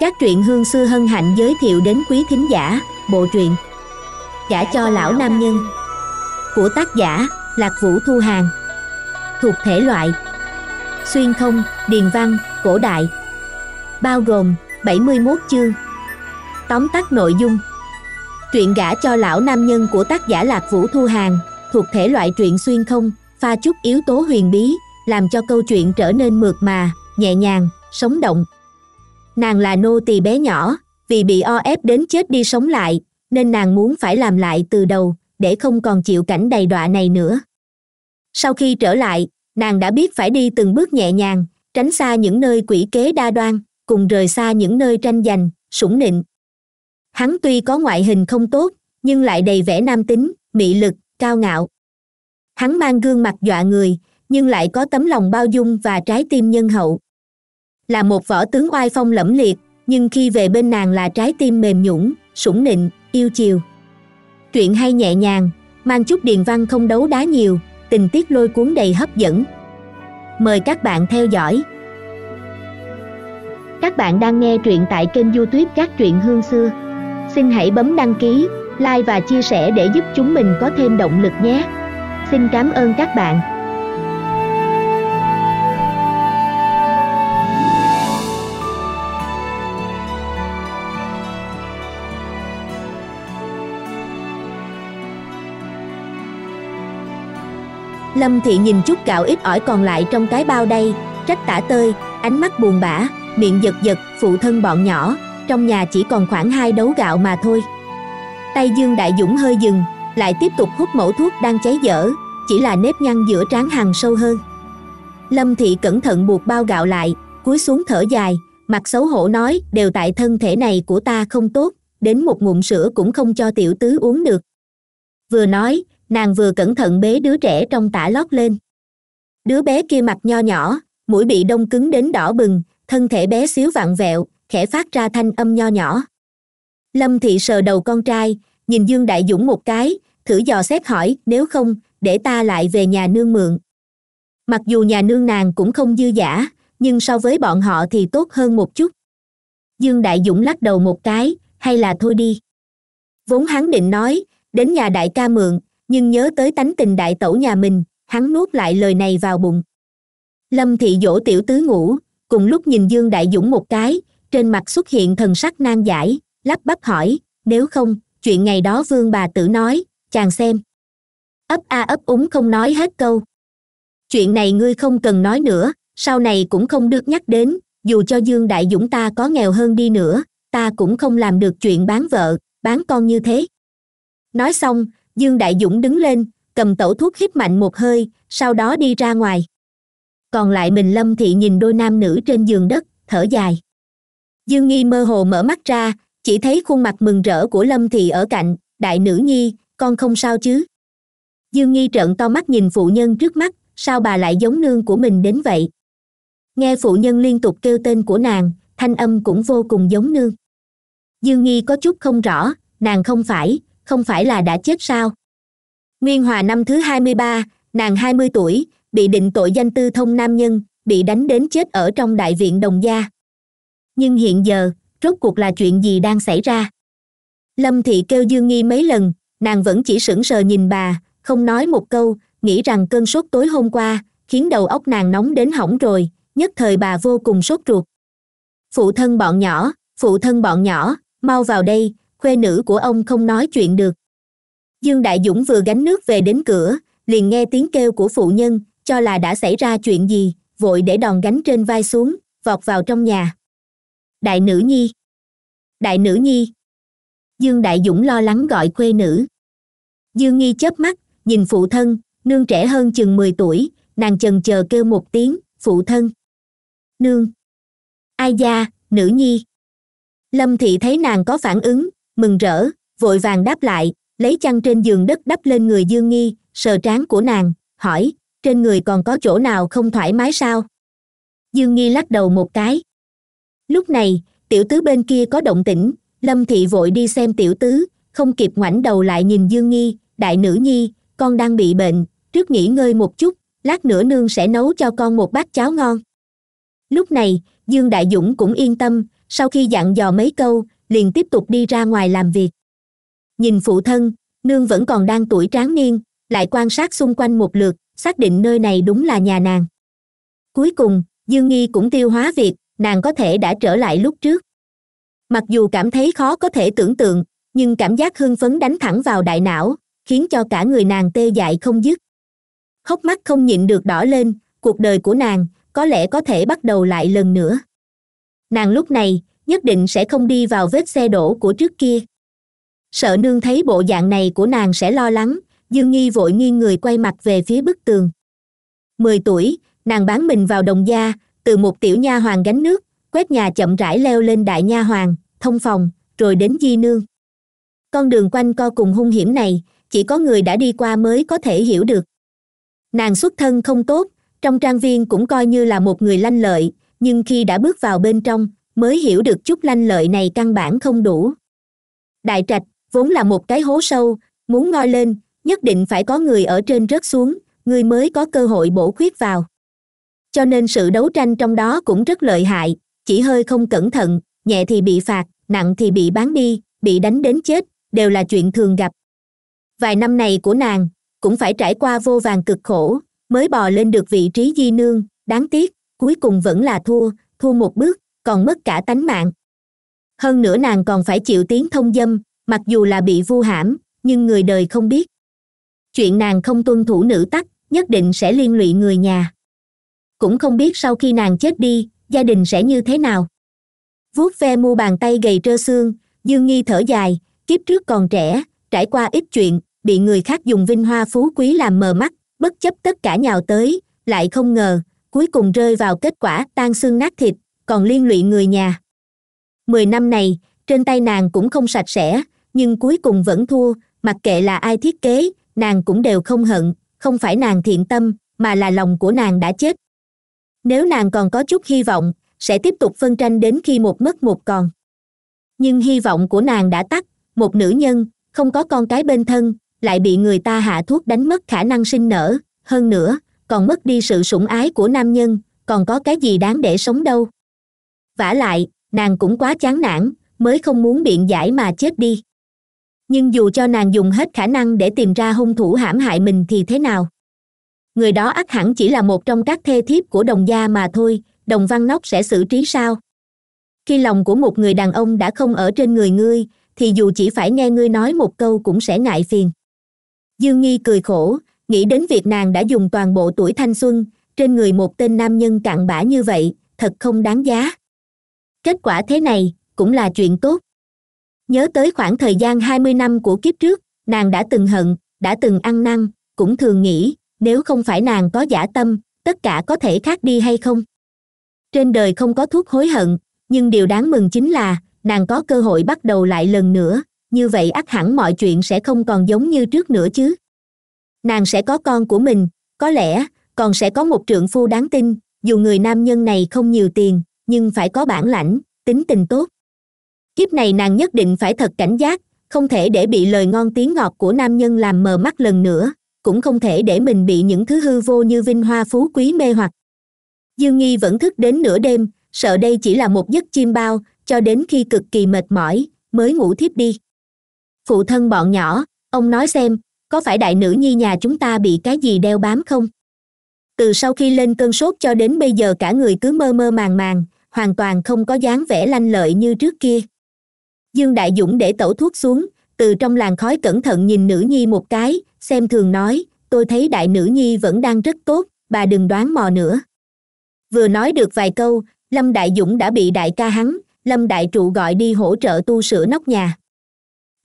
các truyện hương xưa hân hạnh giới thiệu đến quý thính giả bộ truyện Gả cho lão nam nhân của tác giả Lạc Vũ Thu Hàn thuộc thể loại xuyên không, điền văn, cổ đại bao gồm 71 chương tóm tắt nội dung truyện gả cho lão nam nhân của tác giả Lạc Vũ Thu Hàn thuộc thể loại truyện xuyên không pha chút yếu tố huyền bí làm cho câu chuyện trở nên mượt mà, nhẹ nhàng, sống động nàng là nô tỳ bé nhỏ vì bị o ép đến chết đi sống lại nên nàng muốn phải làm lại từ đầu để không còn chịu cảnh đầy đọa này nữa sau khi trở lại nàng đã biết phải đi từng bước nhẹ nhàng tránh xa những nơi quỷ kế đa đoan cùng rời xa những nơi tranh giành sủng nịnh hắn tuy có ngoại hình không tốt nhưng lại đầy vẻ nam tính mị lực cao ngạo hắn mang gương mặt dọa người nhưng lại có tấm lòng bao dung và trái tim nhân hậu là một võ tướng oai phong lẫm liệt nhưng khi về bên nàng là trái tim mềm nhũng sủng nịnh yêu chiều Chuyện hay nhẹ nhàng mang chút điền văn không đấu đá nhiều tình tiết lôi cuốn đầy hấp dẫn mời các bạn theo dõi các bạn đang nghe truyện tại kênh youtube các truyện hương xưa xin hãy bấm đăng ký like và chia sẻ để giúp chúng mình có thêm động lực nhé xin cảm ơn các bạn lâm thị nhìn chút gạo ít ỏi còn lại trong cái bao đây trách tả tơi ánh mắt buồn bã miệng giật giật phụ thân bọn nhỏ trong nhà chỉ còn khoảng hai đấu gạo mà thôi tay dương đại dũng hơi dừng lại tiếp tục hút mẫu thuốc đang cháy dở chỉ là nếp nhăn giữa trán hàng sâu hơn lâm thị cẩn thận buộc bao gạo lại cúi xuống thở dài mặt xấu hổ nói đều tại thân thể này của ta không tốt đến một ngụm sữa cũng không cho tiểu tứ uống được vừa nói nàng vừa cẩn thận bế đứa trẻ trong tả lót lên đứa bé kia mặt nho nhỏ mũi bị đông cứng đến đỏ bừng thân thể bé xíu vặn vẹo khẽ phát ra thanh âm nho nhỏ lâm thị sờ đầu con trai nhìn dương đại dũng một cái thử dò xét hỏi nếu không để ta lại về nhà nương mượn mặc dù nhà nương nàng cũng không dư giả nhưng so với bọn họ thì tốt hơn một chút dương đại dũng lắc đầu một cái hay là thôi đi vốn hắn định nói đến nhà đại ca mượn nhưng nhớ tới tánh tình đại tẩu nhà mình hắn nuốt lại lời này vào bụng lâm thị dỗ tiểu tứ ngủ cùng lúc nhìn dương đại dũng một cái trên mặt xuất hiện thần sắc nan giải lắp bắp hỏi nếu không chuyện ngày đó vương bà tử nói chàng xem ấp a ấp úng không nói hết câu chuyện này ngươi không cần nói nữa sau này cũng không được nhắc đến dù cho dương đại dũng ta có nghèo hơn đi nữa ta cũng không làm được chuyện bán vợ bán con như thế nói xong dương đại dũng đứng lên cầm tẩu thuốc hít mạnh một hơi sau đó đi ra ngoài còn lại mình lâm thị nhìn đôi nam nữ trên giường đất thở dài dương nghi mơ hồ mở mắt ra chỉ thấy khuôn mặt mừng rỡ của lâm thị ở cạnh đại nữ nhi con không sao chứ dương nghi trợn to mắt nhìn phụ nhân trước mắt sao bà lại giống nương của mình đến vậy nghe phụ nhân liên tục kêu tên của nàng thanh âm cũng vô cùng giống nương dương nghi có chút không rõ nàng không phải không phải là đã chết sao nguyên hòa năm thứ hai mươi ba nàng hai mươi tuổi bị định tội danh tư thông nam nhân bị đánh đến chết ở trong đại viện đồng gia nhưng hiện giờ rốt cuộc là chuyện gì đang xảy ra lâm thị kêu dương nghi mấy lần nàng vẫn chỉ sững sờ nhìn bà không nói một câu nghĩ rằng cơn sốt tối hôm qua khiến đầu óc nàng nóng đến hỏng rồi nhất thời bà vô cùng sốt ruột phụ thân bọn nhỏ phụ thân bọn nhỏ mau vào đây khuê nữ của ông không nói chuyện được dương đại dũng vừa gánh nước về đến cửa liền nghe tiếng kêu của phụ nhân cho là đã xảy ra chuyện gì vội để đòn gánh trên vai xuống vọt vào trong nhà đại nữ nhi đại nữ nhi dương đại dũng lo lắng gọi khuê nữ dương nghi chớp mắt nhìn phụ thân nương trẻ hơn chừng mười tuổi nàng chần chờ kêu một tiếng phụ thân nương ai da nữ nhi lâm thị thấy nàng có phản ứng mừng rỡ vội vàng đáp lại lấy chăn trên giường đất đắp lên người dương nghi sờ trán của nàng hỏi trên người còn có chỗ nào không thoải mái sao dương nghi lắc đầu một cái lúc này tiểu tứ bên kia có động tĩnh lâm thị vội đi xem tiểu tứ không kịp ngoảnh đầu lại nhìn dương nghi đại nữ nhi con đang bị bệnh trước nghỉ ngơi một chút lát nữa nương sẽ nấu cho con một bát cháo ngon lúc này dương đại dũng cũng yên tâm sau khi dặn dò mấy câu liền tiếp tục đi ra ngoài làm việc nhìn phụ thân nương vẫn còn đang tuổi tráng niên lại quan sát xung quanh một lượt xác định nơi này đúng là nhà nàng cuối cùng dương nghi cũng tiêu hóa việc nàng có thể đã trở lại lúc trước mặc dù cảm thấy khó có thể tưởng tượng nhưng cảm giác hưng phấn đánh thẳng vào đại não khiến cho cả người nàng tê dại không dứt hốc mắt không nhịn được đỏ lên cuộc đời của nàng có lẽ có thể bắt đầu lại lần nữa nàng lúc này nhất định sẽ không đi vào vết xe đổ của trước kia sợ nương thấy bộ dạng này của nàng sẽ lo lắng dương nghi vội nghiêng người quay mặt về phía bức tường mười tuổi nàng bán mình vào đồng gia từ một tiểu nha hoàng gánh nước quét nhà chậm rãi leo lên đại nha hoàng thông phòng rồi đến di nương con đường quanh co cùng hung hiểm này chỉ có người đã đi qua mới có thể hiểu được nàng xuất thân không tốt trong trang viên cũng coi như là một người lanh lợi nhưng khi đã bước vào bên trong mới hiểu được chút lanh lợi này căn bản không đủ đại trạch vốn là một cái hố sâu muốn ngoi lên nhất định phải có người ở trên rớt xuống người mới có cơ hội bổ khuyết vào cho nên sự đấu tranh trong đó cũng rất lợi hại chỉ hơi không cẩn thận nhẹ thì bị phạt nặng thì bị bán đi bị đánh đến chết đều là chuyện thường gặp vài năm này của nàng cũng phải trải qua vô vàng cực khổ mới bò lên được vị trí di nương đáng tiếc cuối cùng vẫn là thua thua một bước còn mất cả tánh mạng hơn nữa nàng còn phải chịu tiếng thông dâm mặc dù là bị vu hãm nhưng người đời không biết chuyện nàng không tuân thủ nữ tắc nhất định sẽ liên lụy người nhà cũng không biết sau khi nàng chết đi gia đình sẽ như thế nào vuốt ve mua bàn tay gầy trơ xương dương nghi thở dài kiếp trước còn trẻ trải qua ít chuyện bị người khác dùng vinh hoa phú quý làm mờ mắt bất chấp tất cả nhào tới lại không ngờ cuối cùng rơi vào kết quả tan xương nát thịt còn liên lụy người nhà mười năm này trên tay nàng cũng không sạch sẽ nhưng cuối cùng vẫn thua mặc kệ là ai thiết kế nàng cũng đều không hận không phải nàng thiện tâm mà là lòng của nàng đã chết nếu nàng còn có chút hy vọng sẽ tiếp tục phân tranh đến khi một mất một còn nhưng hy vọng của nàng đã tắt một nữ nhân không có con cái bên thân lại bị người ta hạ thuốc đánh mất khả năng sinh nở hơn nữa còn mất đi sự sủng ái của nam nhân còn có cái gì đáng để sống đâu vả lại nàng cũng quá chán nản mới không muốn biện giải mà chết đi nhưng dù cho nàng dùng hết khả năng để tìm ra hung thủ hãm hại mình thì thế nào người đó ắt hẳn chỉ là một trong các thê thiếp của đồng gia mà thôi đồng văn nóc sẽ xử trí sao khi lòng của một người đàn ông đã không ở trên người ngươi thì dù chỉ phải nghe ngươi nói một câu cũng sẽ ngại phiền dương nghi cười khổ nghĩ đến việc nàng đã dùng toàn bộ tuổi thanh xuân trên người một tên nam nhân cặn bã như vậy thật không đáng giá kết quả thế này cũng là chuyện tốt nhớ tới khoảng thời gian hai mươi năm của kiếp trước nàng đã từng hận đã từng ăn năn cũng thường nghĩ nếu không phải nàng có giả tâm tất cả có thể khác đi hay không trên đời không có thuốc hối hận nhưng điều đáng mừng chính là nàng có cơ hội bắt đầu lại lần nữa như vậy ắt hẳn mọi chuyện sẽ không còn giống như trước nữa chứ nàng sẽ có con của mình có lẽ còn sẽ có một trượng phu đáng tin dù người nam nhân này không nhiều tiền nhưng phải có bản lãnh tính tình tốt kiếp này nàng nhất định phải thật cảnh giác không thể để bị lời ngon tiếng ngọt của nam nhân làm mờ mắt lần nữa cũng không thể để mình bị những thứ hư vô như vinh hoa phú quý mê hoặc dương nghi vẫn thức đến nửa đêm sợ đây chỉ là một giấc chim bao cho đến khi cực kỳ mệt mỏi mới ngủ thiếp đi phụ thân bọn nhỏ ông nói xem có phải đại nữ nhi nhà chúng ta bị cái gì đeo bám không từ sau khi lên cơn sốt cho đến bây giờ cả người cứ mơ mơ màng màng hoàn toàn không có dáng vẻ lanh lợi như trước kia dương đại dũng để tẩu thuốc xuống từ trong làng khói cẩn thận nhìn nữ nhi một cái xem thường nói tôi thấy đại nữ nhi vẫn đang rất tốt bà đừng đoán mò nữa vừa nói được vài câu lâm đại dũng đã bị đại ca hắn lâm đại trụ gọi đi hỗ trợ tu sửa nóc nhà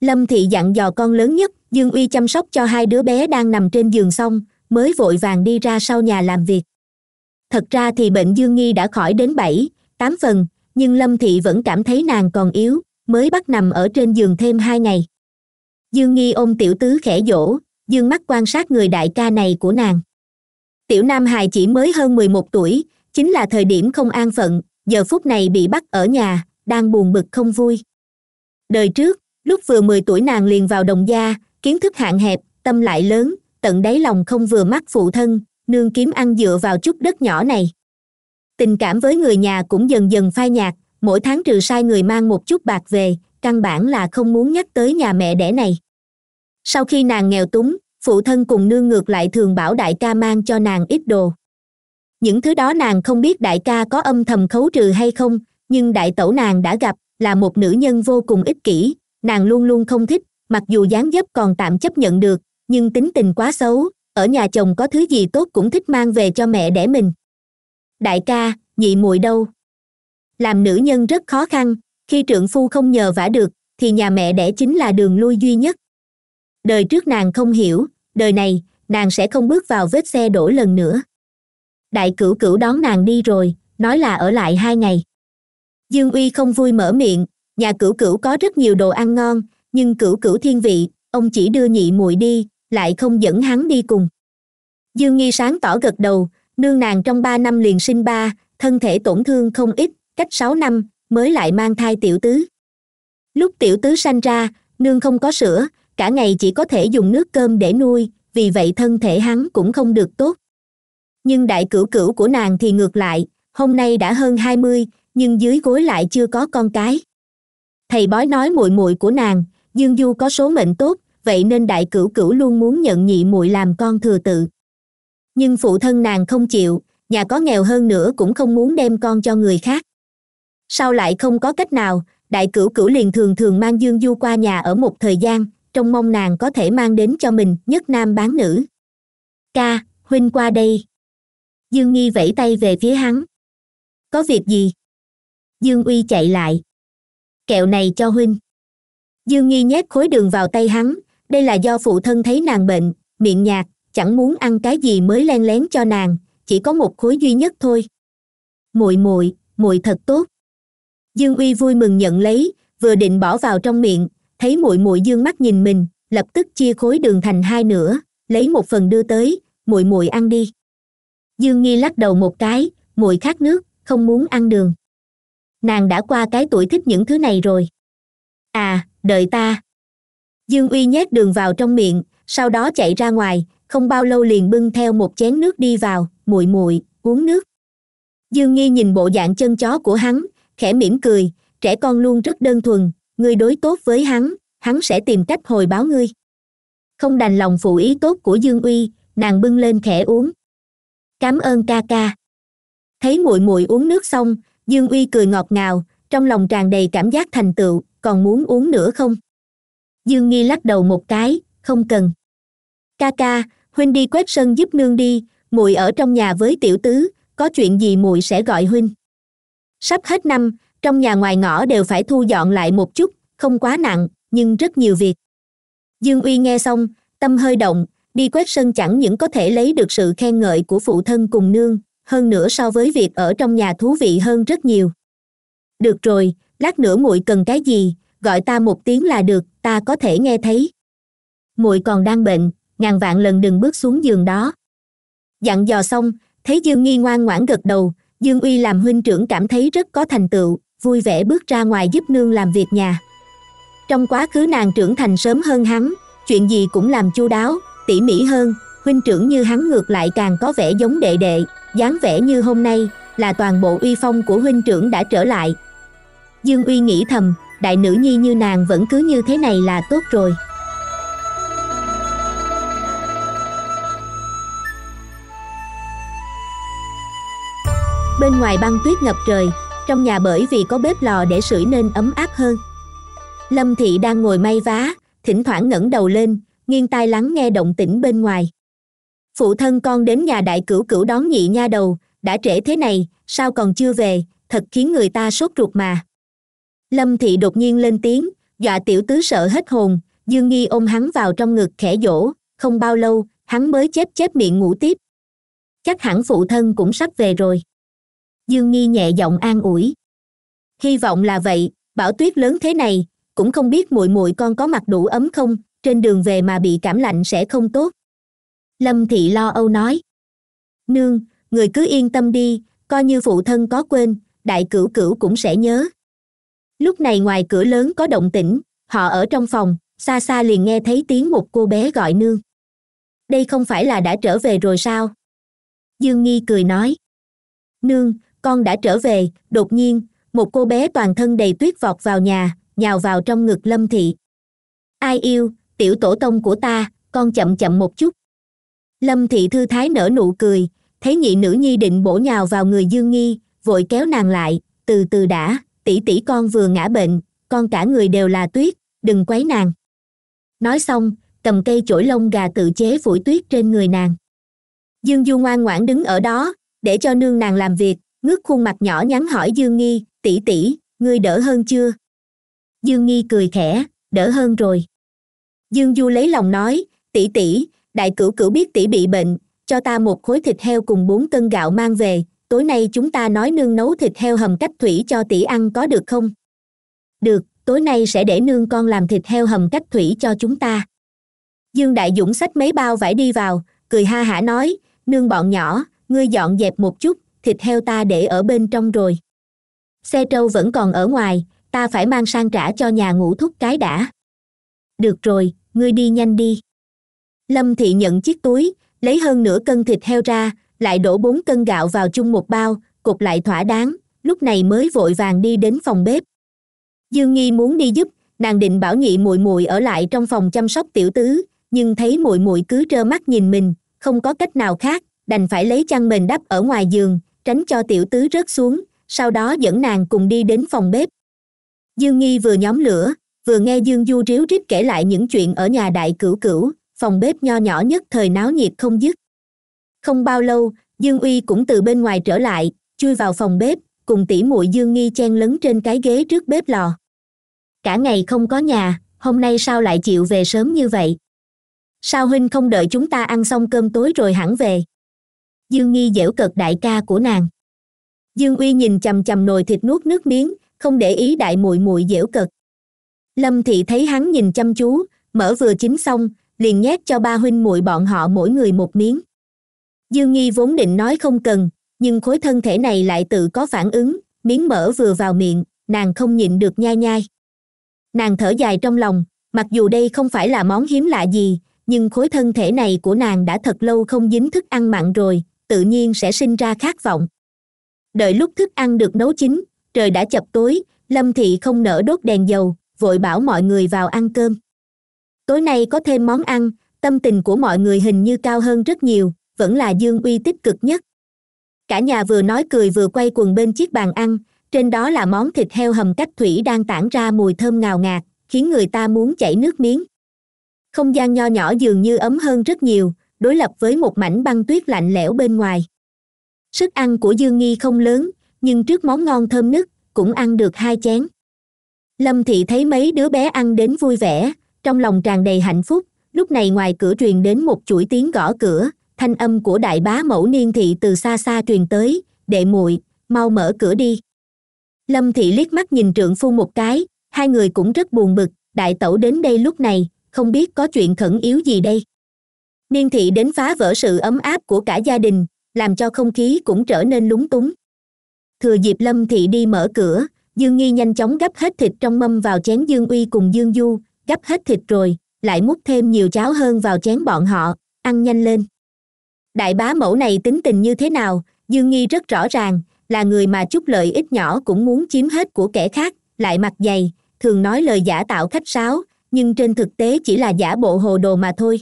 lâm thị dặn dò con lớn nhất dương uy chăm sóc cho hai đứa bé đang nằm trên giường xong mới vội vàng đi ra sau nhà làm việc thật ra thì bệnh dương nghi đã khỏi đến bảy tám phần nhưng lâm thị vẫn cảm thấy nàng còn yếu mới bắt nằm ở trên giường thêm hai ngày dương nghi ôm tiểu tứ khẽ dỗ dương mắt quan sát người đại ca này của nàng tiểu nam hài chỉ mới hơn mười một tuổi chính là thời điểm không an phận giờ phút này bị bắt ở nhà đang buồn bực không vui đời trước lúc vừa mười tuổi nàng liền vào đồng gia kiến thức hạn hẹp tâm lại lớn tận đáy lòng không vừa mắt phụ thân nương kiếm ăn dựa vào chút đất nhỏ này tình cảm với người nhà cũng dần dần phai nhạt mỗi tháng trừ sai người mang một chút bạc về căn bản là không muốn nhắc tới nhà mẹ đẻ này sau khi nàng nghèo túng phụ thân cùng nương ngược lại thường bảo đại ca mang cho nàng ít đồ những thứ đó nàng không biết đại ca có âm thầm khấu trừ hay không nhưng đại tẩu nàng đã gặp là một nữ nhân vô cùng ích kỷ nàng luôn luôn không thích mặc dù dáng dấp còn tạm chấp nhận được nhưng tính tình quá xấu ở nhà chồng có thứ gì tốt cũng thích mang về cho mẹ đẻ mình đại ca nhị muội đâu làm nữ nhân rất khó khăn khi trượng phu không nhờ vả được thì nhà mẹ đẻ chính là đường lui duy nhất đời trước nàng không hiểu đời này nàng sẽ không bước vào vết xe đổ lần nữa đại cửu cửu đón nàng đi rồi nói là ở lại hai ngày dương uy không vui mở miệng nhà cửu cửu có rất nhiều đồ ăn ngon nhưng cửu cửu thiên vị ông chỉ đưa nhị muội đi lại không dẫn hắn đi cùng dương nghi sáng tỏ gật đầu nương nàng trong ba năm liền sinh ba thân thể tổn thương không ít cách sáu năm mới lại mang thai tiểu tứ lúc tiểu tứ sanh ra nương không có sữa cả ngày chỉ có thể dùng nước cơm để nuôi vì vậy thân thể hắn cũng không được tốt nhưng đại cửu cửu của nàng thì ngược lại hôm nay đã hơn hai mươi nhưng dưới gối lại chưa có con cái thầy bói nói muội muội của nàng dương du có số mệnh tốt vậy nên đại cửu cửu luôn muốn nhận nhị muội làm con thừa tự nhưng phụ thân nàng không chịu nhà có nghèo hơn nữa cũng không muốn đem con cho người khác sau lại không có cách nào đại cửu cửu liền thường thường mang dương du qua nhà ở một thời gian trong mong nàng có thể mang đến cho mình nhất nam bán nữ ca huynh qua đây dương nghi vẫy tay về phía hắn có việc gì dương uy chạy lại kẹo này cho huynh dương nghi nhét khối đường vào tay hắn đây là do phụ thân thấy nàng bệnh miệng nhạt chẳng muốn ăn cái gì mới len lén cho nàng chỉ có một khối duy nhất thôi muội muội muội thật tốt dương uy vui mừng nhận lấy vừa định bỏ vào trong miệng thấy muội muội dương mắt nhìn mình lập tức chia khối đường thành hai nửa lấy một phần đưa tới muội muội ăn đi dương nghi lắc đầu một cái muội khát nước không muốn ăn đường nàng đã qua cái tuổi thích những thứ này rồi à đợi ta dương uy nhét đường vào trong miệng sau đó chạy ra ngoài không bao lâu liền bưng theo một chén nước đi vào muội muội uống nước dương nghi nhìn bộ dạng chân chó của hắn khẽ mỉm cười trẻ con luôn rất đơn thuần ngươi đối tốt với hắn hắn sẽ tìm cách hồi báo ngươi không đành lòng phụ ý tốt của dương uy nàng bưng lên khẽ uống cám ơn ca ca thấy muội muội uống nước xong dương uy cười ngọt ngào trong lòng tràn đầy cảm giác thành tựu còn muốn uống nữa không dương nghi lắc đầu một cái không cần ca ca huynh đi quét sân giúp nương đi muội ở trong nhà với tiểu tứ có chuyện gì muội sẽ gọi huynh sắp hết năm trong nhà ngoài ngõ đều phải thu dọn lại một chút không quá nặng nhưng rất nhiều việc dương uy nghe xong tâm hơi động đi quét sân chẳng những có thể lấy được sự khen ngợi của phụ thân cùng nương hơn nữa so với việc ở trong nhà thú vị hơn rất nhiều được rồi lát nữa muội cần cái gì gọi ta một tiếng là được ta có thể nghe thấy muội còn đang bệnh ngàn vạn lần đừng bước xuống giường đó dặn dò xong thấy dương nghi ngoan ngoãn gật đầu dương uy làm huynh trưởng cảm thấy rất có thành tựu vui vẻ bước ra ngoài giúp nương làm việc nhà trong quá khứ nàng trưởng thành sớm hơn hắn chuyện gì cũng làm chu đáo tỉ mỉ hơn huynh trưởng như hắn ngược lại càng có vẻ giống đệ đệ dáng vẻ như hôm nay là toàn bộ uy phong của huynh trưởng đã trở lại dương uy nghĩ thầm đại nữ nhi như nàng vẫn cứ như thế này là tốt rồi Bên ngoài băng tuyết ngập trời, trong nhà bởi vì có bếp lò để sưởi nên ấm áp hơn. Lâm Thị đang ngồi may vá, thỉnh thoảng ngẩng đầu lên, nghiêng tai lắng nghe động tĩnh bên ngoài. Phụ thân con đến nhà đại cửu cửu đón nhị nha đầu, đã trễ thế này, sao còn chưa về, thật khiến người ta sốt ruột mà. Lâm Thị đột nhiên lên tiếng, dọa tiểu tứ sợ hết hồn, Dương Nghi ôm hắn vào trong ngực khẽ dỗ, không bao lâu, hắn mới chép chép miệng ngủ tiếp. Chắc hẳn phụ thân cũng sắp về rồi dương nghi nhẹ giọng an ủi hy vọng là vậy bão tuyết lớn thế này cũng không biết muội muội con có mặc đủ ấm không trên đường về mà bị cảm lạnh sẽ không tốt lâm thị lo âu nói nương người cứ yên tâm đi coi như phụ thân có quên đại cửu cửu cũng sẽ nhớ lúc này ngoài cửa lớn có động tĩnh họ ở trong phòng xa xa liền nghe thấy tiếng một cô bé gọi nương đây không phải là đã trở về rồi sao dương nghi cười nói nương con đã trở về đột nhiên một cô bé toàn thân đầy tuyết vọt vào nhà nhào vào trong ngực lâm thị ai yêu tiểu tổ tông của ta con chậm chậm một chút lâm thị thư thái nở nụ cười thấy nhị nữ nhi định bổ nhào vào người dương nghi vội kéo nàng lại từ từ đã tỷ tỷ con vừa ngã bệnh con cả người đều là tuyết đừng quấy nàng nói xong cầm cây chổi lông gà tự chế phủi tuyết trên người nàng dương du ngoan ngoãn đứng ở đó để cho nương nàng làm việc ngước khuôn mặt nhỏ nhắn hỏi dương nghi tỷ tỷ ngươi đỡ hơn chưa dương nghi cười khẽ đỡ hơn rồi dương du lấy lòng nói tỷ tỷ đại cửu cửu biết tỷ bị bệnh cho ta một khối thịt heo cùng bốn cân gạo mang về tối nay chúng ta nói nương nấu thịt heo hầm cách thủy cho tỷ ăn có được không được tối nay sẽ để nương con làm thịt heo hầm cách thủy cho chúng ta dương đại dũng xách mấy bao vải đi vào cười ha hả nói nương bọn nhỏ ngươi dọn dẹp một chút thịt heo ta để ở bên trong rồi xe trâu vẫn còn ở ngoài ta phải mang sang trả cho nhà ngủ thúc cái đã được rồi ngươi đi nhanh đi lâm thị nhận chiếc túi lấy hơn nửa cân thịt heo ra lại đổ bốn cân gạo vào chung một bao cục lại thỏa đáng lúc này mới vội vàng đi đến phòng bếp dương nghi muốn đi giúp nàng định bảo nhị muội muội ở lại trong phòng chăm sóc tiểu tứ nhưng thấy muội muội cứ trơ mắt nhìn mình không có cách nào khác đành phải lấy chăn mền đắp ở ngoài giường tránh cho tiểu tứ rớt xuống sau đó dẫn nàng cùng đi đến phòng bếp dương nghi vừa nhóm lửa vừa nghe dương du ríu rít kể lại những chuyện ở nhà đại cửu cửu phòng bếp nho nhỏ nhất thời náo nhiệt không dứt không bao lâu dương uy cũng từ bên ngoài trở lại chui vào phòng bếp cùng tỉ muội dương nghi chen lấn trên cái ghế trước bếp lò cả ngày không có nhà hôm nay sao lại chịu về sớm như vậy sao huynh không đợi chúng ta ăn xong cơm tối rồi hẳn về dương nghi dễu cợt đại ca của nàng dương uy nhìn chầm chầm nồi thịt nuốt nước miếng không để ý đại muội muội dễu cợt lâm thị thấy hắn nhìn chăm chú mở vừa chín xong liền nhét cho ba huynh muội bọn họ mỗi người một miếng dương nghi vốn định nói không cần nhưng khối thân thể này lại tự có phản ứng miếng mở vừa vào miệng nàng không nhịn được nhai nhai nàng thở dài trong lòng mặc dù đây không phải là món hiếm lạ gì nhưng khối thân thể này của nàng đã thật lâu không dính thức ăn mặn rồi tự nhiên sẽ sinh ra khát vọng đợi lúc thức ăn được nấu chín trời đã chập tối lâm thị không nỡ đốt đèn dầu vội bảo mọi người vào ăn cơm tối nay có thêm món ăn tâm tình của mọi người hình như cao hơn rất nhiều vẫn là dương uy tích cực nhất cả nhà vừa nói cười vừa quay quần bên chiếc bàn ăn trên đó là món thịt heo hầm cách thủy đang tản ra mùi thơm ngào ngạt khiến người ta muốn chảy nước miếng không gian nho nhỏ dường như ấm hơn rất nhiều đối lập với một mảnh băng tuyết lạnh lẽo bên ngoài sức ăn của dương nghi không lớn nhưng trước món ngon thơm nức cũng ăn được hai chén lâm thị thấy mấy đứa bé ăn đến vui vẻ trong lòng tràn đầy hạnh phúc lúc này ngoài cửa truyền đến một chuỗi tiếng gõ cửa thanh âm của đại bá mẫu niên thị từ xa xa truyền tới đệ muội mau mở cửa đi lâm thị liếc mắt nhìn trượng phu một cái hai người cũng rất buồn bực đại tẩu đến đây lúc này không biết có chuyện khẩn yếu gì đây niên thị đến phá vỡ sự ấm áp của cả gia đình làm cho không khí cũng trở nên lúng túng thừa dịp lâm thị đi mở cửa dương nghi nhanh chóng gấp hết thịt trong mâm vào chén dương uy cùng dương du gấp hết thịt rồi lại múc thêm nhiều cháo hơn vào chén bọn họ ăn nhanh lên đại bá mẫu này tính tình như thế nào dương nghi rất rõ ràng là người mà chút lợi ích nhỏ cũng muốn chiếm hết của kẻ khác lại mặt dày thường nói lời giả tạo khách sáo nhưng trên thực tế chỉ là giả bộ hồ đồ mà thôi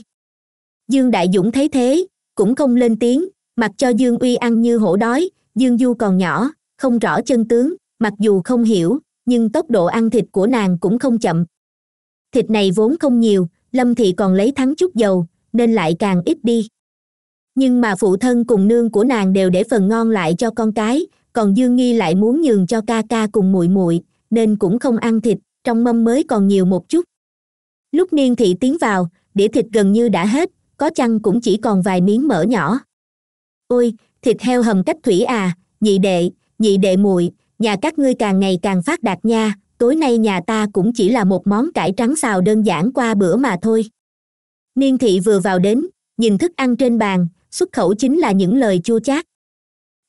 dương đại dũng thấy thế cũng không lên tiếng mặc cho dương uy ăn như hổ đói dương du còn nhỏ không rõ chân tướng mặc dù không hiểu nhưng tốc độ ăn thịt của nàng cũng không chậm thịt này vốn không nhiều lâm thị còn lấy thắng chút dầu nên lại càng ít đi nhưng mà phụ thân cùng nương của nàng đều để phần ngon lại cho con cái còn dương nghi lại muốn nhường cho ca ca cùng muội muội nên cũng không ăn thịt trong mâm mới còn nhiều một chút lúc niên thị tiến vào đĩa thịt gần như đã hết có chăng cũng chỉ còn vài miếng mỡ nhỏ ôi thịt heo hầm cách thủy à nhị đệ nhị đệ muội nhà các ngươi càng ngày càng phát đạt nha tối nay nhà ta cũng chỉ là một món cải trắng xào đơn giản qua bữa mà thôi niên thị vừa vào đến nhìn thức ăn trên bàn xuất khẩu chính là những lời chua chát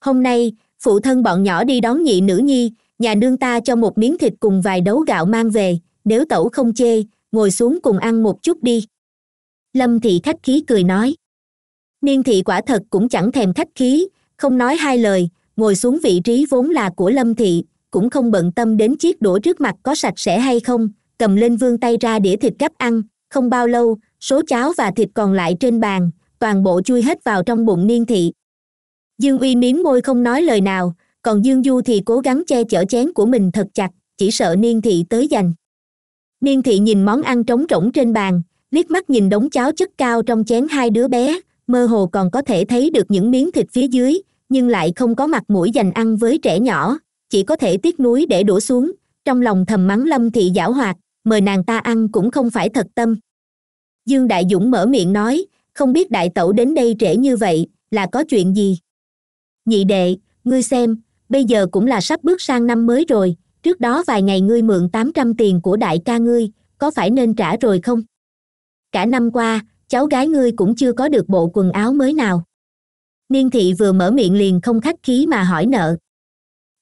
hôm nay phụ thân bọn nhỏ đi đón nhị nữ nhi nhà nương ta cho một miếng thịt cùng vài đấu gạo mang về nếu tẩu không chê ngồi xuống cùng ăn một chút đi lâm thị khách khí cười nói niên thị quả thật cũng chẳng thèm khách khí không nói hai lời ngồi xuống vị trí vốn là của lâm thị cũng không bận tâm đến chiếc đũa trước mặt có sạch sẽ hay không cầm lên vương tay ra đĩa thịt gắp ăn không bao lâu số cháo và thịt còn lại trên bàn toàn bộ chui hết vào trong bụng niên thị dương uy miếng môi không nói lời nào còn dương du thì cố gắng che chở chén của mình thật chặt chỉ sợ niên thị tới giành niên thị nhìn món ăn trống rỗng trên bàn liếc mắt nhìn đống cháo chất cao trong chén hai đứa bé mơ hồ còn có thể thấy được những miếng thịt phía dưới nhưng lại không có mặt mũi dành ăn với trẻ nhỏ chỉ có thể tiếc nuối để đổ xuống trong lòng thầm mắng lâm thị giảo hoạt mời nàng ta ăn cũng không phải thật tâm dương đại dũng mở miệng nói không biết đại tẩu đến đây trễ như vậy là có chuyện gì nhị đệ ngươi xem bây giờ cũng là sắp bước sang năm mới rồi trước đó vài ngày ngươi mượn tám trăm tiền của đại ca ngươi có phải nên trả rồi không cả năm qua cháu gái ngươi cũng chưa có được bộ quần áo mới nào niên thị vừa mở miệng liền không khách khí mà hỏi nợ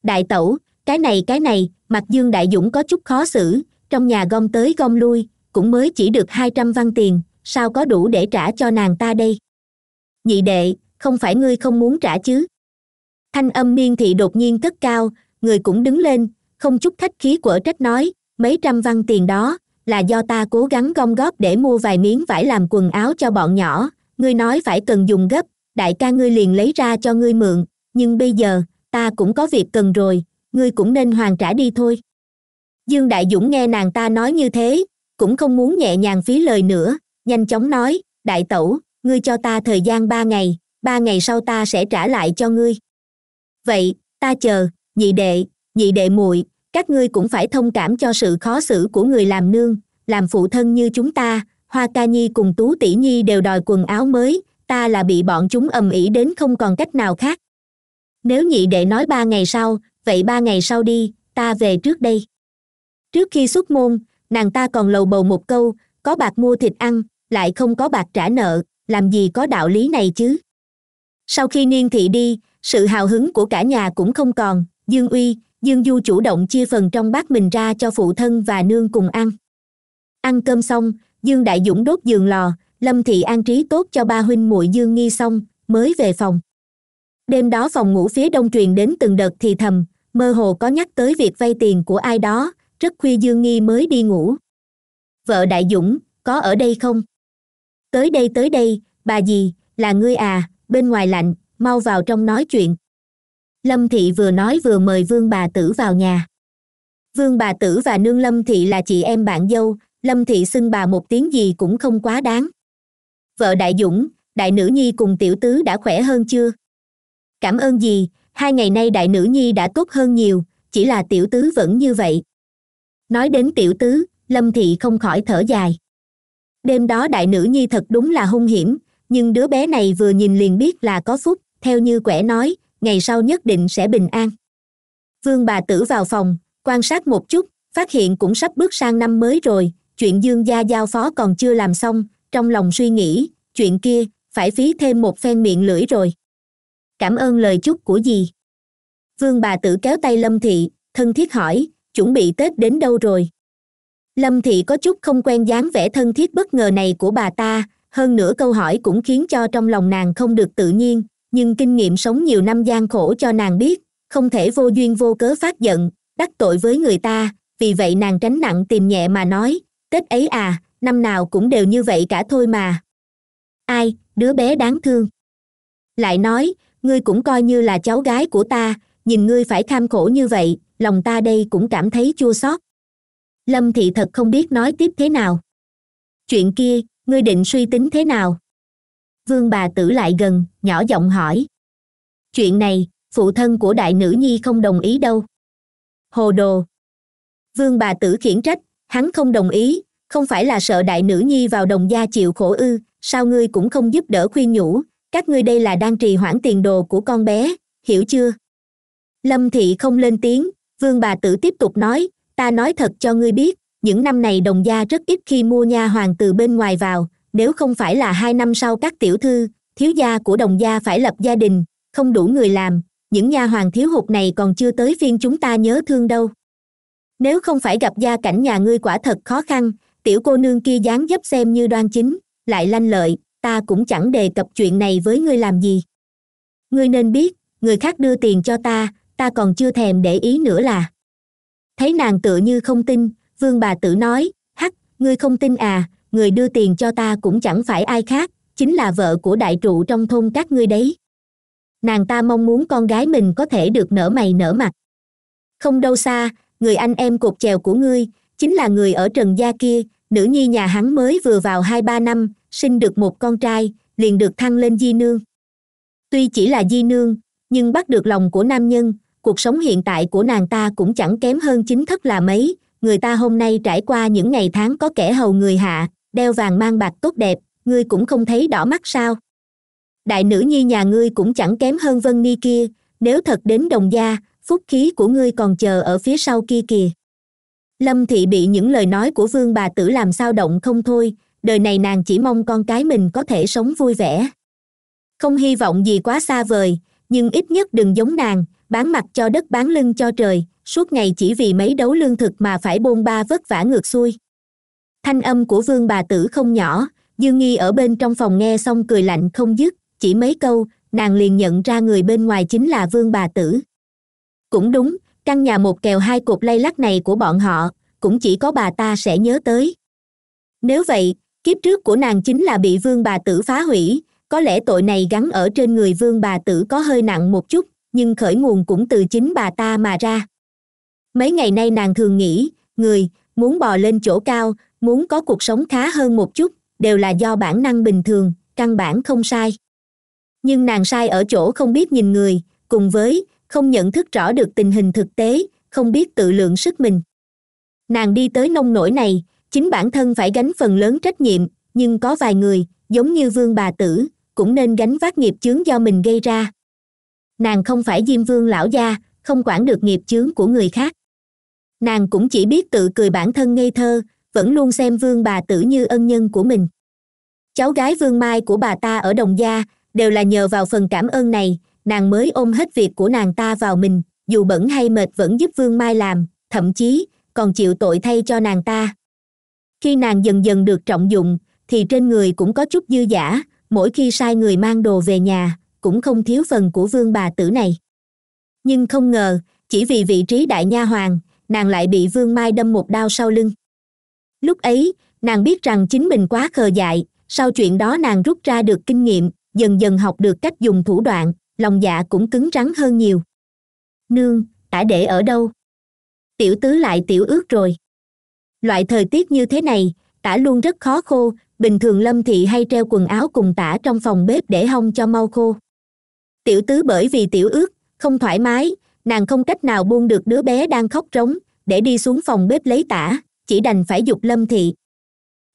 đại tẩu cái này cái này Mặc dương đại dũng có chút khó xử trong nhà gom tới gom lui cũng mới chỉ được hai trăm văn tiền sao có đủ để trả cho nàng ta đây nhị đệ không phải ngươi không muốn trả chứ thanh âm niên thị đột nhiên cất cao người cũng đứng lên không chút khách khí quở trách nói mấy trăm văn tiền đó là do ta cố gắng gom góp để mua vài miếng vải làm quần áo cho bọn nhỏ ngươi nói phải cần dùng gấp đại ca ngươi liền lấy ra cho ngươi mượn nhưng bây giờ ta cũng có việc cần rồi ngươi cũng nên hoàn trả đi thôi dương đại dũng nghe nàng ta nói như thế cũng không muốn nhẹ nhàng phí lời nữa nhanh chóng nói đại tẩu ngươi cho ta thời gian ba ngày ba ngày sau ta sẽ trả lại cho ngươi vậy ta chờ nhị đệ nhị đệ muội các ngươi cũng phải thông cảm cho sự khó xử của người làm nương làm phụ thân như chúng ta hoa ca nhi cùng tú tỷ nhi đều đòi quần áo mới ta là bị bọn chúng ầm ĩ đến không còn cách nào khác nếu nhị đệ nói ba ngày sau vậy ba ngày sau đi ta về trước đây trước khi xuất môn nàng ta còn lầu bầu một câu có bạc mua thịt ăn lại không có bạc trả nợ làm gì có đạo lý này chứ sau khi niên thị đi sự hào hứng của cả nhà cũng không còn dương uy dương du chủ động chia phần trong bát mình ra cho phụ thân và nương cùng ăn ăn cơm xong dương đại dũng đốt giường lò lâm thị an trí tốt cho ba huynh muội dương nghi xong mới về phòng đêm đó phòng ngủ phía đông truyền đến từng đợt thì thầm mơ hồ có nhắc tới việc vay tiền của ai đó rất khuya dương nghi mới đi ngủ vợ đại dũng có ở đây không tới đây tới đây bà gì là ngươi à bên ngoài lạnh mau vào trong nói chuyện lâm thị vừa nói vừa mời vương bà tử vào nhà vương bà tử và nương lâm thị là chị em bạn dâu lâm thị xưng bà một tiếng gì cũng không quá đáng vợ đại dũng đại nữ nhi cùng tiểu tứ đã khỏe hơn chưa cảm ơn gì hai ngày nay đại nữ nhi đã tốt hơn nhiều chỉ là tiểu tứ vẫn như vậy nói đến tiểu tứ lâm thị không khỏi thở dài đêm đó đại nữ nhi thật đúng là hung hiểm nhưng đứa bé này vừa nhìn liền biết là có phúc theo như quẻ nói ngày sau nhất định sẽ bình an vương bà tử vào phòng quan sát một chút phát hiện cũng sắp bước sang năm mới rồi chuyện dương gia giao phó còn chưa làm xong trong lòng suy nghĩ chuyện kia phải phí thêm một phen miệng lưỡi rồi cảm ơn lời chúc của gì? vương bà tử kéo tay lâm thị thân thiết hỏi chuẩn bị tết đến đâu rồi lâm thị có chút không quen dáng vẻ thân thiết bất ngờ này của bà ta hơn nữa câu hỏi cũng khiến cho trong lòng nàng không được tự nhiên nhưng kinh nghiệm sống nhiều năm gian khổ cho nàng biết không thể vô duyên vô cớ phát giận đắc tội với người ta vì vậy nàng tránh nặng tìm nhẹ mà nói tết ấy à năm nào cũng đều như vậy cả thôi mà ai đứa bé đáng thương lại nói ngươi cũng coi như là cháu gái của ta nhìn ngươi phải kham khổ như vậy lòng ta đây cũng cảm thấy chua xót lâm thị thật không biết nói tiếp thế nào chuyện kia ngươi định suy tính thế nào vương bà tử lại gần nhỏ giọng hỏi chuyện này phụ thân của đại nữ nhi không đồng ý đâu hồ đồ vương bà tử khiển trách hắn không đồng ý không phải là sợ đại nữ nhi vào đồng gia chịu khổ ư sao ngươi cũng không giúp đỡ khuyên nhủ các ngươi đây là đang trì hoãn tiền đồ của con bé hiểu chưa lâm thị không lên tiếng vương bà tử tiếp tục nói ta nói thật cho ngươi biết những năm này đồng gia rất ít khi mua nha hoàng từ bên ngoài vào nếu không phải là hai năm sau các tiểu thư thiếu gia của đồng gia phải lập gia đình không đủ người làm những nha hoàng thiếu hụt này còn chưa tới phiên chúng ta nhớ thương đâu nếu không phải gặp gia cảnh nhà ngươi quả thật khó khăn tiểu cô nương kia dáng dấp xem như đoan chính lại lanh lợi ta cũng chẳng đề cập chuyện này với ngươi làm gì ngươi nên biết người khác đưa tiền cho ta ta còn chưa thèm để ý nữa là thấy nàng tựa như không tin vương bà tự nói hắc ngươi không tin à người đưa tiền cho ta cũng chẳng phải ai khác chính là vợ của đại trụ trong thôn các ngươi đấy nàng ta mong muốn con gái mình có thể được nở mày nở mặt không đâu xa người anh em cột chèo của ngươi chính là người ở trần gia kia nữ nhi nhà hắn mới vừa vào hai ba năm sinh được một con trai liền được thăng lên di nương tuy chỉ là di nương nhưng bắt được lòng của nam nhân cuộc sống hiện tại của nàng ta cũng chẳng kém hơn chính thất là mấy người ta hôm nay trải qua những ngày tháng có kẻ hầu người hạ đeo vàng mang bạc tốt đẹp ngươi cũng không thấy đỏ mắt sao đại nữ nhi nhà ngươi cũng chẳng kém hơn vân ni kia nếu thật đến đồng gia phúc khí của ngươi còn chờ ở phía sau kia kìa lâm thị bị những lời nói của vương bà tử làm sao động không thôi đời này nàng chỉ mong con cái mình có thể sống vui vẻ không hy vọng gì quá xa vời nhưng ít nhất đừng giống nàng bán mặt cho đất bán lưng cho trời suốt ngày chỉ vì mấy đấu lương thực mà phải bôn ba vất vả ngược xuôi thanh âm của vương bà tử không nhỏ dương nghi ở bên trong phòng nghe xong cười lạnh không dứt chỉ mấy câu nàng liền nhận ra người bên ngoài chính là vương bà tử cũng đúng căn nhà một kèo hai cột lay lắc này của bọn họ cũng chỉ có bà ta sẽ nhớ tới nếu vậy kiếp trước của nàng chính là bị vương bà tử phá hủy có lẽ tội này gắn ở trên người vương bà tử có hơi nặng một chút nhưng khởi nguồn cũng từ chính bà ta mà ra mấy ngày nay nàng thường nghĩ người muốn bò lên chỗ cao muốn có cuộc sống khá hơn một chút đều là do bản năng bình thường căn bản không sai nhưng nàng sai ở chỗ không biết nhìn người cùng với không nhận thức rõ được tình hình thực tế không biết tự lượng sức mình nàng đi tới nông nổi này chính bản thân phải gánh phần lớn trách nhiệm nhưng có vài người giống như vương bà tử cũng nên gánh vác nghiệp chướng do mình gây ra nàng không phải diêm vương lão gia không quản được nghiệp chướng của người khác nàng cũng chỉ biết tự cười bản thân ngây thơ vẫn luôn xem vương bà tử như ân nhân của mình cháu gái vương mai của bà ta ở đồng gia đều là nhờ vào phần cảm ơn này nàng mới ôm hết việc của nàng ta vào mình dù bẩn hay mệt vẫn giúp vương mai làm thậm chí còn chịu tội thay cho nàng ta khi nàng dần dần được trọng dụng thì trên người cũng có chút dư giả mỗi khi sai người mang đồ về nhà cũng không thiếu phần của vương bà tử này nhưng không ngờ chỉ vì vị trí đại nha hoàng nàng lại bị vương mai đâm một đao sau lưng lúc ấy nàng biết rằng chính mình quá khờ dại sau chuyện đó nàng rút ra được kinh nghiệm dần dần học được cách dùng thủ đoạn lòng dạ cũng cứng rắn hơn nhiều nương tả để ở đâu tiểu tứ lại tiểu ướt rồi loại thời tiết như thế này tả luôn rất khó khô bình thường lâm thị hay treo quần áo cùng tả trong phòng bếp để hong cho mau khô tiểu tứ bởi vì tiểu ướt không thoải mái nàng không cách nào buông được đứa bé đang khóc rống để đi xuống phòng bếp lấy tả chỉ đành phải dục lâm thị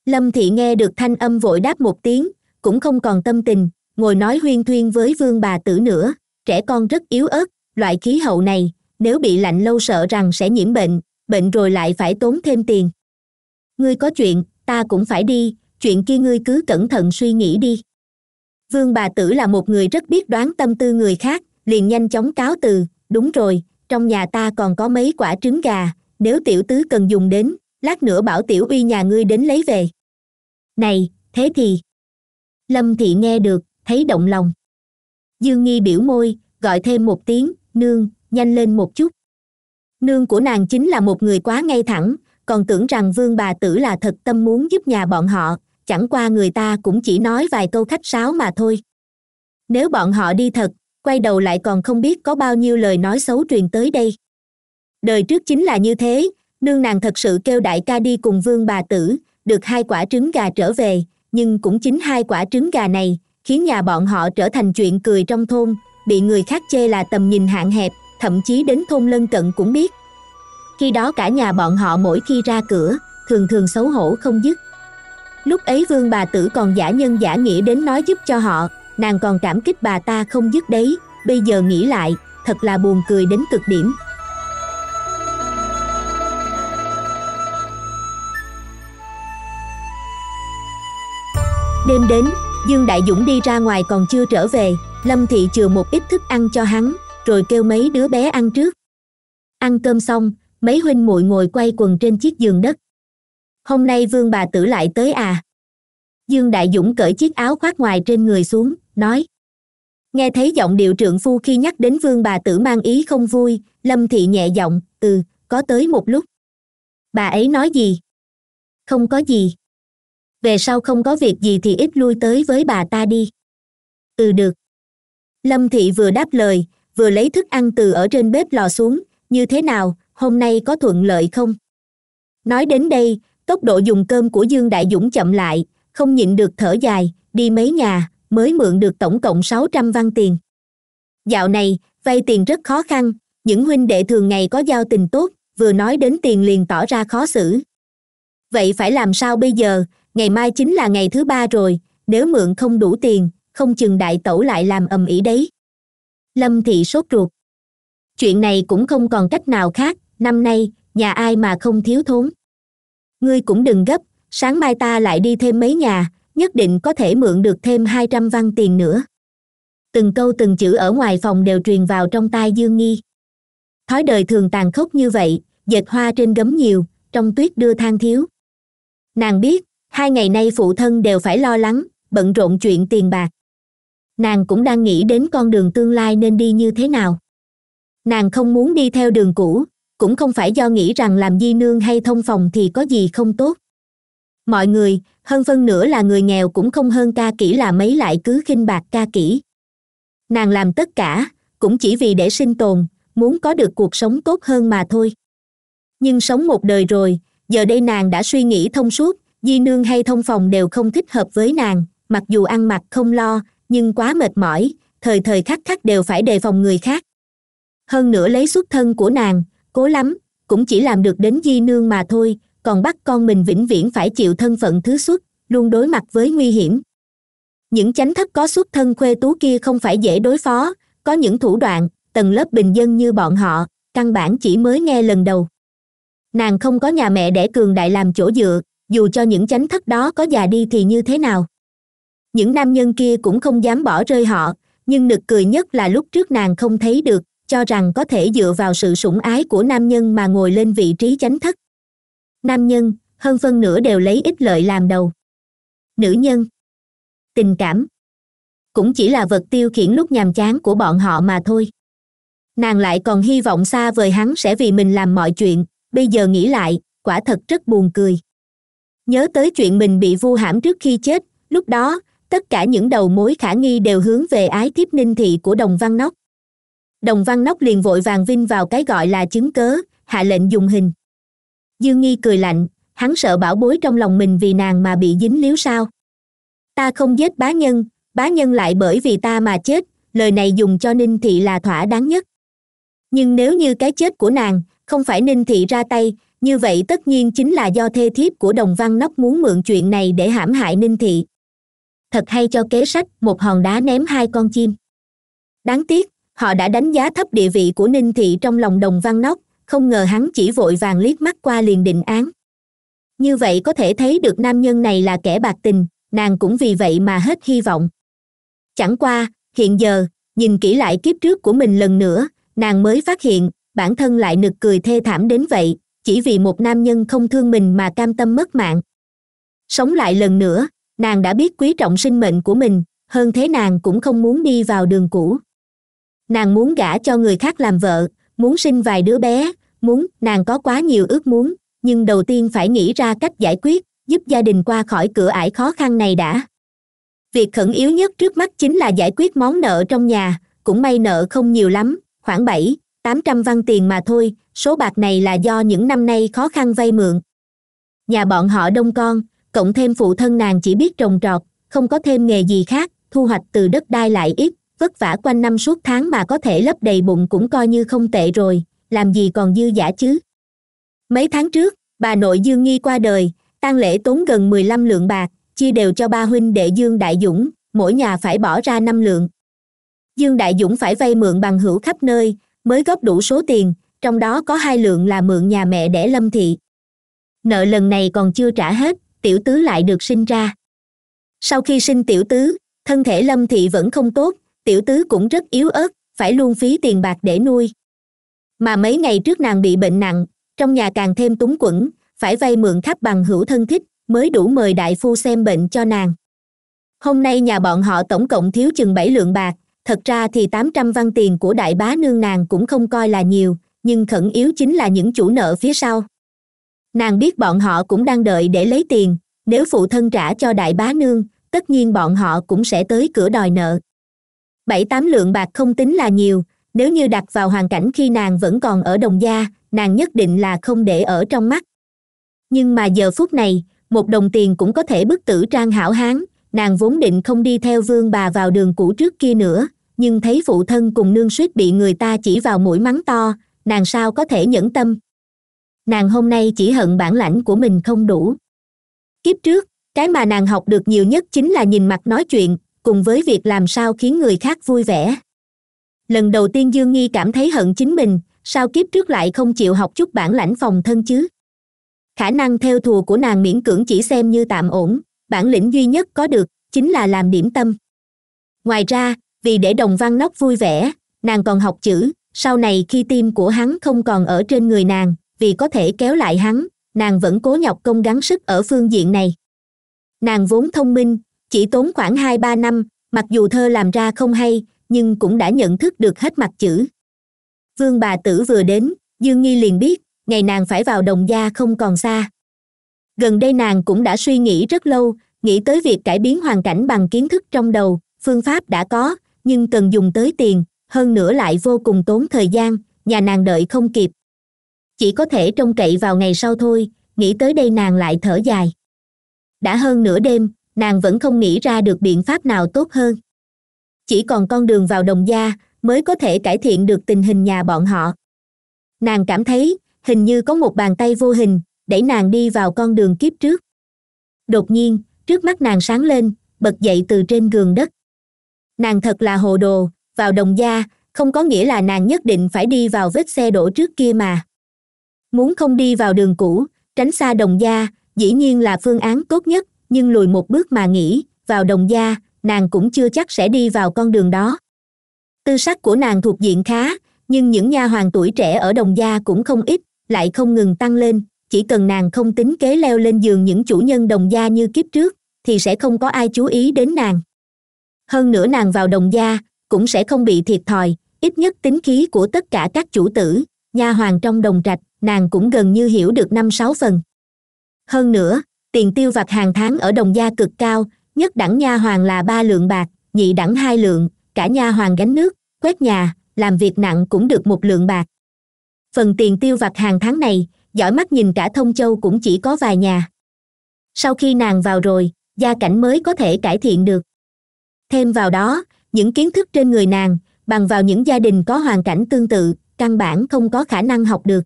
lâm thị nghe được thanh âm vội đáp một tiếng cũng không còn tâm tình ngồi nói huyên thuyên với vương bà tử nữa trẻ con rất yếu ớt loại khí hậu này nếu bị lạnh lâu sợ rằng sẽ nhiễm bệnh bệnh rồi lại phải tốn thêm tiền ngươi có chuyện ta cũng phải đi chuyện kia ngươi cứ cẩn thận suy nghĩ đi vương bà tử là một người rất biết đoán tâm tư người khác liền nhanh chóng cáo từ đúng rồi trong nhà ta còn có mấy quả trứng gà nếu tiểu tứ cần dùng đến lát nữa bảo tiểu uy nhà ngươi đến lấy về này thế thì lâm thị nghe được thấy động lòng dương nghi biểu môi gọi thêm một tiếng nương nhanh lên một chút nương của nàng chính là một người quá ngay thẳng còn tưởng rằng vương bà tử là thật tâm muốn giúp nhà bọn họ chẳng qua người ta cũng chỉ nói vài câu khách sáo mà thôi nếu bọn họ đi thật quay đầu lại còn không biết có bao nhiêu lời nói xấu truyền tới đây đời trước chính là như thế nương nàng thật sự kêu đại ca đi cùng vương bà tử được hai quả trứng gà trở về nhưng cũng chính hai quả trứng gà này khiến nhà bọn họ trở thành chuyện cười trong thôn bị người khác chê là tầm nhìn hạn hẹp thậm chí đến thôn lân cận cũng biết khi đó cả nhà bọn họ mỗi khi ra cửa thường thường xấu hổ không dứt lúc ấy vương bà tử còn giả nhân giả nghĩa đến nói giúp cho họ nàng còn cảm kích bà ta không dứt đấy bây giờ nghĩ lại thật là buồn cười đến cực điểm Đêm đến, Dương Đại Dũng đi ra ngoài còn chưa trở về, Lâm Thị chừa một ít thức ăn cho hắn, rồi kêu mấy đứa bé ăn trước. Ăn cơm xong, mấy huynh muội ngồi quay quần trên chiếc giường đất. Hôm nay Vương bà tử lại tới à? Dương Đại Dũng cởi chiếc áo khoác ngoài trên người xuống, nói. Nghe thấy giọng điệu trượng phu khi nhắc đến Vương bà tử mang ý không vui, Lâm Thị nhẹ giọng, ừ, có tới một lúc. Bà ấy nói gì? Không có gì về sau không có việc gì thì ít lui tới với bà ta đi ừ được lâm thị vừa đáp lời vừa lấy thức ăn từ ở trên bếp lò xuống như thế nào hôm nay có thuận lợi không nói đến đây tốc độ dùng cơm của dương đại dũng chậm lại không nhịn được thở dài đi mấy nhà mới mượn được tổng cộng sáu trăm văn tiền dạo này vay tiền rất khó khăn những huynh đệ thường ngày có giao tình tốt vừa nói đến tiền liền tỏ ra khó xử vậy phải làm sao bây giờ ngày mai chính là ngày thứ ba rồi nếu mượn không đủ tiền không chừng đại tẩu lại làm ầm ĩ đấy lâm thị sốt ruột chuyện này cũng không còn cách nào khác năm nay nhà ai mà không thiếu thốn ngươi cũng đừng gấp sáng mai ta lại đi thêm mấy nhà nhất định có thể mượn được thêm hai trăm văn tiền nữa từng câu từng chữ ở ngoài phòng đều truyền vào trong tai dương nghi thói đời thường tàn khốc như vậy dệt hoa trên gấm nhiều trong tuyết đưa than thiếu nàng biết hai ngày nay phụ thân đều phải lo lắng bận rộn chuyện tiền bạc nàng cũng đang nghĩ đến con đường tương lai nên đi như thế nào nàng không muốn đi theo đường cũ cũng không phải do nghĩ rằng làm di nương hay thông phòng thì có gì không tốt mọi người hơn phân nữa là người nghèo cũng không hơn ca kỹ là mấy lại cứ khinh bạc ca kỹ nàng làm tất cả cũng chỉ vì để sinh tồn muốn có được cuộc sống tốt hơn mà thôi nhưng sống một đời rồi giờ đây nàng đã suy nghĩ thông suốt di nương hay thông phòng đều không thích hợp với nàng mặc dù ăn mặc không lo nhưng quá mệt mỏi thời thời khắc khắc đều phải đề phòng người khác hơn nữa lấy xuất thân của nàng cố lắm cũng chỉ làm được đến di nương mà thôi còn bắt con mình vĩnh viễn phải chịu thân phận thứ xuất luôn đối mặt với nguy hiểm những chánh thất có xuất thân khuê tú kia không phải dễ đối phó có những thủ đoạn tầng lớp bình dân như bọn họ căn bản chỉ mới nghe lần đầu nàng không có nhà mẹ để cường đại làm chỗ dựa dù cho những chánh thất đó có già đi thì như thế nào những nam nhân kia cũng không dám bỏ rơi họ nhưng nực cười nhất là lúc trước nàng không thấy được cho rằng có thể dựa vào sự sủng ái của nam nhân mà ngồi lên vị trí chánh thất nam nhân hơn phân nửa đều lấy ích lợi làm đầu nữ nhân tình cảm cũng chỉ là vật tiêu khiển lúc nhàm chán của bọn họ mà thôi nàng lại còn hy vọng xa vời hắn sẽ vì mình làm mọi chuyện bây giờ nghĩ lại quả thật rất buồn cười nhớ tới chuyện mình bị vu hãm trước khi chết lúc đó tất cả những đầu mối khả nghi đều hướng về ái thiếp ninh thị của đồng văn nóc đồng văn nóc liền vội vàng vinh vào cái gọi là chứng cớ hạ lệnh dùng hình dương nghi cười lạnh hắn sợ bảo bối trong lòng mình vì nàng mà bị dính líu sao ta không giết bá nhân bá nhân lại bởi vì ta mà chết lời này dùng cho ninh thị là thỏa đáng nhất nhưng nếu như cái chết của nàng không phải ninh thị ra tay như vậy tất nhiên chính là do thê thiếp của đồng văn nóc muốn mượn chuyện này để hãm hại ninh thị thật hay cho kế sách một hòn đá ném hai con chim đáng tiếc họ đã đánh giá thấp địa vị của ninh thị trong lòng đồng văn nóc không ngờ hắn chỉ vội vàng liếc mắt qua liền định án như vậy có thể thấy được nam nhân này là kẻ bạc tình nàng cũng vì vậy mà hết hy vọng chẳng qua hiện giờ nhìn kỹ lại kiếp trước của mình lần nữa nàng mới phát hiện bản thân lại nực cười thê thảm đến vậy chỉ vì một nam nhân không thương mình mà cam tâm mất mạng sống lại lần nữa nàng đã biết quý trọng sinh mệnh của mình hơn thế nàng cũng không muốn đi vào đường cũ nàng muốn gả cho người khác làm vợ muốn sinh vài đứa bé muốn nàng có quá nhiều ước muốn nhưng đầu tiên phải nghĩ ra cách giải quyết giúp gia đình qua khỏi cửa ải khó khăn này đã việc khẩn yếu nhất trước mắt chính là giải quyết món nợ trong nhà cũng may nợ không nhiều lắm khoảng bảy tám trăm văn tiền mà thôi số bạc này là do những năm nay khó khăn vay mượn nhà bọn họ đông con cộng thêm phụ thân nàng chỉ biết trồng trọt không có thêm nghề gì khác thu hoạch từ đất đai lại ít vất vả quanh năm suốt tháng mà có thể lấp đầy bụng cũng coi như không tệ rồi làm gì còn dư giả chứ mấy tháng trước bà nội dương nghi qua đời tang lễ tốn gần mười lăm lượng bạc chia đều cho ba huynh đệ dương đại dũng mỗi nhà phải bỏ ra năm lượng dương đại dũng phải vay mượn bằng hữu khắp nơi mới góp đủ số tiền trong đó có hai lượng là mượn nhà mẹ để lâm thị nợ lần này còn chưa trả hết tiểu tứ lại được sinh ra sau khi sinh tiểu tứ thân thể lâm thị vẫn không tốt tiểu tứ cũng rất yếu ớt phải luôn phí tiền bạc để nuôi mà mấy ngày trước nàng bị bệnh nặng trong nhà càng thêm túng quẫn, phải vay mượn khắp bằng hữu thân thích mới đủ mời đại phu xem bệnh cho nàng hôm nay nhà bọn họ tổng cộng thiếu chừng bảy lượng bạc thật ra thì tám trăm văn tiền của đại bá nương nàng cũng không coi là nhiều nhưng khẩn yếu chính là những chủ nợ phía sau nàng biết bọn họ cũng đang đợi để lấy tiền nếu phụ thân trả cho đại bá nương tất nhiên bọn họ cũng sẽ tới cửa đòi nợ bảy tám lượng bạc không tính là nhiều nếu như đặt vào hoàn cảnh khi nàng vẫn còn ở đồng gia nàng nhất định là không để ở trong mắt nhưng mà giờ phút này một đồng tiền cũng có thể bức tử trang hảo hán nàng vốn định không đi theo vương bà vào đường cũ trước kia nữa nhưng thấy phụ thân cùng nương suýt bị người ta chỉ vào mũi mắng to nàng sao có thể nhẫn tâm nàng hôm nay chỉ hận bản lãnh của mình không đủ kiếp trước cái mà nàng học được nhiều nhất chính là nhìn mặt nói chuyện cùng với việc làm sao khiến người khác vui vẻ lần đầu tiên dương nghi cảm thấy hận chính mình sao kiếp trước lại không chịu học chút bản lãnh phòng thân chứ khả năng theo thùa của nàng miễn cưỡng chỉ xem như tạm ổn bản lĩnh duy nhất có được chính là làm điểm tâm ngoài ra vì để đồng văn nóc vui vẻ nàng còn học chữ sau này khi tim của hắn không còn ở trên người nàng vì có thể kéo lại hắn nàng vẫn cố nhọc công gắng sức ở phương diện này nàng vốn thông minh chỉ tốn khoảng hai ba năm mặc dù thơ làm ra không hay nhưng cũng đã nhận thức được hết mặt chữ vương bà tử vừa đến dương nghi liền biết ngày nàng phải vào đồng gia không còn xa gần đây nàng cũng đã suy nghĩ rất lâu nghĩ tới việc cải biến hoàn cảnh bằng kiến thức trong đầu phương pháp đã có nhưng cần dùng tới tiền hơn nữa lại vô cùng tốn thời gian nhà nàng đợi không kịp chỉ có thể trông cậy vào ngày sau thôi nghĩ tới đây nàng lại thở dài đã hơn nửa đêm nàng vẫn không nghĩ ra được biện pháp nào tốt hơn chỉ còn con đường vào đồng gia mới có thể cải thiện được tình hình nhà bọn họ nàng cảm thấy hình như có một bàn tay vô hình đẩy nàng đi vào con đường kiếp trước đột nhiên trước mắt nàng sáng lên bật dậy từ trên giường đất nàng thật là hồ đồ vào đồng gia không có nghĩa là nàng nhất định phải đi vào vết xe đổ trước kia mà muốn không đi vào đường cũ tránh xa đồng gia dĩ nhiên là phương án tốt nhất nhưng lùi một bước mà nghĩ vào đồng gia nàng cũng chưa chắc sẽ đi vào con đường đó tư sắc của nàng thuộc diện khá nhưng những nha hoàng tuổi trẻ ở đồng gia cũng không ít lại không ngừng tăng lên chỉ cần nàng không tính kế leo lên giường những chủ nhân đồng gia như kiếp trước thì sẽ không có ai chú ý đến nàng hơn nữa nàng vào đồng gia cũng sẽ không bị thiệt thòi ít nhất tính khí của tất cả các chủ tử nha hoàng trong đồng trạch nàng cũng gần như hiểu được năm sáu phần hơn nữa tiền tiêu vặt hàng tháng ở đồng gia cực cao nhất đẳng nha hoàng là ba lượng bạc nhị đẳng hai lượng cả nha hoàng gánh nước quét nhà làm việc nặng cũng được một lượng bạc phần tiền tiêu vặt hàng tháng này giỏi mắt nhìn cả thông châu cũng chỉ có vài nhà sau khi nàng vào rồi gia cảnh mới có thể cải thiện được thêm vào đó những kiến thức trên người nàng bằng vào những gia đình có hoàn cảnh tương tự căn bản không có khả năng học được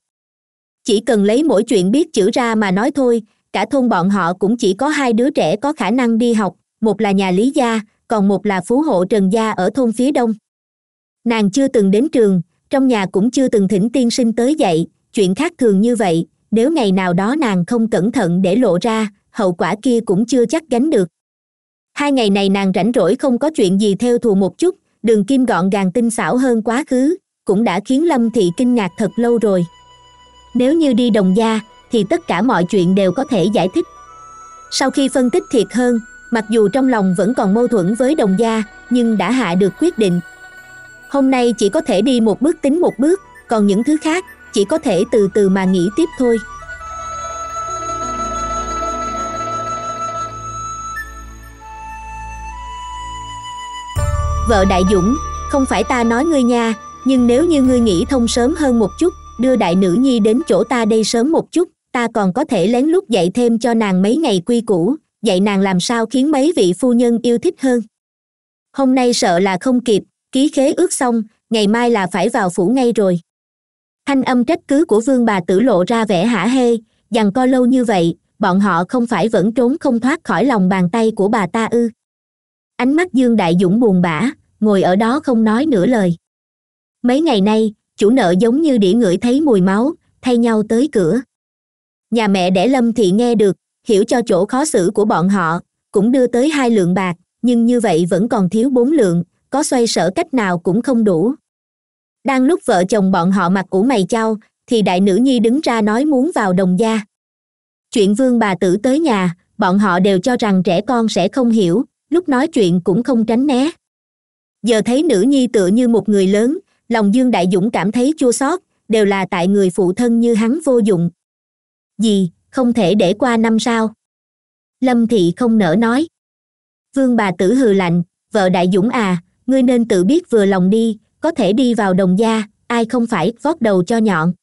chỉ cần lấy mỗi chuyện biết chữ ra mà nói thôi cả thôn bọn họ cũng chỉ có hai đứa trẻ có khả năng đi học một là nhà lý gia còn một là phú hộ trần gia ở thôn phía đông nàng chưa từng đến trường trong nhà cũng chưa từng thỉnh tiên sinh tới dạy chuyện khác thường như vậy nếu ngày nào đó nàng không cẩn thận để lộ ra hậu quả kia cũng chưa chắc gánh được hai ngày này nàng rảnh rỗi không có chuyện gì theo thù một chút đường kim gọn gàng tinh xảo hơn quá khứ cũng đã khiến lâm thị kinh ngạc thật lâu rồi nếu như đi đồng gia thì tất cả mọi chuyện đều có thể giải thích sau khi phân tích thiệt hơn mặc dù trong lòng vẫn còn mâu thuẫn với đồng gia nhưng đã hạ được quyết định hôm nay chỉ có thể đi một bước tính một bước còn những thứ khác chỉ có thể từ từ mà nghĩ tiếp thôi vợ đại dũng không phải ta nói ngươi nha nhưng nếu như ngươi nghĩ thông sớm hơn một chút đưa đại nữ nhi đến chỗ ta đây sớm một chút ta còn có thể lén lút dạy thêm cho nàng mấy ngày quy củ dạy nàng làm sao khiến mấy vị phu nhân yêu thích hơn hôm nay sợ là không kịp ký khế ước xong ngày mai là phải vào phủ ngay rồi thanh âm trách cứ của vương bà tử lộ ra vẻ hả hê rằng co lâu như vậy bọn họ không phải vẫn trốn không thoát khỏi lòng bàn tay của bà ta ư ánh mắt dương đại dũng buồn bã ngồi ở đó không nói nửa lời mấy ngày nay chủ nợ giống như đĩa ngửi thấy mùi máu thay nhau tới cửa nhà mẹ đẻ lâm thị nghe được hiểu cho chỗ khó xử của bọn họ cũng đưa tới hai lượng bạc nhưng như vậy vẫn còn thiếu bốn lượng có xoay sở cách nào cũng không đủ đang lúc vợ chồng bọn họ mặc ủ mày chau thì đại nữ nhi đứng ra nói muốn vào đồng gia chuyện vương bà tử tới nhà bọn họ đều cho rằng trẻ con sẽ không hiểu lúc nói chuyện cũng không tránh né giờ thấy nữ nhi tựa như một người lớn lòng dương đại dũng cảm thấy chua xót đều là tại người phụ thân như hắn vô dụng gì không thể để qua năm sao lâm thị không nỡ nói vương bà tử hừ lạnh vợ đại dũng à ngươi nên tự biết vừa lòng đi có thể đi vào đồng gia ai không phải vót đầu cho nhọn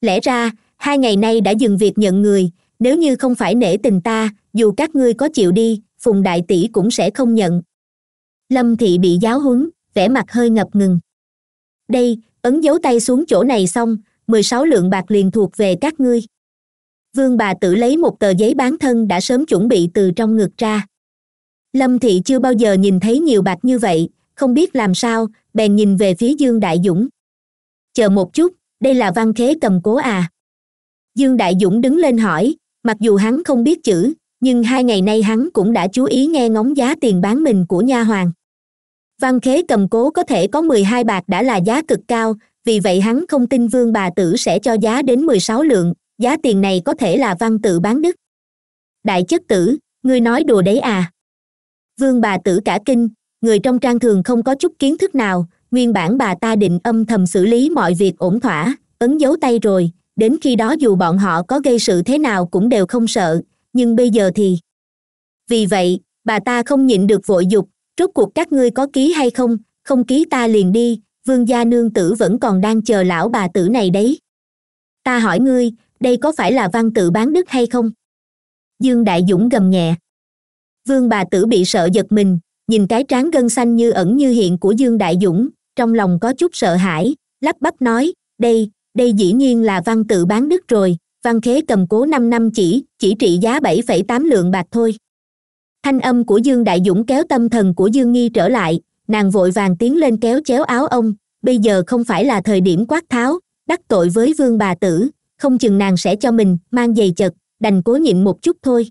lẽ ra hai ngày nay đã dừng việc nhận người nếu như không phải nể tình ta dù các ngươi có chịu đi phùng đại tỷ cũng sẽ không nhận lâm thị bị giáo huấn vẻ mặt hơi ngập ngừng đây ấn dấu tay xuống chỗ này xong mười sáu lượng bạc liền thuộc về các ngươi vương bà tự lấy một tờ giấy bán thân đã sớm chuẩn bị từ trong ngực ra lâm thị chưa bao giờ nhìn thấy nhiều bạc như vậy không biết làm sao bèn nhìn về phía dương đại dũng chờ một chút đây là văn khế cầm cố à dương đại dũng đứng lên hỏi mặc dù hắn không biết chữ nhưng hai ngày nay hắn cũng đã chú ý nghe ngóng giá tiền bán mình của nha hoàng văn khế cầm cố có thể có mười hai bạc đã là giá cực cao vì vậy hắn không tin vương bà tử sẽ cho giá đến mười sáu lượng giá tiền này có thể là văn tự bán đứt đại chất tử ngươi nói đùa đấy à vương bà tử cả kinh người trong trang thường không có chút kiến thức nào nguyên bản bà ta định âm thầm xử lý mọi việc ổn thỏa ấn dấu tay rồi đến khi đó dù bọn họ có gây sự thế nào cũng đều không sợ nhưng bây giờ thì vì vậy bà ta không nhịn được vội dục rốt cuộc các ngươi có ký hay không không ký ta liền đi vương gia nương tử vẫn còn đang chờ lão bà tử này đấy ta hỏi ngươi đây có phải là văn tự bán đức hay không dương đại dũng gầm nhẹ vương bà tử bị sợ giật mình nhìn cái trán gân xanh như ẩn như hiện của dương đại dũng trong lòng có chút sợ hãi lắp bắp nói đây đây dĩ nhiên là văn tự bán đức rồi văn khế cầm cố năm năm chỉ chỉ trị giá bảy phẩy tám lượng bạc thôi thanh âm của dương đại dũng kéo tâm thần của dương nghi trở lại nàng vội vàng tiến lên kéo chéo áo ông bây giờ không phải là thời điểm quát tháo đắc tội với vương bà tử không chừng nàng sẽ cho mình mang giày chật đành cố nhịn một chút thôi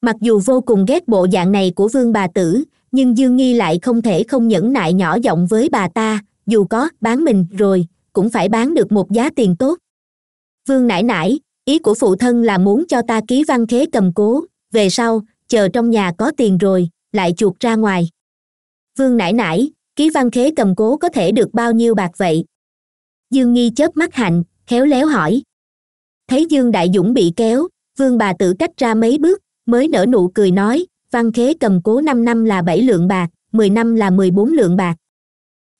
mặc dù vô cùng ghét bộ dạng này của vương bà tử nhưng dương nghi lại không thể không nhẫn nại nhỏ giọng với bà ta dù có bán mình rồi cũng phải bán được một giá tiền tốt vương nãi nãi ý của phụ thân là muốn cho ta ký văn khế cầm cố về sau chờ trong nhà có tiền rồi lại chuột ra ngoài vương nãi nãi ký văn khế cầm cố có thể được bao nhiêu bạc vậy dương nghi chớp mắt hạnh khéo léo hỏi thấy dương đại dũng bị kéo vương bà Tử cách ra mấy bước mới nở nụ cười nói văn khế cầm cố năm năm là bảy lượng bạc mười năm là mười bốn lượng bạc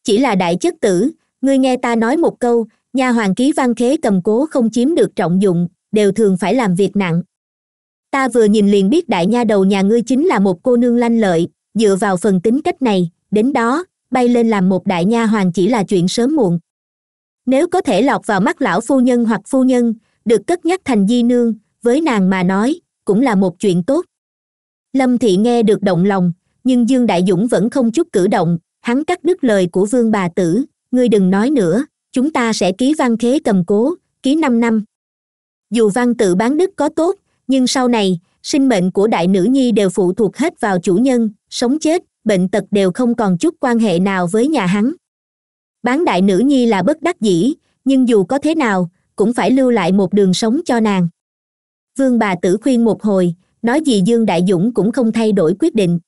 chỉ là đại chất tử ngươi nghe ta nói một câu nha hoàng ký văn khế cầm cố không chiếm được trọng dụng đều thường phải làm việc nặng ta vừa nhìn liền biết đại nha đầu nhà ngươi chính là một cô nương lanh lợi dựa vào phần tính cách này đến đó bay lên làm một đại nha hoàng chỉ là chuyện sớm muộn nếu có thể lọt vào mắt lão phu nhân hoặc phu nhân được cất nhắc thành di nương với nàng mà nói cũng là một chuyện tốt lâm thị nghe được động lòng nhưng dương đại dũng vẫn không chút cử động hắn cắt đứt lời của vương bà tử ngươi đừng nói nữa chúng ta sẽ ký văn khế cầm cố ký năm năm dù văn tự bán đức có tốt nhưng sau này sinh mệnh của đại nữ nhi đều phụ thuộc hết vào chủ nhân sống chết bệnh tật đều không còn chút quan hệ nào với nhà hắn bán đại nữ nhi là bất đắc dĩ nhưng dù có thế nào cũng phải lưu lại một đường sống cho nàng vương bà tử khuyên một hồi nói gì dương đại dũng cũng không thay đổi quyết định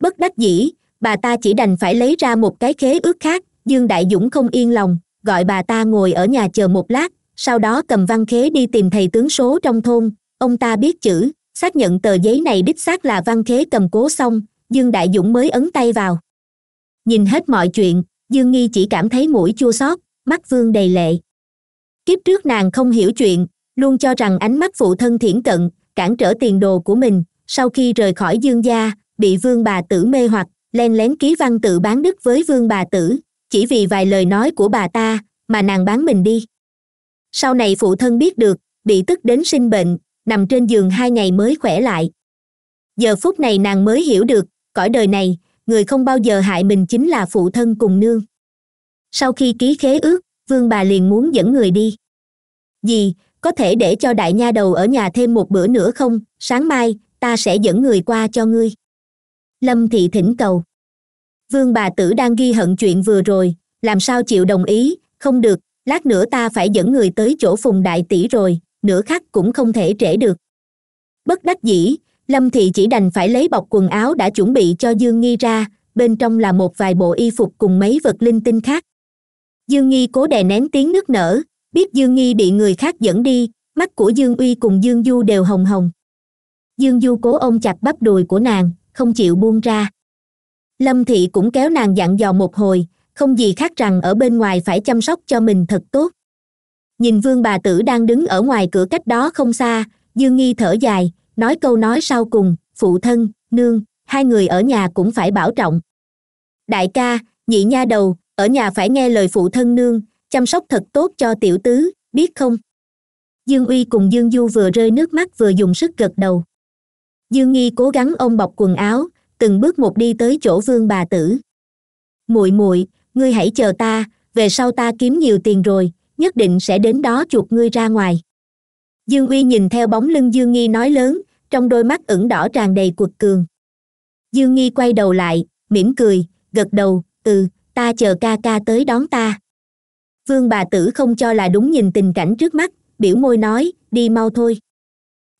bất đắc dĩ bà ta chỉ đành phải lấy ra một cái khế ước khác dương đại dũng không yên lòng gọi bà ta ngồi ở nhà chờ một lát sau đó cầm văn khế đi tìm thầy tướng số trong thôn ông ta biết chữ xác nhận tờ giấy này đích xác là văn khế cầm cố xong dương đại dũng mới ấn tay vào nhìn hết mọi chuyện dương nghi chỉ cảm thấy mũi chua xót mắt vương đầy lệ kiếp trước nàng không hiểu chuyện luôn cho rằng ánh mắt phụ thân thiển cận cản trở tiền đồ của mình sau khi rời khỏi dương gia bị vương bà tử mê hoặc len lén ký văn tự bán đứt với vương bà tử chỉ vì vài lời nói của bà ta mà nàng bán mình đi sau này phụ thân biết được bị tức đến sinh bệnh nằm trên giường hai ngày mới khỏe lại giờ phút này nàng mới hiểu được cõi đời này người không bao giờ hại mình chính là phụ thân cùng nương sau khi ký khế ước vương bà liền muốn dẫn người đi dì có thể để cho đại nha đầu ở nhà thêm một bữa nữa không sáng mai ta sẽ dẫn người qua cho ngươi lâm thị thỉnh cầu vương bà tử đang ghi hận chuyện vừa rồi làm sao chịu đồng ý không được lát nữa ta phải dẫn người tới chỗ phùng đại tỷ rồi nửa khắc cũng không thể trễ được bất đắc dĩ lâm thị chỉ đành phải lấy bọc quần áo đã chuẩn bị cho dương nghi ra bên trong là một vài bộ y phục cùng mấy vật linh tinh khác dương nghi cố đè nén tiếng nức nở biết dương nghi bị người khác dẫn đi mắt của dương uy cùng dương du đều hồng hồng dương du cố ôm chặt bắp đùi của nàng không chịu buông ra lâm thị cũng kéo nàng dặn dò một hồi không gì khác rằng ở bên ngoài phải chăm sóc cho mình thật tốt nhìn vương bà tử đang đứng ở ngoài cửa cách đó không xa dương nghi thở dài nói câu nói sau cùng phụ thân nương hai người ở nhà cũng phải bảo trọng đại ca nhị nha đầu ở nhà phải nghe lời phụ thân nương chăm sóc thật tốt cho tiểu tứ biết không dương uy cùng dương du vừa rơi nước mắt vừa dùng sức gật đầu dương nghi cố gắng ôm bọc quần áo từng bước một đi tới chỗ vương bà tử muội muội ngươi hãy chờ ta về sau ta kiếm nhiều tiền rồi nhất định sẽ đến đó chuộc ngươi ra ngoài dương uy nhìn theo bóng lưng dương nghi nói lớn trong đôi mắt ửng đỏ tràn đầy cuột cường dương nghi quay đầu lại mỉm cười gật đầu ừ ta chờ ca ca tới đón ta vương bà tử không cho là đúng nhìn tình cảnh trước mắt biểu môi nói đi mau thôi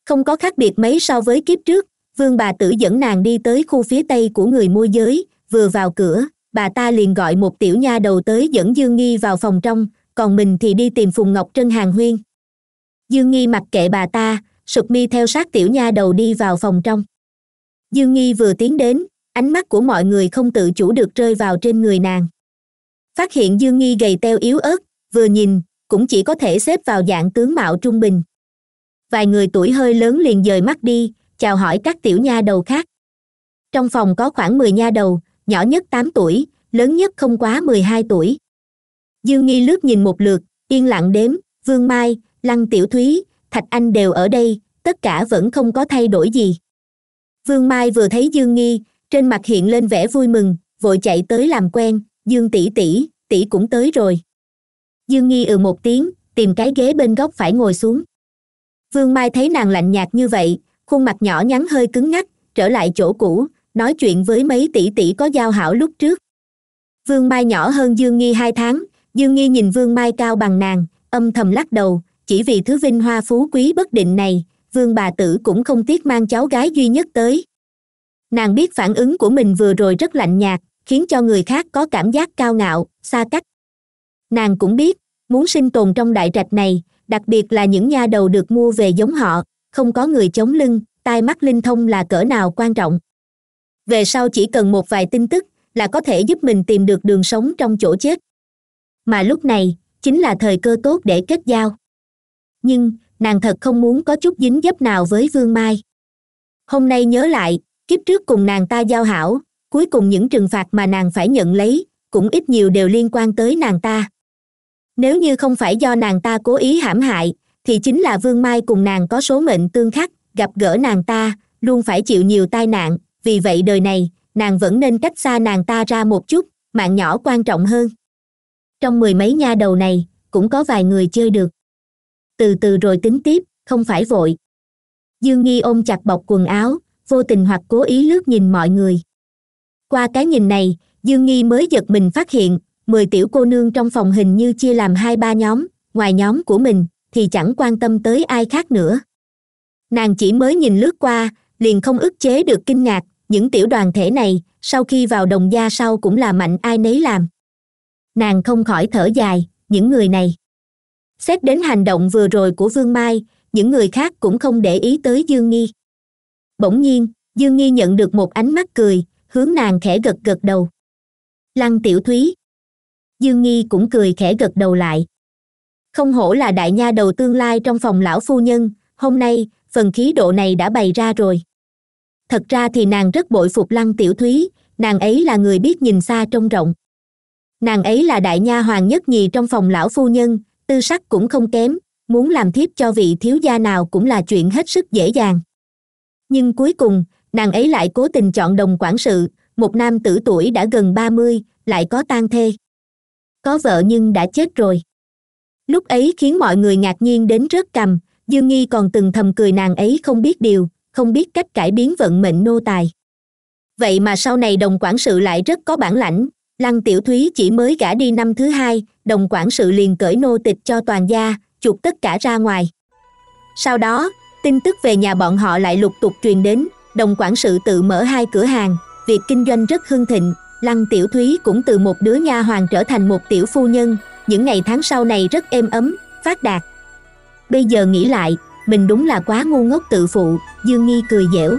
không có khác biệt mấy so với kiếp trước vương bà tử dẫn nàng đi tới khu phía tây của người môi giới vừa vào cửa bà ta liền gọi một tiểu nha đầu tới dẫn dương nghi vào phòng trong còn mình thì đi tìm phùng ngọc trân hàng huyên dương nghi mặc kệ bà ta sụp mi theo sát tiểu nha đầu đi vào phòng trong dương nghi vừa tiến đến ánh mắt của mọi người không tự chủ được rơi vào trên người nàng phát hiện dương nghi gầy teo yếu ớt vừa nhìn cũng chỉ có thể xếp vào dạng tướng mạo trung bình vài người tuổi hơi lớn liền dời mắt đi chào hỏi các tiểu nha đầu khác trong phòng có khoảng mười nha đầu nhỏ nhất tám tuổi lớn nhất không quá mười hai tuổi dương nghi lướt nhìn một lượt yên lặng đếm vương mai lăng tiểu thúy thạch anh đều ở đây tất cả vẫn không có thay đổi gì vương mai vừa thấy dương nghi trên mặt hiện lên vẻ vui mừng vội chạy tới làm quen dương tỷ tỷ tỷ cũng tới rồi dương nghi ừ một tiếng tìm cái ghế bên góc phải ngồi xuống vương mai thấy nàng lạnh nhạt như vậy khuôn mặt nhỏ nhắn hơi cứng ngắc trở lại chỗ cũ nói chuyện với mấy tỷ tỷ có giao hảo lúc trước vương mai nhỏ hơn dương nghi hai tháng dương nghi nhìn vương mai cao bằng nàng âm thầm lắc đầu chỉ vì thứ vinh hoa phú quý bất định này vương bà tử cũng không tiếc mang cháu gái duy nhất tới nàng biết phản ứng của mình vừa rồi rất lạnh nhạt khiến cho người khác có cảm giác cao ngạo xa cách nàng cũng biết muốn sinh tồn trong đại trạch này đặc biệt là những nha đầu được mua về giống họ không có người chống lưng tai mắt linh thông là cỡ nào quan trọng về sau chỉ cần một vài tin tức là có thể giúp mình tìm được đường sống trong chỗ chết mà lúc này chính là thời cơ tốt để kết giao nhưng nàng thật không muốn có chút dính dấp nào với vương mai hôm nay nhớ lại kiếp trước cùng nàng ta giao hảo cuối cùng những trừng phạt mà nàng phải nhận lấy cũng ít nhiều đều liên quan tới nàng ta nếu như không phải do nàng ta cố ý hãm hại thì chính là vương mai cùng nàng có số mệnh tương khắc gặp gỡ nàng ta luôn phải chịu nhiều tai nạn vì vậy đời này nàng vẫn nên cách xa nàng ta ra một chút mạng nhỏ quan trọng hơn trong mười mấy nha đầu này cũng có vài người chơi được từ từ rồi tính tiếp không phải vội dương nghi ôm chặt bọc quần áo vô tình hoặc cố ý lướt nhìn mọi người qua cái nhìn này dương nghi mới giật mình phát hiện mười tiểu cô nương trong phòng hình như chia làm hai ba nhóm ngoài nhóm của mình thì chẳng quan tâm tới ai khác nữa nàng chỉ mới nhìn lướt qua liền không ức chế được kinh ngạc những tiểu đoàn thể này sau khi vào đồng gia sau cũng là mạnh ai nấy làm nàng không khỏi thở dài những người này xét đến hành động vừa rồi của vương mai những người khác cũng không để ý tới dương nghi bỗng nhiên dương nghi nhận được một ánh mắt cười hướng nàng khẽ gật gật đầu lăng tiểu thúy dương nghi cũng cười khẽ gật đầu lại không hổ là đại nha đầu tương lai trong phòng lão phu nhân hôm nay phần khí độ này đã bày ra rồi thật ra thì nàng rất bội phục lăng tiểu thúy nàng ấy là người biết nhìn xa trông rộng nàng ấy là đại nha hoàng nhất nhì trong phòng lão phu nhân tư sắc cũng không kém muốn làm thiếp cho vị thiếu gia nào cũng là chuyện hết sức dễ dàng nhưng cuối cùng nàng ấy lại cố tình chọn đồng quản sự một nam tử tuổi đã gần ba mươi lại có tang thê có vợ nhưng đã chết rồi lúc ấy khiến mọi người ngạc nhiên đến rớt cằm dương nghi còn từng thầm cười nàng ấy không biết điều không biết cách cải biến vận mệnh nô tài vậy mà sau này đồng quản sự lại rất có bản lãnh lăng tiểu thúy chỉ mới gả đi năm thứ hai đồng quản sự liền cởi nô tịch cho toàn gia chuộc tất cả ra ngoài sau đó tin tức về nhà bọn họ lại lục tục truyền đến đồng quản sự tự mở hai cửa hàng việc kinh doanh rất hưng thịnh lăng tiểu thúy cũng từ một đứa nha hoàng trở thành một tiểu phu nhân những ngày tháng sau này rất êm ấm phát đạt bây giờ nghĩ lại mình đúng là quá ngu ngốc tự phụ dương nghi cười dẻo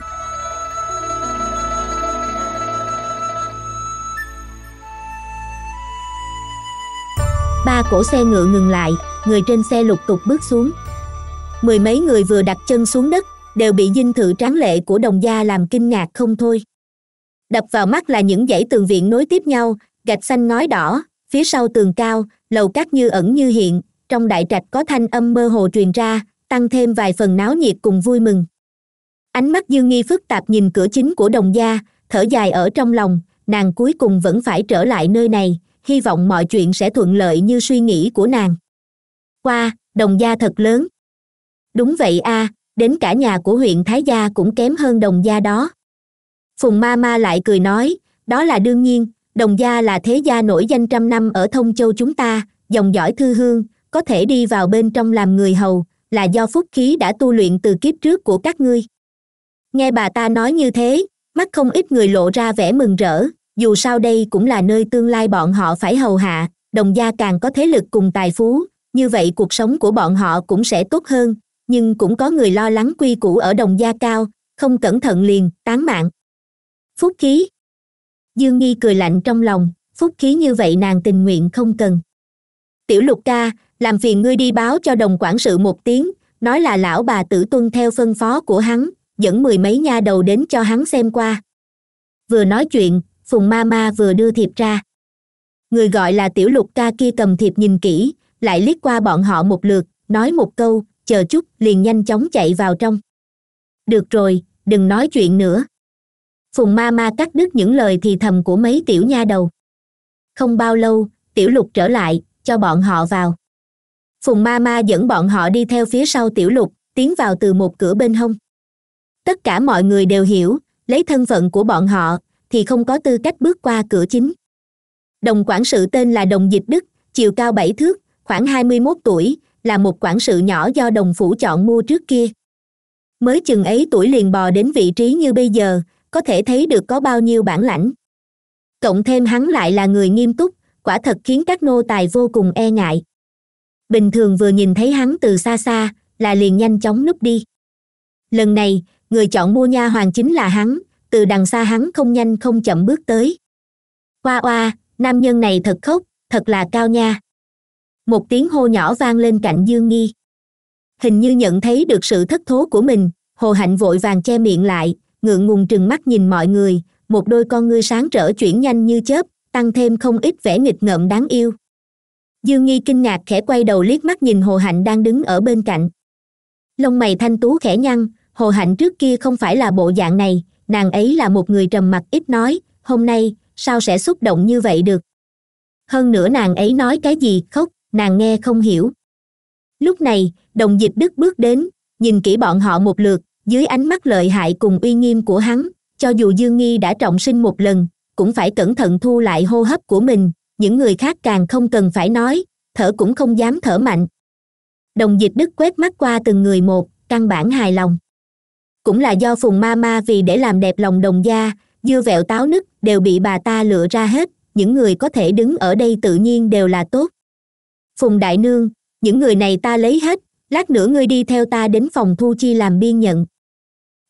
ba cổ xe ngựa ngừng lại người trên xe lục tục bước xuống mười mấy người vừa đặt chân xuống đất đều bị dinh thự tráng lệ của đồng gia làm kinh ngạc không thôi đập vào mắt là những dãy tường viện nối tiếp nhau gạch xanh ngói đỏ phía sau tường cao lầu cát như ẩn như hiện trong đại trạch có thanh âm mơ hồ truyền ra tăng thêm vài phần náo nhiệt cùng vui mừng ánh mắt dương nghi phức tạp nhìn cửa chính của đồng gia thở dài ở trong lòng nàng cuối cùng vẫn phải trở lại nơi này hy vọng mọi chuyện sẽ thuận lợi như suy nghĩ của nàng qua đồng gia thật lớn đúng vậy a à, đến cả nhà của huyện thái gia cũng kém hơn đồng gia đó phùng ma ma lại cười nói đó là đương nhiên đồng gia là thế gia nổi danh trăm năm ở thông châu chúng ta dòng dõi thư hương có thể đi vào bên trong làm người hầu là do phúc khí đã tu luyện từ kiếp trước của các ngươi nghe bà ta nói như thế mắt không ít người lộ ra vẻ mừng rỡ dù sao đây cũng là nơi tương lai bọn họ phải hầu hạ đồng gia càng có thế lực cùng tài phú như vậy cuộc sống của bọn họ cũng sẽ tốt hơn nhưng cũng có người lo lắng quy củ ở đồng gia cao không cẩn thận liền tán mạng phúc khí dương nghi cười lạnh trong lòng phúc khí như vậy nàng tình nguyện không cần tiểu lục ca làm phiền ngươi đi báo cho đồng quản sự một tiếng nói là lão bà tử tuân theo phân phó của hắn dẫn mười mấy nha đầu đến cho hắn xem qua vừa nói chuyện phùng ma ma vừa đưa thiệp ra người gọi là tiểu lục ca kia cầm thiệp nhìn kỹ lại liếc qua bọn họ một lượt nói một câu chờ chút liền nhanh chóng chạy vào trong được rồi đừng nói chuyện nữa phùng ma ma cắt đứt những lời thì thầm của mấy tiểu nha đầu không bao lâu tiểu lục trở lại cho bọn họ vào phùng ma ma dẫn bọn họ đi theo phía sau tiểu lục tiến vào từ một cửa bên hông tất cả mọi người đều hiểu lấy thân phận của bọn họ thì không có tư cách bước qua cửa chính đồng quản sự tên là đồng dịch đức chiều cao bảy thước khoảng hai mươi mốt tuổi là một quản sự nhỏ do đồng phủ chọn mua trước kia mới chừng ấy tuổi liền bò đến vị trí như bây giờ có thể thấy được có bao nhiêu bản lãnh cộng thêm hắn lại là người nghiêm túc quả thật khiến các nô tài vô cùng e ngại bình thường vừa nhìn thấy hắn từ xa xa là liền nhanh chóng núp đi lần này người chọn mua nha hoàng chính là hắn từ đằng xa hắn không nhanh không chậm bước tới oa oa nam nhân này thật khóc thật là cao nha một tiếng hô nhỏ vang lên cạnh dương nghi hình như nhận thấy được sự thất thố của mình hồ hạnh vội vàng che miệng lại ngượng ngùng trừng mắt nhìn mọi người một đôi con ngươi sáng rỡ chuyển nhanh như chớp tăng thêm không ít vẻ nghịch ngợm đáng yêu dương nghi kinh ngạc khẽ quay đầu liếc mắt nhìn hồ hạnh đang đứng ở bên cạnh lông mày thanh tú khẽ nhăn hồ hạnh trước kia không phải là bộ dạng này nàng ấy là một người trầm mặc ít nói hôm nay sao sẽ xúc động như vậy được hơn nữa nàng ấy nói cái gì khóc nàng nghe không hiểu lúc này đồng dịch đức bước đến nhìn kỹ bọn họ một lượt dưới ánh mắt lợi hại cùng uy nghiêm của hắn cho dù dương nghi đã trọng sinh một lần cũng phải cẩn thận thu lại hô hấp của mình những người khác càng không cần phải nói thở cũng không dám thở mạnh đồng dịch đức quét mắt qua từng người một căn bản hài lòng cũng là do phùng ma ma vì để làm đẹp lòng đồng gia dưa vẹo táo nứt đều bị bà ta lựa ra hết những người có thể đứng ở đây tự nhiên đều là tốt phùng đại nương những người này ta lấy hết lát nữa ngươi đi theo ta đến phòng thu chi làm biên nhận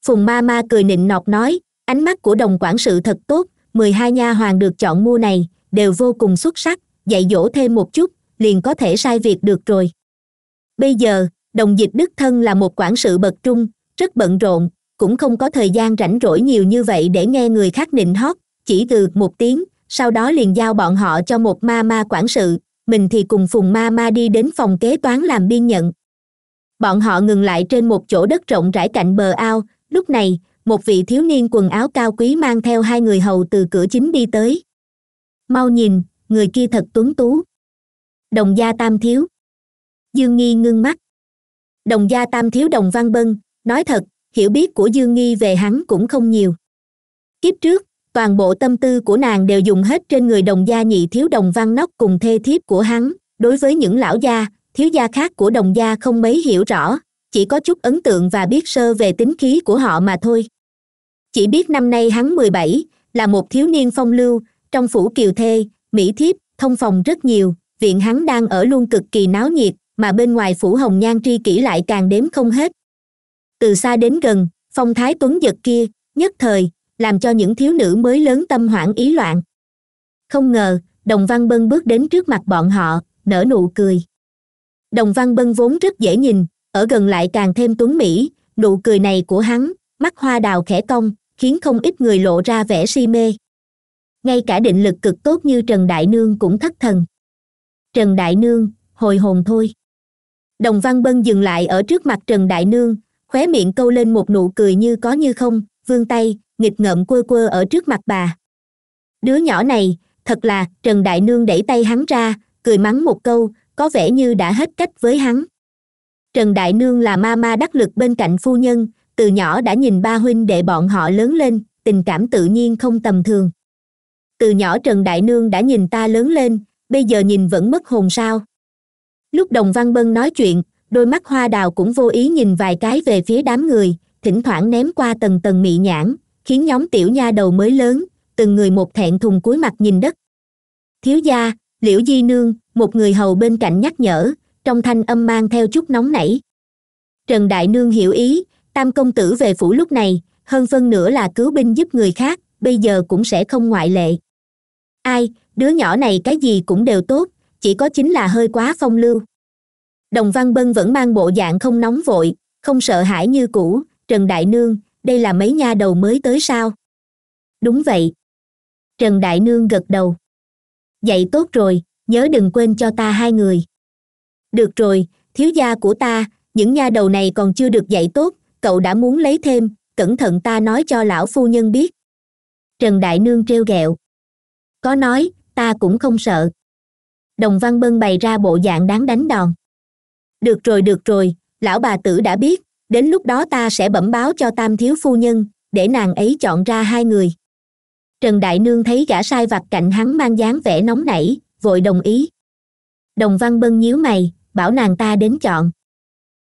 phùng ma ma cười nịnh nọt nói ánh mắt của đồng quản sự thật tốt mười hai nha hoàng được chọn mua này đều vô cùng xuất sắc dạy dỗ thêm một chút liền có thể sai việc được rồi bây giờ đồng dịch đức thân là một quản sự bậc trung rất bận rộn cũng không có thời gian rảnh rỗi nhiều như vậy để nghe người khác nịnh hót chỉ từ một tiếng sau đó liền giao bọn họ cho một ma ma quản sự mình thì cùng phùng ma ma đi đến phòng kế toán làm biên nhận bọn họ ngừng lại trên một chỗ đất rộng rãi cạnh bờ ao lúc này một vị thiếu niên quần áo cao quý mang theo hai người hầu từ cửa chính đi tới mau nhìn người kia thật tuấn tú đồng gia tam thiếu dương nghi ngưng mắt đồng gia tam thiếu đồng văn bân nói thật hiểu biết của dương nghi về hắn cũng không nhiều kiếp trước toàn bộ tâm tư của nàng đều dùng hết trên người đồng gia nhị thiếu đồng văn nóc cùng thê thiếp của hắn đối với những lão gia thiếu gia khác của đồng gia không mấy hiểu rõ chỉ có chút ấn tượng và biết sơ về tính khí của họ mà thôi chỉ biết năm nay hắn mười bảy là một thiếu niên phong lưu trong phủ kiều thê mỹ thiếp thông phòng rất nhiều viện hắn đang ở luôn cực kỳ náo nhiệt mà bên ngoài phủ hồng nhan tri kỷ lại càng đếm không hết từ xa đến gần phong thái tuấn giật kia nhất thời làm cho những thiếu nữ mới lớn tâm hoảng ý loạn không ngờ đồng văn bân bước đến trước mặt bọn họ nở nụ cười đồng văn bân vốn rất dễ nhìn ở gần lại càng thêm tuấn mỹ nụ cười này của hắn mắt hoa đào khẽ cong khiến không ít người lộ ra vẻ si mê ngay cả định lực cực tốt như trần đại nương cũng thất thần trần đại nương hồi hồn thôi đồng văn bân dừng lại ở trước mặt trần đại nương khóe miệng câu lên một nụ cười như có như không vươn tay nghịch ngợm quơ quơ ở trước mặt bà đứa nhỏ này thật là trần đại nương đẩy tay hắn ra cười mắng một câu có vẻ như đã hết cách với hắn trần đại nương là ma ma đắc lực bên cạnh phu nhân từ nhỏ đã nhìn ba huynh đệ bọn họ lớn lên tình cảm tự nhiên không tầm thường từ nhỏ trần đại nương đã nhìn ta lớn lên bây giờ nhìn vẫn mất hồn sao lúc đồng văn bân nói chuyện đôi mắt hoa đào cũng vô ý nhìn vài cái về phía đám người thỉnh thoảng ném qua tầng tầng mị nhãn khiến nhóm tiểu nha đầu mới lớn từng người một thẹn thùng cúi mặt nhìn đất thiếu gia liễu di nương một người hầu bên cạnh nhắc nhở trong thanh âm mang theo chút nóng nảy trần đại nương hiểu ý tam công tử về phủ lúc này hơn phân nửa là cứu binh giúp người khác bây giờ cũng sẽ không ngoại lệ ai đứa nhỏ này cái gì cũng đều tốt chỉ có chính là hơi quá phong lưu đồng văn bân vẫn mang bộ dạng không nóng vội không sợ hãi như cũ trần đại nương đây là mấy nha đầu mới tới sao đúng vậy trần đại nương gật đầu dạy tốt rồi nhớ đừng quên cho ta hai người được rồi thiếu gia của ta những nha đầu này còn chưa được dạy tốt cậu đã muốn lấy thêm cẩn thận ta nói cho lão phu nhân biết trần đại nương trêu ghẹo có nói ta cũng không sợ đồng văn bân bày ra bộ dạng đáng đánh đòn được rồi được rồi lão bà tử đã biết đến lúc đó ta sẽ bẩm báo cho tam thiếu phu nhân để nàng ấy chọn ra hai người trần đại nương thấy gã sai vặt cạnh hắn mang dáng vẻ nóng nảy vội đồng ý đồng văn bân nhíu mày bảo nàng ta đến chọn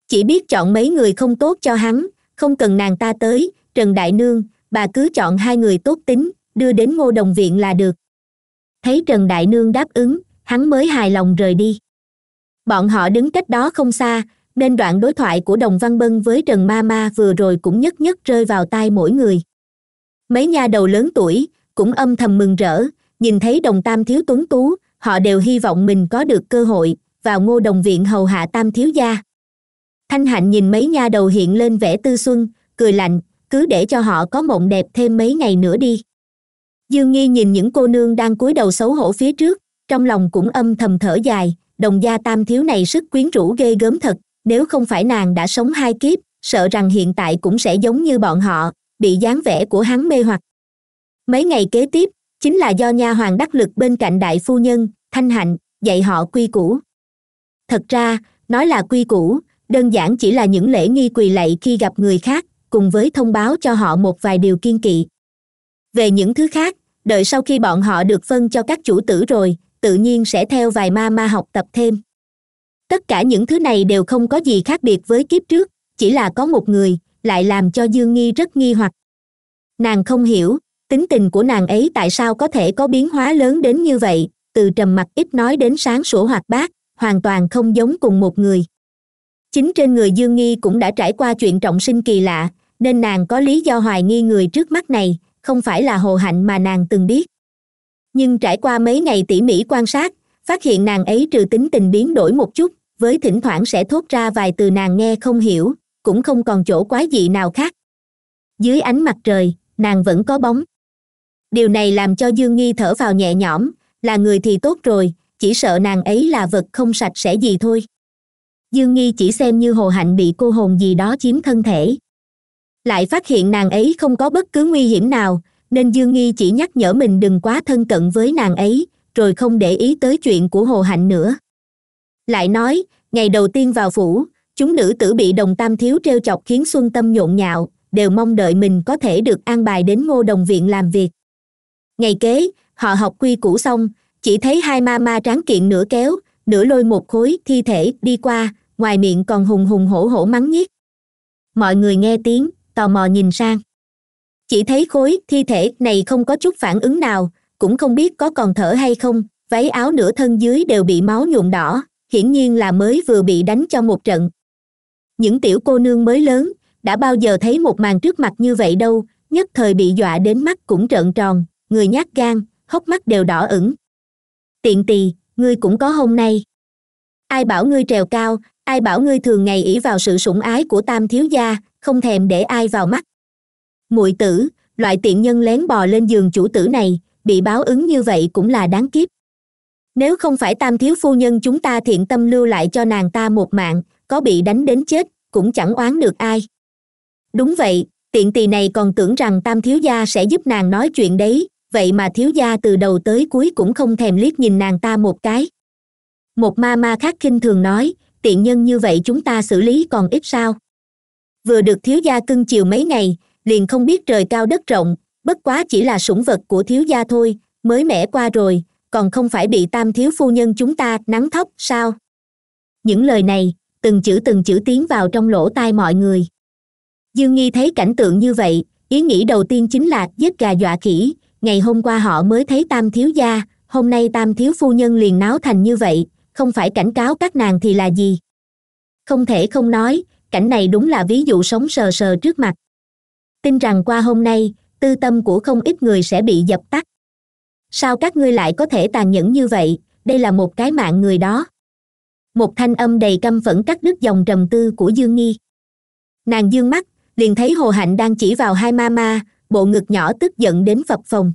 chỉ biết chọn mấy người không tốt cho hắn không cần nàng ta tới trần đại nương bà cứ chọn hai người tốt tính đưa đến ngô đồng viện là được thấy trần đại nương đáp ứng hắn mới hài lòng rời đi bọn họ đứng cách đó không xa nên đoạn đối thoại của đồng văn bân với trần ma ma vừa rồi cũng nhất nhất rơi vào tai mỗi người mấy nha đầu lớn tuổi cũng âm thầm mừng rỡ nhìn thấy đồng tam thiếu tuấn tú họ đều hy vọng mình có được cơ hội vào ngô đồng viện hầu hạ tam thiếu gia thanh hạnh nhìn mấy nha đầu hiện lên vẻ tư xuân cười lạnh cứ để cho họ có mộng đẹp thêm mấy ngày nữa đi dương nghi nhìn những cô nương đang cúi đầu xấu hổ phía trước trong lòng cũng âm thầm thở dài đồng gia tam thiếu này sức quyến rũ ghê gớm thật nếu không phải nàng đã sống hai kiếp sợ rằng hiện tại cũng sẽ giống như bọn họ bị dáng vẻ của hắn mê hoặc mấy ngày kế tiếp chính là do nha hoàng đắc lực bên cạnh đại phu nhân thanh hạnh dạy họ quy củ thật ra nói là quy củ đơn giản chỉ là những lễ nghi quỳ lạy khi gặp người khác cùng với thông báo cho họ một vài điều kiên kỵ về những thứ khác đợi sau khi bọn họ được phân cho các chủ tử rồi tự nhiên sẽ theo vài ma ma học tập thêm tất cả những thứ này đều không có gì khác biệt với kiếp trước chỉ là có một người lại làm cho dương nghi rất nghi hoặc nàng không hiểu tính tình của nàng ấy tại sao có thể có biến hóa lớn đến như vậy từ trầm mặc ít nói đến sáng sủa hoạt bát hoàn toàn không giống cùng một người chính trên người dương nghi cũng đã trải qua chuyện trọng sinh kỳ lạ nên nàng có lý do hoài nghi người trước mắt này không phải là hồ hạnh mà nàng từng biết nhưng trải qua mấy ngày tỉ mỉ quan sát phát hiện nàng ấy trừ tính tình biến đổi một chút với thỉnh thoảng sẽ thốt ra vài từ nàng nghe không hiểu cũng không còn chỗ quái dị nào khác dưới ánh mặt trời nàng vẫn có bóng điều này làm cho dương nghi thở vào nhẹ nhõm là người thì tốt rồi chỉ sợ nàng ấy là vật không sạch sẽ gì thôi dương nghi chỉ xem như hồ hạnh bị cô hồn gì đó chiếm thân thể lại phát hiện nàng ấy không có bất cứ nguy hiểm nào nên dương nghi chỉ nhắc nhở mình đừng quá thân cận với nàng ấy rồi không để ý tới chuyện của hồ hạnh nữa lại nói ngày đầu tiên vào phủ chúng nữ tử bị đồng tam thiếu treo chọc khiến xuân tâm nhộn nhạo đều mong đợi mình có thể được an bài đến ngô đồng viện làm việc ngày kế họ học quy củ xong chỉ thấy hai ma ma tráng kiện nửa kéo nửa lôi một khối thi thể đi qua ngoài miệng còn hùng hùng hổ hổ mắng nhiếc mọi người nghe tiếng tò mò nhìn sang chỉ thấy khối thi thể này không có chút phản ứng nào cũng không biết có còn thở hay không váy áo nửa thân dưới đều bị máu nhuộm đỏ hiển nhiên là mới vừa bị đánh cho một trận những tiểu cô nương mới lớn đã bao giờ thấy một màn trước mặt như vậy đâu nhất thời bị dọa đến mắt cũng trợn tròn người nhát gan hốc mắt đều đỏ ửng tiện tỳ ngươi cũng có hôm nay ai bảo ngươi trèo cao ai bảo ngươi thường ngày ỷ vào sự sủng ái của tam thiếu gia không thèm để ai vào mắt muội tử loại tiện nhân lén bò lên giường chủ tử này bị báo ứng như vậy cũng là đáng kiếp nếu không phải tam thiếu phu nhân chúng ta thiện tâm lưu lại cho nàng ta một mạng có bị đánh đến chết cũng chẳng oán được ai đúng vậy tiện tỳ này còn tưởng rằng tam thiếu gia sẽ giúp nàng nói chuyện đấy vậy mà thiếu gia từ đầu tới cuối cũng không thèm liếc nhìn nàng ta một cái một ma ma khác khinh thường nói tiện nhân như vậy chúng ta xử lý còn ít sao vừa được thiếu gia cưng chiều mấy ngày liền không biết trời cao đất rộng bất quá chỉ là sủng vật của thiếu gia thôi mới mẻ qua rồi còn không phải bị tam thiếu phu nhân chúng ta nắng thóc sao những lời này từng chữ từng chữ tiến vào trong lỗ tai mọi người dương nghi thấy cảnh tượng như vậy ý nghĩ đầu tiên chính là giết gà dọa khỉ ngày hôm qua họ mới thấy tam thiếu gia hôm nay tam thiếu phu nhân liền náo thành như vậy không phải cảnh cáo các nàng thì là gì không thể không nói cảnh này đúng là ví dụ sống sờ sờ trước mặt tin rằng qua hôm nay tư tâm của không ít người sẽ bị dập tắt sao các ngươi lại có thể tàn nhẫn như vậy đây là một cái mạng người đó một thanh âm đầy căm phẫn cắt đứt dòng trầm tư của dương nghi nàng dương mắt liền thấy hồ hạnh đang chỉ vào hai ma ma bộ ngực nhỏ tức giận đến phập phồng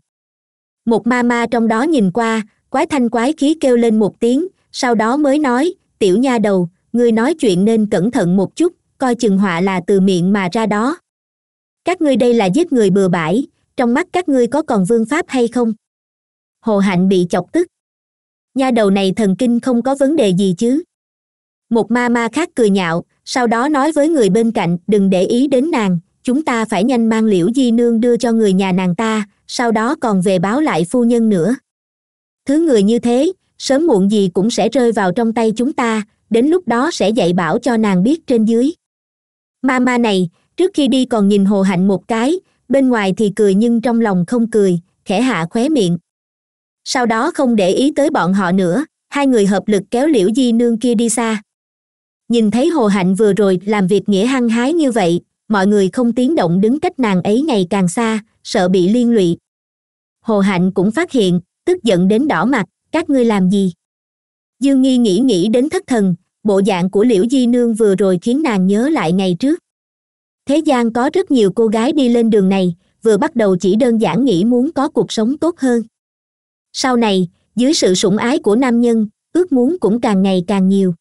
một ma ma trong đó nhìn qua quái thanh quái khí kêu lên một tiếng sau đó mới nói tiểu nha đầu ngươi nói chuyện nên cẩn thận một chút coi chừng họa là từ miệng mà ra đó các ngươi đây là giết người bừa bãi trong mắt các ngươi có còn vương pháp hay không hồ hạnh bị chọc tức nha đầu này thần kinh không có vấn đề gì chứ một ma ma khác cười nhạo sau đó nói với người bên cạnh đừng để ý đến nàng chúng ta phải nhanh mang liễu di nương đưa cho người nhà nàng ta sau đó còn về báo lại phu nhân nữa thứ người như thế sớm muộn gì cũng sẽ rơi vào trong tay chúng ta đến lúc đó sẽ dạy bảo cho nàng biết trên dưới ma ma này trước khi đi còn nhìn hồ hạnh một cái bên ngoài thì cười nhưng trong lòng không cười khẽ hạ khóe miệng sau đó không để ý tới bọn họ nữa hai người hợp lực kéo liễu di nương kia đi xa nhìn thấy hồ hạnh vừa rồi làm việc nghĩa hăng hái như vậy mọi người không tiếng động đứng cách nàng ấy ngày càng xa sợ bị liên lụy hồ hạnh cũng phát hiện tức giận đến đỏ mặt các ngươi làm gì dương nghi nghĩ nghĩ đến thất thần bộ dạng của liễu di nương vừa rồi khiến nàng nhớ lại ngày trước thế gian có rất nhiều cô gái đi lên đường này vừa bắt đầu chỉ đơn giản nghĩ muốn có cuộc sống tốt hơn sau này dưới sự sủng ái của nam nhân ước muốn cũng càng ngày càng nhiều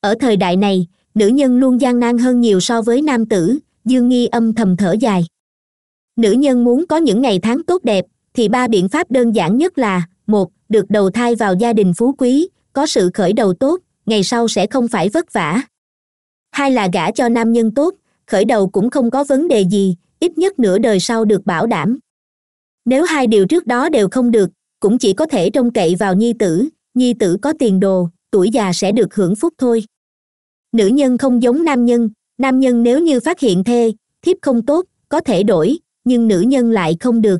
ở thời đại này nữ nhân luôn gian nan hơn nhiều so với nam tử dương nghi âm thầm thở dài nữ nhân muốn có những ngày tháng tốt đẹp thì ba biện pháp đơn giản nhất là một được đầu thai vào gia đình phú quý có sự khởi đầu tốt ngày sau sẽ không phải vất vả hai là gả cho nam nhân tốt khởi đầu cũng không có vấn đề gì ít nhất nửa đời sau được bảo đảm nếu hai điều trước đó đều không được cũng chỉ có thể trông cậy vào nhi tử nhi tử có tiền đồ tuổi già sẽ được hưởng phúc thôi nữ nhân không giống nam nhân nam nhân nếu như phát hiện thê thiếp không tốt có thể đổi nhưng nữ nhân lại không được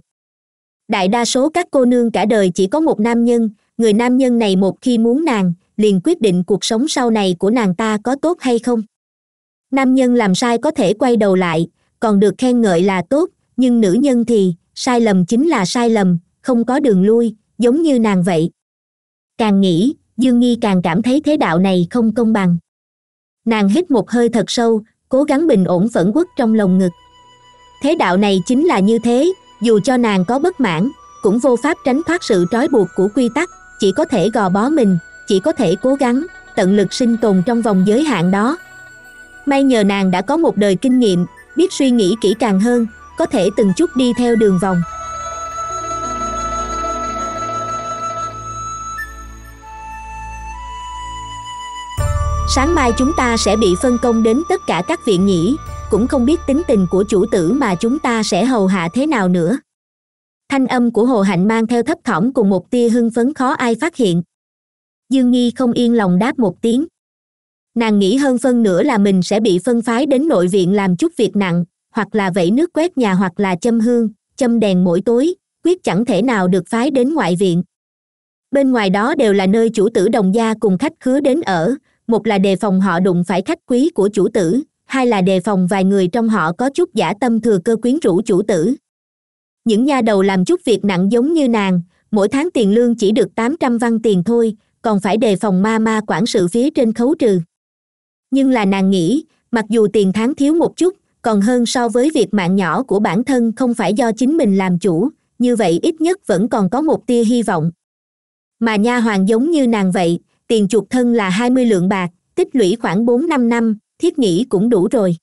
đại đa số các cô nương cả đời chỉ có một nam nhân người nam nhân này một khi muốn nàng liền quyết định cuộc sống sau này của nàng ta có tốt hay không nam nhân làm sai có thể quay đầu lại còn được khen ngợi là tốt nhưng nữ nhân thì sai lầm chính là sai lầm không có đường lui giống như nàng vậy càng nghĩ dương nghi càng cảm thấy thế đạo này không công bằng nàng hít một hơi thật sâu cố gắng bình ổn phẫn quốc trong lồng ngực thế đạo này chính là như thế dù cho nàng có bất mãn cũng vô pháp tránh thoát sự trói buộc của quy tắc chỉ có thể gò bó mình chỉ có thể cố gắng tận lực sinh tồn trong vòng giới hạn đó may nhờ nàng đã có một đời kinh nghiệm biết suy nghĩ kỹ càng hơn có thể từng chút đi theo đường vòng sáng mai chúng ta sẽ bị phân công đến tất cả các viện nhỉ cũng không biết tính tình của chủ tử mà chúng ta sẽ hầu hạ thế nào nữa thanh âm của hồ hạnh mang theo thấp thỏm cùng một tia hưng phấn khó ai phát hiện dương nghi không yên lòng đáp một tiếng nàng nghĩ hơn phân nữa là mình sẽ bị phân phái đến nội viện làm chút việc nặng hoặc là vẫy nước quét nhà hoặc là châm hương châm đèn mỗi tối quyết chẳng thể nào được phái đến ngoại viện bên ngoài đó đều là nơi chủ tử đồng gia cùng khách khứa đến ở một là đề phòng họ đụng phải khách quý của chủ tử hai là đề phòng vài người trong họ có chút giả tâm thừa cơ quyến rũ chủ tử những nha đầu làm chút việc nặng giống như nàng mỗi tháng tiền lương chỉ được tám trăm văn tiền thôi còn phải đề phòng ma ma quản sự phía trên khấu trừ nhưng là nàng nghĩ mặc dù tiền tháng thiếu một chút còn hơn so với việc mạng nhỏ của bản thân không phải do chính mình làm chủ như vậy ít nhất vẫn còn có một tia hy vọng mà nha hoàng giống như nàng vậy tiền chuộc thân là hai mươi lượng bạc tích lũy khoảng bốn năm năm thiết nghĩ cũng đủ rồi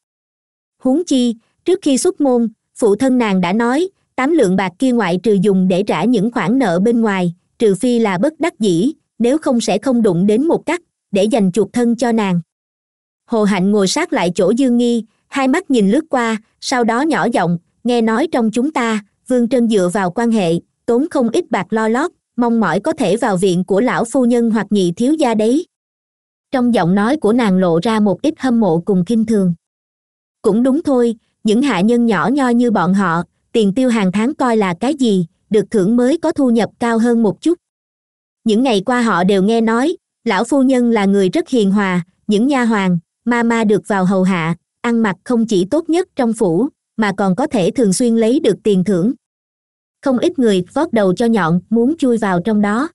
huống chi trước khi xuất môn phụ thân nàng đã nói tám lượng bạc kia ngoại trừ dùng để trả những khoản nợ bên ngoài trừ phi là bất đắc dĩ nếu không sẽ không đụng đến một cắt để dành chuộc thân cho nàng hồ hạnh ngồi sát lại chỗ dương nghi hai mắt nhìn lướt qua sau đó nhỏ giọng nghe nói trong chúng ta vương trân dựa vào quan hệ tốn không ít bạc lo lót mong mỏi có thể vào viện của lão phu nhân hoặc nhị thiếu gia đấy trong giọng nói của nàng lộ ra một ít hâm mộ cùng kinh thường cũng đúng thôi những hạ nhân nhỏ nhoi như bọn họ tiền tiêu hàng tháng coi là cái gì được thưởng mới có thu nhập cao hơn một chút những ngày qua họ đều nghe nói lão phu nhân là người rất hiền hòa những nha hoàng ma ma được vào hầu hạ ăn mặc không chỉ tốt nhất trong phủ mà còn có thể thường xuyên lấy được tiền thưởng không ít người vót đầu cho nhọn muốn chui vào trong đó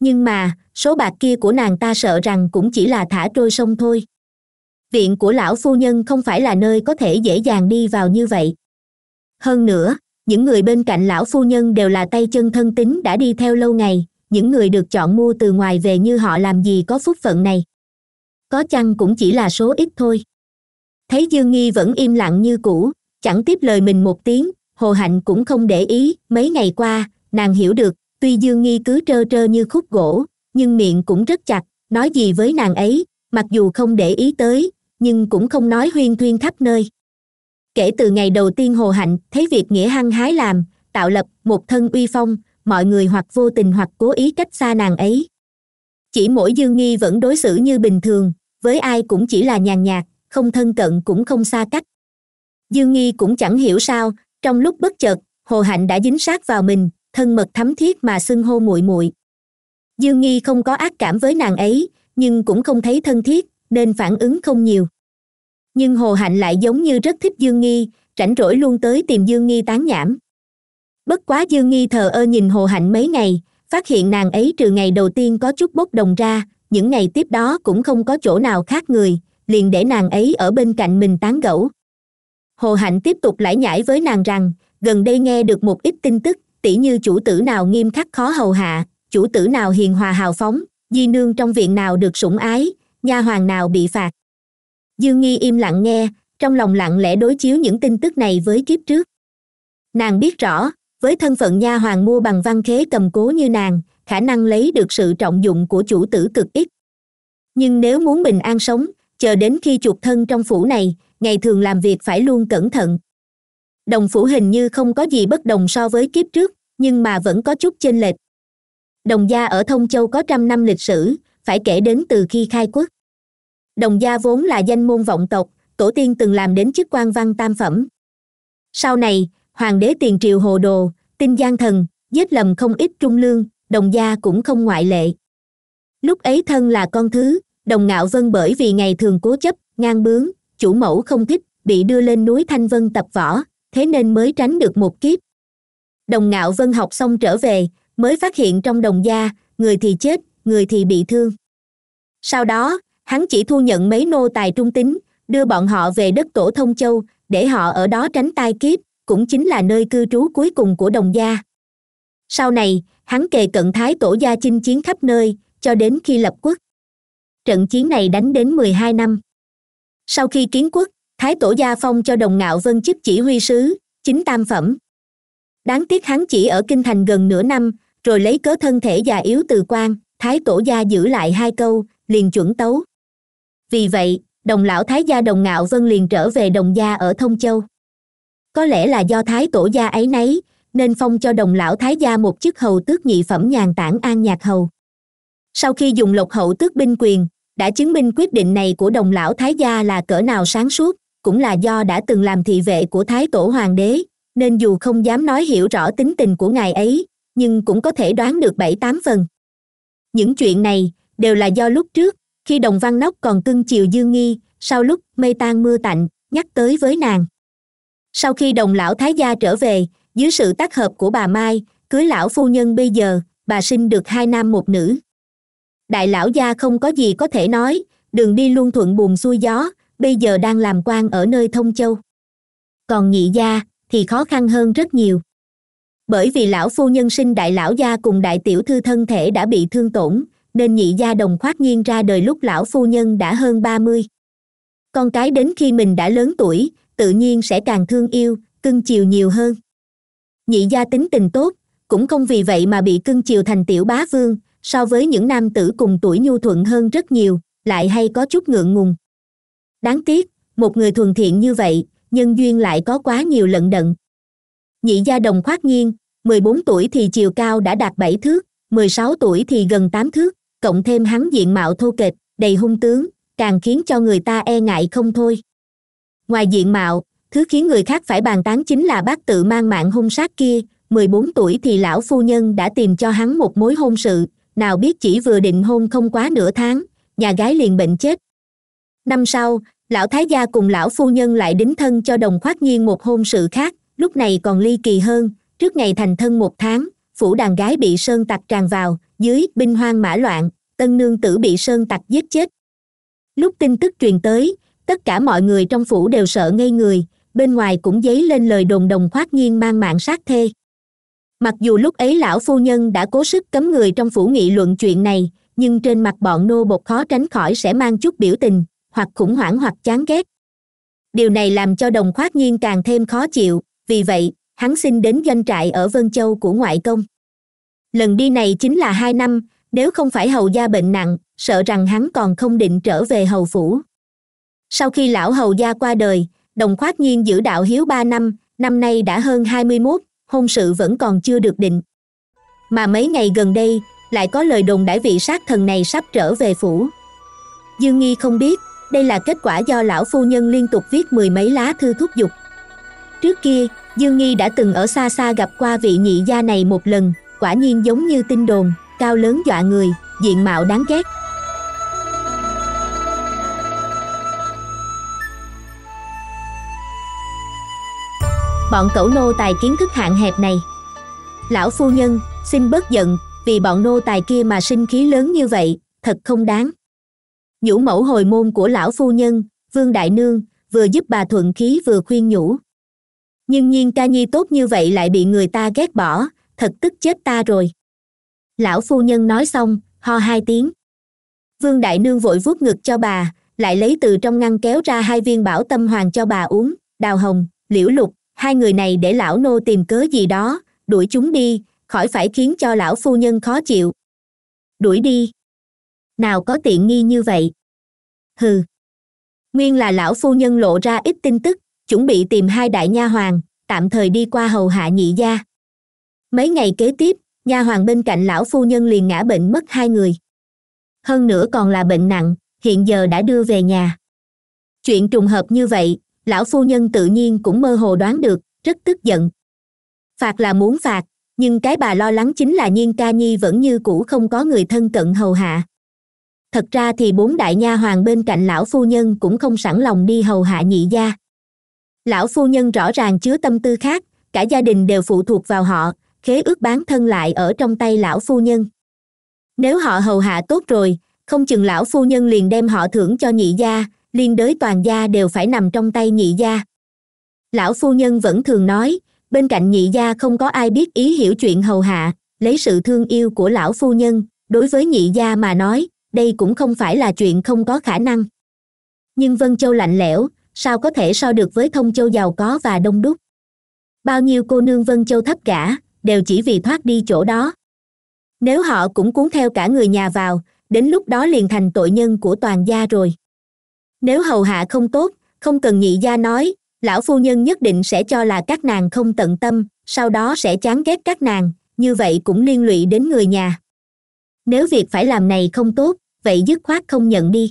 nhưng mà số bạc kia của nàng ta sợ rằng cũng chỉ là thả trôi sông thôi viện của lão phu nhân không phải là nơi có thể dễ dàng đi vào như vậy hơn nữa những người bên cạnh lão phu nhân đều là tay chân thân tín đã đi theo lâu ngày những người được chọn mua từ ngoài về như họ làm gì có phúc phận này có chăng cũng chỉ là số ít thôi thấy dương nghi vẫn im lặng như cũ chẳng tiếp lời mình một tiếng hồ hạnh cũng không để ý mấy ngày qua nàng hiểu được tuy dương nghi cứ trơ trơ như khúc gỗ nhưng miệng cũng rất chặt nói gì với nàng ấy mặc dù không để ý tới nhưng cũng không nói huyên thuyên khắp nơi kể từ ngày đầu tiên hồ hạnh thấy việc nghĩa hăng hái làm tạo lập một thân uy phong mọi người hoặc vô tình hoặc cố ý cách xa nàng ấy chỉ mỗi dương nghi vẫn đối xử như bình thường với ai cũng chỉ là nhàn nhạt không thân cận cũng không xa cách dương nghi cũng chẳng hiểu sao trong lúc bất chợt hồ hạnh đã dính sát vào mình thân mật thắm thiết mà xưng hô muội muội dương nghi không có ác cảm với nàng ấy nhưng cũng không thấy thân thiết nên phản ứng không nhiều nhưng hồ hạnh lại giống như rất thích dương nghi rảnh rỗi luôn tới tìm dương nghi tán nhảm bất quá dương nghi thờ ơ nhìn hồ hạnh mấy ngày phát hiện nàng ấy trừ ngày đầu tiên có chút bốc đồng ra những ngày tiếp đó cũng không có chỗ nào khác người liền để nàng ấy ở bên cạnh mình tán gẫu hồ hạnh tiếp tục lải nhải với nàng rằng gần đây nghe được một ít tin tức tỉ như chủ tử nào nghiêm khắc khó hầu hạ chủ tử nào hiền hòa hào phóng di nương trong viện nào được sủng ái nha hoàng nào bị phạt dương nghi im lặng nghe trong lòng lặng lẽ đối chiếu những tin tức này với kiếp trước nàng biết rõ với thân phận nha hoàng mua bằng văn khế cầm cố như nàng khả năng lấy được sự trọng dụng của chủ tử cực ít nhưng nếu muốn bình an sống chờ đến khi chuột thân trong phủ này ngày thường làm việc phải luôn cẩn thận đồng phủ hình như không có gì bất đồng so với kiếp trước nhưng mà vẫn có chút chênh lệch đồng gia ở thông châu có trăm năm lịch sử phải kể đến từ khi khai quốc đồng gia vốn là danh môn vọng tộc tổ tiên từng làm đến chức quan văn tam phẩm sau này hoàng đế tiền triều hồ đồ tinh gian thần giết lầm không ít trung lương đồng gia cũng không ngoại lệ lúc ấy thân là con thứ đồng ngạo vân bởi vì ngày thường cố chấp ngang bướng chủ mẫu không thích bị đưa lên núi thanh vân tập võ thế nên mới tránh được một kiếp đồng ngạo vân học xong trở về mới phát hiện trong đồng gia người thì chết người thì bị thương sau đó hắn chỉ thu nhận mấy nô tài trung tính đưa bọn họ về đất tổ thông châu để họ ở đó tránh tai kiếp cũng chính là nơi cư trú cuối cùng của đồng gia sau này hắn kề cận thái tổ gia chinh chiến khắp nơi cho đến khi lập quốc trận chiến này đánh đến mười hai năm sau khi kiến quốc thái tổ gia phong cho đồng ngạo vân chức chỉ huy sứ chính tam phẩm đáng tiếc hắn chỉ ở kinh thành gần nửa năm rồi lấy cớ thân thể già yếu từ quan thái tổ gia giữ lại hai câu liền chuẩn tấu vì vậy đồng lão thái gia đồng ngạo vân liền trở về đồng gia ở thông châu có lẽ là do thái tổ gia ấy nấy nên phong cho đồng lão thái gia một chức hầu tước nhị phẩm nhàn tản an nhạc hầu sau khi dùng lộc hậu tước binh quyền đã chứng minh quyết định này của đồng lão thái gia là cỡ nào sáng suốt cũng là do đã từng làm thị vệ của thái tổ hoàng đế nên dù không dám nói hiểu rõ tính tình của ngài ấy nhưng cũng có thể đoán được bảy tám phần những chuyện này đều là do lúc trước khi đồng văn nóc còn cưng chiều dương nghi sau lúc mây tan mưa tạnh nhắc tới với nàng sau khi đồng lão thái gia trở về dưới sự tác hợp của bà mai cưới lão phu nhân bây giờ bà sinh được hai nam một nữ đại lão gia không có gì có thể nói đường đi luôn thuận buồm xuôi gió bây giờ đang làm quan ở nơi thông châu còn nhị gia thì khó khăn hơn rất nhiều bởi vì lão phu nhân sinh đại lão gia cùng đại tiểu thư thân thể đã bị thương tổn nên nhị gia đồng khoát nhiên ra đời lúc lão phu nhân đã hơn ba mươi con cái đến khi mình đã lớn tuổi tự nhiên sẽ càng thương yêu cưng chiều nhiều hơn nhị gia tính tình tốt cũng không vì vậy mà bị cưng chiều thành tiểu bá vương so với những nam tử cùng tuổi nhu thuận hơn rất nhiều lại hay có chút ngượng ngùng đáng tiếc một người thuần thiện như vậy nhân duyên lại có quá nhiều lận đận nhị gia đồng khoát mười bốn tuổi thì chiều cao đã đạt bảy thước mười sáu tuổi thì gần tám thước cộng thêm hắn diện mạo thô kệch đầy hung tướng càng khiến cho người ta e ngại không thôi ngoài diện mạo thứ khiến người khác phải bàn tán chính là bác tự mang mạng hung sát kia Mười bốn tuổi thì lão phu nhân đã tìm cho hắn một mối hôn sự nào biết chỉ vừa định hôn không quá nửa tháng nhà gái liền bệnh chết năm sau lão thái gia cùng lão phu nhân lại đính thân cho đồng khoát nhiên một hôn sự khác lúc này còn ly kỳ hơn trước ngày thành thân một tháng phủ đàn gái bị sơn tặc tràn vào dưới binh hoang mã loạn tân nương tử bị sơn tặc giết chết lúc tin tức truyền tới tất cả mọi người trong phủ đều sợ ngây người bên ngoài cũng dấy lên lời đồn đồng khoát nhiên mang mạng sát thê mặc dù lúc ấy lão phu nhân đã cố sức cấm người trong phủ nghị luận chuyện này nhưng trên mặt bọn nô bột khó tránh khỏi sẽ mang chút biểu tình hoặc khủng hoảng hoặc chán ghét điều này làm cho đồng khoát nhiên càng thêm khó chịu vì vậy hắn xin đến doanh trại ở vân châu của ngoại công lần đi này chính là hai năm nếu không phải hầu gia bệnh nặng sợ rằng hắn còn không định trở về hầu phủ sau khi lão hầu gia qua đời đồng khoát nhiên giữ đạo hiếu ba năm năm nay đã hơn hai mươi mốt hôn sự vẫn còn chưa được định mà mấy ngày gần đây lại có lời đồn đãi vị sát thần này sắp trở về phủ dương nghi không biết đây là kết quả do lão phu nhân liên tục viết mười mấy lá thư thúc giục trước kia dương nghi đã từng ở xa xa gặp qua vị nhị gia này một lần quả nhiên giống như tin đồn cao lớn dọa người diện mạo đáng ghét bọn cẩu nô tài kiến thức hạn hẹp này lão phu nhân xin bớt giận vì bọn nô tài kia mà sinh khí lớn như vậy thật không đáng nhũ mẫu hồi môn của lão phu nhân vương đại nương vừa giúp bà thuận khí vừa khuyên nhủ nhưng nhiên ca nhi tốt như vậy lại bị người ta ghét bỏ thật tức chết ta rồi lão phu nhân nói xong ho hai tiếng vương đại nương vội vuốt ngực cho bà lại lấy từ trong ngăn kéo ra hai viên bảo tâm hoàng cho bà uống đào hồng liễu lục hai người này để lão nô tìm cớ gì đó đuổi chúng đi khỏi phải khiến cho lão phu nhân khó chịu đuổi đi nào có tiện nghi như vậy hừ nguyên là lão phu nhân lộ ra ít tin tức chuẩn bị tìm hai đại nha hoàng tạm thời đi qua hầu hạ nhị gia mấy ngày kế tiếp nha hoàng bên cạnh lão phu nhân liền ngã bệnh mất hai người hơn nữa còn là bệnh nặng hiện giờ đã đưa về nhà chuyện trùng hợp như vậy lão phu nhân tự nhiên cũng mơ hồ đoán được rất tức giận phạt là muốn phạt nhưng cái bà lo lắng chính là nhiên ca nhi vẫn như cũ không có người thân cận hầu hạ thật ra thì bốn đại nha hoàng bên cạnh lão phu nhân cũng không sẵn lòng đi hầu hạ nhị gia lão phu nhân rõ ràng chứa tâm tư khác cả gia đình đều phụ thuộc vào họ khế ước bán thân lại ở trong tay lão phu nhân nếu họ hầu hạ tốt rồi không chừng lão phu nhân liền đem họ thưởng cho nhị gia liên đới toàn gia đều phải nằm trong tay nhị gia lão phu nhân vẫn thường nói bên cạnh nhị gia không có ai biết ý hiểu chuyện hầu hạ lấy sự thương yêu của lão phu nhân đối với nhị gia mà nói đây cũng không phải là chuyện không có khả năng nhưng vân châu lạnh lẽo sao có thể so được với thông châu giàu có và đông đúc bao nhiêu cô nương vân châu thấp cả đều chỉ vì thoát đi chỗ đó nếu họ cũng cuốn theo cả người nhà vào đến lúc đó liền thành tội nhân của toàn gia rồi nếu hầu hạ không tốt không cần nhị gia nói lão phu nhân nhất định sẽ cho là các nàng không tận tâm sau đó sẽ chán ghét các nàng như vậy cũng liên lụy đến người nhà nếu việc phải làm này không tốt vậy dứt khoát không nhận đi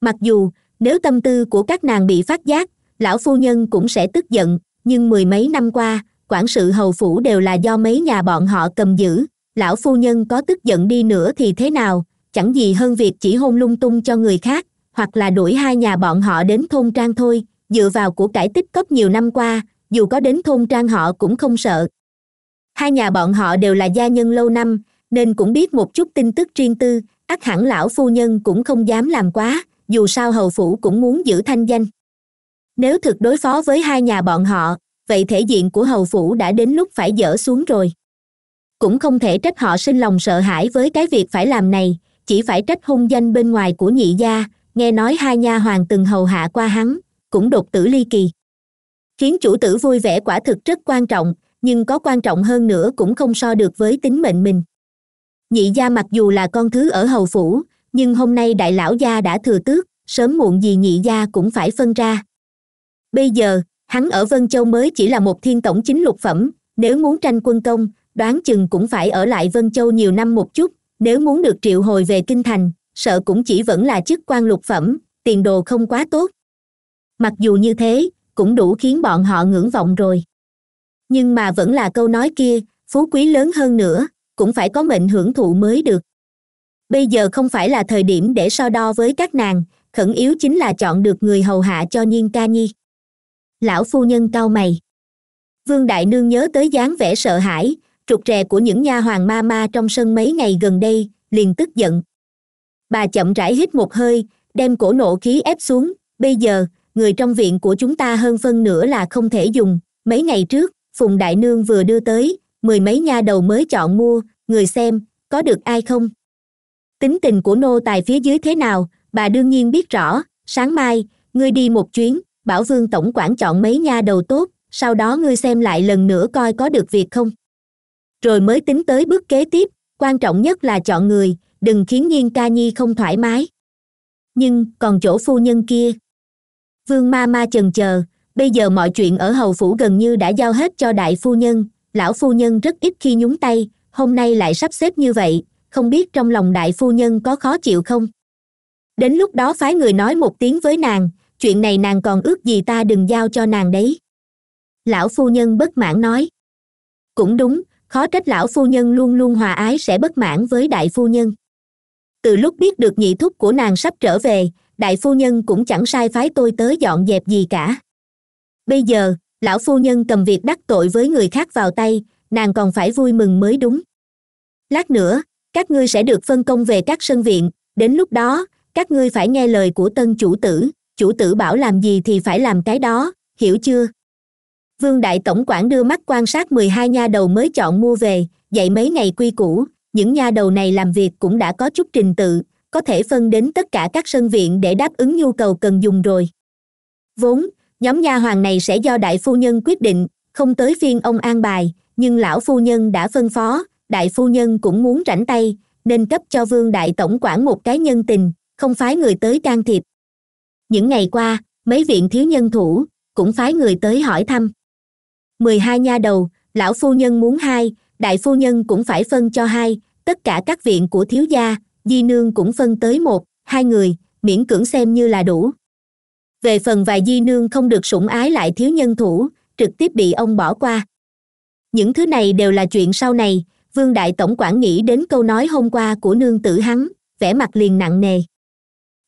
mặc dù nếu tâm tư của các nàng bị phát giác lão phu nhân cũng sẽ tức giận nhưng mười mấy năm qua quản sự hầu phủ đều là do mấy nhà bọn họ cầm giữ lão phu nhân có tức giận đi nữa thì thế nào chẳng gì hơn việc chỉ hôn lung tung cho người khác hoặc là đuổi hai nhà bọn họ đến thôn trang thôi dựa vào của cải tích cấp nhiều năm qua dù có đến thôn trang họ cũng không sợ hai nhà bọn họ đều là gia nhân lâu năm nên cũng biết một chút tin tức riêng tư ắt hẳn lão phu nhân cũng không dám làm quá dù sao hầu phủ cũng muốn giữ thanh danh nếu thực đối phó với hai nhà bọn họ vậy thể diện của hầu phủ đã đến lúc phải dở xuống rồi cũng không thể trách họ sinh lòng sợ hãi với cái việc phải làm này chỉ phải trách hung danh bên ngoài của nhị gia nghe nói hai nha hoàng từng hầu hạ qua hắn cũng đột tử ly kỳ khiến chủ tử vui vẻ quả thực rất quan trọng nhưng có quan trọng hơn nữa cũng không so được với tính mệnh mình nhị gia mặc dù là con thứ ở hầu phủ nhưng hôm nay đại lão gia đã thừa tước sớm muộn gì nhị gia cũng phải phân ra bây giờ hắn ở vân châu mới chỉ là một thiên tổng chính lục phẩm nếu muốn tranh quân công đoán chừng cũng phải ở lại vân châu nhiều năm một chút nếu muốn được triệu hồi về kinh thành sợ cũng chỉ vẫn là chức quan lục phẩm tiền đồ không quá tốt mặc dù như thế cũng đủ khiến bọn họ ngưỡng vọng rồi nhưng mà vẫn là câu nói kia phú quý lớn hơn nữa cũng phải có mệnh hưởng thụ mới được bây giờ không phải là thời điểm để so đo với các nàng khẩn yếu chính là chọn được người hầu hạ cho nhiên ca nhi lão phu nhân cau mày vương đại nương nhớ tới dáng vẻ sợ hãi trục rè của những nha hoàng ma ma trong sân mấy ngày gần đây liền tức giận bà chậm rãi hít một hơi đem cổ nộ khí ép xuống bây giờ người trong viện của chúng ta hơn phân nửa là không thể dùng mấy ngày trước phùng đại nương vừa đưa tới mười mấy nha đầu mới chọn mua người xem có được ai không tính tình của nô tài phía dưới thế nào bà đương nhiên biết rõ sáng mai ngươi đi một chuyến bảo vương tổng quản chọn mấy nha đầu tốt sau đó ngươi xem lại lần nữa coi có được việc không rồi mới tính tới bước kế tiếp quan trọng nhất là chọn người đừng khiến nhiên ca nhi không thoải mái nhưng còn chỗ phu nhân kia vương ma ma chần chờ bây giờ mọi chuyện ở hầu phủ gần như đã giao hết cho đại phu nhân lão phu nhân rất ít khi nhúng tay hôm nay lại sắp xếp như vậy không biết trong lòng đại phu nhân có khó chịu không đến lúc đó phái người nói một tiếng với nàng chuyện này nàng còn ước gì ta đừng giao cho nàng đấy lão phu nhân bất mãn nói cũng đúng khó trách lão phu nhân luôn luôn hòa ái sẽ bất mãn với đại phu nhân từ lúc biết được nhị thúc của nàng sắp trở về đại phu nhân cũng chẳng sai phái tôi tới dọn dẹp gì cả bây giờ lão phu nhân cầm việc đắc tội với người khác vào tay nàng còn phải vui mừng mới đúng lát nữa các ngươi sẽ được phân công về các sân viện đến lúc đó các ngươi phải nghe lời của tân chủ tử chủ tử bảo làm gì thì phải làm cái đó hiểu chưa vương đại tổng quản đưa mắt quan sát mười hai nha đầu mới chọn mua về dạy mấy ngày quy củ những nha đầu này làm việc cũng đã có chút trình tự có thể phân đến tất cả các sân viện để đáp ứng nhu cầu cần dùng rồi vốn nhóm nha hoàng này sẽ do đại phu nhân quyết định không tới phiên ông an bài nhưng lão phu nhân đã phân phó đại phu nhân cũng muốn rảnh tay nên cấp cho vương đại tổng quản một cái nhân tình không phái người tới can thiệp những ngày qua mấy viện thiếu nhân thủ cũng phái người tới hỏi thăm mười hai nha đầu lão phu nhân muốn hai đại phu nhân cũng phải phân cho hai tất cả các viện của thiếu gia di nương cũng phân tới một hai người miễn cưỡng xem như là đủ về phần vài di nương không được sủng ái lại thiếu nhân thủ trực tiếp bị ông bỏ qua những thứ này đều là chuyện sau này vương đại tổng quản nghĩ đến câu nói hôm qua của nương tử hắn vẻ mặt liền nặng nề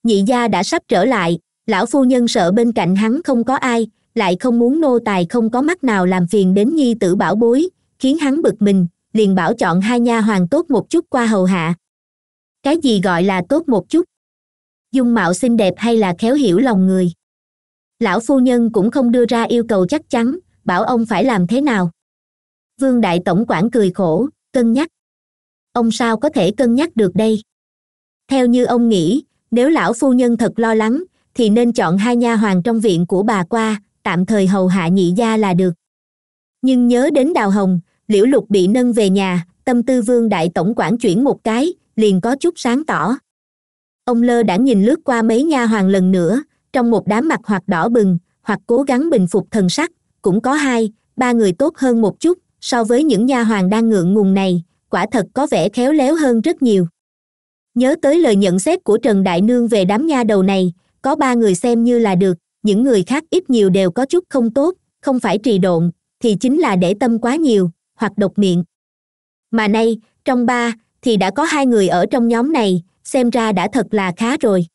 nhị gia đã sắp trở lại lão phu nhân sợ bên cạnh hắn không có ai lại không muốn nô tài không có mắt nào làm phiền đến nhi tử bảo bối khiến hắn bực mình liền bảo chọn hai nha hoàn tốt một chút qua hầu hạ cái gì gọi là tốt một chút dung mạo xinh đẹp hay là khéo hiểu lòng người lão phu nhân cũng không đưa ra yêu cầu chắc chắn bảo ông phải làm thế nào vương đại tổng quản cười khổ cân nhắc ông sao có thể cân nhắc được đây theo như ông nghĩ nếu lão phu nhân thật lo lắng thì nên chọn hai nha hoàng trong viện của bà qua tạm thời hầu hạ nhị gia là được nhưng nhớ đến đào hồng liễu lục bị nâng về nhà tâm tư vương đại tổng quản chuyển một cái liền có chút sáng tỏ ông lơ đã nhìn lướt qua mấy nha hoàng lần nữa trong một đám mặt hoặc đỏ bừng hoặc cố gắng bình phục thần sắc cũng có hai ba người tốt hơn một chút so với những nha hoàng đang ngượng ngùng này quả thật có vẻ khéo léo hơn rất nhiều nhớ tới lời nhận xét của trần đại nương về đám nha đầu này có ba người xem như là được những người khác ít nhiều đều có chút không tốt không phải trì độn thì chính là để tâm quá nhiều hoặc độc miệng mà nay trong ba thì đã có hai người ở trong nhóm này xem ra đã thật là khá rồi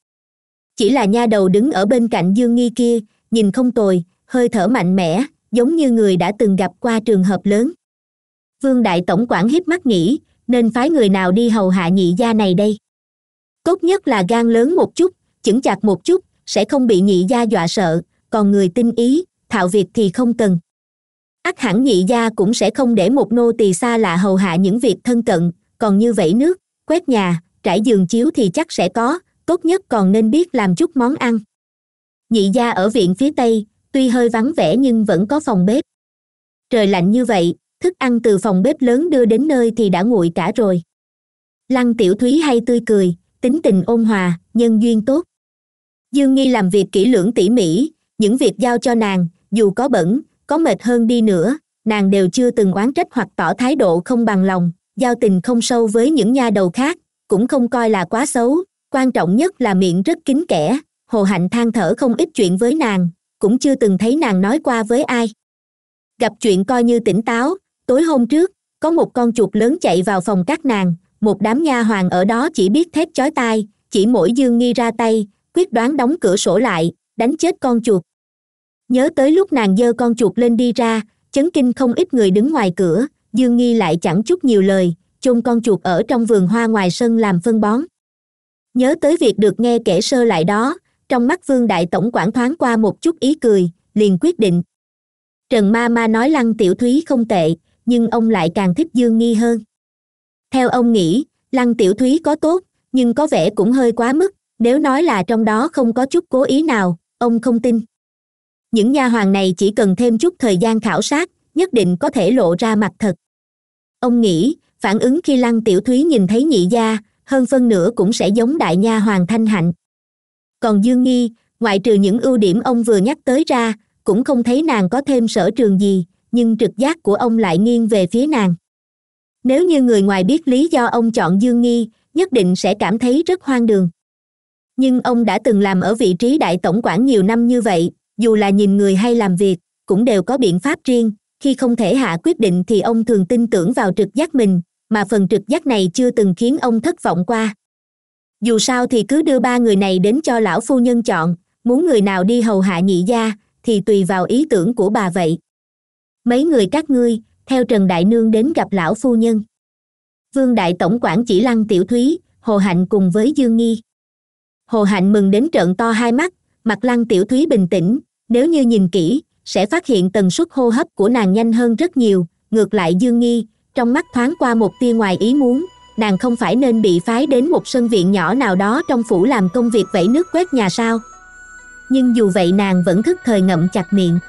chỉ là nha đầu đứng ở bên cạnh dương nghi kia nhìn không tồi hơi thở mạnh mẽ giống như người đã từng gặp qua trường hợp lớn vương đại tổng quản hiếp mắt nghĩ nên phái người nào đi hầu hạ nhị gia này đây tốt nhất là gan lớn một chút chững chặt một chút sẽ không bị nhị gia dọa sợ còn người tinh ý thạo việc thì không cần ắt hẳn nhị gia cũng sẽ không để một nô tỳ xa lạ hầu hạ những việc thân cận còn như vậy nước quét nhà trải giường chiếu thì chắc sẽ có tốt nhất còn nên biết làm chút món ăn nhị gia ở viện phía tây tuy hơi vắng vẻ nhưng vẫn có phòng bếp trời lạnh như vậy thức ăn từ phòng bếp lớn đưa đến nơi thì đã nguội cả rồi lăng tiểu thúy hay tươi cười tính tình ôn hòa nhân duyên tốt dương nghi làm việc kỹ lưỡng tỉ mỉ những việc giao cho nàng dù có bẩn có mệt hơn đi nữa nàng đều chưa từng oán trách hoặc tỏ thái độ không bằng lòng giao tình không sâu với những nha đầu khác cũng không coi là quá xấu quan trọng nhất là miệng rất kín kẻ hồ hạnh than thở không ít chuyện với nàng cũng chưa từng thấy nàng nói qua với ai gặp chuyện coi như tỉnh táo tối hôm trước có một con chuột lớn chạy vào phòng các nàng một đám nha hoàng ở đó chỉ biết thét chói tai chỉ mỗi dương nghi ra tay quyết đoán đóng cửa sổ lại đánh chết con chuột nhớ tới lúc nàng giơ con chuột lên đi ra chấn kinh không ít người đứng ngoài cửa dương nghi lại chẳng chút nhiều lời chôn con chuột ở trong vườn hoa ngoài sân làm phân bón nhớ tới việc được nghe kể sơ lại đó trong mắt vương đại tổng quản thoáng qua một chút ý cười liền quyết định trần ma ma nói lăng tiểu thúy không tệ nhưng ông lại càng thích dương nghi hơn theo ông nghĩ lăng tiểu thúy có tốt nhưng có vẻ cũng hơi quá mức nếu nói là trong đó không có chút cố ý nào ông không tin những nha hoàng này chỉ cần thêm chút thời gian khảo sát nhất định có thể lộ ra mặt thật ông nghĩ phản ứng khi lăng tiểu thúy nhìn thấy nhị gia hơn phân nửa cũng sẽ giống đại nha hoàng thanh hạnh còn dương nghi ngoại trừ những ưu điểm ông vừa nhắc tới ra cũng không thấy nàng có thêm sở trường gì nhưng trực giác của ông lại nghiêng về phía nàng nếu như người ngoài biết lý do ông chọn dương nghi nhất định sẽ cảm thấy rất hoang đường nhưng ông đã từng làm ở vị trí đại tổng quản nhiều năm như vậy dù là nhìn người hay làm việc cũng đều có biện pháp riêng khi không thể hạ quyết định thì ông thường tin tưởng vào trực giác mình mà phần trực giác này chưa từng khiến ông thất vọng qua dù sao thì cứ đưa ba người này đến cho lão phu nhân chọn muốn người nào đi hầu hạ nhị gia thì tùy vào ý tưởng của bà vậy mấy người các ngươi theo trần đại nương đến gặp lão phu nhân vương đại tổng quản chỉ lăng tiểu thúy hồ hạnh cùng với dương nghi hồ hạnh mừng đến trận to hai mắt mặt lăng tiểu thúy bình tĩnh nếu như nhìn kỹ sẽ phát hiện tần suất hô hấp của nàng nhanh hơn rất nhiều ngược lại dương nghi trong mắt thoáng qua một tia ngoài ý muốn nàng không phải nên bị phái đến một sân viện nhỏ nào đó trong phủ làm công việc vẫy nước quét nhà sao nhưng dù vậy nàng vẫn thức thời ngậm chặt miệng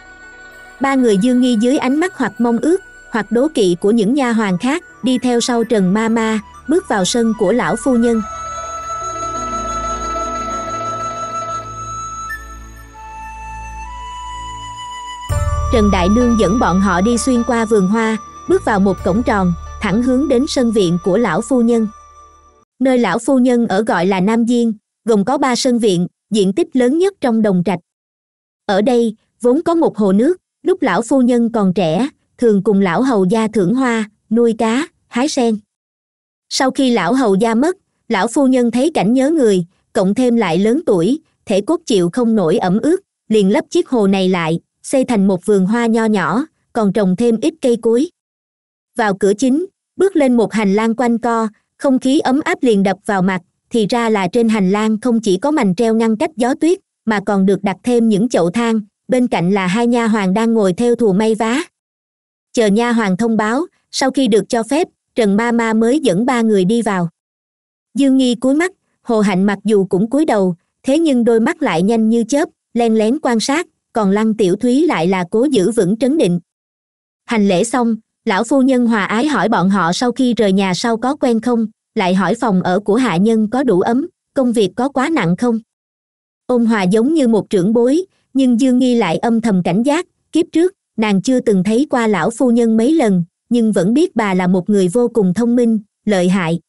ba người dương nghi dưới ánh mắt hoặc mong ước hoặc đố kỵ của những nha hoàn khác đi theo sau trần ma ma bước vào sân của lão phu nhân Trần Đại Nương dẫn bọn họ đi xuyên qua vườn hoa, bước vào một cổng tròn, thẳng hướng đến sân viện của lão phu nhân. Nơi lão phu nhân ở gọi là Nam Diên, gồm có ba sân viện, diện tích lớn nhất trong đồng trạch. Ở đây, vốn có một hồ nước, lúc lão phu nhân còn trẻ, thường cùng lão hầu gia thưởng hoa, nuôi cá, hái sen. Sau khi lão hầu gia mất, lão phu nhân thấy cảnh nhớ người, cộng thêm lại lớn tuổi, thể cốt chịu không nổi ẩm ướt, liền lấp chiếc hồ này lại, xây thành một vườn hoa nho nhỏ còn trồng thêm ít cây cối vào cửa chính bước lên một hành lang quanh co không khí ấm áp liền đập vào mặt thì ra là trên hành lang không chỉ có mành treo ngăn cách gió tuyết mà còn được đặt thêm những chậu thang bên cạnh là hai nha hoàng đang ngồi theo thù may vá chờ nha hoàng thông báo sau khi được cho phép trần ma ma mới dẫn ba người đi vào dương nghi cúi mắt hồ hạnh mặc dù cũng cúi đầu thế nhưng đôi mắt lại nhanh như chớp len lén quan sát còn lăng tiểu thúy lại là cố giữ vững trấn định hành lễ xong lão phu nhân hòa ái hỏi bọn họ sau khi rời nhà sau có quen không lại hỏi phòng ở của hạ nhân có đủ ấm công việc có quá nặng không ôn hòa giống như một trưởng bối nhưng dương nghi lại âm thầm cảnh giác kiếp trước nàng chưa từng thấy qua lão phu nhân mấy lần nhưng vẫn biết bà là một người vô cùng thông minh lợi hại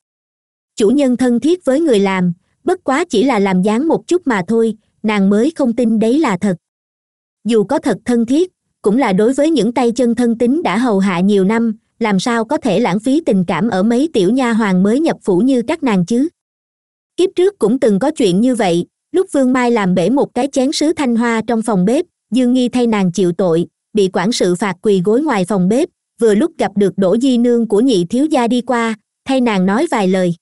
chủ nhân thân thiết với người làm bất quá chỉ là làm dáng một chút mà thôi nàng mới không tin đấy là thật dù có thật thân thiết cũng là đối với những tay chân thân tín đã hầu hạ nhiều năm làm sao có thể lãng phí tình cảm ở mấy tiểu nha hoàng mới nhập phủ như các nàng chứ kiếp trước cũng từng có chuyện như vậy lúc vương mai làm bể một cái chén sứ thanh hoa trong phòng bếp dương nghi thay nàng chịu tội bị quản sự phạt quỳ gối ngoài phòng bếp vừa lúc gặp được đỗ di nương của nhị thiếu gia đi qua thay nàng nói vài lời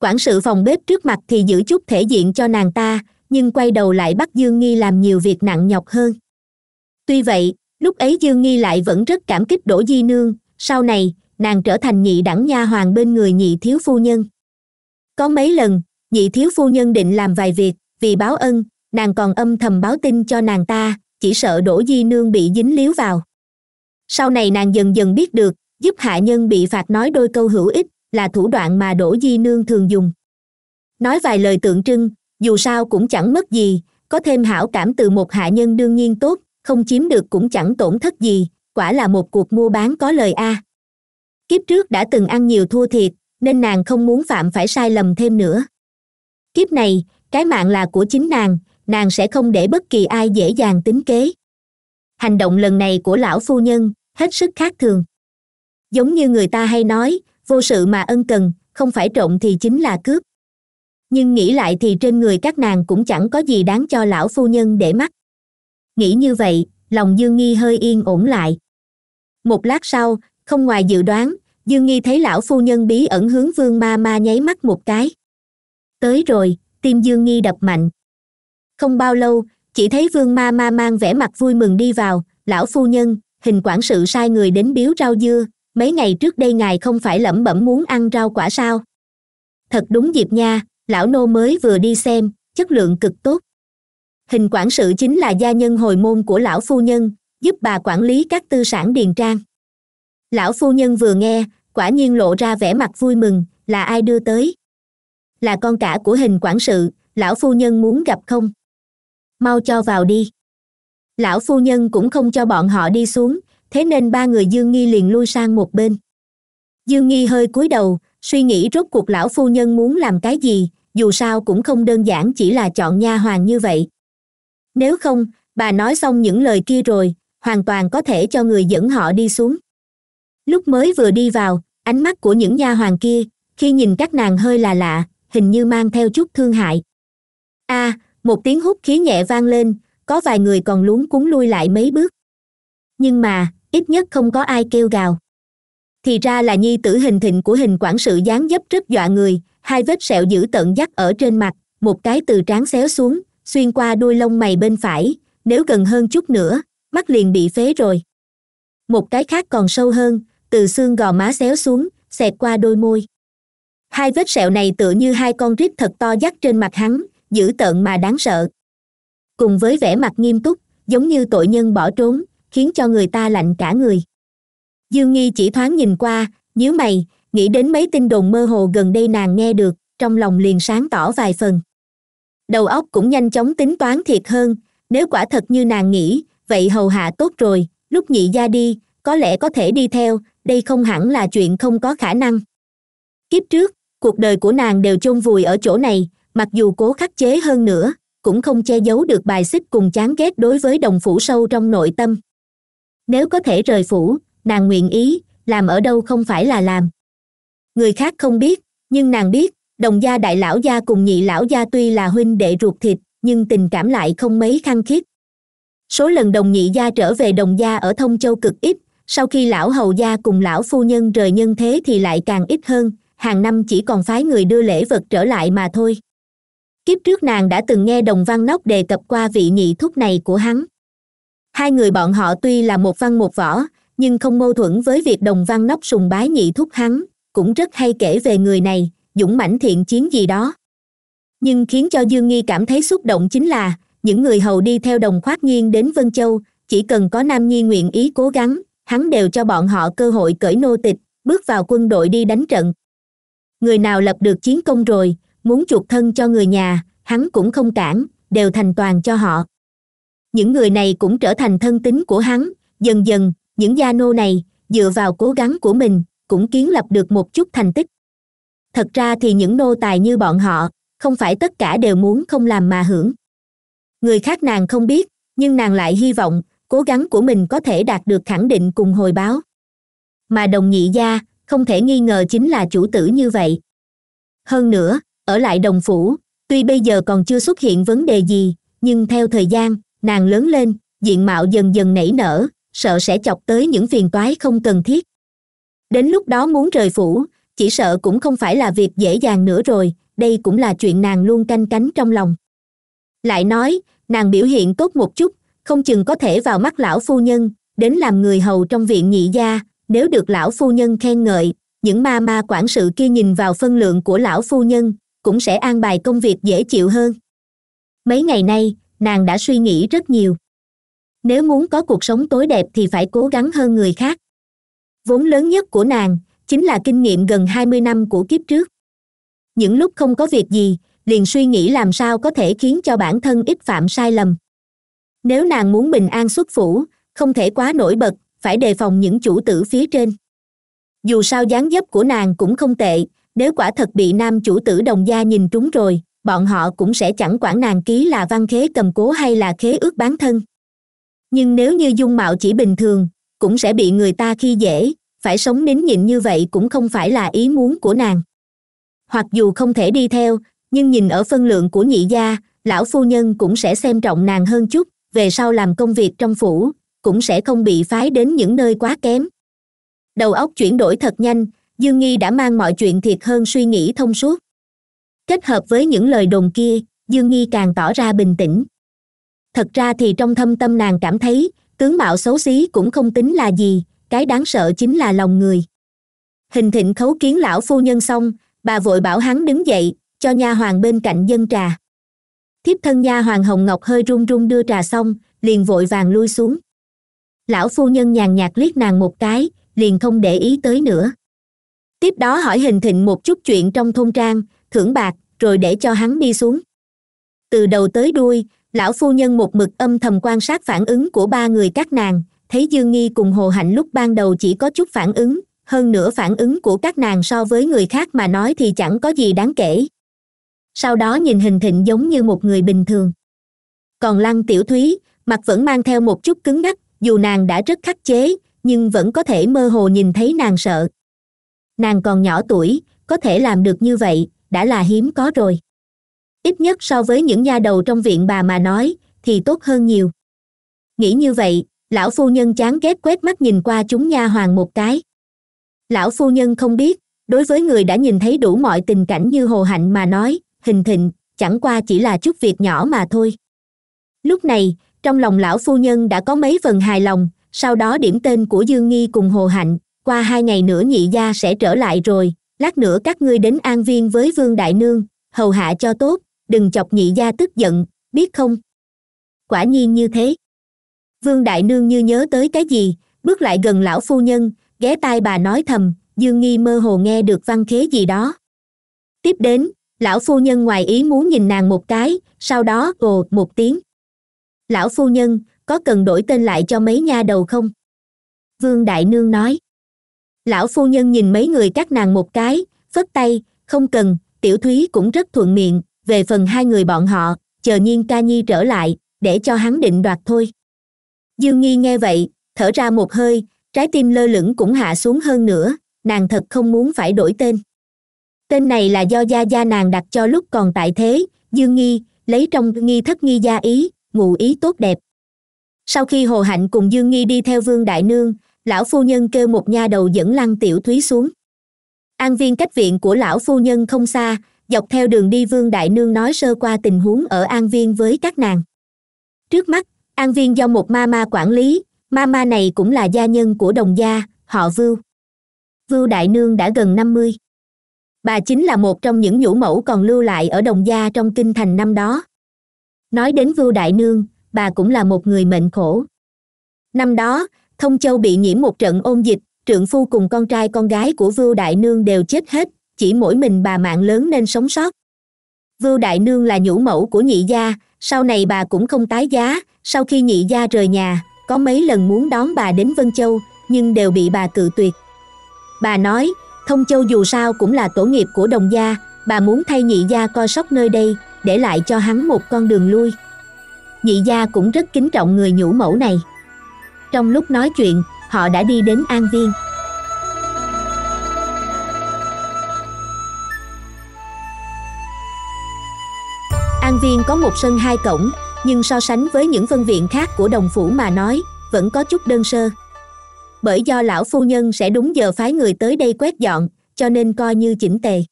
quản sự phòng bếp trước mặt thì giữ chút thể diện cho nàng ta nhưng quay đầu lại bắt dương nghi làm nhiều việc nặng nhọc hơn tuy vậy lúc ấy dương nghi lại vẫn rất cảm kích đỗ di nương sau này nàng trở thành nhị đẳng nha hoàng bên người nhị thiếu phu nhân có mấy lần nhị thiếu phu nhân định làm vài việc vì báo ân nàng còn âm thầm báo tin cho nàng ta chỉ sợ đỗ di nương bị dính líu vào sau này nàng dần dần biết được giúp hạ nhân bị phạt nói đôi câu hữu ích là thủ đoạn mà đỗ di nương thường dùng nói vài lời tượng trưng dù sao cũng chẳng mất gì có thêm hảo cảm từ một hạ nhân đương nhiên tốt không chiếm được cũng chẳng tổn thất gì quả là một cuộc mua bán có lời a kiếp trước đã từng ăn nhiều thua thiệt nên nàng không muốn phạm phải sai lầm thêm nữa kiếp này cái mạng là của chính nàng nàng sẽ không để bất kỳ ai dễ dàng tính kế hành động lần này của lão phu nhân hết sức khác thường giống như người ta hay nói vô sự mà ân cần không phải trộm thì chính là cướp nhưng nghĩ lại thì trên người các nàng cũng chẳng có gì đáng cho lão phu nhân để mắt nghĩ như vậy lòng dương nghi hơi yên ổn lại một lát sau không ngoài dự đoán dương nghi thấy lão phu nhân bí ẩn hướng vương ma ma nháy mắt một cái tới rồi tim dương nghi đập mạnh không bao lâu chỉ thấy vương ma ma mang vẻ mặt vui mừng đi vào lão phu nhân hình quản sự sai người đến biếu rau dưa mấy ngày trước đây ngài không phải lẩm bẩm muốn ăn rau quả sao thật đúng dịp nha lão nô mới vừa đi xem chất lượng cực tốt hình quản sự chính là gia nhân hồi môn của lão phu nhân giúp bà quản lý các tư sản điền trang lão phu nhân vừa nghe quả nhiên lộ ra vẻ mặt vui mừng là ai đưa tới là con cả của hình quản sự lão phu nhân muốn gặp không mau cho vào đi lão phu nhân cũng không cho bọn họ đi xuống thế nên ba người dương nghi liền lui sang một bên dương nghi hơi cúi đầu suy nghĩ rốt cuộc lão phu nhân muốn làm cái gì dù sao cũng không đơn giản chỉ là chọn nha hoàng như vậy nếu không bà nói xong những lời kia rồi hoàn toàn có thể cho người dẫn họ đi xuống lúc mới vừa đi vào ánh mắt của những nha hoàng kia khi nhìn các nàng hơi là lạ hình như mang theo chút thương hại a à, một tiếng hút khí nhẹ vang lên có vài người còn luống cúng lui lại mấy bước nhưng mà ít nhất không có ai kêu gào thì ra là nhi tử hình thịnh của hình quản sự dáng dấp rất dọa người hai vết sẹo dữ tận dắt ở trên mặt một cái từ trán xéo xuống xuyên qua đuôi lông mày bên phải nếu gần hơn chút nữa mắt liền bị phế rồi một cái khác còn sâu hơn từ xương gò má xéo xuống xẹt qua đôi môi hai vết sẹo này tựa như hai con rít thật to dắt trên mặt hắn dữ tợn mà đáng sợ cùng với vẻ mặt nghiêm túc giống như tội nhân bỏ trốn khiến cho người ta lạnh cả người dương nghi chỉ thoáng nhìn qua nhíu mày nghĩ đến mấy tin đồn mơ hồ gần đây nàng nghe được trong lòng liền sáng tỏ vài phần đầu óc cũng nhanh chóng tính toán thiệt hơn nếu quả thật như nàng nghĩ vậy hầu hạ tốt rồi lúc nhị gia đi có lẽ có thể đi theo đây không hẳn là chuyện không có khả năng kiếp trước cuộc đời của nàng đều chôn vùi ở chỗ này mặc dù cố khắc chế hơn nữa cũng không che giấu được bài xích cùng chán ghét đối với đồng phủ sâu trong nội tâm nếu có thể rời phủ nàng nguyện ý làm ở đâu không phải là làm người khác không biết nhưng nàng biết đồng gia đại lão gia cùng nhị lão gia tuy là huynh đệ ruột thịt nhưng tình cảm lại không mấy khăng khít số lần đồng nhị gia trở về đồng gia ở thông châu cực ít sau khi lão hầu gia cùng lão phu nhân rời nhân thế thì lại càng ít hơn hàng năm chỉ còn phái người đưa lễ vật trở lại mà thôi kiếp trước nàng đã từng nghe đồng văn nóc đề cập qua vị nhị thúc này của hắn hai người bọn họ tuy là một văn một võ nhưng không mâu thuẫn với việc đồng văn nóc sùng bái nhị thúc hắn cũng rất hay kể về người này dũng mãnh thiện chiến gì đó nhưng khiến cho dương nghi cảm thấy xúc động chính là những người hầu đi theo đồng khoát nghiên đến vân châu chỉ cần có nam nhi nguyện ý cố gắng hắn đều cho bọn họ cơ hội cởi nô tịch bước vào quân đội đi đánh trận người nào lập được chiến công rồi muốn chuộc thân cho người nhà hắn cũng không cản đều thành toàn cho họ những người này cũng trở thành thân tín của hắn dần dần những gia nô này dựa vào cố gắng của mình cũng kiến lập được một chút thành tích thật ra thì những nô tài như bọn họ không phải tất cả đều muốn không làm mà hưởng người khác nàng không biết nhưng nàng lại hy vọng cố gắng của mình có thể đạt được khẳng định cùng hồi báo mà đồng nhị gia không thể nghi ngờ chính là chủ tử như vậy hơn nữa ở lại đồng phủ tuy bây giờ còn chưa xuất hiện vấn đề gì nhưng theo thời gian nàng lớn lên diện mạo dần dần nảy nở sợ sẽ chọc tới những phiền toái không cần thiết đến lúc đó muốn rời phủ chỉ sợ cũng không phải là việc dễ dàng nữa rồi đây cũng là chuyện nàng luôn canh cánh trong lòng lại nói nàng biểu hiện tốt một chút không chừng có thể vào mắt lão phu nhân đến làm người hầu trong viện nhị gia nếu được lão phu nhân khen ngợi những ma ma quản sự kia nhìn vào phân lượng của lão phu nhân cũng sẽ an bài công việc dễ chịu hơn mấy ngày nay nàng đã suy nghĩ rất nhiều nếu muốn có cuộc sống tối đẹp thì phải cố gắng hơn người khác vốn lớn nhất của nàng chính là kinh nghiệm gần hai mươi năm của kiếp trước những lúc không có việc gì liền suy nghĩ làm sao có thể khiến cho bản thân ít phạm sai lầm nếu nàng muốn bình an xuất phủ không thể quá nổi bật phải đề phòng những chủ tử phía trên dù sao dáng dấp của nàng cũng không tệ nếu quả thật bị nam chủ tử đồng gia nhìn trúng rồi bọn họ cũng sẽ chẳng quản nàng ký là văn khế cầm cố hay là khế ước bán thân nhưng nếu như dung mạo chỉ bình thường cũng sẽ bị người ta khi dễ phải sống nín nhịn như vậy cũng không phải là ý muốn của nàng hoặc dù không thể đi theo nhưng nhìn ở phân lượng của nhị gia lão phu nhân cũng sẽ xem trọng nàng hơn chút về sau làm công việc trong phủ cũng sẽ không bị phái đến những nơi quá kém đầu óc chuyển đổi thật nhanh dương nghi đã mang mọi chuyện thiệt hơn suy nghĩ thông suốt kết hợp với những lời đồn kia dương nghi càng tỏ ra bình tĩnh thật ra thì trong thâm tâm nàng cảm thấy tướng mạo xấu xí cũng không tính là gì cái đáng sợ chính là lòng người hình thịnh khấu kiến lão phu nhân xong bà vội bảo hắn đứng dậy cho nha hoàng bên cạnh dân trà thiếp thân nha hoàng hồng ngọc hơi run run đưa trà xong liền vội vàng lui xuống lão phu nhân nhàn nhạt liếc nàng một cái liền không để ý tới nữa tiếp đó hỏi hình thịnh một chút chuyện trong thôn trang thưởng bạc rồi để cho hắn đi xuống từ đầu tới đuôi lão phu nhân một mực âm thầm quan sát phản ứng của ba người các nàng thấy dương nghi cùng hồ hạnh lúc ban đầu chỉ có chút phản ứng hơn nữa phản ứng của các nàng so với người khác mà nói thì chẳng có gì đáng kể sau đó nhìn hình thịnh giống như một người bình thường còn lăng tiểu thúy mặt vẫn mang theo một chút cứng ngắc dù nàng đã rất khắc chế nhưng vẫn có thể mơ hồ nhìn thấy nàng sợ nàng còn nhỏ tuổi có thể làm được như vậy đã là hiếm có rồi ít nhất so với những nha đầu trong viện bà mà nói thì tốt hơn nhiều nghĩ như vậy lão phu nhân chán ghét quét mắt nhìn qua chúng nha hoàng một cái lão phu nhân không biết đối với người đã nhìn thấy đủ mọi tình cảnh như hồ hạnh mà nói hình thịnh chẳng qua chỉ là chút việc nhỏ mà thôi lúc này trong lòng lão phu nhân đã có mấy phần hài lòng sau đó điểm tên của dương nghi cùng hồ hạnh qua hai ngày nữa nhị gia sẽ trở lại rồi lát nữa các ngươi đến an viên với vương đại nương hầu hạ cho tốt đừng chọc nhị gia tức giận biết không quả nhiên như thế vương đại nương như nhớ tới cái gì bước lại gần lão phu nhân ghé tai bà nói thầm dương nghi mơ hồ nghe được văn khế gì đó tiếp đến lão phu nhân ngoài ý muốn nhìn nàng một cái sau đó ồ một tiếng lão phu nhân có cần đổi tên lại cho mấy nha đầu không vương đại nương nói lão phu nhân nhìn mấy người các nàng một cái phất tay không cần tiểu thúy cũng rất thuận miệng về phần hai người bọn họ chờ nhiên ca nhi trở lại để cho hắn định đoạt thôi dương nghi nghe vậy thở ra một hơi trái tim lơ lửng cũng hạ xuống hơn nữa nàng thật không muốn phải đổi tên tên này là do gia gia nàng đặt cho lúc còn tại thế dương nghi lấy trong nghi thất nghi gia ý ngụ ý tốt đẹp sau khi hồ hạnh cùng dương nghi đi theo vương đại nương lão phu nhân kêu một nha đầu dẫn lăng tiểu thúy xuống an viên cách viện của lão phu nhân không xa dọc theo đường đi vương đại nương nói sơ qua tình huống ở an viên với các nàng trước mắt an viên do một ma ma quản lý ma ma này cũng là gia nhân của đồng gia họ vưu vưu đại nương đã gần năm mươi bà chính là một trong những nhũ mẫu còn lưu lại ở đồng gia trong kinh thành năm đó nói đến vưu đại nương bà cũng là một người mệnh khổ năm đó thông châu bị nhiễm một trận ôn dịch trượng phu cùng con trai con gái của vưu đại nương đều chết hết chỉ mỗi mình bà mạng lớn nên sống sót vưu đại nương là nhũ mẫu của nhị gia sau này bà cũng không tái giá sau khi nhị gia rời nhà có mấy lần muốn đón bà đến vân châu nhưng đều bị bà cự tuyệt bà nói thông châu dù sao cũng là tổ nghiệp của đồng gia bà muốn thay nhị gia coi sóc nơi đây để lại cho hắn một con đường lui nhị gia cũng rất kính trọng người nhũ mẫu này trong lúc nói chuyện họ đã đi đến an viên an viên có một sân hai cổng nhưng so sánh với những phân viện khác của đồng phủ mà nói vẫn có chút đơn sơ bởi do lão phu nhân sẽ đúng giờ phái người tới đây quét dọn cho nên coi như chỉnh tề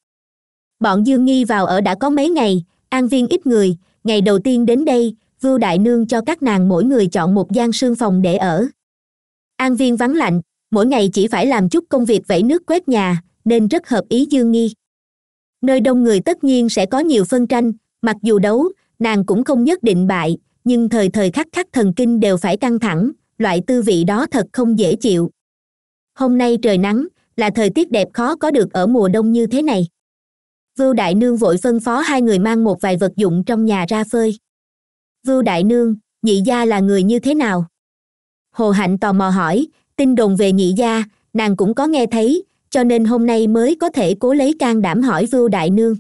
bọn dương nghi vào ở đã có mấy ngày an viên ít người ngày đầu tiên đến đây vưu đại nương cho các nàng mỗi người chọn một gian sương phòng để ở an viên vắng lạnh mỗi ngày chỉ phải làm chút công việc vẫy nước quét nhà nên rất hợp ý dương nghi nơi đông người tất nhiên sẽ có nhiều phân tranh mặc dù đấu nàng cũng không nhất định bại nhưng thời thời khắc khắc thần kinh đều phải căng thẳng loại tư vị đó thật không dễ chịu hôm nay trời nắng là thời tiết đẹp khó có được ở mùa đông như thế này vưu đại nương vội phân phó hai người mang một vài vật dụng trong nhà ra phơi vưu đại nương nhị gia là người như thế nào hồ hạnh tò mò hỏi tin đồn về nhị gia nàng cũng có nghe thấy cho nên hôm nay mới có thể cố lấy can đảm hỏi vưu đại nương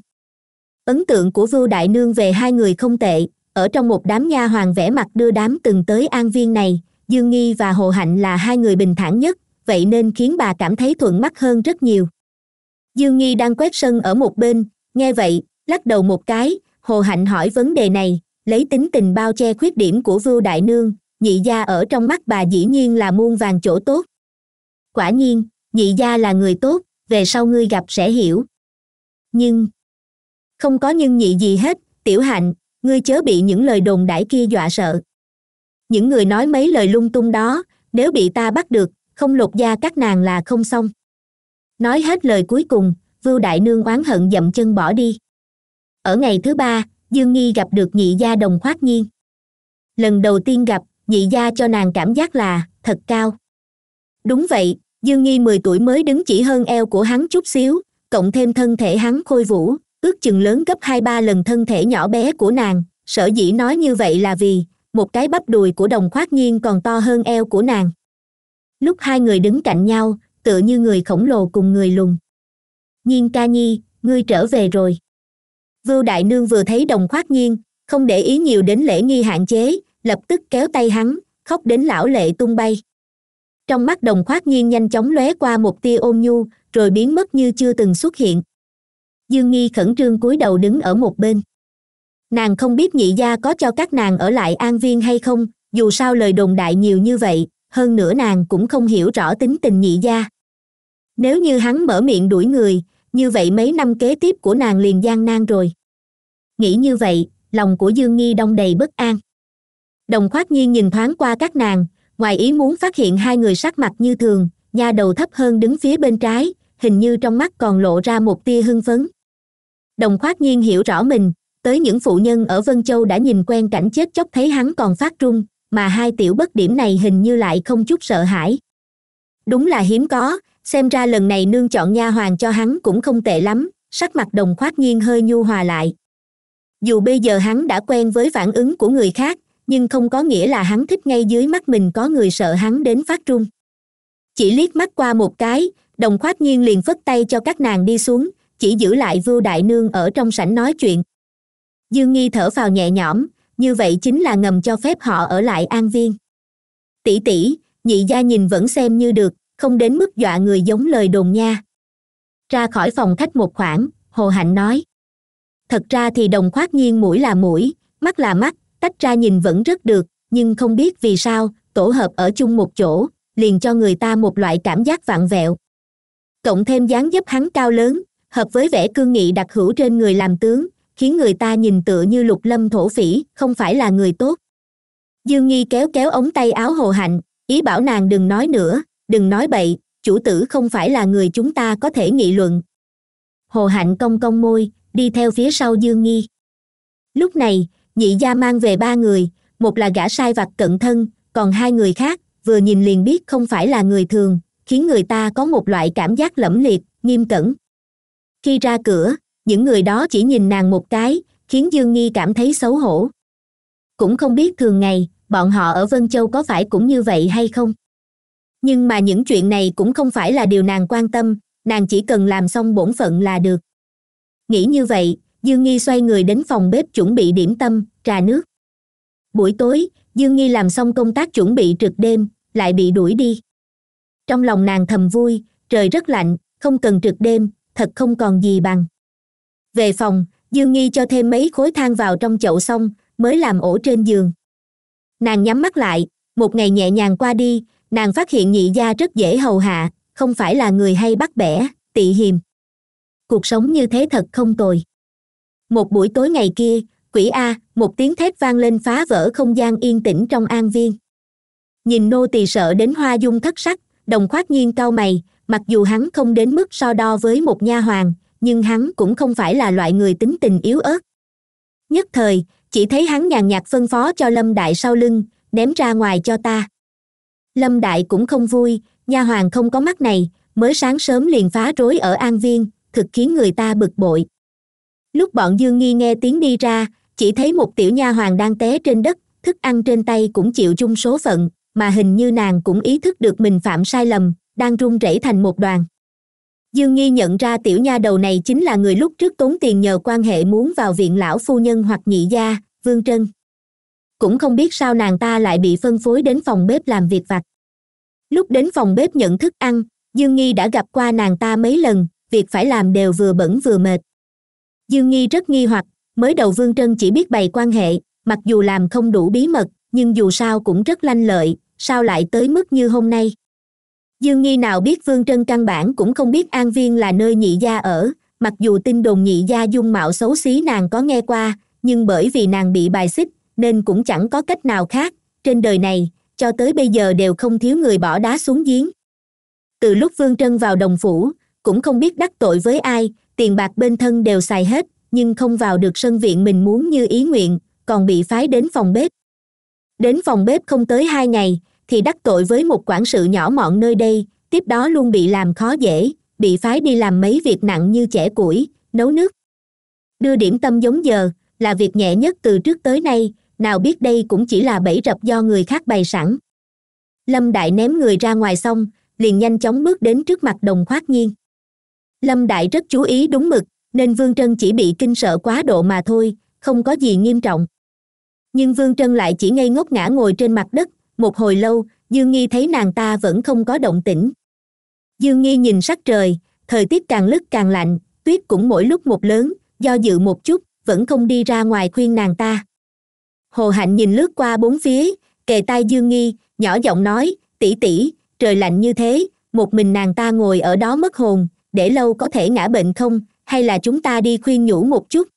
ấn tượng của vưu đại nương về hai người không tệ ở trong một đám nha hoàng vẽ mặt đưa đám từng tới an viên này dương nghi và hồ hạnh là hai người bình thản nhất vậy nên khiến bà cảm thấy thuận mắt hơn rất nhiều dương nghi đang quét sân ở một bên nghe vậy lắc đầu một cái hồ hạnh hỏi vấn đề này lấy tính tình bao che khuyết điểm của vưu đại nương nhị gia ở trong mắt bà dĩ nhiên là muôn vàng chỗ tốt quả nhiên nhị gia là người tốt về sau ngươi gặp sẽ hiểu nhưng không có nhưng nhị gì hết tiểu hạnh ngươi chớ bị những lời đồn đãi kia dọa sợ những người nói mấy lời lung tung đó nếu bị ta bắt được không lột da các nàng là không xong nói hết lời cuối cùng vưu đại nương oán hận dậm chân bỏ đi ở ngày thứ ba dương nghi gặp được nhị gia đồng khoát nhiên lần đầu tiên gặp nhị gia cho nàng cảm giác là thật cao đúng vậy dương nghi mười tuổi mới đứng chỉ hơn eo của hắn chút xíu cộng thêm thân thể hắn khôi vũ ước chừng lớn gấp hai ba lần thân thể nhỏ bé của nàng sở dĩ nói như vậy là vì một cái bắp đùi của đồng khoác nhiên còn to hơn eo của nàng lúc hai người đứng cạnh nhau tựa như người khổng lồ cùng người lùn nhiên ca nhi ngươi trở về rồi vưu đại nương vừa thấy đồng khoác nhiên không để ý nhiều đến lễ nghi hạn chế lập tức kéo tay hắn khóc đến lão lệ tung bay trong mắt đồng khoác nhiên nhanh chóng lóe qua một tia ôn nhu rồi biến mất như chưa từng xuất hiện dương nghi khẩn trương cúi đầu đứng ở một bên nàng không biết nhị gia có cho các nàng ở lại an viên hay không dù sao lời đồn đại nhiều như vậy hơn nữa nàng cũng không hiểu rõ tính tình nhị gia nếu như hắn mở miệng đuổi người như vậy mấy năm kế tiếp của nàng liền gian nan rồi nghĩ như vậy lòng của dương nghi đong đầy bất an đồng khoát nhiên nhìn thoáng qua các nàng ngoài ý muốn phát hiện hai người sắc mặt như thường nha đầu thấp hơn đứng phía bên trái hình như trong mắt còn lộ ra một tia hưng phấn đồng khoát nhiên hiểu rõ mình tới những phụ nhân ở vân châu đã nhìn quen cảnh chết chóc thấy hắn còn phát run mà hai tiểu bất điểm này hình như lại không chút sợ hãi đúng là hiếm có xem ra lần này nương chọn nha hoàng cho hắn cũng không tệ lắm sắc mặt đồng khoát nhiên hơi nhu hòa lại dù bây giờ hắn đã quen với phản ứng của người khác nhưng không có nghĩa là hắn thích ngay dưới mắt mình có người sợ hắn đến phát trung chỉ liếc mắt qua một cái đồng khoát nhiên liền phất tay cho các nàng đi xuống chỉ giữ lại vưu đại nương ở trong sảnh nói chuyện dương nghi thở vào nhẹ nhõm như vậy chính là ngầm cho phép họ ở lại an viên tỷ tỷ nhị gia nhìn vẫn xem như được không đến mức dọa người giống lời đồn nha ra khỏi phòng khách một khoảng hồ hạnh nói thật ra thì đồng khoát nhiên mũi là mũi mắt là mắt tách ra nhìn vẫn rất được nhưng không biết vì sao tổ hợp ở chung một chỗ liền cho người ta một loại cảm giác vạn vẹo cộng thêm dáng dấp hắn cao lớn hợp với vẻ cương nghị đặc hữu trên người làm tướng khiến người ta nhìn tựa như lục lâm thổ phỉ không phải là người tốt dương nghi kéo kéo ống tay áo hồ hạnh ý bảo nàng đừng nói nữa đừng nói bậy chủ tử không phải là người chúng ta có thể nghị luận hồ hạnh cong cong môi đi theo phía sau dương nghi lúc này nhị gia mang về ba người một là gã sai vặt cận thân còn hai người khác vừa nhìn liền biết không phải là người thường khiến người ta có một loại cảm giác lẫm liệt nghiêm cẩn khi ra cửa những người đó chỉ nhìn nàng một cái khiến dương nghi cảm thấy xấu hổ cũng không biết thường ngày bọn họ ở vân châu có phải cũng như vậy hay không nhưng mà những chuyện này cũng không phải là điều nàng quan tâm nàng chỉ cần làm xong bổn phận là được nghĩ như vậy dương nghi xoay người đến phòng bếp chuẩn bị điểm tâm trà nước buổi tối dương nghi làm xong công tác chuẩn bị trực đêm lại bị đuổi đi trong lòng nàng thầm vui trời rất lạnh không cần trực đêm thật không còn gì bằng về phòng dương nghi cho thêm mấy khối than vào trong chậu xong mới làm ổ trên giường nàng nhắm mắt lại một ngày nhẹ nhàng qua đi nàng phát hiện nhị gia rất dễ hầu hạ không phải là người hay bắt bẻ tị hiềm cuộc sống như thế thật không tồi một buổi tối ngày kia quỷ a một tiếng thét vang lên phá vỡ không gian yên tĩnh trong an viên nhìn nô tỳ sợ đến hoa dung thất sắc đồng khoát nhiên cau mày mặc dù hắn không đến mức so đo với một nha hoàng nhưng hắn cũng không phải là loại người tính tình yếu ớt nhất thời chỉ thấy hắn nhàn nhạt phân phó cho lâm đại sau lưng ném ra ngoài cho ta lâm đại cũng không vui nha hoàng không có mắt này mới sáng sớm liền phá rối ở an viên thực khiến người ta bực bội lúc bọn dương nghi nghe tiếng đi ra chỉ thấy một tiểu nha hoàng đang té trên đất thức ăn trên tay cũng chịu chung số phận mà hình như nàng cũng ý thức được mình phạm sai lầm đang run rẩy thành một đoàn dương nghi nhận ra tiểu nha đầu này chính là người lúc trước tốn tiền nhờ quan hệ muốn vào viện lão phu nhân hoặc nhị gia vương trân cũng không biết sao nàng ta lại bị phân phối đến phòng bếp làm việc vặt lúc đến phòng bếp nhận thức ăn dương nghi đã gặp qua nàng ta mấy lần việc phải làm đều vừa bẩn vừa mệt dương nghi rất nghi hoặc mới đầu vương trân chỉ biết bày quan hệ mặc dù làm không đủ bí mật nhưng dù sao cũng rất lanh lợi sao lại tới mức như hôm nay dương nghi nào biết vương trân căn bản cũng không biết an viên là nơi nhị gia ở mặc dù tin đồn nhị gia dung mạo xấu xí nàng có nghe qua nhưng bởi vì nàng bị bài xích nên cũng chẳng có cách nào khác trên đời này cho tới bây giờ đều không thiếu người bỏ đá xuống giếng từ lúc vương trân vào đồng phủ cũng không biết đắc tội với ai tiền bạc bên thân đều xài hết nhưng không vào được sân viện mình muốn như ý nguyện còn bị phái đến phòng bếp đến phòng bếp không tới hai ngày thì đắc tội với một quản sự nhỏ mọn nơi đây tiếp đó luôn bị làm khó dễ bị phái đi làm mấy việc nặng như chẻ củi nấu nước đưa điểm tâm giống giờ là việc nhẹ nhất từ trước tới nay nào biết đây cũng chỉ là bẫy rập do người khác bày sẵn lâm đại ném người ra ngoài xong liền nhanh chóng bước đến trước mặt đồng khoát nhiên lâm đại rất chú ý đúng mực nên vương trân chỉ bị kinh sợ quá độ mà thôi không có gì nghiêm trọng nhưng vương trân lại chỉ ngây ngốc ngã ngồi trên mặt đất một hồi lâu dương nghi thấy nàng ta vẫn không có động tĩnh dương nghi nhìn sắc trời thời tiết càng lứt càng lạnh tuyết cũng mỗi lúc một lớn do dự một chút vẫn không đi ra ngoài khuyên nàng ta hồ hạnh nhìn lướt qua bốn phía kề tai dương nghi nhỏ giọng nói tỉ tỉ trời lạnh như thế một mình nàng ta ngồi ở đó mất hồn để lâu có thể ngã bệnh không hay là chúng ta đi khuyên nhủ một chút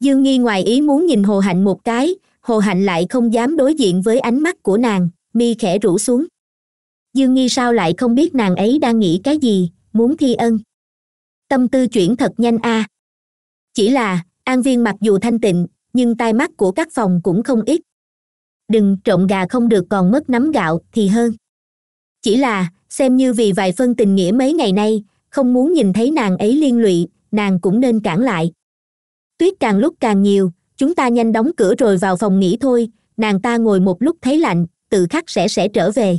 dương nghi ngoài ý muốn nhìn hồ hạnh một cái hồ hạnh lại không dám đối diện với ánh mắt của nàng mi khẽ rũ xuống dương nghi sao lại không biết nàng ấy đang nghĩ cái gì muốn thi ân tâm tư chuyển thật nhanh a à. chỉ là an viên mặc dù thanh tịnh nhưng tai mắt của các phòng cũng không ít đừng trộn gà không được còn mất nắm gạo thì hơn chỉ là xem như vì vài phân tình nghĩa mấy ngày nay không muốn nhìn thấy nàng ấy liên lụy nàng cũng nên cản lại tuyết càng lúc càng nhiều chúng ta nhanh đóng cửa rồi vào phòng nghỉ thôi nàng ta ngồi một lúc thấy lạnh tự khắc sẽ sẽ trở về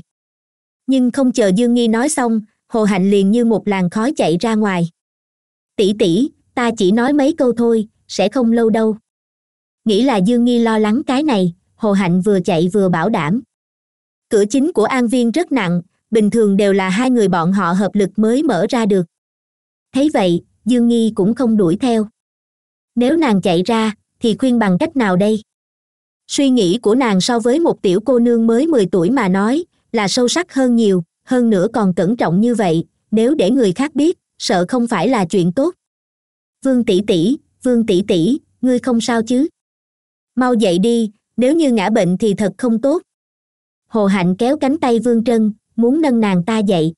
nhưng không chờ dương nghi nói xong hồ hạnh liền như một làn khói chạy ra ngoài tỷ tỷ ta chỉ nói mấy câu thôi sẽ không lâu đâu nghĩ là dương nghi lo lắng cái này hồ hạnh vừa chạy vừa bảo đảm cửa chính của an viên rất nặng bình thường đều là hai người bọn họ hợp lực mới mở ra được thấy vậy dương nghi cũng không đuổi theo nếu nàng chạy ra thì khuyên bằng cách nào đây suy nghĩ của nàng so với một tiểu cô nương mới mười tuổi mà nói là sâu sắc hơn nhiều hơn nữa còn cẩn trọng như vậy nếu để người khác biết sợ không phải là chuyện tốt vương tỷ tỷ vương tỷ tỷ ngươi không sao chứ mau dậy đi nếu như ngã bệnh thì thật không tốt hồ hạnh kéo cánh tay vương trân muốn nâng nàng ta dậy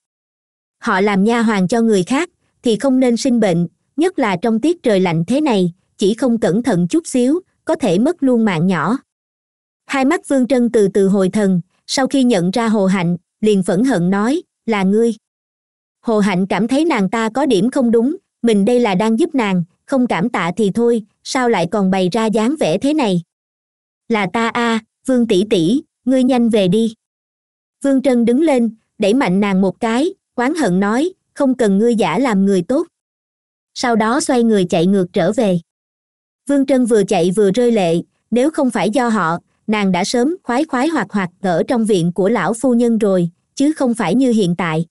họ làm nha hoàng cho người khác thì không nên sinh bệnh nhất là trong tiết trời lạnh thế này chỉ không cẩn thận chút xíu có thể mất luôn mạng nhỏ hai mắt vương trân từ từ hồi thần sau khi nhận ra hồ hạnh liền phẫn hận nói là ngươi hồ hạnh cảm thấy nàng ta có điểm không đúng mình đây là đang giúp nàng không cảm tạ thì thôi sao lại còn bày ra dáng vẻ thế này là ta a vương tỷ tỷ ngươi nhanh về đi vương trân đứng lên đẩy mạnh nàng một cái oán hận nói không cần ngươi giả làm người tốt sau đó xoay người chạy ngược trở về vương trân vừa chạy vừa rơi lệ nếu không phải do họ nàng đã sớm khoái khoái hoạt hoạt ở trong viện của lão phu nhân rồi chứ không phải như hiện tại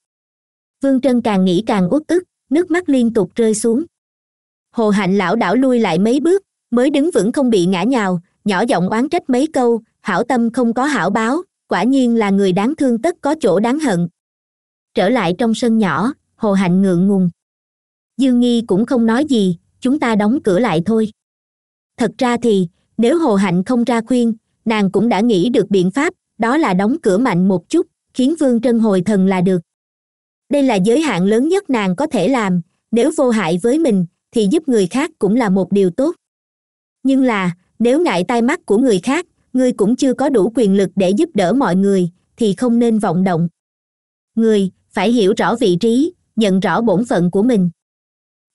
vương trân càng nghĩ càng uất ức nước mắt liên tục rơi xuống hồ hạnh lão đảo lui lại mấy bước mới đứng vững không bị ngã nhào nhỏ giọng oán trách mấy câu hảo tâm không có hảo báo quả nhiên là người đáng thương tất có chỗ đáng hận trở lại trong sân nhỏ hồ hạnh ngượng ngùng dương nghi cũng không nói gì chúng ta đóng cửa lại thôi thật ra thì nếu hồ hạnh không ra khuyên nàng cũng đã nghĩ được biện pháp đó là đóng cửa mạnh một chút khiến vương trân hồi thần là được đây là giới hạn lớn nhất nàng có thể làm nếu vô hại với mình thì giúp người khác cũng là một điều tốt nhưng là nếu ngại tai mắt của người khác ngươi cũng chưa có đủ quyền lực để giúp đỡ mọi người thì không nên vọng động người phải hiểu rõ vị trí nhận rõ bổn phận của mình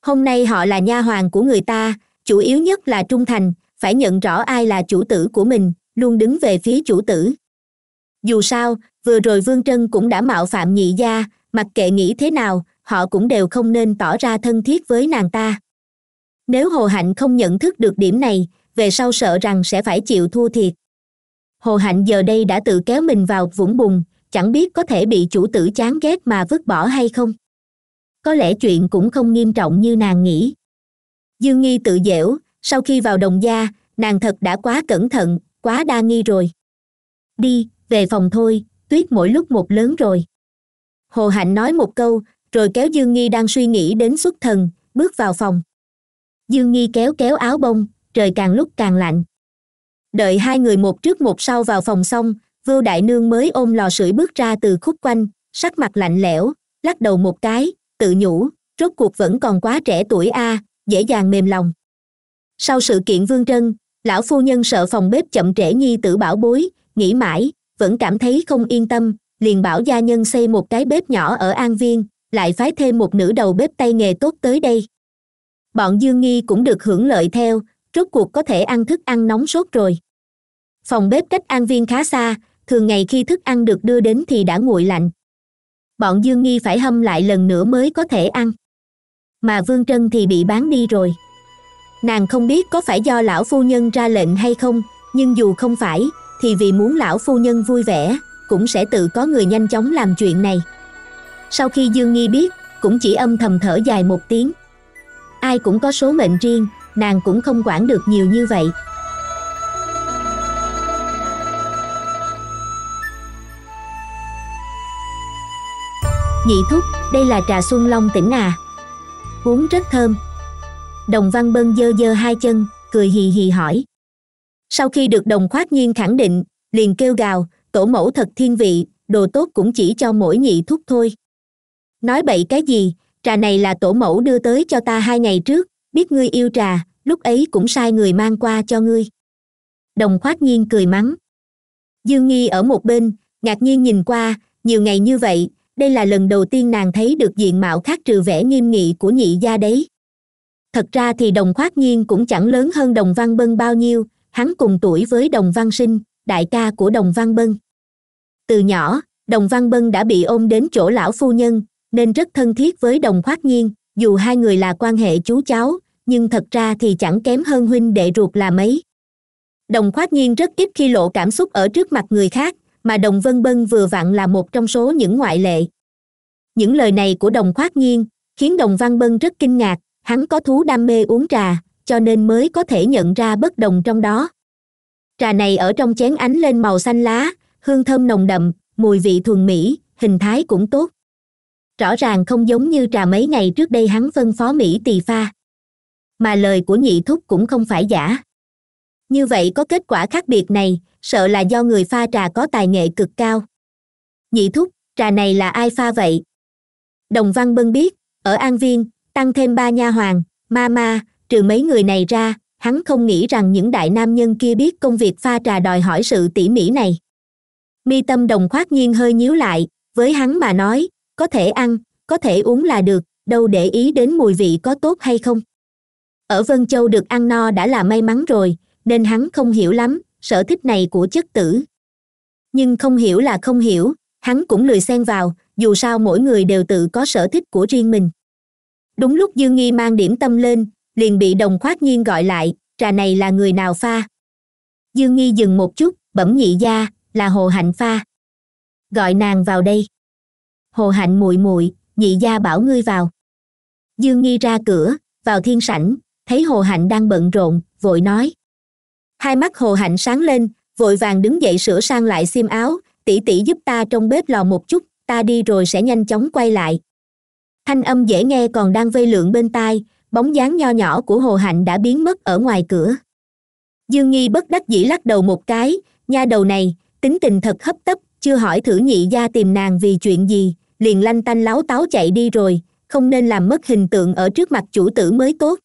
hôm nay họ là nha hoàng của người ta chủ yếu nhất là trung thành phải nhận rõ ai là chủ tử của mình luôn đứng về phía chủ tử dù sao vừa rồi vương trân cũng đã mạo phạm nhị gia mặc kệ nghĩ thế nào họ cũng đều không nên tỏ ra thân thiết với nàng ta nếu hồ hạnh không nhận thức được điểm này về sau sợ rằng sẽ phải chịu thua thiệt hồ hạnh giờ đây đã tự kéo mình vào vũng bùn chẳng biết có thể bị chủ tử chán ghét mà vứt bỏ hay không có lẽ chuyện cũng không nghiêm trọng như nàng nghĩ dương nghi tự dẻo, sau khi vào đồng gia nàng thật đã quá cẩn thận quá đa nghi rồi đi về phòng thôi tuyết mỗi lúc một lớn rồi hồ hạnh nói một câu rồi kéo dương nghi đang suy nghĩ đến xuất thần bước vào phòng dương nghi kéo kéo áo bông trời càng lúc càng lạnh đợi hai người một trước một sau vào phòng xong Vô đại nương mới ôm lò sưởi bước ra từ khúc quanh sắc mặt lạnh lẽo lắc đầu một cái tự nhủ rốt cuộc vẫn còn quá trẻ tuổi a dễ dàng mềm lòng sau sự kiện vương trân lão phu nhân sợ phòng bếp chậm trễ nhi tử bảo bối nghĩ mãi vẫn cảm thấy không yên tâm liền bảo gia nhân xây một cái bếp nhỏ ở an viên lại phái thêm một nữ đầu bếp tay nghề tốt tới đây bọn dương nghi cũng được hưởng lợi theo rốt cuộc có thể ăn thức ăn nóng sốt rồi phòng bếp cách an viên khá xa thường ngày khi thức ăn được đưa đến thì đã nguội lạnh bọn dương nghi phải hâm lại lần nữa mới có thể ăn mà vương trân thì bị bán đi rồi nàng không biết có phải do lão phu nhân ra lệnh hay không nhưng dù không phải thì vì muốn lão phu nhân vui vẻ cũng sẽ tự có người nhanh chóng làm chuyện này sau khi dương nghi biết cũng chỉ âm thầm thở dài một tiếng ai cũng có số mệnh riêng nàng cũng không quản được nhiều như vậy nhị thúc đây là trà xuân long tỉnh à uống rất thơm đồng văn bân dơ dơ hai chân cười hì hì hỏi sau khi được đồng khoát nhiên khẳng định liền kêu gào tổ mẫu thật thiên vị đồ tốt cũng chỉ cho mỗi nhị thúc thôi nói bậy cái gì trà này là tổ mẫu đưa tới cho ta hai ngày trước biết ngươi yêu trà lúc ấy cũng sai người mang qua cho ngươi đồng khoát nhiên cười mắng dương nghi ở một bên ngạc nhiên nhìn qua nhiều ngày như vậy đây là lần đầu tiên nàng thấy được diện mạo khác trừ vẻ nghiêm nghị của nhị gia đấy thật ra thì đồng khoát nhiên cũng chẳng lớn hơn đồng văn bân bao nhiêu hắn cùng tuổi với đồng văn sinh đại ca của đồng văn bân từ nhỏ đồng văn bân đã bị ôm đến chỗ lão phu nhân nên rất thân thiết với đồng khoát nhiên dù hai người là quan hệ chú cháu nhưng thật ra thì chẳng kém hơn huynh đệ ruột là mấy đồng khoát nhiên rất ít khi lộ cảm xúc ở trước mặt người khác mà đồng vân bân vừa vặn là một trong số những ngoại lệ những lời này của đồng khoát nhiên khiến đồng văn bân rất kinh ngạc hắn có thú đam mê uống trà cho nên mới có thể nhận ra bất đồng trong đó trà này ở trong chén ánh lên màu xanh lá hương thơm nồng đậm mùi vị thuần mỹ hình thái cũng tốt rõ ràng không giống như trà mấy ngày trước đây hắn phân phó mỹ tỳ pha mà lời của nhị thúc cũng không phải giả như vậy có kết quả khác biệt này sợ là do người pha trà có tài nghệ cực cao nhị thúc trà này là ai pha vậy đồng văn bân biết ở an viên tăng thêm ba nha hoàng ma ma trừ mấy người này ra hắn không nghĩ rằng những đại nam nhân kia biết công việc pha trà đòi hỏi sự tỉ mỉ này mi tâm đồng khoát nhiên hơi nhíu lại với hắn mà nói có thể ăn có thể uống là được đâu để ý đến mùi vị có tốt hay không ở vân châu được ăn no đã là may mắn rồi nên hắn không hiểu lắm sở thích này của chất tử nhưng không hiểu là không hiểu hắn cũng lười xen vào dù sao mỗi người đều tự có sở thích của riêng mình đúng lúc dương nghi mang điểm tâm lên liền bị đồng khoát nhiên gọi lại trà này là người nào pha dương nghi dừng một chút bẩm nhị gia là hồ hạnh pha gọi nàng vào đây hồ hạnh muội muội nhị gia bảo ngươi vào dương nghi ra cửa vào thiên sảnh thấy hồ hạnh đang bận rộn vội nói hai mắt hồ hạnh sáng lên vội vàng đứng dậy sửa sang lại xiêm áo tỷ tỷ giúp ta trong bếp lò một chút ta đi rồi sẽ nhanh chóng quay lại thanh âm dễ nghe còn đang vây lượn bên tai bóng dáng nho nhỏ của hồ hạnh đã biến mất ở ngoài cửa dương nghi bất đắc dĩ lắc đầu một cái nha đầu này tính tình thật hấp tấp chưa hỏi thử nhị gia tìm nàng vì chuyện gì liền lanh tanh láo táo chạy đi rồi không nên làm mất hình tượng ở trước mặt chủ tử mới tốt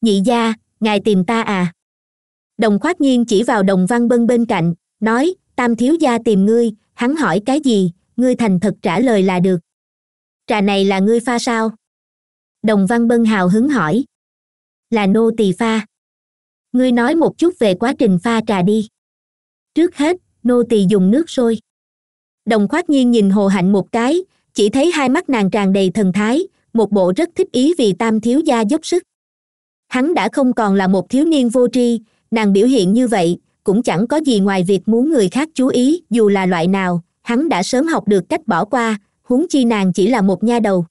nhị gia ngài tìm ta à đồng khoát nhiên chỉ vào đồng văn bân bên cạnh nói tam thiếu gia tìm ngươi hắn hỏi cái gì ngươi thành thật trả lời là được trà này là ngươi pha sao đồng văn bân hào hứng hỏi là nô tỳ pha ngươi nói một chút về quá trình pha trà đi trước hết nô tỳ dùng nước sôi đồng khoát nhiên nhìn hồ hạnh một cái chỉ thấy hai mắt nàng tràn đầy thần thái một bộ rất thích ý vì tam thiếu gia dốc sức hắn đã không còn là một thiếu niên vô tri nàng biểu hiện như vậy cũng chẳng có gì ngoài việc muốn người khác chú ý dù là loại nào hắn đã sớm học được cách bỏ qua huống chi nàng chỉ là một nha đầu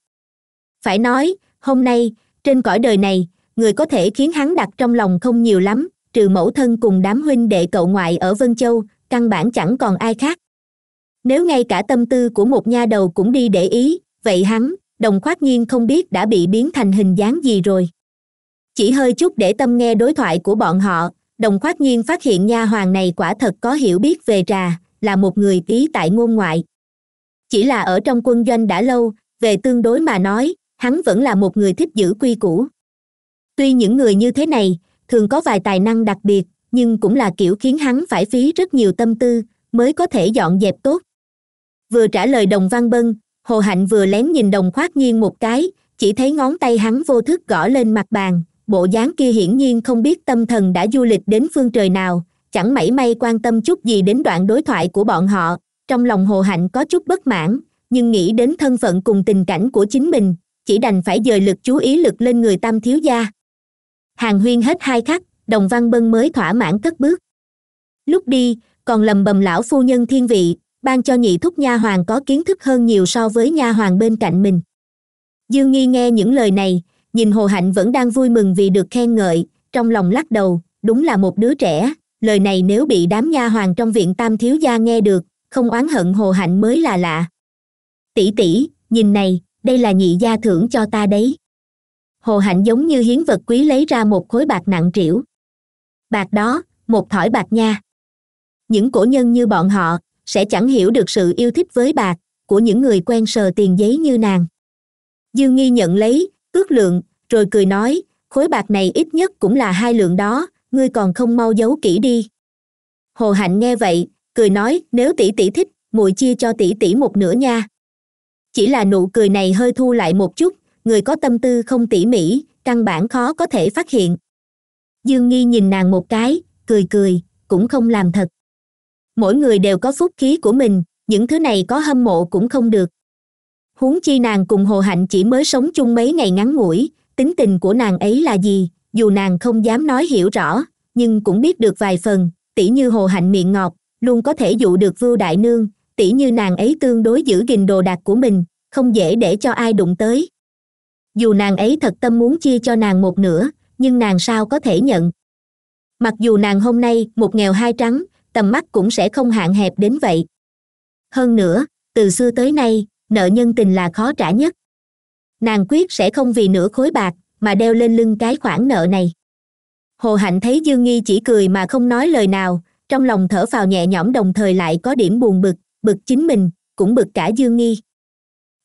phải nói hôm nay trên cõi đời này người có thể khiến hắn đặt trong lòng không nhiều lắm trừ mẫu thân cùng đám huynh đệ cậu ngoại ở vân châu căn bản chẳng còn ai khác nếu ngay cả tâm tư của một nha đầu cũng đi để ý vậy hắn đồng khoát nhiên không biết đã bị biến thành hình dáng gì rồi chỉ hơi chút để tâm nghe đối thoại của bọn họ đồng khoát nhiên phát hiện nha hoàng này quả thật có hiểu biết về trà là một người tí tại ngôn ngoại chỉ là ở trong quân doanh đã lâu về tương đối mà nói hắn vẫn là một người thích giữ quy củ tuy những người như thế này thường có vài tài năng đặc biệt nhưng cũng là kiểu khiến hắn phải phí rất nhiều tâm tư mới có thể dọn dẹp tốt vừa trả lời đồng văn bân hồ hạnh vừa lén nhìn đồng khoát nhiên một cái chỉ thấy ngón tay hắn vô thức gõ lên mặt bàn bộ dáng kia hiển nhiên không biết tâm thần đã du lịch đến phương trời nào chẳng mảy may quan tâm chút gì đến đoạn đối thoại của bọn họ trong lòng hồ hạnh có chút bất mãn nhưng nghĩ đến thân phận cùng tình cảnh của chính mình chỉ đành phải dời lực chú ý lực lên người tam thiếu gia hàng huyên hết hai khắc đồng văn bân mới thỏa mãn cất bước lúc đi còn lầm bầm lão phu nhân thiên vị ban cho nhị thúc nha hoàng có kiến thức hơn nhiều so với nha hoàng bên cạnh mình dương nghi nghe những lời này nhìn hồ hạnh vẫn đang vui mừng vì được khen ngợi trong lòng lắc đầu đúng là một đứa trẻ lời này nếu bị đám nha hoàng trong viện tam thiếu gia nghe được không oán hận hồ hạnh mới là lạ tỷ tỷ nhìn này đây là nhị gia thưởng cho ta đấy hồ hạnh giống như hiến vật quý lấy ra một khối bạc nặng trĩu bạc đó một thỏi bạc nha những cổ nhân như bọn họ sẽ chẳng hiểu được sự yêu thích với bạc của những người quen sờ tiền giấy như nàng dương nghi nhận lấy ước lượng rồi cười nói khối bạc này ít nhất cũng là hai lượng đó ngươi còn không mau giấu kỹ đi hồ hạnh nghe vậy cười nói nếu tỷ tỷ thích muội chia cho tỷ tỷ một nửa nha chỉ là nụ cười này hơi thu lại một chút người có tâm tư không tỉ mỉ căn bản khó có thể phát hiện dương nghi nhìn nàng một cái cười cười cũng không làm thật mỗi người đều có phúc khí của mình những thứ này có hâm mộ cũng không được huống chi nàng cùng hồ hạnh chỉ mới sống chung mấy ngày ngắn ngủi tính tình của nàng ấy là gì dù nàng không dám nói hiểu rõ nhưng cũng biết được vài phần tỉ như hồ hạnh miệng ngọt luôn có thể dụ được vưu đại nương tỉ như nàng ấy tương đối giữ gìn đồ đạc của mình không dễ để cho ai đụng tới dù nàng ấy thật tâm muốn chia cho nàng một nửa nhưng nàng sao có thể nhận mặc dù nàng hôm nay một nghèo hai trắng tầm mắt cũng sẽ không hạn hẹp đến vậy hơn nữa từ xưa tới nay nợ nhân tình là khó trả nhất nàng quyết sẽ không vì nửa khối bạc mà đeo lên lưng cái khoản nợ này hồ hạnh thấy dương nghi chỉ cười mà không nói lời nào trong lòng thở phào nhẹ nhõm đồng thời lại có điểm buồn bực bực chính mình cũng bực cả dương nghi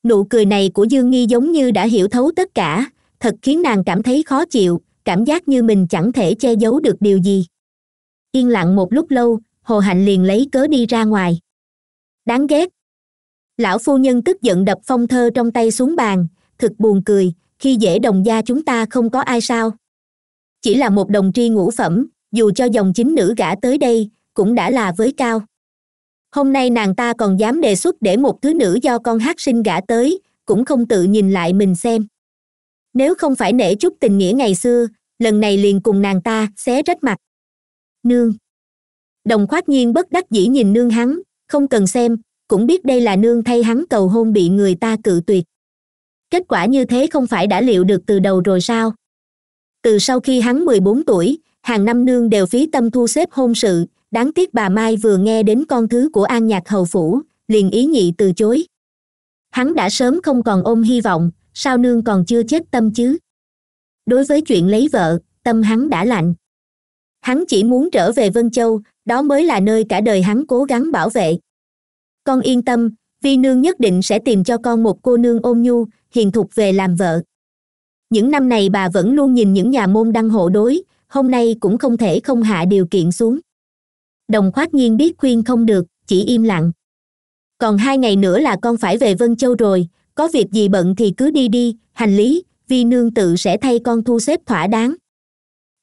nụ cười này của dương nghi giống như đã hiểu thấu tất cả thật khiến nàng cảm thấy khó chịu cảm giác như mình chẳng thể che giấu được điều gì yên lặng một lúc lâu hồ hạnh liền lấy cớ đi ra ngoài đáng ghét lão phu nhân tức giận đập phong thơ trong tay xuống bàn thực buồn cười khi dễ đồng gia chúng ta không có ai sao chỉ là một đồng tri ngũ phẩm dù cho dòng chính nữ gã tới đây cũng đã là với cao hôm nay nàng ta còn dám đề xuất để một thứ nữ do con hát sinh gã tới cũng không tự nhìn lại mình xem nếu không phải nể chút tình nghĩa ngày xưa lần này liền cùng nàng ta xé rách mặt nương đồng khoát nhiên bất đắc dĩ nhìn nương hắn không cần xem cũng biết đây là nương thay hắn cầu hôn bị người ta cự tuyệt kết quả như thế không phải đã liệu được từ đầu rồi sao từ sau khi hắn mười bốn tuổi hàng năm nương đều phí tâm thu xếp hôn sự đáng tiếc bà mai vừa nghe đến con thứ của an nhạc hầu phủ liền ý nhị từ chối hắn đã sớm không còn ôm hy vọng sao nương còn chưa chết tâm chứ đối với chuyện lấy vợ tâm hắn đã lạnh hắn chỉ muốn trở về vân châu đó mới là nơi cả đời hắn cố gắng bảo vệ con yên tâm vi nương nhất định sẽ tìm cho con một cô nương ôn nhu hiền thục về làm vợ những năm này bà vẫn luôn nhìn những nhà môn đăng hộ đối hôm nay cũng không thể không hạ điều kiện xuống đồng khoát nhiên biết khuyên không được chỉ im lặng còn hai ngày nữa là con phải về vân châu rồi có việc gì bận thì cứ đi đi hành lý vi nương tự sẽ thay con thu xếp thỏa đáng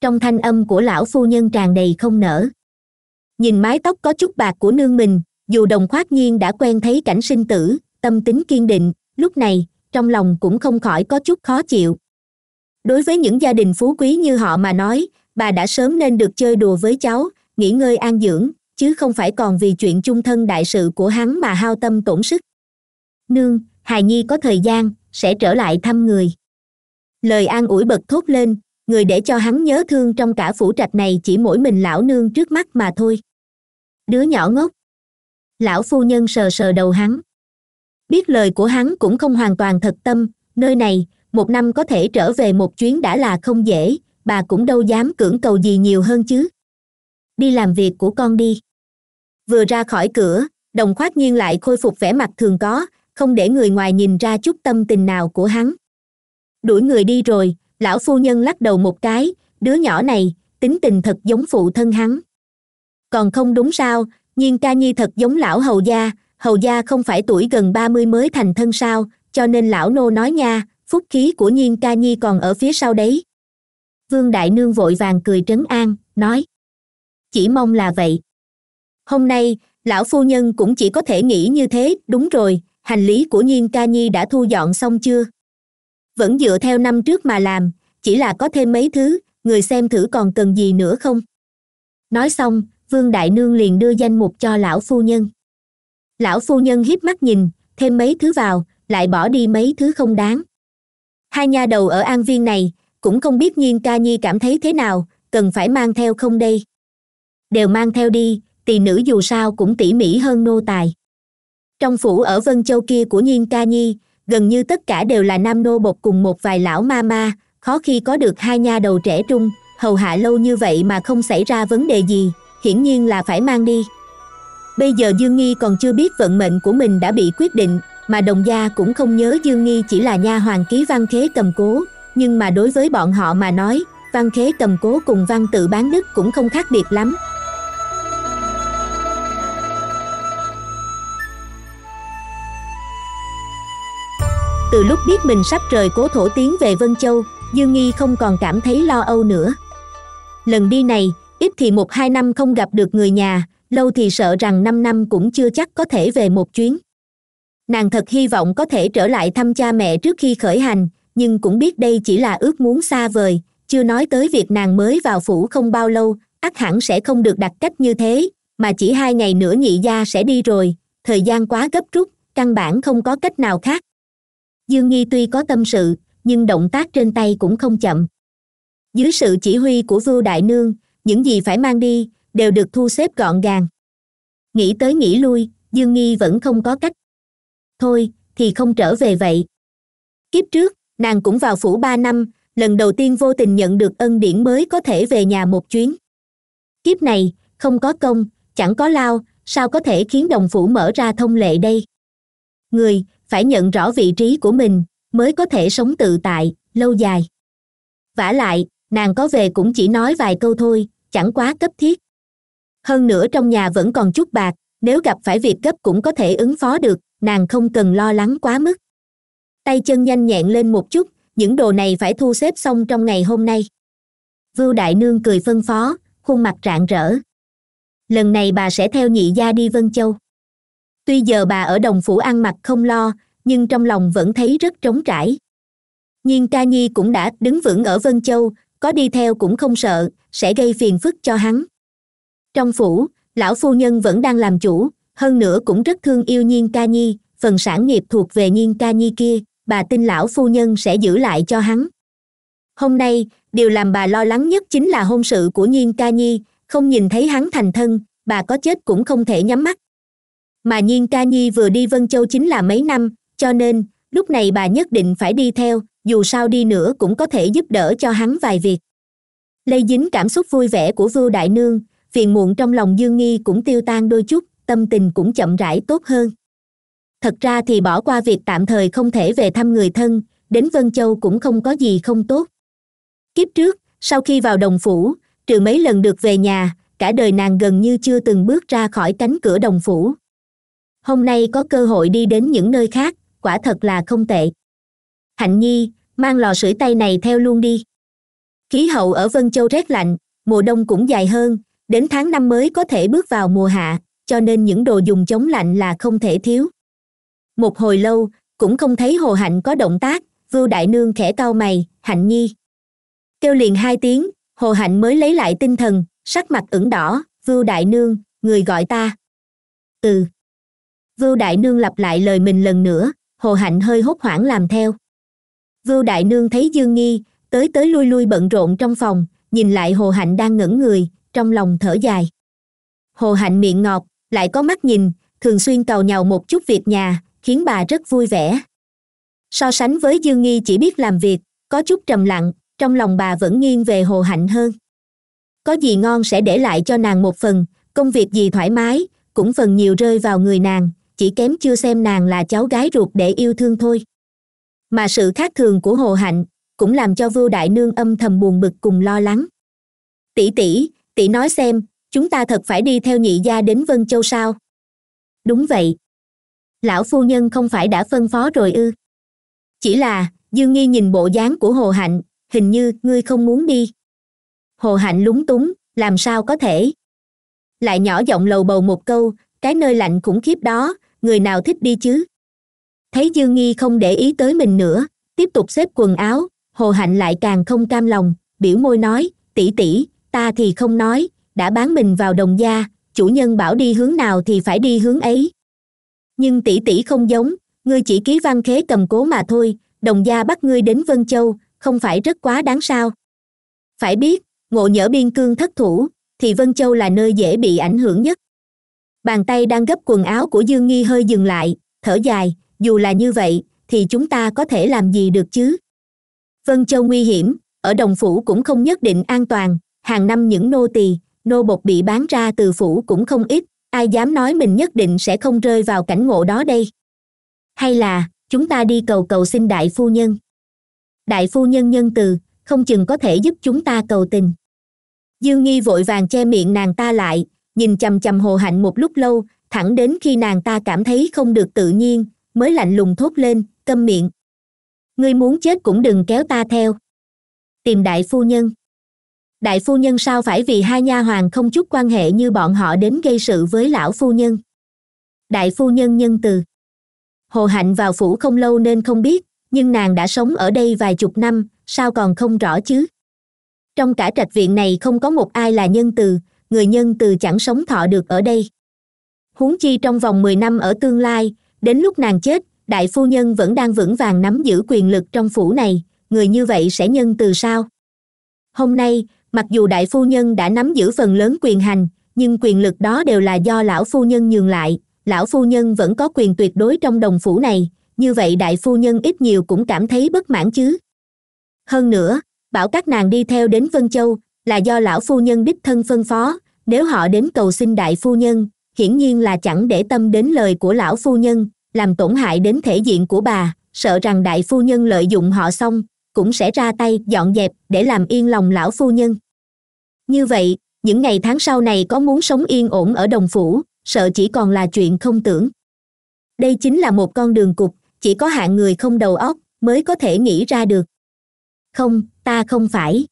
trong thanh âm của lão phu nhân tràn đầy không nở nhìn mái tóc có chút bạc của nương mình dù đồng khoác nhiên đã quen thấy cảnh sinh tử tâm tính kiên định lúc này trong lòng cũng không khỏi có chút khó chịu đối với những gia đình phú quý như họ mà nói bà đã sớm nên được chơi đùa với cháu nghỉ ngơi an dưỡng chứ không phải còn vì chuyện chung thân đại sự của hắn mà hao tâm tổn sức nương hài nhi có thời gian sẽ trở lại thăm người lời an ủi bật thốt lên người để cho hắn nhớ thương trong cả phủ trạch này chỉ mỗi mình lão nương trước mắt mà thôi đứa nhỏ ngốc lão phu nhân sờ sờ đầu hắn biết lời của hắn cũng không hoàn toàn thật tâm nơi này một năm có thể trở về một chuyến đã là không dễ bà cũng đâu dám cưỡng cầu gì nhiều hơn chứ đi làm việc của con đi vừa ra khỏi cửa đồng khoát nhiên lại khôi phục vẻ mặt thường có không để người ngoài nhìn ra chút tâm tình nào của hắn đuổi người đi rồi lão phu nhân lắc đầu một cái đứa nhỏ này tính tình thật giống phụ thân hắn còn không đúng sao nhiên ca nhi thật giống lão hầu gia hầu gia không phải tuổi gần ba mươi mới thành thân sao cho nên lão nô nói nha phúc khí của nhiên ca nhi còn ở phía sau đấy vương đại nương vội vàng cười trấn an nói chỉ mong là vậy hôm nay lão phu nhân cũng chỉ có thể nghĩ như thế đúng rồi hành lý của nhiên ca nhi đã thu dọn xong chưa vẫn dựa theo năm trước mà làm chỉ là có thêm mấy thứ người xem thử còn cần gì nữa không nói xong vương đại nương liền đưa danh mục cho lão phu nhân lão phu nhân híp mắt nhìn thêm mấy thứ vào lại bỏ đi mấy thứ không đáng hai nha đầu ở an viên này cũng không biết nhiên ca nhi cảm thấy thế nào cần phải mang theo không đây đều mang theo đi tỳ nữ dù sao cũng tỉ mỉ hơn nô tài trong phủ ở vân châu kia của nhiên ca nhi gần như tất cả đều là nam nô bột cùng một vài lão ma ma khó khi có được hai nha đầu trẻ trung hầu hạ lâu như vậy mà không xảy ra vấn đề gì hiển nhiên là phải mang đi bây giờ dương nghi còn chưa biết vận mệnh của mình đã bị quyết định mà đồng gia cũng không nhớ dương nghi chỉ là nha hoàng ký văn khế cầm cố nhưng mà đối với bọn họ mà nói văn khế cầm cố cùng văn tự bán đức cũng không khác biệt lắm từ lúc biết mình sắp rời cố thổ tiến về vân châu dương nghi không còn cảm thấy lo âu nữa lần đi này ít thì một hai năm không gặp được người nhà lâu thì sợ rằng năm năm cũng chưa chắc có thể về một chuyến nàng thật hy vọng có thể trở lại thăm cha mẹ trước khi khởi hành nhưng cũng biết đây chỉ là ước muốn xa vời chưa nói tới việc nàng mới vào phủ không bao lâu ắt hẳn sẽ không được đặt cách như thế mà chỉ hai ngày nữa nhị gia sẽ đi rồi thời gian quá gấp rút căn bản không có cách nào khác dương nghi tuy có tâm sự nhưng động tác trên tay cũng không chậm dưới sự chỉ huy của vưu đại nương những gì phải mang đi đều được thu xếp gọn gàng nghĩ tới nghĩ lui dương nghi vẫn không có cách thôi thì không trở về vậy kiếp trước nàng cũng vào phủ ba năm lần đầu tiên vô tình nhận được ân điển mới có thể về nhà một chuyến kiếp này không có công chẳng có lao sao có thể khiến đồng phủ mở ra thông lệ đây người phải nhận rõ vị trí của mình mới có thể sống tự tại lâu dài vả lại nàng có về cũng chỉ nói vài câu thôi chẳng quá cấp thiết hơn nữa trong nhà vẫn còn chút bạc nếu gặp phải việc cấp cũng có thể ứng phó được nàng không cần lo lắng quá mức tay chân nhanh nhẹn lên một chút những đồ này phải thu xếp xong trong ngày hôm nay vưu đại nương cười phân phó khuôn mặt rạng rỡ lần này bà sẽ theo nhị gia đi vân châu tuy giờ bà ở đồng phủ ăn mặc không lo nhưng trong lòng vẫn thấy rất trống trải nhiên ca nhi cũng đã đứng vững ở vân châu có đi theo cũng không sợ sẽ gây phiền phức cho hắn trong phủ lão phu nhân vẫn đang làm chủ hơn nữa cũng rất thương yêu nhiên ca nhi phần sản nghiệp thuộc về nhiên ca nhi kia bà tin lão phu nhân sẽ giữ lại cho hắn hôm nay điều làm bà lo lắng nhất chính là hôn sự của nhiên ca nhi không nhìn thấy hắn thành thân bà có chết cũng không thể nhắm mắt mà nhiên ca nhi vừa đi vân châu chính là mấy năm cho nên lúc này bà nhất định phải đi theo dù sao đi nữa cũng có thể giúp đỡ cho hắn vài việc lây dính cảm xúc vui vẻ của vưu đại nương phiền muộn trong lòng dương nghi cũng tiêu tan đôi chút tâm tình cũng chậm rãi tốt hơn thật ra thì bỏ qua việc tạm thời không thể về thăm người thân đến vân châu cũng không có gì không tốt kiếp trước sau khi vào đồng phủ trừ mấy lần được về nhà cả đời nàng gần như chưa từng bước ra khỏi cánh cửa đồng phủ hôm nay có cơ hội đi đến những nơi khác quả thật là không tệ hạnh nhi mang lò sưởi tay này theo luôn đi khí hậu ở vân châu rét lạnh mùa đông cũng dài hơn đến tháng năm mới có thể bước vào mùa hạ cho nên những đồ dùng chống lạnh là không thể thiếu một hồi lâu cũng không thấy hồ hạnh có động tác vưu đại nương khẽ cau mày hạnh nhi kêu liền hai tiếng hồ hạnh mới lấy lại tinh thần sắc mặt ửng đỏ vưu đại nương người gọi ta ừ vưu đại nương lặp lại lời mình lần nữa hồ hạnh hơi hốt hoảng làm theo vưu đại nương thấy dương nghi tới tới lui lui bận rộn trong phòng nhìn lại hồ hạnh đang ngẩn người trong lòng thở dài hồ hạnh miệng ngọt lại có mắt nhìn thường xuyên cầu nhàu một chút việc nhà khiến bà rất vui vẻ so sánh với dương nghi chỉ biết làm việc có chút trầm lặng trong lòng bà vẫn nghiêng về hồ hạnh hơn có gì ngon sẽ để lại cho nàng một phần công việc gì thoải mái cũng phần nhiều rơi vào người nàng chỉ kém chưa xem nàng là cháu gái ruột để yêu thương thôi mà sự khác thường của hồ hạnh cũng làm cho vưu đại nương âm thầm buồn bực cùng lo lắng tỷ tỷ tỷ nói xem chúng ta thật phải đi theo nhị gia đến vân châu sao đúng vậy lão phu nhân không phải đã phân phó rồi ư chỉ là dương nghi nhìn bộ dáng của hồ hạnh hình như ngươi không muốn đi hồ hạnh lúng túng làm sao có thể lại nhỏ giọng lầu bầu một câu cái nơi lạnh khủng khiếp đó người nào thích đi chứ thấy dương nghi không để ý tới mình nữa tiếp tục xếp quần áo hồ hạnh lại càng không cam lòng biểu môi nói tỷ tỷ ta thì không nói đã bán mình vào đồng gia chủ nhân bảo đi hướng nào thì phải đi hướng ấy nhưng tỷ tỷ không giống ngươi chỉ ký văn khế cầm cố mà thôi đồng gia bắt ngươi đến vân châu không phải rất quá đáng sao phải biết ngộ nhỡ biên cương thất thủ thì vân châu là nơi dễ bị ảnh hưởng nhất bàn tay đang gấp quần áo của dương nghi hơi dừng lại thở dài dù là như vậy thì chúng ta có thể làm gì được chứ vân châu nguy hiểm ở đồng phủ cũng không nhất định an toàn hàng năm những nô tỳ nô bột bị bán ra từ phủ cũng không ít ai dám nói mình nhất định sẽ không rơi vào cảnh ngộ đó đây hay là chúng ta đi cầu cầu xin đại phu nhân đại phu nhân nhân từ không chừng có thể giúp chúng ta cầu tình dương nghi vội vàng che miệng nàng ta lại nhìn chằm chằm hồ hạnh một lúc lâu thẳng đến khi nàng ta cảm thấy không được tự nhiên mới lạnh lùng thốt lên câm miệng ngươi muốn chết cũng đừng kéo ta theo tìm đại phu nhân đại phu nhân sao phải vì hai nha hoàng không chút quan hệ như bọn họ đến gây sự với lão phu nhân đại phu nhân nhân từ hồ hạnh vào phủ không lâu nên không biết nhưng nàng đã sống ở đây vài chục năm sao còn không rõ chứ trong cả trạch viện này không có một ai là nhân từ người nhân từ chẳng sống thọ được ở đây huống chi trong vòng mười năm ở tương lai đến lúc nàng chết đại phu nhân vẫn đang vững vàng nắm giữ quyền lực trong phủ này người như vậy sẽ nhân từ sao hôm nay mặc dù đại phu nhân đã nắm giữ phần lớn quyền hành nhưng quyền lực đó đều là do lão phu nhân nhường lại lão phu nhân vẫn có quyền tuyệt đối trong đồng phủ này như vậy đại phu nhân ít nhiều cũng cảm thấy bất mãn chứ hơn nữa bảo các nàng đi theo đến vân châu là do lão phu nhân đích thân phân phó nếu họ đến cầu xin đại phu nhân hiển nhiên là chẳng để tâm đến lời của lão phu nhân làm tổn hại đến thể diện của bà sợ rằng đại phu nhân lợi dụng họ xong cũng sẽ ra tay dọn dẹp để làm yên lòng lão phu nhân như vậy những ngày tháng sau này có muốn sống yên ổn ở đồng phủ sợ chỉ còn là chuyện không tưởng đây chính là một con đường cục chỉ có hạng người không đầu óc mới có thể nghĩ ra được không ta không phải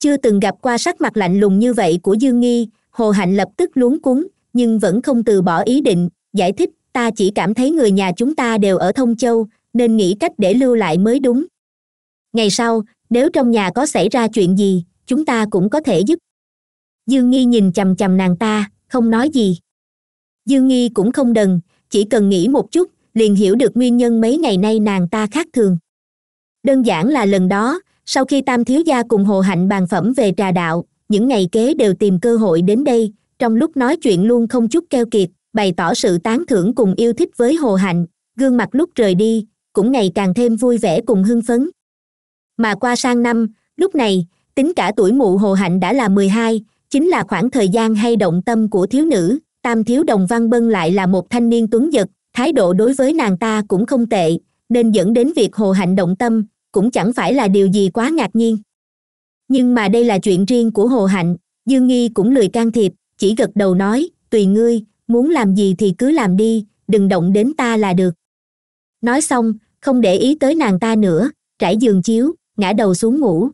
chưa từng gặp qua sắc mặt lạnh lùng như vậy của dương nghi hồ hạnh lập tức luống cuống nhưng vẫn không từ bỏ ý định giải thích ta chỉ cảm thấy người nhà chúng ta đều ở thông châu nên nghĩ cách để lưu lại mới đúng ngày sau nếu trong nhà có xảy ra chuyện gì chúng ta cũng có thể giúp dương nghi nhìn chằm chằm nàng ta không nói gì dương nghi cũng không đần chỉ cần nghĩ một chút liền hiểu được nguyên nhân mấy ngày nay nàng ta khác thường đơn giản là lần đó sau khi tam thiếu gia cùng hồ hạnh bàn phẩm về trà đạo những ngày kế đều tìm cơ hội đến đây trong lúc nói chuyện luôn không chút keo kiệt bày tỏ sự tán thưởng cùng yêu thích với hồ hạnh gương mặt lúc rời đi cũng ngày càng thêm vui vẻ cùng hưng phấn mà qua sang năm lúc này tính cả tuổi mụ hồ hạnh đã là mười hai chính là khoảng thời gian hay động tâm của thiếu nữ tam thiếu đồng văn bân lại là một thanh niên tuấn giật thái độ đối với nàng ta cũng không tệ nên dẫn đến việc hồ hạnh động tâm cũng chẳng phải là điều gì quá ngạc nhiên nhưng mà đây là chuyện riêng của hồ hạnh dương nghi cũng lười can thiệp chỉ gật đầu nói tùy ngươi muốn làm gì thì cứ làm đi đừng động đến ta là được nói xong không để ý tới nàng ta nữa trải giường chiếu ngã đầu xuống ngủ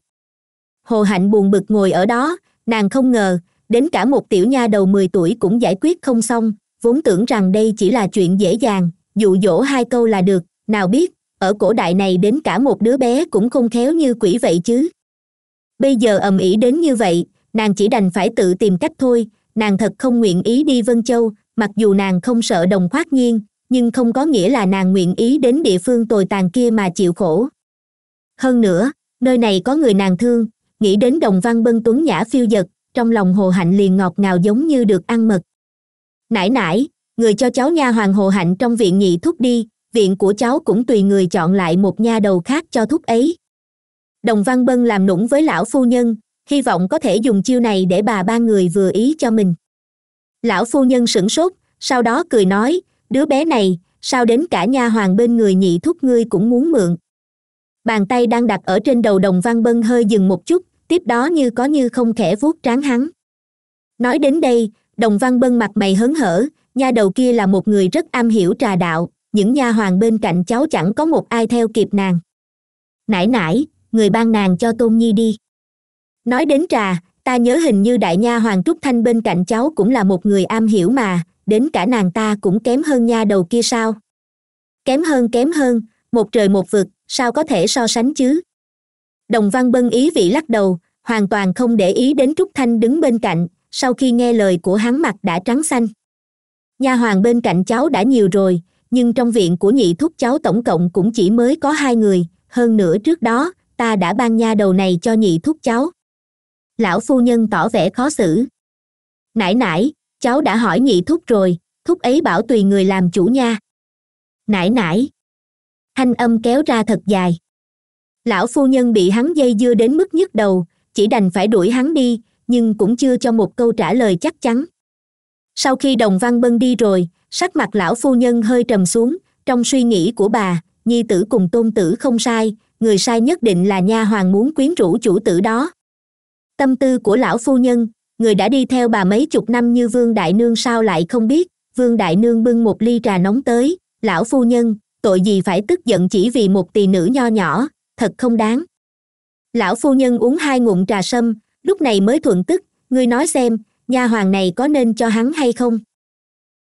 hồ hạnh buồn bực ngồi ở đó nàng không ngờ đến cả một tiểu nha đầu mười tuổi cũng giải quyết không xong vốn tưởng rằng đây chỉ là chuyện dễ dàng dụ dỗ hai câu là được nào biết ở cổ đại này đến cả một đứa bé cũng không khéo như quỷ vậy chứ bây giờ ầm ĩ đến như vậy nàng chỉ đành phải tự tìm cách thôi nàng thật không nguyện ý đi vân châu mặc dù nàng không sợ đồng khoát nhiên nhưng không có nghĩa là nàng nguyện ý đến địa phương tồi tàn kia mà chịu khổ hơn nữa nơi này có người nàng thương nghĩ đến đồng văn bân tuấn nhã phiêu giật trong lòng hồ hạnh liền ngọt ngào giống như được ăn mật nãi nãi người cho cháu nha hoàng hồ hạnh trong viện nhị thúc đi viện của cháu cũng tùy người chọn lại một nha đầu khác cho thúc ấy đồng văn bân làm nũng với lão phu nhân hy vọng có thể dùng chiêu này để bà ba người vừa ý cho mình lão phu nhân sửng sốt sau đó cười nói đứa bé này sao đến cả nha hoàng bên người nhị thúc ngươi cũng muốn mượn bàn tay đang đặt ở trên đầu đồng văn bân hơi dừng một chút tiếp đó như có như không khẽ vuốt trán hắn nói đến đây đồng văn bân mặt mày hớn hở nha đầu kia là một người rất am hiểu trà đạo những nha hoàng bên cạnh cháu chẳng có một ai theo kịp nàng nãi nãi người ban nàng cho tôn nhi đi nói đến trà ta nhớ hình như đại nha hoàng trúc thanh bên cạnh cháu cũng là một người am hiểu mà đến cả nàng ta cũng kém hơn nha đầu kia sao kém hơn kém hơn một trời một vực sao có thể so sánh chứ đồng văn bân ý vị lắc đầu hoàn toàn không để ý đến trúc thanh đứng bên cạnh sau khi nghe lời của hắn mặt đã trắng xanh nha hoàng bên cạnh cháu đã nhiều rồi nhưng trong viện của nhị thúc cháu tổng cộng cũng chỉ mới có hai người hơn nữa trước đó ta đã ban nha đầu này cho nhị thúc cháu lão phu nhân tỏ vẻ khó xử nãi nãi cháu đã hỏi nhị thúc rồi thúc ấy bảo tùy người làm chủ nha nãi nãi thanh âm kéo ra thật dài lão phu nhân bị hắn dây dưa đến mức nhức đầu chỉ đành phải đuổi hắn đi nhưng cũng chưa cho một câu trả lời chắc chắn sau khi đồng văn bân đi rồi sắc mặt lão phu nhân hơi trầm xuống trong suy nghĩ của bà nhi tử cùng tôn tử không sai người sai nhất định là nha hoàng muốn quyến rũ chủ tử đó tâm tư của lão phu nhân người đã đi theo bà mấy chục năm như vương đại nương sao lại không biết vương đại nương bưng một ly trà nóng tới lão phu nhân tội gì phải tức giận chỉ vì một tỳ nữ nho nhỏ thật không đáng lão phu nhân uống hai ngụm trà sâm lúc này mới thuận tức ngươi nói xem nha hoàng này có nên cho hắn hay không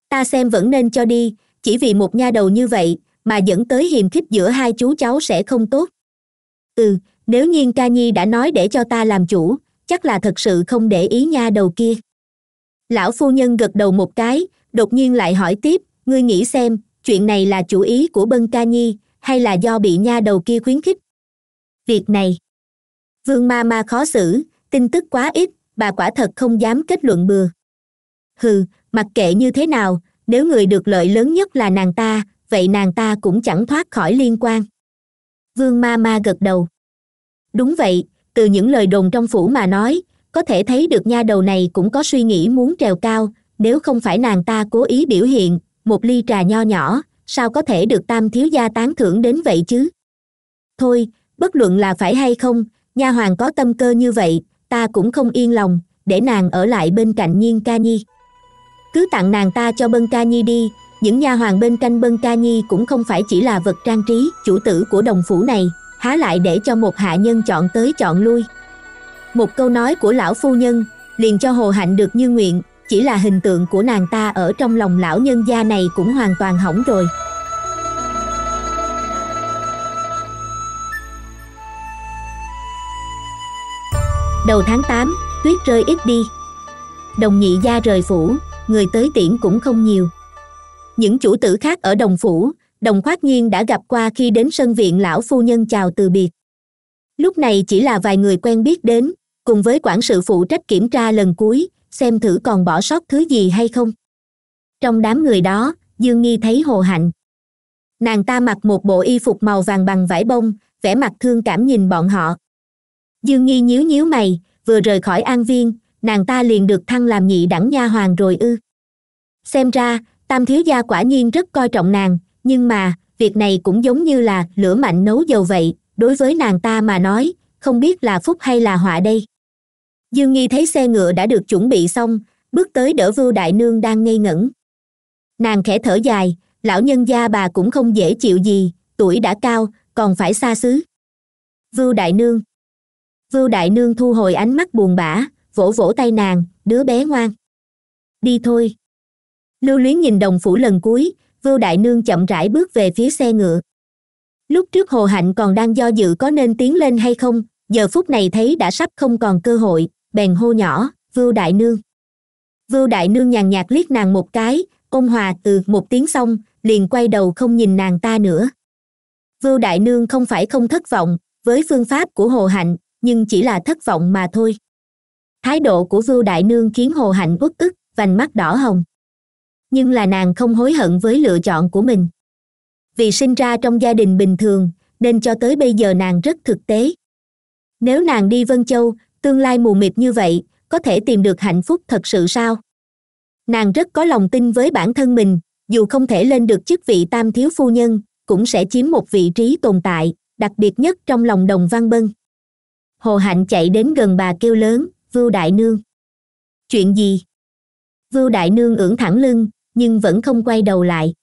ta xem vẫn nên cho đi chỉ vì một nha đầu như vậy mà dẫn tới hiềm khích giữa hai chú cháu sẽ không tốt ừ nếu nhiên ca nhi đã nói để cho ta làm chủ chắc là thật sự không để ý nha đầu kia lão phu nhân gật đầu một cái đột nhiên lại hỏi tiếp ngươi nghĩ xem chuyện này là chủ ý của bân ca nhi hay là do bị nha đầu kia khuyến khích việc này vương ma ma khó xử tin tức quá ít bà quả thật không dám kết luận bừa hừ mặc kệ như thế nào nếu người được lợi lớn nhất là nàng ta vậy nàng ta cũng chẳng thoát khỏi liên quan vương ma ma gật đầu đúng vậy từ những lời đồn trong phủ mà nói có thể thấy được nha đầu này cũng có suy nghĩ muốn trèo cao nếu không phải nàng ta cố ý biểu hiện một ly trà nho nhỏ sao có thể được tam thiếu gia tán thưởng đến vậy chứ thôi bất luận là phải hay không nha hoàng có tâm cơ như vậy ta cũng không yên lòng để nàng ở lại bên cạnh nhiên ca nhi cứ tặng nàng ta cho bân ca nhi đi những nha hoàng bên canh bân ca nhi cũng không phải chỉ là vật trang trí chủ tử của đồng phủ này há lại để cho một hạ nhân chọn tới chọn lui một câu nói của lão phu nhân liền cho hồ hạnh được như nguyện chỉ là hình tượng của nàng ta ở trong lòng lão nhân gia này cũng hoàn toàn hỏng rồi đầu tháng 8, tuyết rơi ít đi đồng nhị gia rời phủ người tới tiễn cũng không nhiều những chủ tử khác ở đồng phủ đồng khoát nhiên đã gặp qua khi đến sân viện lão phu nhân chào từ biệt lúc này chỉ là vài người quen biết đến cùng với quản sự phụ trách kiểm tra lần cuối xem thử còn bỏ sót thứ gì hay không trong đám người đó dương nghi thấy hồ hạnh nàng ta mặc một bộ y phục màu vàng bằng vải bông vẻ mặt thương cảm nhìn bọn họ dương nghi nhíu nhíu mày vừa rời khỏi an viên nàng ta liền được thăng làm nhị đẳng nha hoàng rồi ư xem ra tam thiếu gia quả nhiên rất coi trọng nàng nhưng mà việc này cũng giống như là lửa mạnh nấu dầu vậy đối với nàng ta mà nói không biết là phúc hay là họa đây dương nghi thấy xe ngựa đã được chuẩn bị xong bước tới đỡ vua đại nương đang ngây ngẩn nàng khẽ thở dài lão nhân gia bà cũng không dễ chịu gì tuổi đã cao còn phải xa xứ vua đại nương vua đại nương thu hồi ánh mắt buồn bã vỗ vỗ tay nàng đứa bé ngoan đi thôi lưu luyến nhìn đồng phủ lần cuối vưu đại nương chậm rãi bước về phía xe ngựa lúc trước hồ hạnh còn đang do dự có nên tiến lên hay không giờ phút này thấy đã sắp không còn cơ hội bèn hô nhỏ vưu đại nương vưu đại nương nhàn nhạt liếc nàng một cái ôn hòa từ một tiếng xong liền quay đầu không nhìn nàng ta nữa vưu đại nương không phải không thất vọng với phương pháp của hồ hạnh nhưng chỉ là thất vọng mà thôi thái độ của vưu đại nương khiến hồ hạnh uất ức vành mắt đỏ hồng nhưng là nàng không hối hận với lựa chọn của mình vì sinh ra trong gia đình bình thường nên cho tới bây giờ nàng rất thực tế nếu nàng đi vân châu tương lai mù mịt như vậy có thể tìm được hạnh phúc thật sự sao nàng rất có lòng tin với bản thân mình dù không thể lên được chức vị tam thiếu phu nhân cũng sẽ chiếm một vị trí tồn tại đặc biệt nhất trong lòng đồng văn bân hồ hạnh chạy đến gần bà kêu lớn vưu đại nương chuyện gì vưu đại nương ưỡn thẳng lưng nhưng vẫn không quay đầu lại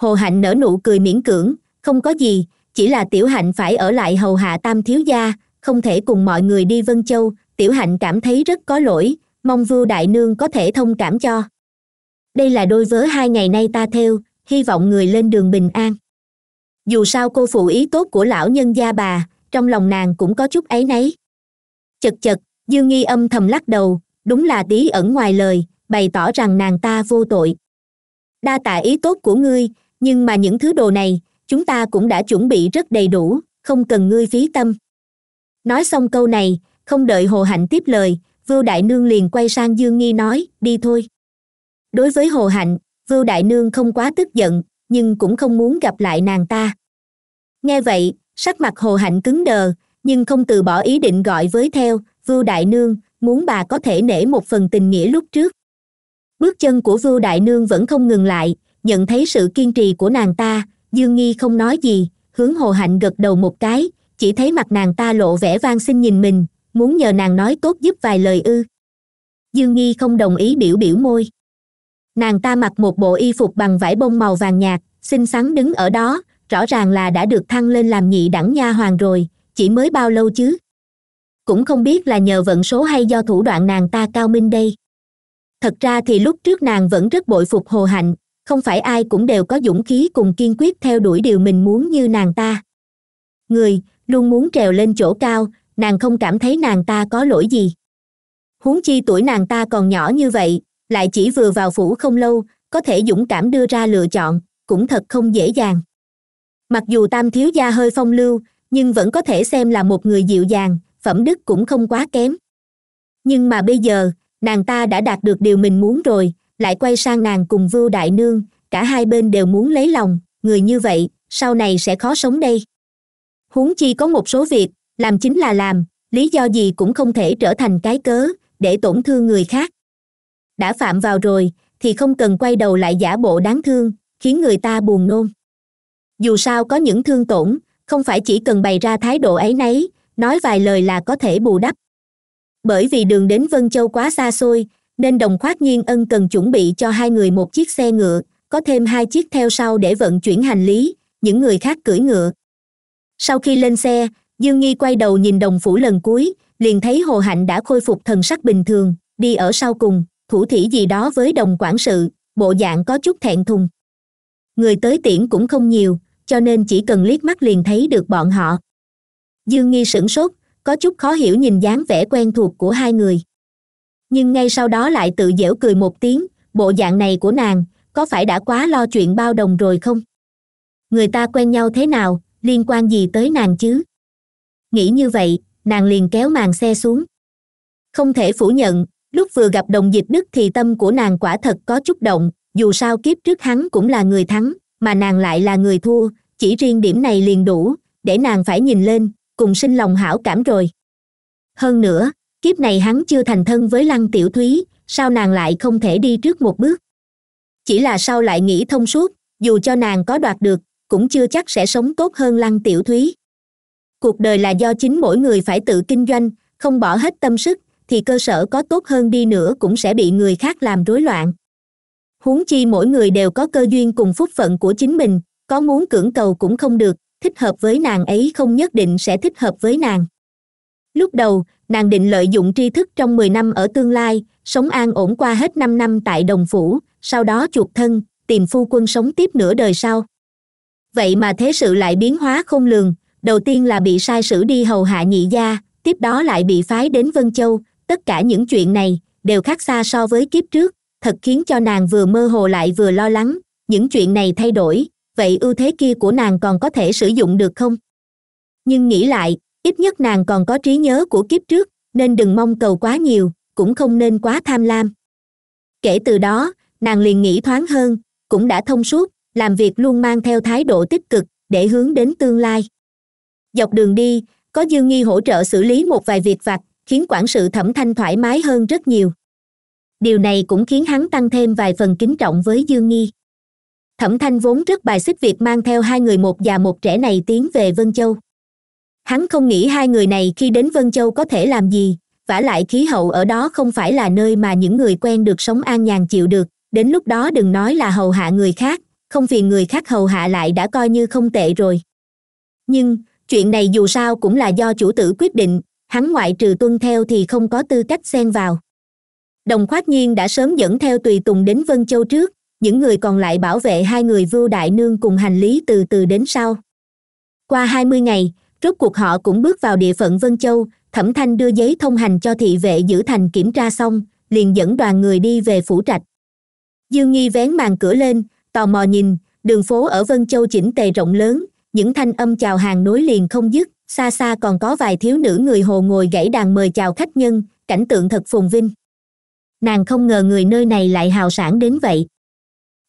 hồ hạnh nở nụ cười miễn cưỡng không có gì chỉ là tiểu hạnh phải ở lại hầu hạ tam thiếu gia không thể cùng mọi người đi vân châu tiểu hạnh cảm thấy rất có lỗi mong vua đại nương có thể thông cảm cho đây là đôi vớ hai ngày nay ta theo hy vọng người lên đường bình an dù sao cô phụ ý tốt của lão nhân gia bà trong lòng nàng cũng có chút ấy nấy. chật chật dương nghi âm thầm lắc đầu đúng là tí ẩn ngoài lời bày tỏ rằng nàng ta vô tội đa tạ ý tốt của ngươi nhưng mà những thứ đồ này chúng ta cũng đã chuẩn bị rất đầy đủ không cần ngươi phí tâm nói xong câu này không đợi hồ hạnh tiếp lời vưu đại nương liền quay sang dương nghi nói đi thôi đối với hồ hạnh vưu đại nương không quá tức giận nhưng cũng không muốn gặp lại nàng ta nghe vậy sắc mặt hồ hạnh cứng đờ nhưng không từ bỏ ý định gọi với theo vưu đại nương muốn bà có thể nể một phần tình nghĩa lúc trước bước chân của vưu đại nương vẫn không ngừng lại nhận thấy sự kiên trì của nàng ta dương nghi không nói gì hướng hồ hạnh gật đầu một cái chỉ thấy mặt nàng ta lộ vẻ van xin nhìn mình muốn nhờ nàng nói tốt giúp vài lời ư dương nghi không đồng ý biểu biểu môi nàng ta mặc một bộ y phục bằng vải bông màu vàng nhạt xinh xắn đứng ở đó rõ ràng là đã được thăng lên làm nhị đẳng nha hoàng rồi chỉ mới bao lâu chứ cũng không biết là nhờ vận số hay do thủ đoạn nàng ta cao minh đây thật ra thì lúc trước nàng vẫn rất bội phục hồ hạnh không phải ai cũng đều có dũng khí cùng kiên quyết theo đuổi điều mình muốn như nàng ta người luôn muốn trèo lên chỗ cao nàng không cảm thấy nàng ta có lỗi gì huống chi tuổi nàng ta còn nhỏ như vậy lại chỉ vừa vào phủ không lâu có thể dũng cảm đưa ra lựa chọn cũng thật không dễ dàng mặc dù tam thiếu gia hơi phong lưu nhưng vẫn có thể xem là một người dịu dàng phẩm đức cũng không quá kém nhưng mà bây giờ nàng ta đã đạt được điều mình muốn rồi lại quay sang nàng cùng vưu đại nương cả hai bên đều muốn lấy lòng người như vậy sau này sẽ khó sống đây huống chi có một số việc làm chính là làm lý do gì cũng không thể trở thành cái cớ để tổn thương người khác đã phạm vào rồi thì không cần quay đầu lại giả bộ đáng thương khiến người ta buồn nôn dù sao có những thương tổn không phải chỉ cần bày ra thái độ ấy nấy nói vài lời là có thể bù đắp bởi vì đường đến vân châu quá xa xôi nên đồng khoát nhiên ân cần chuẩn bị cho hai người một chiếc xe ngựa có thêm hai chiếc theo sau để vận chuyển hành lý những người khác cưỡi ngựa sau khi lên xe dương nghi quay đầu nhìn đồng phủ lần cuối liền thấy hồ hạnh đã khôi phục thần sắc bình thường đi ở sau cùng thủ thỉ gì đó với đồng quản sự bộ dạng có chút thẹn thùng người tới tiễn cũng không nhiều cho nên chỉ cần liếc mắt liền thấy được bọn họ dương nghi sửng sốt có chút khó hiểu nhìn dáng vẻ quen thuộc của hai người nhưng ngay sau đó lại tự dễu cười một tiếng bộ dạng này của nàng có phải đã quá lo chuyện bao đồng rồi không người ta quen nhau thế nào liên quan gì tới nàng chứ nghĩ như vậy nàng liền kéo màn xe xuống không thể phủ nhận lúc vừa gặp đồng dịch đức thì tâm của nàng quả thật có chút động dù sao kiếp trước hắn cũng là người thắng mà nàng lại là người thua chỉ riêng điểm này liền đủ để nàng phải nhìn lên cùng sinh lòng hảo cảm rồi hơn nữa kiếp này hắn chưa thành thân với lăng tiểu thúy sao nàng lại không thể đi trước một bước chỉ là sau lại nghĩ thông suốt dù cho nàng có đoạt được cũng chưa chắc sẽ sống tốt hơn lăng tiểu thúy cuộc đời là do chính mỗi người phải tự kinh doanh không bỏ hết tâm sức thì cơ sở có tốt hơn đi nữa cũng sẽ bị người khác làm rối loạn huống chi mỗi người đều có cơ duyên cùng phúc phận của chính mình có muốn cưỡng cầu cũng không được thích hợp với nàng ấy không nhất định sẽ thích hợp với nàng lúc đầu nàng định lợi dụng tri thức trong mười năm ở tương lai sống an ổn qua hết năm năm tại đồng phủ sau đó chuộc thân tìm phu quân sống tiếp nửa đời sau vậy mà thế sự lại biến hóa không lường đầu tiên là bị sai sử đi hầu hạ nhị gia tiếp đó lại bị phái đến vân châu tất cả những chuyện này đều khác xa so với kiếp trước thật khiến cho nàng vừa mơ hồ lại vừa lo lắng những chuyện này thay đổi vậy ưu thế kia của nàng còn có thể sử dụng được không nhưng nghĩ lại ít nhất nàng còn có trí nhớ của kiếp trước nên đừng mong cầu quá nhiều cũng không nên quá tham lam kể từ đó nàng liền nghĩ thoáng hơn cũng đã thông suốt làm việc luôn mang theo thái độ tích cực để hướng đến tương lai dọc đường đi có dương nghi hỗ trợ xử lý một vài việc vặt khiến quản sự thẩm thanh thoải mái hơn rất nhiều điều này cũng khiến hắn tăng thêm vài phần kính trọng với dương nghi thẩm thanh vốn rất bài xích việc mang theo hai người một già một trẻ này tiến về vân châu hắn không nghĩ hai người này khi đến vân châu có thể làm gì vả lại khí hậu ở đó không phải là nơi mà những người quen được sống an nhàn chịu được đến lúc đó đừng nói là hầu hạ người khác không phiền người khác hầu hạ lại đã coi như không tệ rồi nhưng chuyện này dù sao cũng là do chủ tử quyết định hắn ngoại trừ tuân theo thì không có tư cách xen vào đồng khoát nhiên đã sớm dẫn theo tùy tùng đến vân châu trước những người còn lại bảo vệ hai người vưu đại nương cùng hành lý từ từ đến sau qua hai mươi ngày rốt cuộc họ cũng bước vào địa phận vân châu thẩm thanh đưa giấy thông hành cho thị vệ giữ thành kiểm tra xong liền dẫn đoàn người đi về phủ trạch dương nghi vén màn cửa lên tò mò nhìn đường phố ở vân châu chỉnh tề rộng lớn những thanh âm chào hàng nối liền không dứt xa xa còn có vài thiếu nữ người hồ ngồi gãy đàn mời chào khách nhân cảnh tượng thật phồn vinh nàng không ngờ người nơi này lại hào sản đến vậy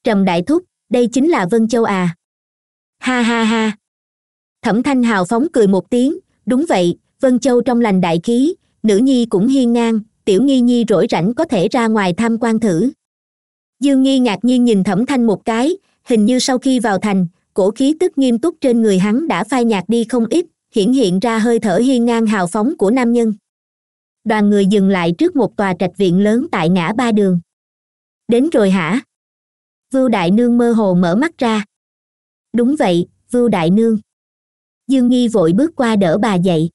trầm đại thúc đây chính là vân châu à ha ha ha thẩm thanh hào phóng cười một tiếng đúng vậy vân châu trong lành đại khí nữ nhi cũng hiên ngang tiểu nghi nhi rỗi rảnh có thể ra ngoài tham quan thử dương nghi ngạc nhiên nhìn thẩm thanh một cái hình như sau khi vào thành cổ khí tức nghiêm túc trên người hắn đã phai nhạt đi không ít hiển hiện ra hơi thở hiên ngang hào phóng của nam nhân đoàn người dừng lại trước một tòa trạch viện lớn tại ngã ba đường đến rồi hả vưu đại nương mơ hồ mở mắt ra đúng vậy vưu đại nương dương nghi vội bước qua đỡ bà dậy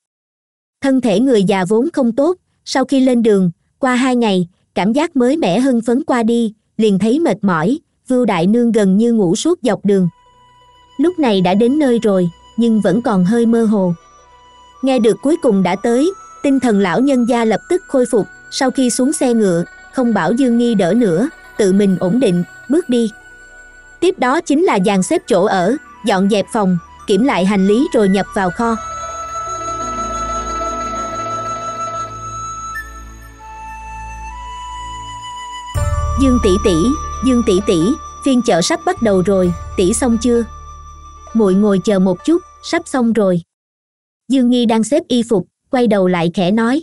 thân thể người già vốn không tốt sau khi lên đường qua hai ngày cảm giác mới mẻ hưng phấn qua đi liền thấy mệt mỏi vưu đại nương gần như ngủ suốt dọc đường lúc này đã đến nơi rồi nhưng vẫn còn hơi mơ hồ nghe được cuối cùng đã tới tinh thần lão nhân gia lập tức khôi phục sau khi xuống xe ngựa không bảo dương nghi đỡ nữa tự mình ổn định bước đi tiếp đó chính là dàn xếp chỗ ở dọn dẹp phòng kiểm lại hành lý rồi nhập vào kho dương tỷ tỷ dương tỷ tỷ phiên chợ sắp bắt đầu rồi tỷ xong chưa muội ngồi chờ một chút sắp xong rồi dương nghi đang xếp y phục quay đầu lại khẽ nói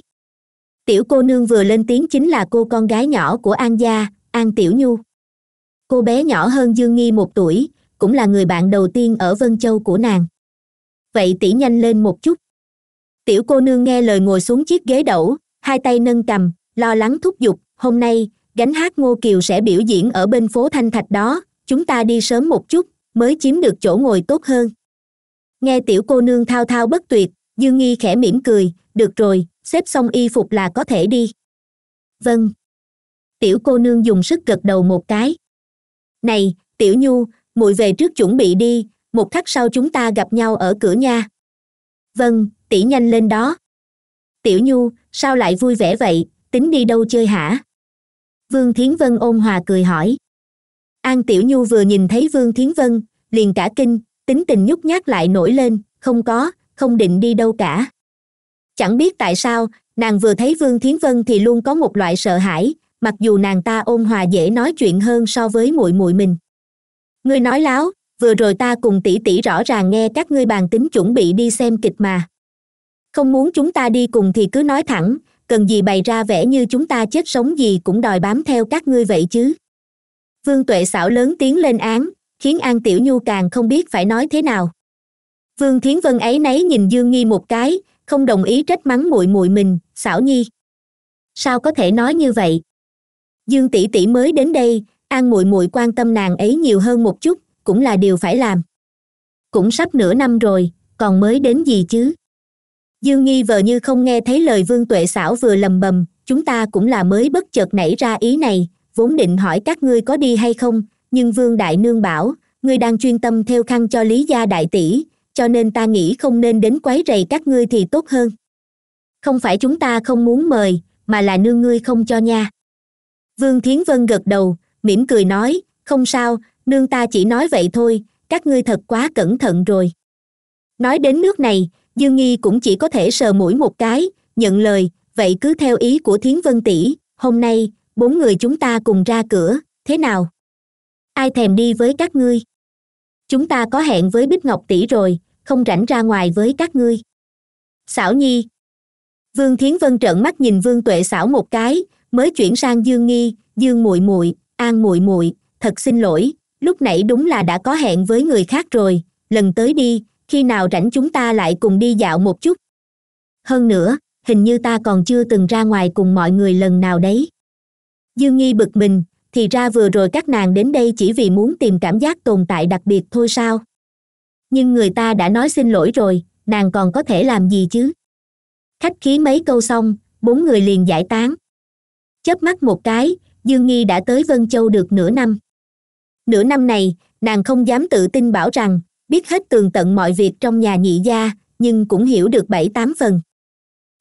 tiểu cô nương vừa lên tiếng chính là cô con gái nhỏ của an gia an tiểu nhu cô bé nhỏ hơn dương nghi một tuổi cũng là người bạn đầu tiên ở vân châu của nàng vậy tỉ nhanh lên một chút tiểu cô nương nghe lời ngồi xuống chiếc ghế đẩu hai tay nâng cầm lo lắng thúc giục hôm nay gánh hát ngô kiều sẽ biểu diễn ở bên phố thanh thạch đó chúng ta đi sớm một chút mới chiếm được chỗ ngồi tốt hơn nghe tiểu cô nương thao thao bất tuyệt dương nghi khẽ mỉm cười được rồi xếp xong y phục là có thể đi vâng tiểu cô nương dùng sức gật đầu một cái này tiểu nhu muội về trước chuẩn bị đi một khắc sau chúng ta gặp nhau ở cửa nha vâng tỷ nhanh lên đó tiểu nhu sao lại vui vẻ vậy tính đi đâu chơi hả vương thiến vân ôn hòa cười hỏi an tiểu nhu vừa nhìn thấy vương thiến vân liền cả kinh tính tình nhút nhát lại nổi lên không có không định đi đâu cả chẳng biết tại sao nàng vừa thấy vương thiến vân thì luôn có một loại sợ hãi mặc dù nàng ta ôn hòa dễ nói chuyện hơn so với muội muội mình ngươi nói láo vừa rồi ta cùng tỷ tỷ rõ ràng nghe các ngươi bàn tính chuẩn bị đi xem kịch mà không muốn chúng ta đi cùng thì cứ nói thẳng cần gì bày ra vẻ như chúng ta chết sống gì cũng đòi bám theo các ngươi vậy chứ vương tuệ xảo lớn tiếng lên án khiến an tiểu nhu càng không biết phải nói thế nào vương thiến vân ấy nấy nhìn dương nghi một cái không đồng ý trách mắng muội muội mình xảo nhi sao có thể nói như vậy dương tỷ tỷ mới đến đây an muội muội quan tâm nàng ấy nhiều hơn một chút cũng là điều phải làm cũng sắp nửa năm rồi còn mới đến gì chứ dương nghi vờ như không nghe thấy lời vương tuệ xảo vừa lầm bầm chúng ta cũng là mới bất chợt nảy ra ý này vốn định hỏi các ngươi có đi hay không nhưng vương đại nương bảo ngươi đang chuyên tâm theo khăn cho lý gia đại tỷ cho nên ta nghĩ không nên đến quấy rầy các ngươi thì tốt hơn không phải chúng ta không muốn mời mà là nương ngươi không cho nha vương thiến vân gật đầu mỉm cười nói không sao nương ta chỉ nói vậy thôi các ngươi thật quá cẩn thận rồi nói đến nước này dương nghi cũng chỉ có thể sờ mũi một cái nhận lời vậy cứ theo ý của thiến vân tỷ hôm nay bốn người chúng ta cùng ra cửa thế nào ai thèm đi với các ngươi chúng ta có hẹn với bích ngọc tỷ rồi không rảnh ra ngoài với các ngươi xảo nhi vương thiến vân trợn mắt nhìn vương tuệ xảo một cái mới chuyển sang dương nghi dương muội muội an muội muội thật xin lỗi lúc nãy đúng là đã có hẹn với người khác rồi lần tới đi khi nào rảnh chúng ta lại cùng đi dạo một chút hơn nữa hình như ta còn chưa từng ra ngoài cùng mọi người lần nào đấy dương nghi bực mình thì ra vừa rồi các nàng đến đây chỉ vì muốn tìm cảm giác tồn tại đặc biệt thôi sao nhưng người ta đã nói xin lỗi rồi nàng còn có thể làm gì chứ khách khí mấy câu xong bốn người liền giải tán chớp mắt một cái dương nghi đã tới vân châu được nửa năm nửa năm này nàng không dám tự tin bảo rằng biết hết tường tận mọi việc trong nhà nhị gia nhưng cũng hiểu được bảy tám phần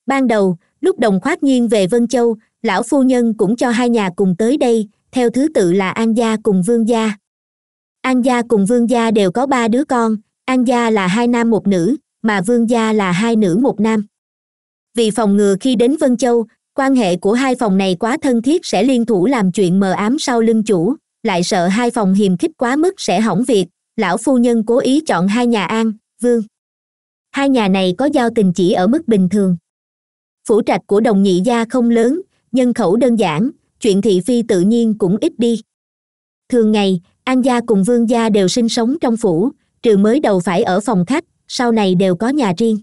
ban đầu lúc đồng khoát nhiên về vân châu lão phu nhân cũng cho hai nhà cùng tới đây theo thứ tự là an gia cùng vương gia an gia cùng vương gia đều có ba đứa con an gia là hai nam một nữ mà vương gia là hai nữ một nam vì phòng ngừa khi đến vân châu quan hệ của hai phòng này quá thân thiết sẽ liên thủ làm chuyện mờ ám sau lưng chủ lại sợ hai phòng hiềm khích quá mức sẽ hỏng việc lão phu nhân cố ý chọn hai nhà an vương hai nhà này có giao tình chỉ ở mức bình thường phủ trạch của đồng nhị gia không lớn nhân khẩu đơn giản chuyện thị phi tự nhiên cũng ít đi thường ngày an gia cùng vương gia đều sinh sống trong phủ trừ mới đầu phải ở phòng khách sau này đều có nhà riêng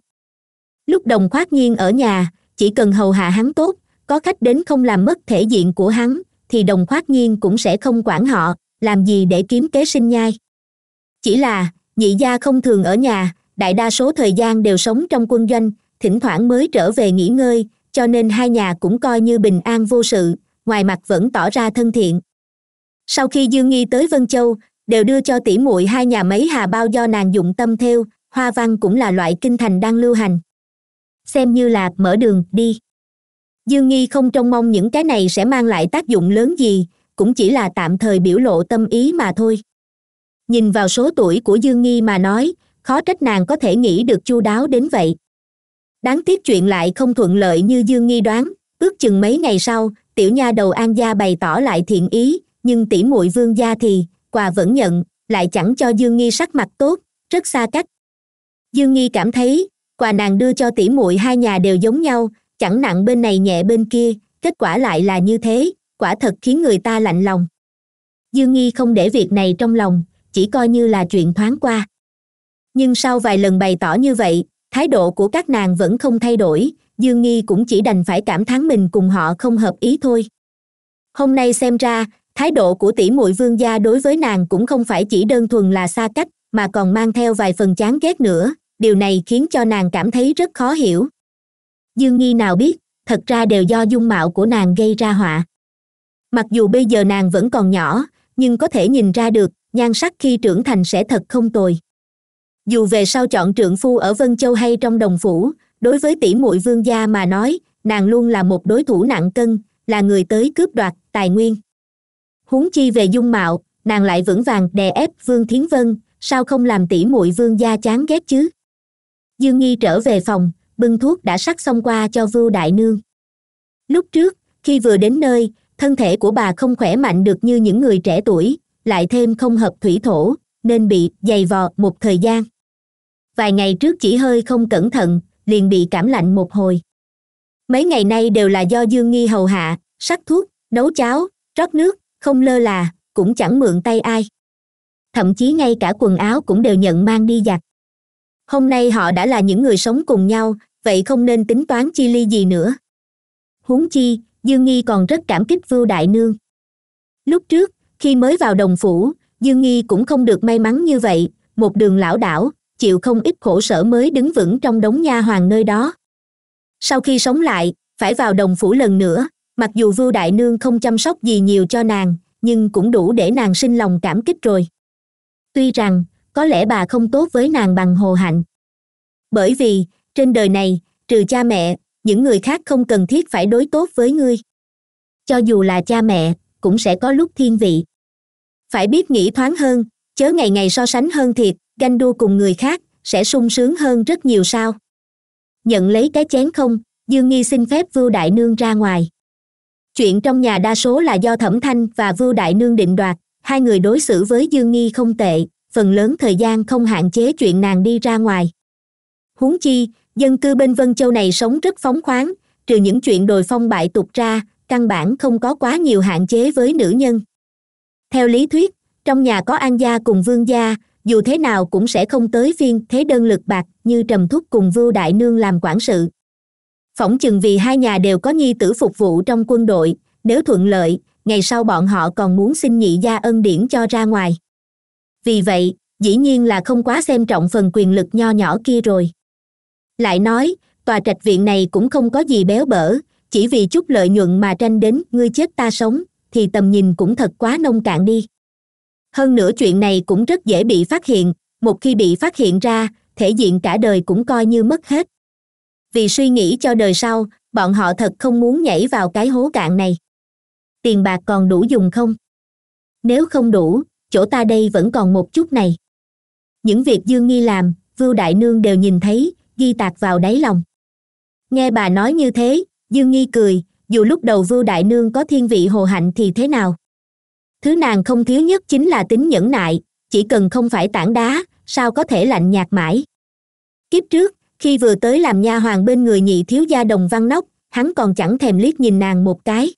lúc đồng khoát nhiên ở nhà chỉ cần hầu hạ hắn tốt có khách đến không làm mất thể diện của hắn thì đồng khoát nhiên cũng sẽ không quản họ làm gì để kiếm kế sinh nhai chỉ là nhị gia không thường ở nhà đại đa số thời gian đều sống trong quân doanh thỉnh thoảng mới trở về nghỉ ngơi cho nên hai nhà cũng coi như bình an vô sự ngoài mặt vẫn tỏ ra thân thiện sau khi dương nghi tới vân châu đều đưa cho tỷ muội hai nhà mấy hà bao do nàng dụng tâm theo hoa văn cũng là loại kinh thành đang lưu hành xem như là mở đường đi dương nghi không trông mong những cái này sẽ mang lại tác dụng lớn gì cũng chỉ là tạm thời biểu lộ tâm ý mà thôi nhìn vào số tuổi của dương nghi mà nói khó trách nàng có thể nghĩ được chu đáo đến vậy đáng tiếc chuyện lại không thuận lợi như dương nghi đoán ước chừng mấy ngày sau tiểu nha đầu an gia bày tỏ lại thiện ý nhưng tỷ muội vương gia thì quà vẫn nhận lại chẳng cho dương nghi sắc mặt tốt rất xa cách dương nghi cảm thấy quà nàng đưa cho tỷ muội hai nhà đều giống nhau chẳng nặng bên này nhẹ bên kia kết quả lại là như thế quả thật khiến người ta lạnh lòng dương nghi không để việc này trong lòng chỉ coi như là chuyện thoáng qua nhưng sau vài lần bày tỏ như vậy thái độ của các nàng vẫn không thay đổi dương nghi cũng chỉ đành phải cảm thán mình cùng họ không hợp ý thôi hôm nay xem ra thái độ của tỷ muội vương gia đối với nàng cũng không phải chỉ đơn thuần là xa cách mà còn mang theo vài phần chán ghét nữa điều này khiến cho nàng cảm thấy rất khó hiểu dương nghi nào biết thật ra đều do dung mạo của nàng gây ra họa mặc dù bây giờ nàng vẫn còn nhỏ nhưng có thể nhìn ra được nhan sắc khi trưởng thành sẽ thật không tồi dù về sau chọn trượng phu ở vân châu hay trong đồng phủ đối với tỷ muội vương gia mà nói nàng luôn là một đối thủ nặng cân là người tới cướp đoạt tài nguyên huống chi về dung mạo nàng lại vững vàng đè ép vương thiến vân sao không làm tỷ muội vương gia chán ghét chứ dương nghi trở về phòng bưng thuốc đã sắc xong qua cho vưu đại nương lúc trước khi vừa đến nơi thân thể của bà không khỏe mạnh được như những người trẻ tuổi lại thêm không hợp thủy thổ nên bị dày vò một thời gian vài ngày trước chỉ hơi không cẩn thận liền bị cảm lạnh một hồi mấy ngày nay đều là do dương nghi hầu hạ sắc thuốc nấu cháo rót nước không lơ là cũng chẳng mượn tay ai thậm chí ngay cả quần áo cũng đều nhận mang đi giặt hôm nay họ đã là những người sống cùng nhau vậy không nên tính toán chi ly gì nữa huống chi dương nghi còn rất cảm kích vưu đại nương lúc trước khi mới vào đồng phủ dương nghi cũng không được may mắn như vậy một đường lão đảo chịu không ít khổ sở mới đứng vững trong đống nha hoàng nơi đó sau khi sống lại phải vào đồng phủ lần nữa mặc dù vưu đại nương không chăm sóc gì nhiều cho nàng nhưng cũng đủ để nàng sinh lòng cảm kích rồi tuy rằng có lẽ bà không tốt với nàng bằng hồ hạnh bởi vì trên đời này trừ cha mẹ những người khác không cần thiết phải đối tốt với ngươi cho dù là cha mẹ cũng sẽ có lúc thiên vị phải biết nghĩ thoáng hơn chớ ngày ngày so sánh hơn thiệt ganh đua cùng người khác sẽ sung sướng hơn rất nhiều sao nhận lấy cái chén không dương nghi xin phép vưu đại nương ra ngoài chuyện trong nhà đa số là do thẩm thanh và vưu đại nương định đoạt hai người đối xử với dương nghi không tệ phần lớn thời gian không hạn chế chuyện nàng đi ra ngoài huống chi dân cư bên vân châu này sống rất phóng khoáng trừ những chuyện đồi phong bại tục ra căn bản không có quá nhiều hạn chế với nữ nhân theo lý thuyết trong nhà có an gia cùng vương gia dù thế nào cũng sẽ không tới phiên thế đơn lực bạc như trầm thúc cùng vưu đại nương làm quản sự phỏng chừng vì hai nhà đều có nhi tử phục vụ trong quân đội nếu thuận lợi ngày sau bọn họ còn muốn xin nhị gia ân điển cho ra ngoài vì vậy dĩ nhiên là không quá xem trọng phần quyền lực nho nhỏ kia rồi lại nói tòa trạch viện này cũng không có gì béo bở chỉ vì chút lợi nhuận mà tranh đến ngươi chết ta sống thì tầm nhìn cũng thật quá nông cạn đi hơn nữa chuyện này cũng rất dễ bị phát hiện một khi bị phát hiện ra thể diện cả đời cũng coi như mất hết vì suy nghĩ cho đời sau bọn họ thật không muốn nhảy vào cái hố cạn này tiền bạc còn đủ dùng không nếu không đủ chỗ ta đây vẫn còn một chút này những việc dương nghi làm vưu đại nương đều nhìn thấy ghi tạc vào đáy lòng nghe bà nói như thế dương nghi cười dù lúc đầu vưu đại nương có thiên vị hồ hạnh thì thế nào thứ nàng không thiếu nhất chính là tính nhẫn nại chỉ cần không phải tảng đá sao có thể lạnh nhạt mãi kiếp trước khi vừa tới làm nha hoàng bên người nhị thiếu gia đồng văn nóc hắn còn chẳng thèm liếc nhìn nàng một cái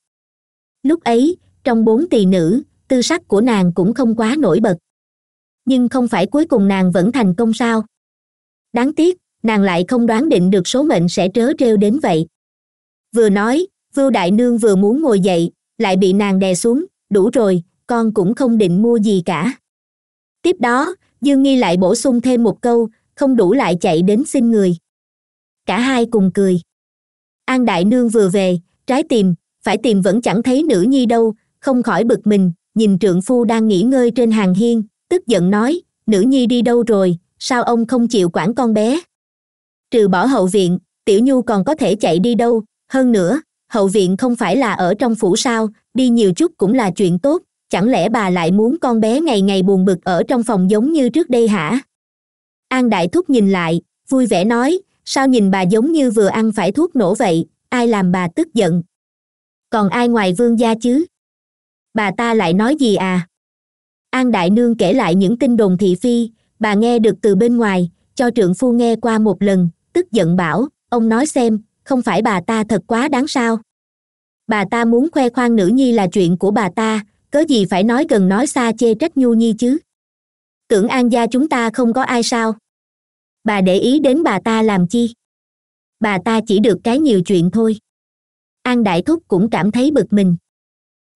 lúc ấy trong bốn tỳ nữ tư sắc của nàng cũng không quá nổi bật nhưng không phải cuối cùng nàng vẫn thành công sao đáng tiếc nàng lại không đoán định được số mệnh sẽ trớ trêu đến vậy vừa nói vưu đại nương vừa muốn ngồi dậy lại bị nàng đè xuống đủ rồi con cũng không định mua gì cả tiếp đó dương nghi lại bổ sung thêm một câu không đủ lại chạy đến xin người cả hai cùng cười an đại nương vừa về trái tìm phải tìm vẫn chẳng thấy nữ nhi đâu không khỏi bực mình nhìn trượng phu đang nghỉ ngơi trên hàng hiên tức giận nói nữ nhi đi đâu rồi sao ông không chịu quản con bé trừ bỏ hậu viện tiểu nhu còn có thể chạy đi đâu hơn nữa hậu viện không phải là ở trong phủ sao đi nhiều chút cũng là chuyện tốt chẳng lẽ bà lại muốn con bé ngày ngày buồn bực ở trong phòng giống như trước đây hả an đại thúc nhìn lại vui vẻ nói sao nhìn bà giống như vừa ăn phải thuốc nổ vậy ai làm bà tức giận còn ai ngoài vương gia chứ bà ta lại nói gì à an đại nương kể lại những tin đồn thị phi bà nghe được từ bên ngoài cho trượng phu nghe qua một lần tức giận bảo ông nói xem không phải bà ta thật quá đáng sao bà ta muốn khoe khoang nữ nhi là chuyện của bà ta cớ gì phải nói gần nói xa chê trách nhu nhi chứ tưởng an gia chúng ta không có ai sao bà để ý đến bà ta làm chi bà ta chỉ được cái nhiều chuyện thôi an đại thúc cũng cảm thấy bực mình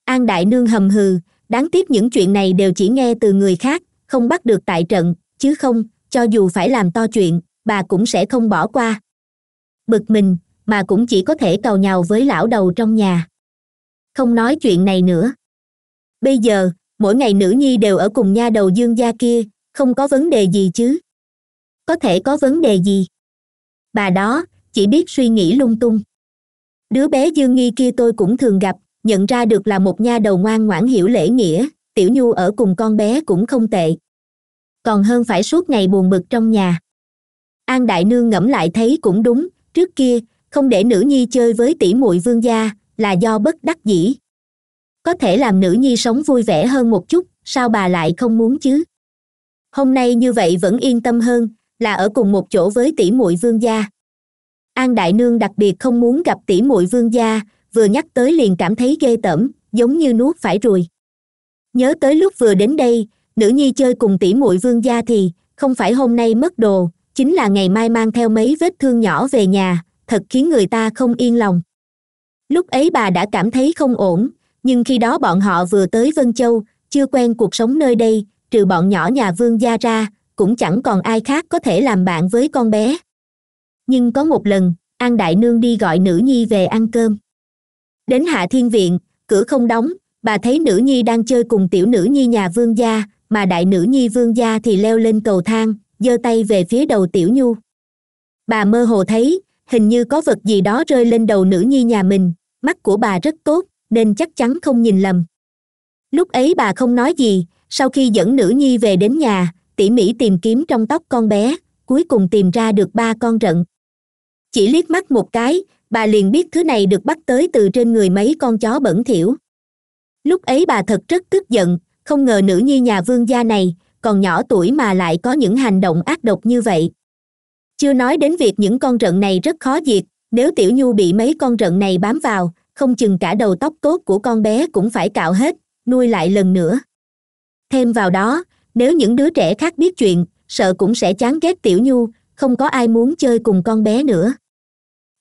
an đại nương hầm hừ đáng tiếc những chuyện này đều chỉ nghe từ người khác không bắt được tại trận chứ không cho dù phải làm to chuyện bà cũng sẽ không bỏ qua bực mình mà cũng chỉ có thể cầu nhào với lão đầu trong nhà không nói chuyện này nữa bây giờ mỗi ngày nữ nhi đều ở cùng nha đầu dương gia kia không có vấn đề gì chứ có thể có vấn đề gì bà đó chỉ biết suy nghĩ lung tung đứa bé dương nghi kia tôi cũng thường gặp nhận ra được là một nha đầu ngoan ngoãn hiểu lễ nghĩa tiểu nhu ở cùng con bé cũng không tệ còn hơn phải suốt ngày buồn bực trong nhà an đại nương ngẫm lại thấy cũng đúng trước kia không để nữ nhi chơi với tỷ muội vương gia là do bất đắc dĩ có thể làm nữ nhi sống vui vẻ hơn một chút sao bà lại không muốn chứ hôm nay như vậy vẫn yên tâm hơn là ở cùng một chỗ với tỷ muội vương gia an đại nương đặc biệt không muốn gặp tỷ muội vương gia vừa nhắc tới liền cảm thấy ghê tởm giống như nuốt phải rồi. nhớ tới lúc vừa đến đây nữ nhi chơi cùng tỷ muội vương gia thì không phải hôm nay mất đồ chính là ngày mai mang theo mấy vết thương nhỏ về nhà thật khiến người ta không yên lòng lúc ấy bà đã cảm thấy không ổn nhưng khi đó bọn họ vừa tới vân châu chưa quen cuộc sống nơi đây trừ bọn nhỏ nhà vương gia ra cũng chẳng còn ai khác có thể làm bạn với con bé nhưng có một lần an đại nương đi gọi nữ nhi về ăn cơm đến hạ thiên viện cửa không đóng bà thấy nữ nhi đang chơi cùng tiểu nữ nhi nhà vương gia mà đại nữ nhi vương gia thì leo lên cầu thang giơ tay về phía đầu tiểu nhu bà mơ hồ thấy hình như có vật gì đó rơi lên đầu nữ nhi nhà mình mắt của bà rất tốt nên chắc chắn không nhìn lầm lúc ấy bà không nói gì sau khi dẫn nữ nhi về đến nhà tỉ mỉ tìm kiếm trong tóc con bé cuối cùng tìm ra được ba con rận chỉ liếc mắt một cái bà liền biết thứ này được bắt tới từ trên người mấy con chó bẩn thỉu lúc ấy bà thật rất tức giận không ngờ nữ nhi nhà vương gia này còn nhỏ tuổi mà lại có những hành động ác độc như vậy chưa nói đến việc những con rận này rất khó diệt nếu tiểu nhu bị mấy con rận này bám vào không chừng cả đầu tóc tốt của con bé cũng phải cạo hết nuôi lại lần nữa thêm vào đó nếu những đứa trẻ khác biết chuyện sợ cũng sẽ chán ghét tiểu nhu không có ai muốn chơi cùng con bé nữa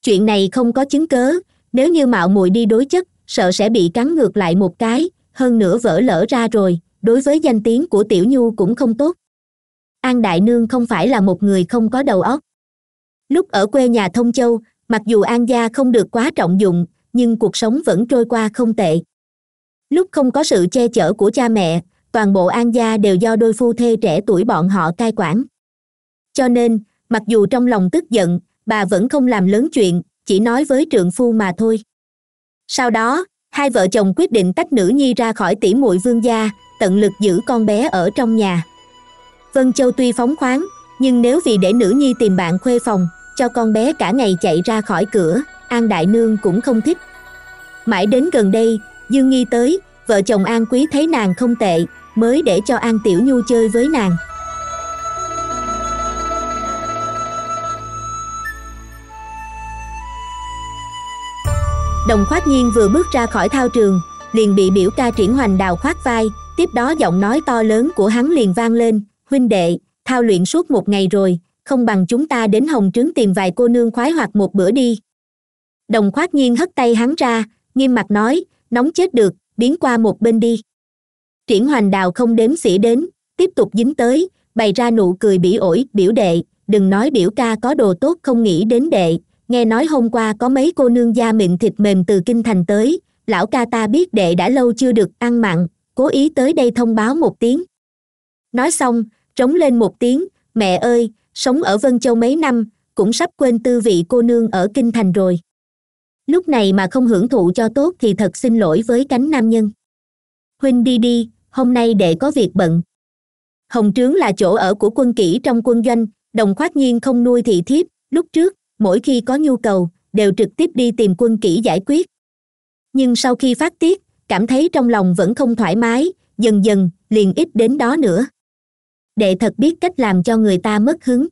chuyện này không có chứng cớ nếu như mạo muội đi đối chất sợ sẽ bị cắn ngược lại một cái hơn nữa vỡ lỡ ra rồi đối với danh tiếng của tiểu nhu cũng không tốt an đại nương không phải là một người không có đầu óc lúc ở quê nhà thông châu mặc dù an gia không được quá trọng dụng nhưng cuộc sống vẫn trôi qua không tệ lúc không có sự che chở của cha mẹ toàn bộ an gia đều do đôi phu thê trẻ tuổi bọn họ cai quản cho nên mặc dù trong lòng tức giận bà vẫn không làm lớn chuyện chỉ nói với trượng phu mà thôi sau đó hai vợ chồng quyết định tách nữ nhi ra khỏi tỉ muội vương gia tận lực giữ con bé ở trong nhà vân châu tuy phóng khoáng nhưng nếu vì để nữ nhi tìm bạn khuê phòng cho con bé cả ngày chạy ra khỏi cửa an đại nương cũng không thích mãi đến gần đây dương nghi tới vợ chồng an quý thấy nàng không tệ mới để cho an tiểu nhu chơi với nàng Đồng Khoát Nhiên vừa bước ra khỏi thao trường, liền bị biểu ca triển hoành đào khoát vai, tiếp đó giọng nói to lớn của hắn liền vang lên, huynh đệ, thao luyện suốt một ngày rồi, không bằng chúng ta đến hồng trứng tìm vài cô nương khoái hoặc một bữa đi. Đồng Khoát Nhiên hất tay hắn ra, nghiêm mặt nói, nóng chết được, biến qua một bên đi. Triển hoành đào không đếm xỉa đến, tiếp tục dính tới, bày ra nụ cười bỉ ổi, biểu đệ, đừng nói biểu ca có đồ tốt không nghĩ đến đệ, nghe nói hôm qua có mấy cô nương da mịn thịt mềm từ kinh thành tới lão ca ta biết đệ đã lâu chưa được ăn mặn cố ý tới đây thông báo một tiếng nói xong trống lên một tiếng mẹ ơi sống ở vân châu mấy năm cũng sắp quên tư vị cô nương ở kinh thành rồi lúc này mà không hưởng thụ cho tốt thì thật xin lỗi với cánh nam nhân huynh đi đi hôm nay đệ có việc bận hồng trướng là chỗ ở của quân kỹ trong quân doanh đồng khoát nhiên không nuôi thị thiếp lúc trước mỗi khi có nhu cầu đều trực tiếp đi tìm quân kỹ giải quyết nhưng sau khi phát tiết cảm thấy trong lòng vẫn không thoải mái dần dần liền ít đến đó nữa đệ thật biết cách làm cho người ta mất hứng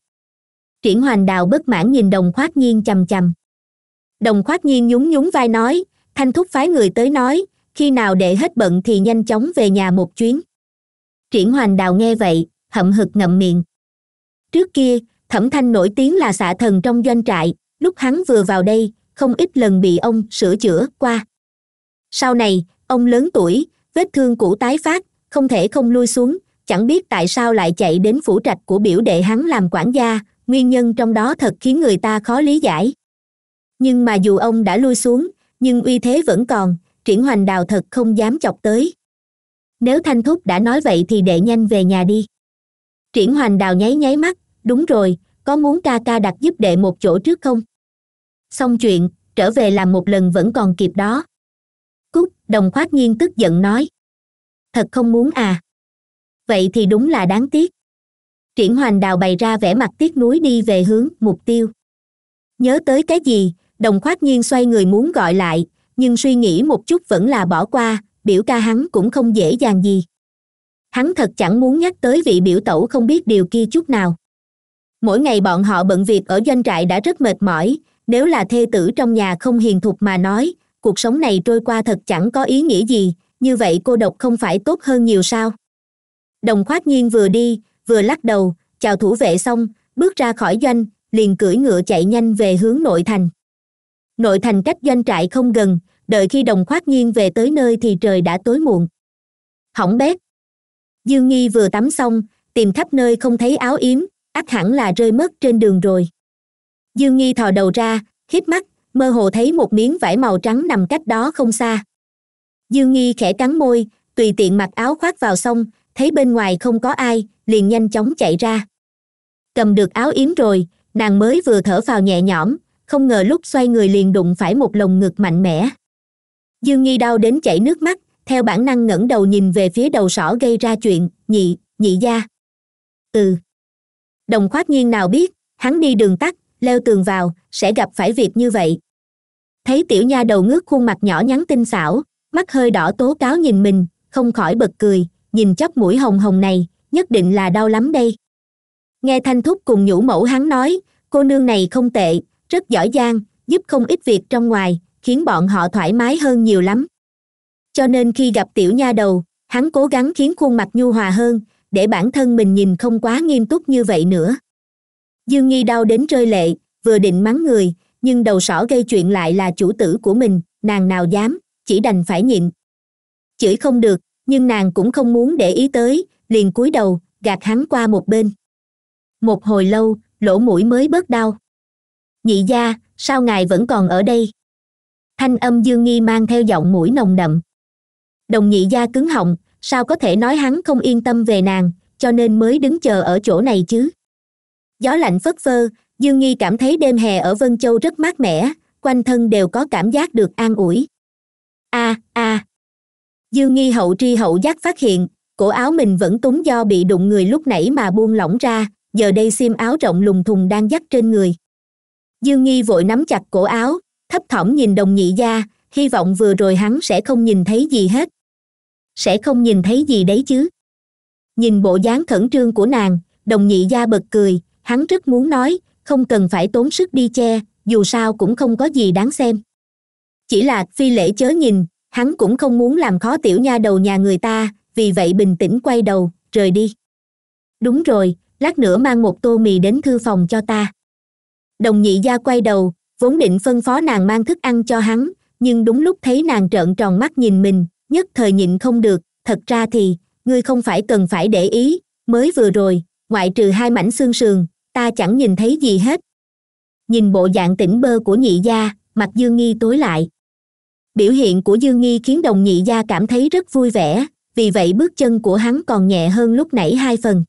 triển hoành đào bất mãn nhìn đồng khoát nghiên chằm chằm đồng khoát Nhiên nhún nhún vai nói thanh thúc phái người tới nói khi nào đệ hết bận thì nhanh chóng về nhà một chuyến triển hoành đào nghe vậy hậm hực ngậm miệng trước kia thẩm thanh nổi tiếng là xạ thần trong doanh trại lúc hắn vừa vào đây không ít lần bị ông sửa chữa qua sau này ông lớn tuổi vết thương cũ tái phát không thể không lui xuống chẳng biết tại sao lại chạy đến phủ trạch của biểu đệ hắn làm quản gia nguyên nhân trong đó thật khiến người ta khó lý giải nhưng mà dù ông đã lui xuống nhưng uy thế vẫn còn triển hoành đào thật không dám chọc tới nếu thanh thúc đã nói vậy thì đệ nhanh về nhà đi triển hoành đào nháy nháy mắt đúng rồi có muốn ca ca đặt giúp đệ một chỗ trước không xong chuyện trở về làm một lần vẫn còn kịp đó cút đồng khoát nhiên tức giận nói thật không muốn à vậy thì đúng là đáng tiếc triển hoành đào bày ra vẻ mặt tiếc nuối đi về hướng mục tiêu nhớ tới cái gì đồng khoát nhiên xoay người muốn gọi lại nhưng suy nghĩ một chút vẫn là bỏ qua biểu ca hắn cũng không dễ dàng gì hắn thật chẳng muốn nhắc tới vị biểu tẩu không biết điều kia chút nào mỗi ngày bọn họ bận việc ở doanh trại đã rất mệt mỏi nếu là thê tử trong nhà không hiền thục mà nói cuộc sống này trôi qua thật chẳng có ý nghĩa gì như vậy cô độc không phải tốt hơn nhiều sao đồng khoát nhiên vừa đi vừa lắc đầu chào thủ vệ xong bước ra khỏi doanh liền cưỡi ngựa chạy nhanh về hướng nội thành nội thành cách doanh trại không gần đợi khi đồng khoát nhiên về tới nơi thì trời đã tối muộn hỏng bét dương nghi vừa tắm xong tìm khắp nơi không thấy áo yếm ắt hẳn là rơi mất trên đường rồi dương nghi thò đầu ra hít mắt mơ hồ thấy một miếng vải màu trắng nằm cách đó không xa dương nghi khẽ cắn môi tùy tiện mặc áo khoác vào xong thấy bên ngoài không có ai liền nhanh chóng chạy ra cầm được áo yếm rồi nàng mới vừa thở vào nhẹ nhõm không ngờ lúc xoay người liền đụng phải một lồng ngực mạnh mẽ dương nghi đau đến chảy nước mắt theo bản năng ngẩng đầu nhìn về phía đầu sỏ gây ra chuyện nhị nhị gia ừ đồng khoát nhiên nào biết hắn đi đường tắt leo tường vào sẽ gặp phải việc như vậy thấy tiểu nha đầu ngước khuôn mặt nhỏ nhắn tinh xảo mắt hơi đỏ tố cáo nhìn mình không khỏi bật cười nhìn chóp mũi hồng hồng này nhất định là đau lắm đây nghe thanh thúc cùng nhũ mẫu hắn nói cô nương này không tệ rất giỏi giang giúp không ít việc trong ngoài khiến bọn họ thoải mái hơn nhiều lắm cho nên khi gặp tiểu nha đầu hắn cố gắng khiến khuôn mặt nhu hòa hơn để bản thân mình nhìn không quá nghiêm túc như vậy nữa dương nghi đau đến rơi lệ vừa định mắng người nhưng đầu sỏ gây chuyện lại là chủ tử của mình nàng nào dám chỉ đành phải nhịn chửi không được nhưng nàng cũng không muốn để ý tới liền cúi đầu gạt hắn qua một bên một hồi lâu lỗ mũi mới bớt đau nhị gia sao ngài vẫn còn ở đây thanh âm dương nghi mang theo giọng mũi nồng đậm đồng nhị gia cứng họng sao có thể nói hắn không yên tâm về nàng cho nên mới đứng chờ ở chỗ này chứ gió lạnh phất phơ dương nghi cảm thấy đêm hè ở vân châu rất mát mẻ quanh thân đều có cảm giác được an ủi a a dương nghi hậu tri hậu giác phát hiện cổ áo mình vẫn túng do bị đụng người lúc nãy mà buông lỏng ra giờ đây xiêm áo rộng lùng thùng đang dắt trên người dương nghi vội nắm chặt cổ áo thấp thỏm nhìn đồng nhị gia hy vọng vừa rồi hắn sẽ không nhìn thấy gì hết sẽ không nhìn thấy gì đấy chứ nhìn bộ dáng khẩn trương của nàng đồng nhị gia bật cười hắn rất muốn nói không cần phải tốn sức đi che dù sao cũng không có gì đáng xem chỉ là phi lễ chớ nhìn hắn cũng không muốn làm khó tiểu nha đầu nhà người ta vì vậy bình tĩnh quay đầu rời đi đúng rồi lát nữa mang một tô mì đến thư phòng cho ta đồng nhị gia quay đầu vốn định phân phó nàng mang thức ăn cho hắn nhưng đúng lúc thấy nàng trợn tròn mắt nhìn mình nhất thời nhịn không được thật ra thì ngươi không phải cần phải để ý mới vừa rồi ngoại trừ hai mảnh xương sườn ta chẳng nhìn thấy gì hết nhìn bộ dạng tỉnh bơ của nhị gia mặt dương nghi tối lại biểu hiện của dương nghi khiến đồng nhị gia cảm thấy rất vui vẻ vì vậy bước chân của hắn còn nhẹ hơn lúc nãy hai phần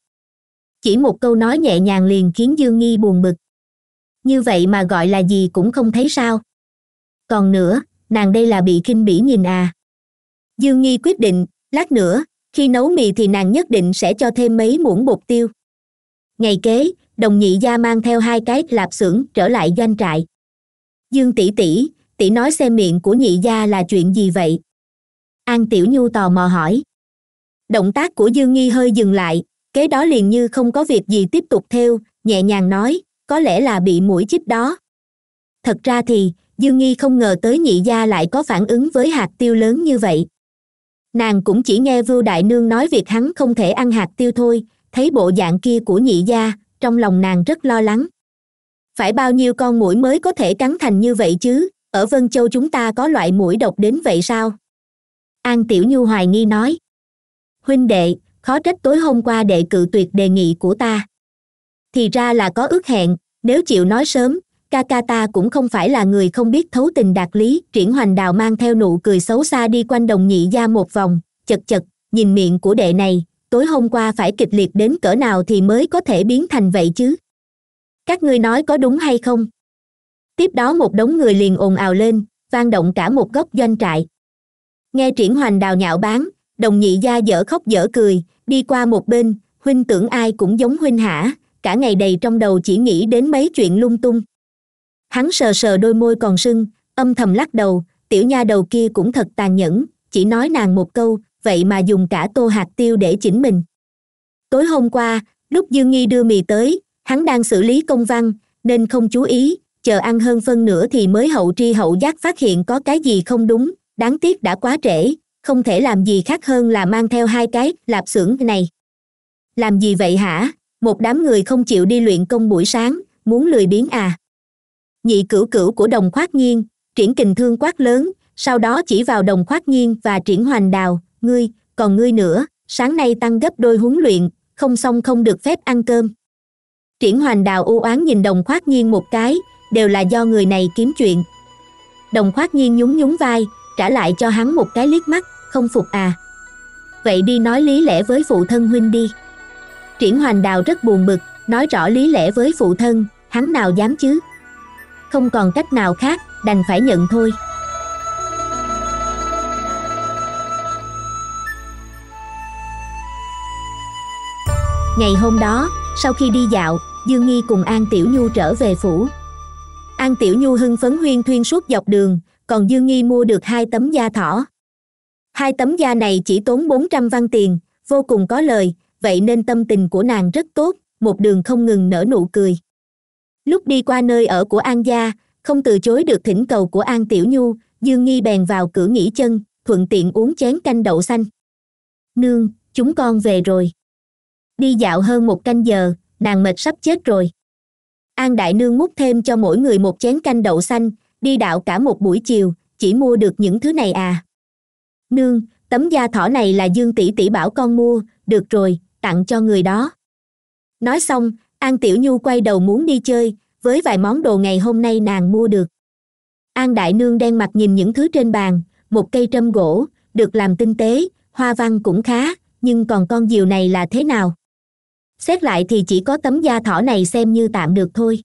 chỉ một câu nói nhẹ nhàng liền khiến dương nghi buồn bực như vậy mà gọi là gì cũng không thấy sao còn nữa nàng đây là bị khinh bỉ nhìn à dương nghi quyết định lát nữa khi nấu mì thì nàng nhất định sẽ cho thêm mấy muỗng bột tiêu ngày kế đồng nhị gia mang theo hai cái lạp xưởng trở lại doanh trại dương tỷ tỷ tỷ nói xem miệng của nhị gia là chuyện gì vậy an tiểu nhu tò mò hỏi động tác của dương nghi hơi dừng lại kế đó liền như không có việc gì tiếp tục theo nhẹ nhàng nói có lẽ là bị mũi chích đó thật ra thì dương nghi không ngờ tới nhị gia lại có phản ứng với hạt tiêu lớn như vậy nàng cũng chỉ nghe vưu đại nương nói việc hắn không thể ăn hạt tiêu thôi thấy bộ dạng kia của nhị gia trong lòng nàng rất lo lắng phải bao nhiêu con mũi mới có thể cắn thành như vậy chứ ở vân châu chúng ta có loại mũi độc đến vậy sao an tiểu nhu hoài nghi nói huynh đệ khó trách tối hôm qua đệ cự tuyệt đề nghị của ta thì ra là có ước hẹn nếu chịu nói sớm kakata cũng không phải là người không biết thấu tình đạt lý triển hoành đào mang theo nụ cười xấu xa đi quanh đồng nhị gia một vòng chật chật nhìn miệng của đệ này tối hôm qua phải kịch liệt đến cỡ nào thì mới có thể biến thành vậy chứ các ngươi nói có đúng hay không tiếp đó một đống người liền ồn ào lên vang động cả một góc doanh trại nghe triển hoành đào nhạo báng, đồng nhị gia dở khóc dở cười đi qua một bên huynh tưởng ai cũng giống huynh hả cả ngày đầy trong đầu chỉ nghĩ đến mấy chuyện lung tung hắn sờ sờ đôi môi còn sưng âm thầm lắc đầu tiểu nha đầu kia cũng thật tàn nhẫn chỉ nói nàng một câu vậy mà dùng cả tô hạt tiêu để chỉnh mình tối hôm qua lúc dương nghi đưa mì tới hắn đang xử lý công văn nên không chú ý chờ ăn hơn phân nữa thì mới hậu tri hậu giác phát hiện có cái gì không đúng đáng tiếc đã quá trễ không thể làm gì khác hơn là mang theo hai cái lạp xưởng này làm gì vậy hả một đám người không chịu đi luyện công buổi sáng muốn lười biếng à nhị cửu cửu của đồng khoát nhiên triển kình thương quát lớn sau đó chỉ vào đồng khoát nhiên và triển hoành đào ngươi còn ngươi nữa sáng nay tăng gấp đôi huấn luyện không xong không được phép ăn cơm triển hoành đào u oán nhìn đồng khoát nhiên một cái đều là do người này kiếm chuyện đồng khoát nhiên nhún nhún vai trả lại cho hắn một cái liếc mắt không phục à vậy đi nói lý lẽ với phụ thân huynh đi triển hoành đào rất buồn bực nói rõ lý lẽ với phụ thân hắn nào dám chứ không còn cách nào khác đành phải nhận thôi ngày hôm đó sau khi đi dạo dương nghi cùng an tiểu nhu trở về phủ an tiểu nhu hưng phấn huyên thuyên suốt dọc đường còn dương nghi mua được hai tấm da thỏ hai tấm da này chỉ tốn bốn trăm văn tiền vô cùng có lời vậy nên tâm tình của nàng rất tốt một đường không ngừng nở nụ cười lúc đi qua nơi ở của an gia không từ chối được thỉnh cầu của an tiểu nhu dương nghi bèn vào cửa nghỉ chân thuận tiện uống chén canh đậu xanh nương chúng con về rồi đi dạo hơn một canh giờ nàng mệt sắp chết rồi an đại nương múc thêm cho mỗi người một chén canh đậu xanh đi đạo cả một buổi chiều chỉ mua được những thứ này à nương tấm da thỏ này là dương tỷ tỷ bảo con mua được rồi tặng cho người đó nói xong an tiểu nhu quay đầu muốn đi chơi với vài món đồ ngày hôm nay nàng mua được an đại nương đen mặt nhìn những thứ trên bàn một cây trâm gỗ được làm tinh tế hoa văn cũng khá nhưng còn con diều này là thế nào xét lại thì chỉ có tấm da thỏ này xem như tạm được thôi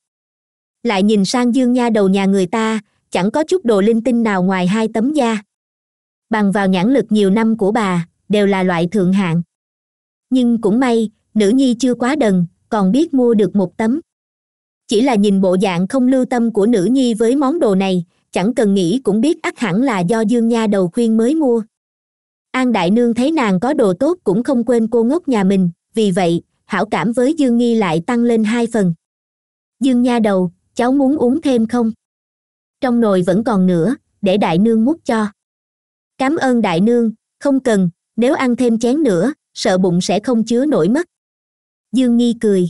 lại nhìn sang dương nha đầu nhà người ta chẳng có chút đồ linh tinh nào ngoài hai tấm da bằng vào nhãn lực nhiều năm của bà đều là loại thượng hạng nhưng cũng may nữ nhi chưa quá đần còn biết mua được một tấm chỉ là nhìn bộ dạng không lưu tâm của nữ nhi với món đồ này chẳng cần nghĩ cũng biết ắt hẳn là do dương nha đầu khuyên mới mua an đại nương thấy nàng có đồ tốt cũng không quên cô ngốc nhà mình vì vậy hảo cảm với dương nghi lại tăng lên hai phần dương nha đầu cháu muốn uống thêm không trong nồi vẫn còn nữa để đại nương múc cho cám ơn đại nương không cần nếu ăn thêm chén nữa sợ bụng sẽ không chứa nổi mất dương nghi cười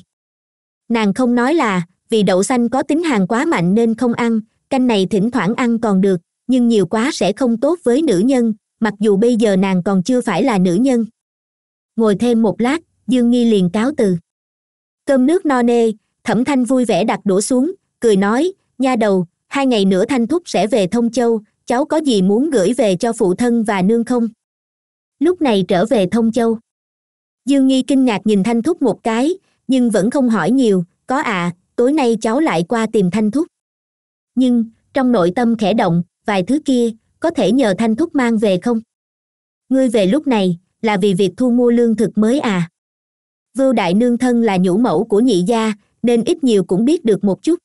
nàng không nói là vì đậu xanh có tính hàng quá mạnh nên không ăn canh này thỉnh thoảng ăn còn được nhưng nhiều quá sẽ không tốt với nữ nhân mặc dù bây giờ nàng còn chưa phải là nữ nhân ngồi thêm một lát dương nghi liền cáo từ cơm nước no nê thẩm thanh vui vẻ đặt đổ xuống cười nói nha đầu hai ngày nữa thanh thúc sẽ về thông châu cháu có gì muốn gửi về cho phụ thân và nương không lúc này trở về thông châu dương nghi kinh ngạc nhìn thanh thúc một cái nhưng vẫn không hỏi nhiều có à tối nay cháu lại qua tìm thanh thúc nhưng trong nội tâm khẽ động vài thứ kia có thể nhờ thanh thúc mang về không ngươi về lúc này là vì việc thu mua lương thực mới à vưu đại nương thân là nhũ mẫu của nhị gia nên ít nhiều cũng biết được một chút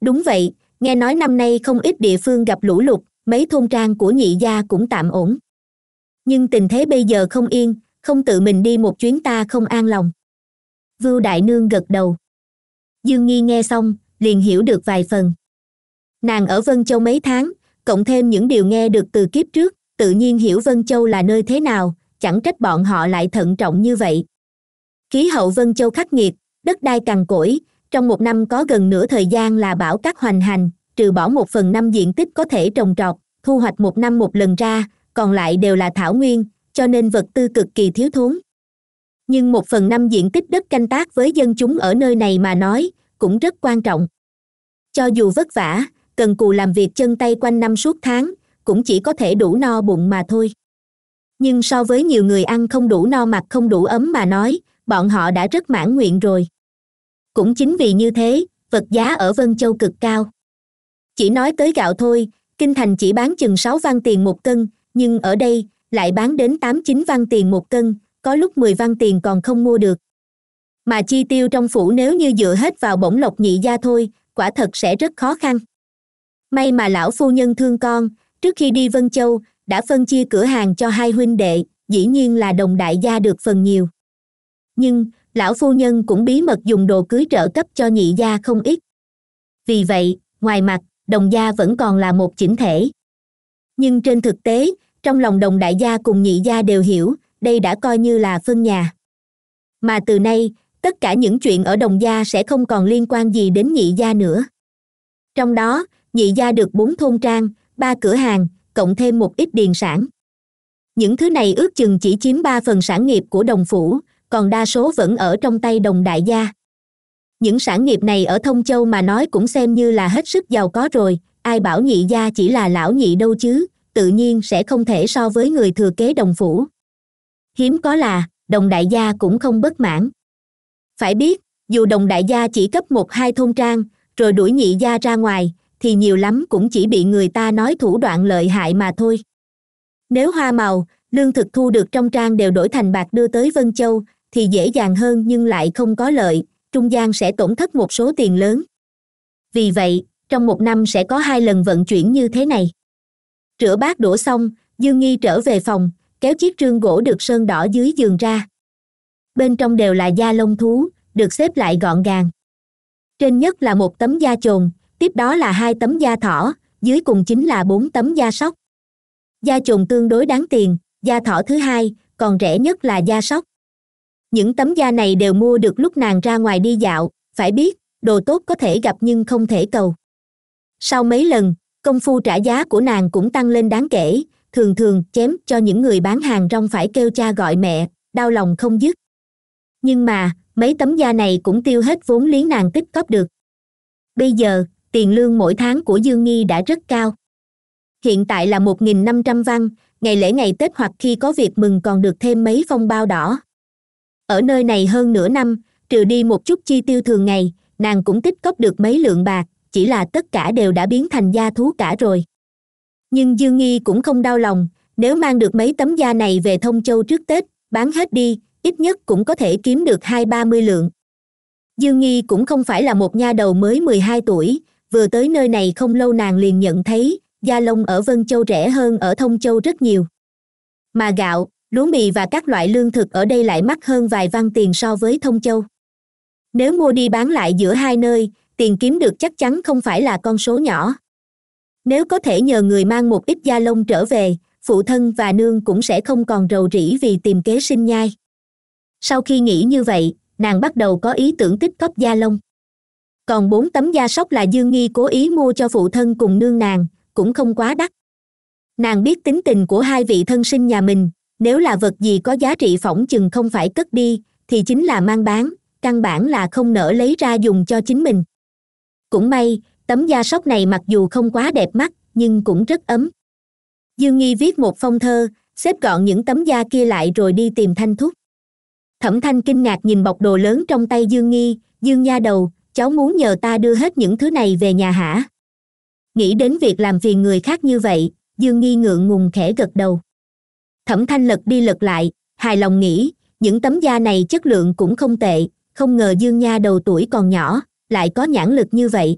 đúng vậy nghe nói năm nay không ít địa phương gặp lũ lụt mấy thôn trang của nhị gia cũng tạm ổn nhưng tình thế bây giờ không yên không tự mình đi một chuyến ta không an lòng vưu đại nương gật đầu dương nghi nghe xong liền hiểu được vài phần nàng ở vân châu mấy tháng cộng thêm những điều nghe được từ kiếp trước tự nhiên hiểu vân châu là nơi thế nào chẳng trách bọn họ lại thận trọng như vậy khí hậu vân châu khắc nghiệt đất đai cằn cỗi trong một năm có gần nửa thời gian là bão cát hoành hành trừ bỏ một phần năm diện tích có thể trồng trọt thu hoạch một năm một lần ra còn lại đều là thảo nguyên cho nên vật tư cực kỳ thiếu thốn nhưng một phần năm diện tích đất canh tác với dân chúng ở nơi này mà nói cũng rất quan trọng cho dù vất vả cần cù làm việc chân tay quanh năm suốt tháng cũng chỉ có thể đủ no bụng mà thôi nhưng so với nhiều người ăn không đủ no mặc không đủ ấm mà nói bọn họ đã rất mãn nguyện rồi cũng chính vì như thế vật giá ở vân châu cực cao chỉ nói tới gạo thôi kinh thành chỉ bán chừng sáu văn tiền một cân nhưng ở đây lại bán đến tám chín văn tiền một cân có lúc mười văn tiền còn không mua được mà chi tiêu trong phủ nếu như dựa hết vào bổng lộc nhị gia thôi quả thật sẽ rất khó khăn may mà lão phu nhân thương con trước khi đi vân châu đã phân chia cửa hàng cho hai huynh đệ dĩ nhiên là đồng đại gia được phần nhiều nhưng lão phu nhân cũng bí mật dùng đồ cưới trợ cấp cho nhị gia không ít vì vậy ngoài mặt đồng gia vẫn còn là một chỉnh thể nhưng trên thực tế trong lòng đồng đại gia cùng nhị gia đều hiểu đây đã coi như là phân nhà mà từ nay tất cả những chuyện ở đồng gia sẽ không còn liên quan gì đến nhị gia nữa trong đó nhị gia được bốn thôn trang ba cửa hàng cộng thêm một ít điền sản những thứ này ước chừng chỉ chiếm ba phần sản nghiệp của đồng phủ còn đa số vẫn ở trong tay đồng đại gia những sản nghiệp này ở thông châu mà nói cũng xem như là hết sức giàu có rồi ai bảo nhị gia chỉ là lão nhị đâu chứ tự nhiên sẽ không thể so với người thừa kế đồng phủ hiếm có là đồng đại gia cũng không bất mãn phải biết dù đồng đại gia chỉ cấp một hai thôn trang rồi đuổi nhị gia ra ngoài thì nhiều lắm cũng chỉ bị người ta nói thủ đoạn lợi hại mà thôi nếu hoa màu lương thực thu được trong trang đều đổi thành bạc đưa tới vân châu thì dễ dàng hơn nhưng lại không có lợi trung gian sẽ tổn thất một số tiền lớn vì vậy trong một năm sẽ có hai lần vận chuyển như thế này rửa bát đổ xong dương nghi trở về phòng kéo chiếc trương gỗ được sơn đỏ dưới giường ra bên trong đều là da lông thú được xếp lại gọn gàng trên nhất là một tấm da chồn tiếp đó là hai tấm da thỏ dưới cùng chính là bốn tấm da sóc da chồn tương đối đáng tiền da thỏ thứ hai còn rẻ nhất là da sóc những tấm da này đều mua được lúc nàng ra ngoài đi dạo phải biết đồ tốt có thể gặp nhưng không thể cầu sau mấy lần công phu trả giá của nàng cũng tăng lên đáng kể thường thường chém cho những người bán hàng rong phải kêu cha gọi mẹ đau lòng không dứt nhưng mà mấy tấm da này cũng tiêu hết vốn lý nàng tích cóp được bây giờ tiền lương mỗi tháng của dương nghi đã rất cao hiện tại là một nghìn năm trăm văn ngày lễ ngày tết hoặc khi có việc mừng còn được thêm mấy phong bao đỏ ở nơi này hơn nửa năm trừ đi một chút chi tiêu thường ngày nàng cũng tích cóp được mấy lượng bạc chỉ là tất cả đều đã biến thành da thú cả rồi nhưng dương nghi cũng không đau lòng nếu mang được mấy tấm da này về thông châu trước tết bán hết đi ít nhất cũng có thể kiếm được hai ba mươi lượng dương nghi cũng không phải là một nha đầu mới mười hai tuổi vừa tới nơi này không lâu nàng liền nhận thấy da lông ở vân châu rẻ hơn ở thông châu rất nhiều mà gạo lúa mì và các loại lương thực ở đây lại mắc hơn vài văn tiền so với thông châu nếu mua đi bán lại giữa hai nơi tiền kiếm được chắc chắn không phải là con số nhỏ nếu có thể nhờ người mang một ít da lông trở về phụ thân và nương cũng sẽ không còn rầu rĩ vì tìm kế sinh nhai sau khi nghĩ như vậy nàng bắt đầu có ý tưởng tích cóp da lông còn bốn tấm da sóc là dương nghi cố ý mua cho phụ thân cùng nương nàng cũng không quá đắt nàng biết tính tình của hai vị thân sinh nhà mình nếu là vật gì có giá trị phỏng chừng không phải cất đi thì chính là mang bán căn bản là không nỡ lấy ra dùng cho chính mình cũng may tấm da sóc này mặc dù không quá đẹp mắt nhưng cũng rất ấm dương nghi viết một phong thơ xếp gọn những tấm da kia lại rồi đi tìm thanh thúc thẩm thanh kinh ngạc nhìn bọc đồ lớn trong tay dương nghi dương nha đầu cháu muốn nhờ ta đưa hết những thứ này về nhà hả nghĩ đến việc làm phiền người khác như vậy dương nghi ngượng ngùng khẽ gật đầu thẩm thanh lật đi lật lại hài lòng nghĩ những tấm da này chất lượng cũng không tệ không ngờ dương nha đầu tuổi còn nhỏ lại có nhãn lực như vậy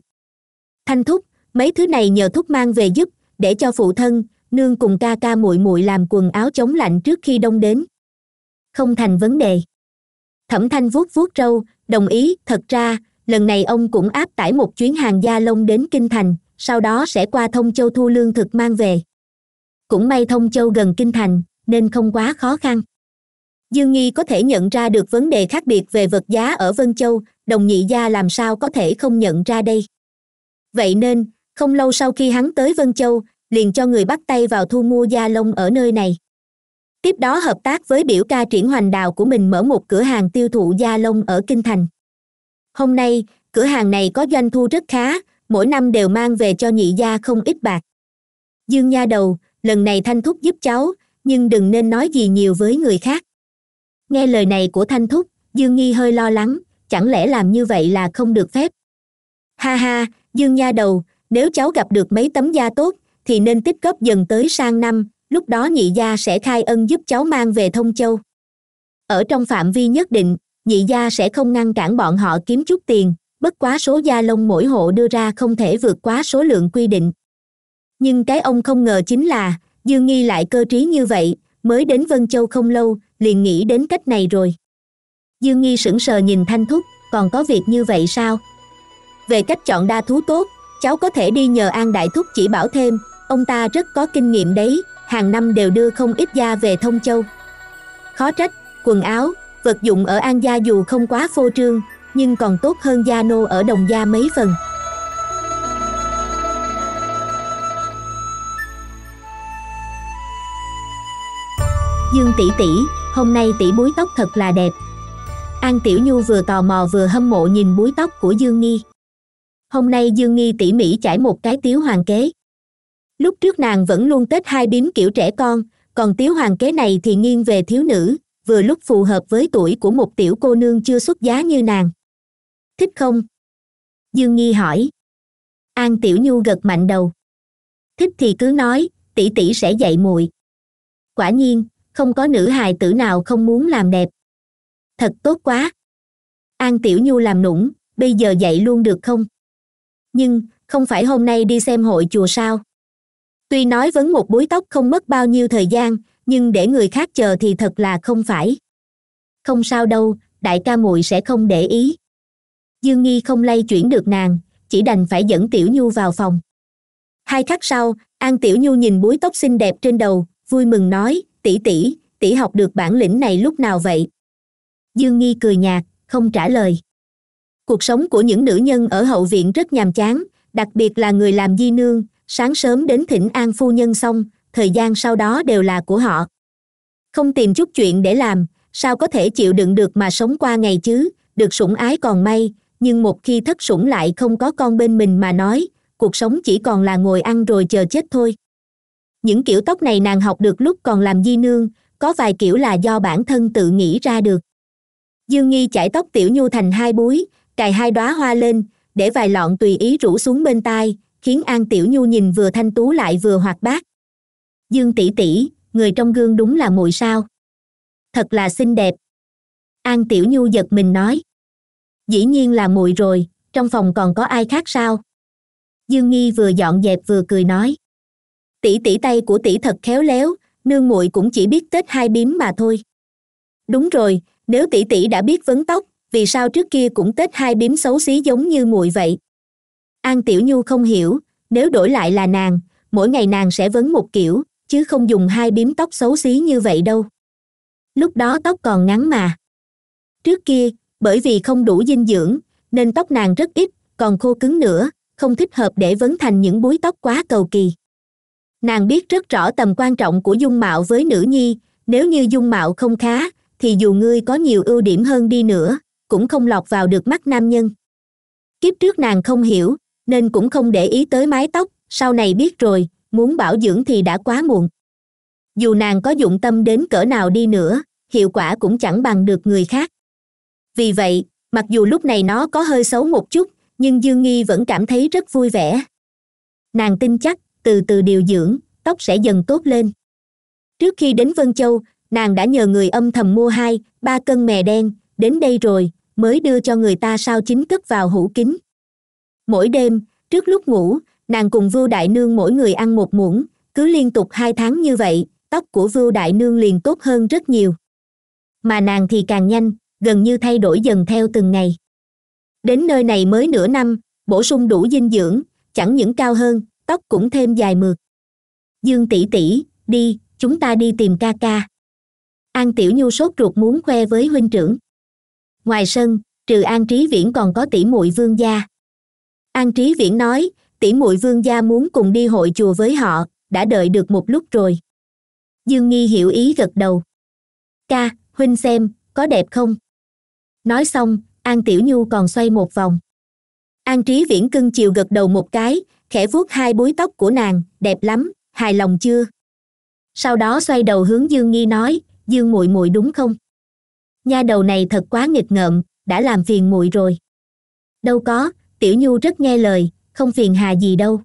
thanh thúc mấy thứ này nhờ thúc mang về giúp để cho phụ thân nương cùng ca ca muội muội làm quần áo chống lạnh trước khi đông đến không thành vấn đề thẩm thanh vuốt vuốt râu đồng ý thật ra lần này ông cũng áp tải một chuyến hàng gia lông đến kinh thành sau đó sẽ qua thông châu thu lương thực mang về cũng may thông châu gần kinh thành nên không quá khó khăn dương nghi có thể nhận ra được vấn đề khác biệt về vật giá ở vân châu đồng nhị gia làm sao có thể không nhận ra đây vậy nên không lâu sau khi hắn tới vân châu liền cho người bắt tay vào thu mua da lông ở nơi này tiếp đó hợp tác với biểu ca triển hoành đào của mình mở một cửa hàng tiêu thụ da lông ở kinh thành hôm nay cửa hàng này có doanh thu rất khá mỗi năm đều mang về cho nhị gia không ít bạc dương nha đầu lần này thanh thúc giúp cháu nhưng đừng nên nói gì nhiều với người khác nghe lời này của thanh thúc dương nghi hơi lo lắng chẳng lẽ làm như vậy là không được phép ha ha dương nha đầu nếu cháu gặp được mấy tấm da tốt thì nên tích góp dần tới sang năm lúc đó nhị gia sẽ khai ân giúp cháu mang về thông châu ở trong phạm vi nhất định nhị gia sẽ không ngăn cản bọn họ kiếm chút tiền bất quá số gia lông mỗi hộ đưa ra không thể vượt quá số lượng quy định nhưng cái ông không ngờ chính là dương nghi lại cơ trí như vậy mới đến vân châu không lâu liền nghĩ đến cách này rồi dương nghi sững sờ nhìn thanh thúc còn có việc như vậy sao về cách chọn đa thú tốt cháu có thể đi nhờ an đại thúc chỉ bảo thêm ông ta rất có kinh nghiệm đấy hàng năm đều đưa không ít da về thông châu khó trách quần áo vật dụng ở an gia dù không quá phô trương nhưng còn tốt hơn gia nô ở đồng gia mấy phần dương tỷ tỷ hôm nay tỷ búi tóc thật là đẹp an tiểu nhu vừa tò mò vừa hâm mộ nhìn búi tóc của dương nghi hôm nay dương nghi tỉ mỉ chải một cái tiếu hoàng kế lúc trước nàng vẫn luôn tết hai bím kiểu trẻ con còn tiếu hoàng kế này thì nghiêng về thiếu nữ vừa lúc phù hợp với tuổi của một tiểu cô nương chưa xuất giá như nàng thích không dương nghi hỏi an tiểu nhu gật mạnh đầu thích thì cứ nói tỷ tỷ sẽ dạy muội quả nhiên không có nữ hài tử nào không muốn làm đẹp thật tốt quá an tiểu nhu làm nũng bây giờ dậy luôn được không nhưng không phải hôm nay đi xem hội chùa sao tuy nói vấn một búi tóc không mất bao nhiêu thời gian nhưng để người khác chờ thì thật là không phải không sao đâu đại ca muội sẽ không để ý dương nghi không lay chuyển được nàng chỉ đành phải dẫn tiểu nhu vào phòng hai khắc sau an tiểu nhu nhìn búi tóc xinh đẹp trên đầu vui mừng nói tỷ tỷ tỷ học được bản lĩnh này lúc nào vậy dương nghi cười nhạt không trả lời cuộc sống của những nữ nhân ở hậu viện rất nhàm chán đặc biệt là người làm di nương sáng sớm đến thỉnh an phu nhân xong thời gian sau đó đều là của họ không tìm chút chuyện để làm sao có thể chịu đựng được mà sống qua ngày chứ được sủng ái còn may nhưng một khi thất sủng lại không có con bên mình mà nói cuộc sống chỉ còn là ngồi ăn rồi chờ chết thôi những kiểu tóc này nàng học được lúc còn làm di nương có vài kiểu là do bản thân tự nghĩ ra được dương nghi chải tóc tiểu nhu thành hai búi cài hai đóa hoa lên để vài lọn tùy ý rủ xuống bên tai khiến an tiểu nhu nhìn vừa thanh tú lại vừa hoạt bát dương tỷ tỷ người trong gương đúng là mùi sao thật là xinh đẹp an tiểu nhu giật mình nói dĩ nhiên là mùi rồi trong phòng còn có ai khác sao dương nghi vừa dọn dẹp vừa cười nói tỷ tỷ tay của tỷ thật khéo léo nương muội cũng chỉ biết tết hai bím mà thôi đúng rồi nếu tỷ tỷ đã biết vấn tóc vì sao trước kia cũng tết hai bím xấu xí giống như muội vậy an tiểu nhu không hiểu nếu đổi lại là nàng mỗi ngày nàng sẽ vấn một kiểu chứ không dùng hai bím tóc xấu xí như vậy đâu lúc đó tóc còn ngắn mà trước kia bởi vì không đủ dinh dưỡng nên tóc nàng rất ít còn khô cứng nữa không thích hợp để vấn thành những búi tóc quá cầu kỳ nàng biết rất rõ tầm quan trọng của dung mạo với nữ nhi nếu như dung mạo không khá thì dù ngươi có nhiều ưu điểm hơn đi nữa cũng không lọt vào được mắt nam nhân kiếp trước nàng không hiểu nên cũng không để ý tới mái tóc sau này biết rồi muốn bảo dưỡng thì đã quá muộn dù nàng có dụng tâm đến cỡ nào đi nữa hiệu quả cũng chẳng bằng được người khác vì vậy mặc dù lúc này nó có hơi xấu một chút nhưng dương nghi vẫn cảm thấy rất vui vẻ nàng tin chắc từ từ điều dưỡng tóc sẽ dần tốt lên trước khi đến vân châu nàng đã nhờ người âm thầm mua hai ba cân mè đen đến đây rồi mới đưa cho người ta sao chính cất vào hũ kính mỗi đêm trước lúc ngủ nàng cùng vưu đại nương mỗi người ăn một muỗng cứ liên tục hai tháng như vậy tóc của vưu đại nương liền tốt hơn rất nhiều mà nàng thì càng nhanh gần như thay đổi dần theo từng ngày đến nơi này mới nửa năm bổ sung đủ dinh dưỡng chẳng những cao hơn tóc cũng thêm dài mượt dương tỷ tỷ đi chúng ta đi tìm ca ca an tiểu nhu sốt ruột muốn khoe với huynh trưởng ngoài sân trừ an trí viễn còn có tỷ muội vương gia an trí viễn nói tỷ muội vương gia muốn cùng đi hội chùa với họ đã đợi được một lúc rồi dương nghi hiểu ý gật đầu ca huynh xem có đẹp không nói xong an tiểu nhu còn xoay một vòng an trí viễn cưng chiều gật đầu một cái khẽ vuốt hai búi tóc của nàng đẹp lắm hài lòng chưa sau đó xoay đầu hướng dương nghi nói dương muội muội đúng không nha đầu này thật quá nghịch ngợm đã làm phiền muội rồi đâu có tiểu nhu rất nghe lời không phiền hà gì đâu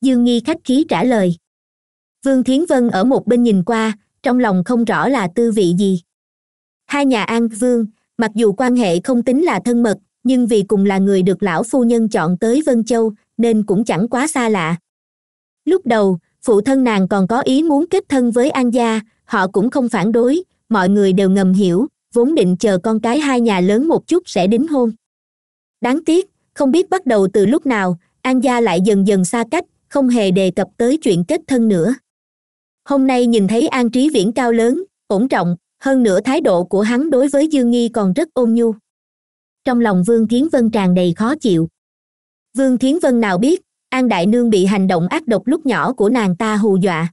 dương nghi khách khí trả lời vương thiến vân ở một bên nhìn qua trong lòng không rõ là tư vị gì hai nhà an vương mặc dù quan hệ không tính là thân mật nhưng vì cùng là người được lão phu nhân chọn tới vân châu nên cũng chẳng quá xa lạ lúc đầu phụ thân nàng còn có ý muốn kết thân với an gia họ cũng không phản đối mọi người đều ngầm hiểu vốn định chờ con cái hai nhà lớn một chút sẽ đính hôn đáng tiếc không biết bắt đầu từ lúc nào an gia lại dần dần xa cách không hề đề cập tới chuyện kết thân nữa hôm nay nhìn thấy an trí viễn cao lớn ổn trọng hơn nữa thái độ của hắn đối với dương nghi còn rất ôn nhu trong lòng vương Thiến vân tràn đầy khó chịu vương thiến vân nào biết an đại nương bị hành động ác độc lúc nhỏ của nàng ta hù dọa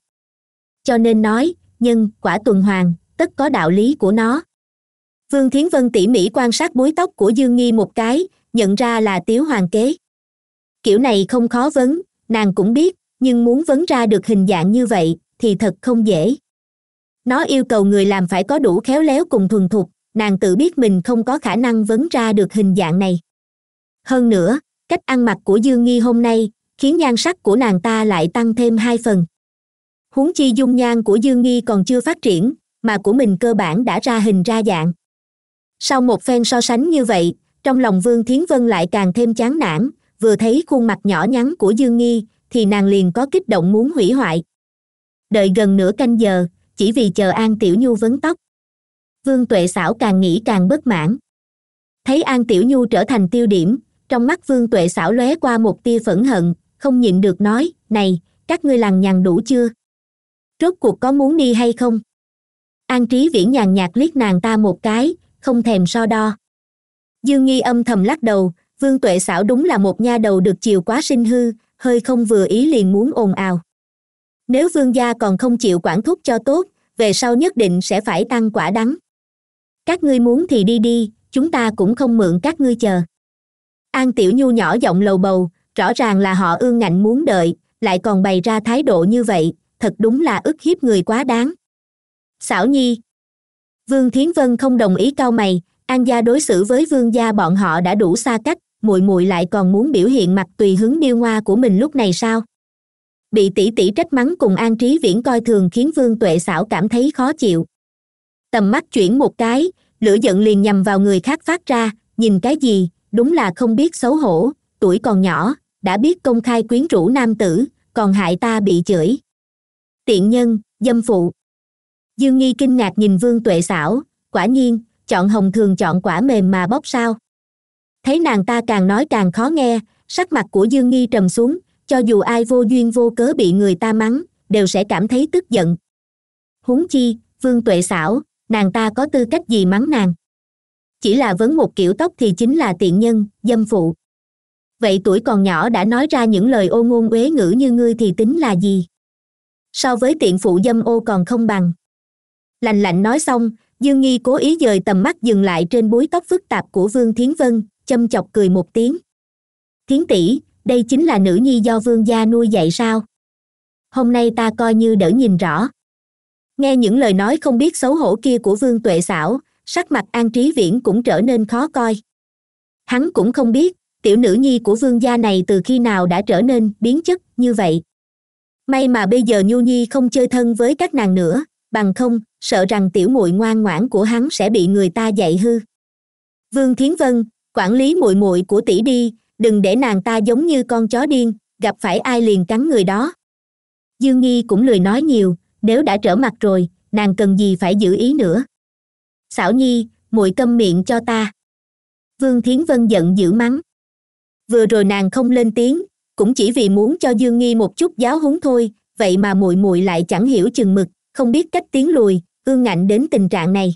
cho nên nói nhân quả tuần Hoàng tất có đạo lý của nó vương thiến vân tỉ mỉ quan sát búi tóc của dương nghi một cái nhận ra là tiếu hoàng kế kiểu này không khó vấn nàng cũng biết nhưng muốn vấn ra được hình dạng như vậy thì thật không dễ nó yêu cầu người làm phải có đủ khéo léo cùng thuần thục nàng tự biết mình không có khả năng vấn ra được hình dạng này hơn nữa cách ăn mặc của dương nghi hôm nay khiến nhan sắc của nàng ta lại tăng thêm hai phần huống chi dung nhan của dương nghi còn chưa phát triển mà của mình cơ bản đã ra hình ra dạng sau một phen so sánh như vậy trong lòng vương thiến vân lại càng thêm chán nản vừa thấy khuôn mặt nhỏ nhắn của dương nghi thì nàng liền có kích động muốn hủy hoại đợi gần nửa canh giờ chỉ vì chờ an tiểu nhu vấn tóc vương tuệ xảo càng nghĩ càng bất mãn thấy an tiểu nhu trở thành tiêu điểm trong mắt vương tuệ xảo lóe qua một tia phẫn hận không nhịn được nói này các ngươi lằng nhằng đủ chưa rốt cuộc có muốn đi hay không an trí viễn nhàn nhạt liếc nàng ta một cái không thèm so đo dương nghi âm thầm lắc đầu vương tuệ xảo đúng là một nha đầu được chiều quá sinh hư hơi không vừa ý liền muốn ồn ào nếu vương gia còn không chịu quản thúc cho tốt về sau nhất định sẽ phải tăng quả đắng các ngươi muốn thì đi đi chúng ta cũng không mượn các ngươi chờ an tiểu nhu nhỏ giọng lầu bầu rõ ràng là họ ương ngạnh muốn đợi lại còn bày ra thái độ như vậy thật đúng là ức hiếp người quá đáng xảo nhi vương thiến vân không đồng ý cao mày an gia đối xử với vương gia bọn họ đã đủ xa cách Mùi Mùi lại còn muốn biểu hiện mặt tùy hứng điêu hoa của mình lúc này sao bị tỷ tỷ trách mắng cùng an trí viễn coi thường khiến vương tuệ xảo cảm thấy khó chịu tầm mắt chuyển một cái lửa giận liền nhằm vào người khác phát ra nhìn cái gì đúng là không biết xấu hổ tuổi còn nhỏ đã biết công khai quyến rũ nam tử còn hại ta bị chửi tiện nhân dâm phụ dương nghi kinh ngạc nhìn vương tuệ xảo quả nhiên chọn hồng thường chọn quả mềm mà bóc sao thấy nàng ta càng nói càng khó nghe sắc mặt của dương nghi trầm xuống cho dù ai vô duyên vô cớ bị người ta mắng đều sẽ cảm thấy tức giận huống chi vương tuệ xảo nàng ta có tư cách gì mắng nàng chỉ là vấn một kiểu tóc thì chính là tiện nhân dâm phụ vậy tuổi còn nhỏ đã nói ra những lời ô ngôn uế ngữ như ngươi thì tính là gì so với tiện phụ dâm ô còn không bằng lành lạnh nói xong dương nghi cố ý dời tầm mắt dừng lại trên búi tóc phức tạp của vương thiến vân châm chọc cười một tiếng thiến tỷ đây chính là nữ nhi do vương gia nuôi dạy sao hôm nay ta coi như đỡ nhìn rõ nghe những lời nói không biết xấu hổ kia của vương tuệ xảo sắc mặt an trí viễn cũng trở nên khó coi hắn cũng không biết tiểu nữ nhi của vương gia này từ khi nào đã trở nên biến chất như vậy may mà bây giờ nhu nhi không chơi thân với các nàng nữa bằng không sợ rằng tiểu muội ngoan ngoãn của hắn sẽ bị người ta dạy hư vương thiến vân quản lý muội muội của tỷ đi đừng để nàng ta giống như con chó điên gặp phải ai liền cắn người đó dương nghi cũng lười nói nhiều nếu đã trở mặt rồi nàng cần gì phải giữ ý nữa xảo nhi muội câm miệng cho ta vương thiến vân giận dữ mắng vừa rồi nàng không lên tiếng cũng chỉ vì muốn cho dương nghi một chút giáo húng thôi vậy mà muội muội lại chẳng hiểu chừng mực không biết cách tiến lùi ương ngạnh đến tình trạng này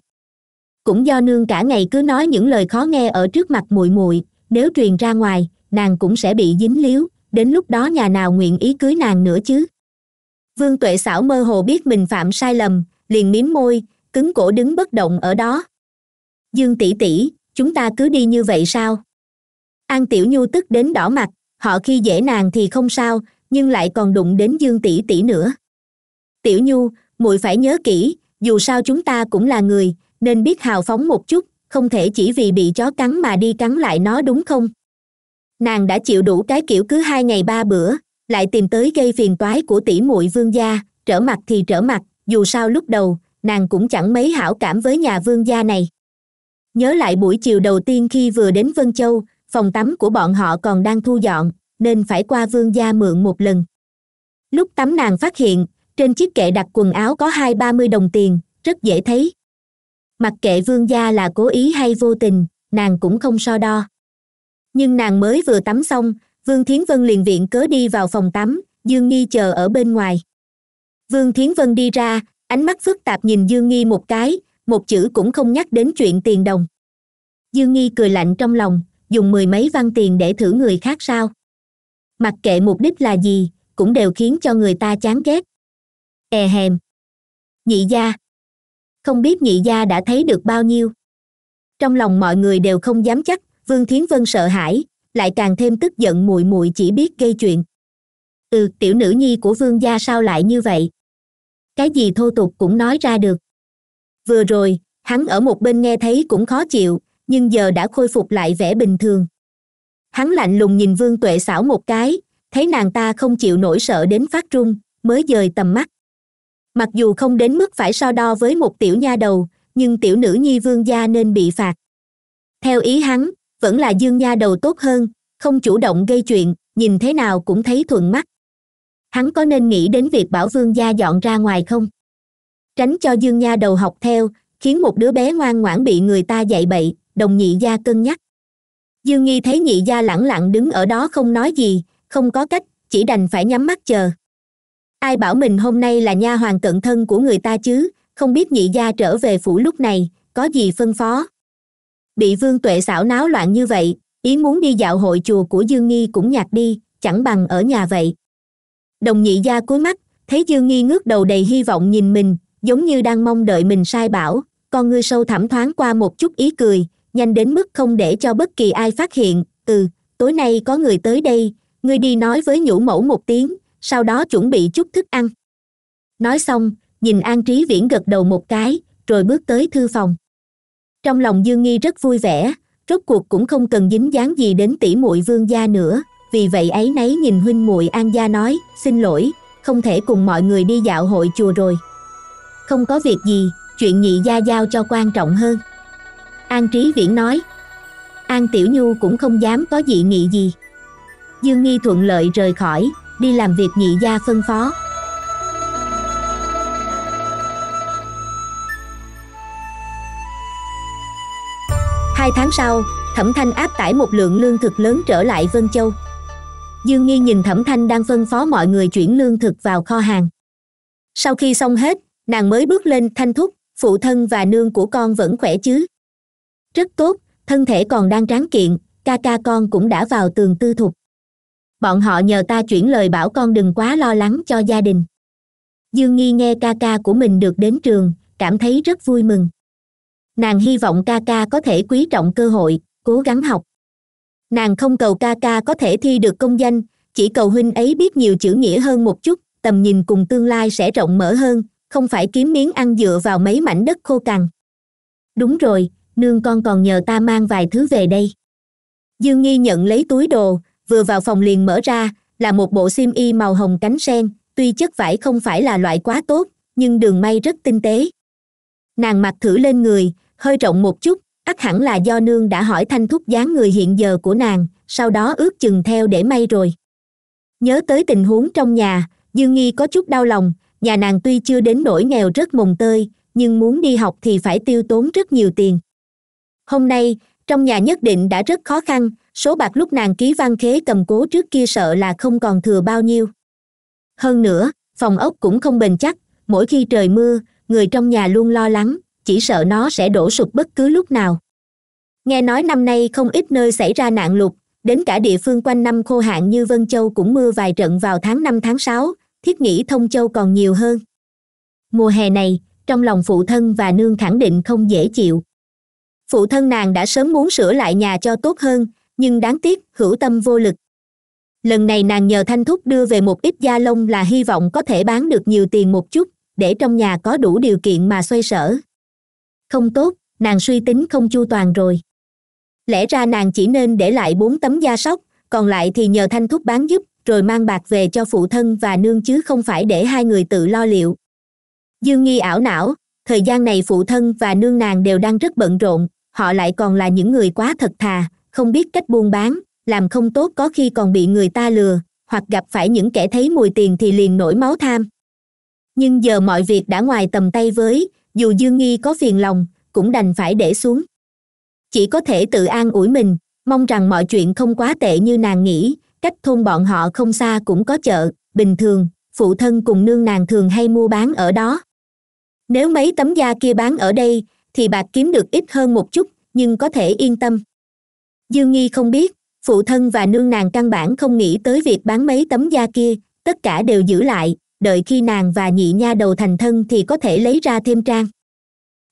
cũng do nương cả ngày cứ nói những lời khó nghe ở trước mặt muội muội nếu truyền ra ngoài nàng cũng sẽ bị dính líu đến lúc đó nhà nào nguyện ý cưới nàng nữa chứ vương tuệ xảo mơ hồ biết mình phạm sai lầm liền mím môi cứng cổ đứng bất động ở đó dương tỷ tỷ chúng ta cứ đi như vậy sao an tiểu nhu tức đến đỏ mặt họ khi dễ nàng thì không sao nhưng lại còn đụng đến dương tỷ tỷ nữa tiểu nhu muội phải nhớ kỹ dù sao chúng ta cũng là người nên biết hào phóng một chút không thể chỉ vì bị chó cắn mà đi cắn lại nó đúng không nàng đã chịu đủ cái kiểu cứ hai ngày ba bữa lại tìm tới gây phiền toái của tỷ muội vương gia trở mặt thì trở mặt dù sao lúc đầu nàng cũng chẳng mấy hảo cảm với nhà vương gia này nhớ lại buổi chiều đầu tiên khi vừa đến vân châu phòng tắm của bọn họ còn đang thu dọn nên phải qua vương gia mượn một lần lúc tắm nàng phát hiện trên chiếc kệ đặt quần áo có hai ba mươi đồng tiền rất dễ thấy mặc kệ vương gia là cố ý hay vô tình nàng cũng không so đo nhưng nàng mới vừa tắm xong vương thiến vân liền viện cớ đi vào phòng tắm dương nghi chờ ở bên ngoài vương thiến vân đi ra ánh mắt phức tạp nhìn dương nghi một cái một chữ cũng không nhắc đến chuyện tiền đồng dương nghi cười lạnh trong lòng dùng mười mấy văn tiền để thử người khác sao mặc kệ mục đích là gì cũng đều khiến cho người ta chán ghét è e hèm nhị gia không biết nhị gia đã thấy được bao nhiêu trong lòng mọi người đều không dám chắc vương thiến vân sợ hãi lại càng thêm tức giận muội muội chỉ biết gây chuyện ừ tiểu nữ nhi của vương gia sao lại như vậy cái gì thô tục cũng nói ra được vừa rồi hắn ở một bên nghe thấy cũng khó chịu nhưng giờ đã khôi phục lại vẻ bình thường hắn lạnh lùng nhìn vương tuệ xảo một cái thấy nàng ta không chịu nổi sợ đến phát run mới dời tầm mắt mặc dù không đến mức phải so đo với một tiểu nha đầu nhưng tiểu nữ nhi vương gia nên bị phạt theo ý hắn vẫn là dương nha đầu tốt hơn không chủ động gây chuyện nhìn thế nào cũng thấy thuận mắt hắn có nên nghĩ đến việc bảo vương gia dọn ra ngoài không tránh cho dương nha đầu học theo khiến một đứa bé ngoan ngoãn bị người ta dạy bậy đồng nhị gia cân nhắc dương nghi thấy nhị gia lẳng lặng đứng ở đó không nói gì không có cách chỉ đành phải nhắm mắt chờ ai bảo mình hôm nay là nha hoàng cận thân của người ta chứ không biết nhị gia trở về phủ lúc này có gì phân phó bị vương tuệ xảo náo loạn như vậy ý muốn đi dạo hội chùa của dương nghi cũng nhạt đi chẳng bằng ở nhà vậy đồng nhị gia cúi mắt thấy dương nghi ngước đầu đầy hy vọng nhìn mình giống như đang mong đợi mình sai bảo con ngươi sâu thẳm thoáng qua một chút ý cười nhanh đến mức không để cho bất kỳ ai phát hiện từ tối nay có người tới đây ngươi đi nói với nhũ mẫu một tiếng sau đó chuẩn bị chút thức ăn nói xong nhìn an trí viễn gật đầu một cái rồi bước tới thư phòng trong lòng dương nghi rất vui vẻ rốt cuộc cũng không cần dính dáng gì đến tỷ muội vương gia nữa vì vậy ấy nấy nhìn huynh muội an gia nói xin lỗi không thể cùng mọi người đi dạo hội chùa rồi không có việc gì chuyện nhị gia giao cho quan trọng hơn an trí viễn nói an tiểu nhu cũng không dám có dị nghị gì dương nghi thuận lợi rời khỏi đi làm việc nhị gia phân phó hai tháng sau thẩm thanh áp tải một lượng lương thực lớn trở lại vân châu dương nghi nhìn thẩm thanh đang phân phó mọi người chuyển lương thực vào kho hàng sau khi xong hết nàng mới bước lên thanh thúc phụ thân và nương của con vẫn khỏe chứ rất tốt thân thể còn đang tráng kiện ca ca con cũng đã vào tường tư thục bọn họ nhờ ta chuyển lời bảo con đừng quá lo lắng cho gia đình dương nghi nghe ca ca của mình được đến trường cảm thấy rất vui mừng nàng hy vọng ca ca có thể quý trọng cơ hội cố gắng học nàng không cầu ca ca có thể thi được công danh chỉ cầu huynh ấy biết nhiều chữ nghĩa hơn một chút tầm nhìn cùng tương lai sẽ rộng mở hơn không phải kiếm miếng ăn dựa vào mấy mảnh đất khô cằn đúng rồi nương con còn nhờ ta mang vài thứ về đây dương nghi nhận lấy túi đồ vừa vào phòng liền mở ra là một bộ xiêm y màu hồng cánh sen tuy chất vải không phải là loại quá tốt nhưng đường may rất tinh tế nàng mặc thử lên người hơi rộng một chút ắt hẳn là do nương đã hỏi thanh thúc dáng người hiện giờ của nàng sau đó ước chừng theo để may rồi nhớ tới tình huống trong nhà dương nghi có chút đau lòng nhà nàng tuy chưa đến nỗi nghèo rất mồng tơi nhưng muốn đi học thì phải tiêu tốn rất nhiều tiền hôm nay trong nhà nhất định đã rất khó khăn số bạc lúc nàng ký văn khế cầm cố trước kia sợ là không còn thừa bao nhiêu hơn nữa phòng ốc cũng không bền chắc mỗi khi trời mưa người trong nhà luôn lo lắng chỉ sợ nó sẽ đổ sụp bất cứ lúc nào nghe nói năm nay không ít nơi xảy ra nạn lụt đến cả địa phương quanh năm khô hạn như vân châu cũng mưa vài trận vào tháng năm tháng sáu thiết nghĩ thông châu còn nhiều hơn mùa hè này trong lòng phụ thân và nương khẳng định không dễ chịu phụ thân nàng đã sớm muốn sửa lại nhà cho tốt hơn nhưng đáng tiếc hữu tâm vô lực lần này nàng nhờ thanh thúc đưa về một ít da lông là hy vọng có thể bán được nhiều tiền một chút để trong nhà có đủ điều kiện mà xoay sở không tốt nàng suy tính không chu toàn rồi lẽ ra nàng chỉ nên để lại bốn tấm da sóc còn lại thì nhờ thanh thúc bán giúp rồi mang bạc về cho phụ thân và nương chứ không phải để hai người tự lo liệu dương nghi ảo não thời gian này phụ thân và nương nàng đều đang rất bận rộn họ lại còn là những người quá thật thà không biết cách buôn bán làm không tốt có khi còn bị người ta lừa hoặc gặp phải những kẻ thấy mùi tiền thì liền nổi máu tham nhưng giờ mọi việc đã ngoài tầm tay với dù dương nghi có phiền lòng cũng đành phải để xuống chỉ có thể tự an ủi mình mong rằng mọi chuyện không quá tệ như nàng nghĩ cách thôn bọn họ không xa cũng có chợ bình thường phụ thân cùng nương nàng thường hay mua bán ở đó nếu mấy tấm da kia bán ở đây thì bạc kiếm được ít hơn một chút nhưng có thể yên tâm dương nghi không biết phụ thân và nương nàng căn bản không nghĩ tới việc bán mấy tấm da kia tất cả đều giữ lại đợi khi nàng và nhị nha đầu thành thân thì có thể lấy ra thêm trang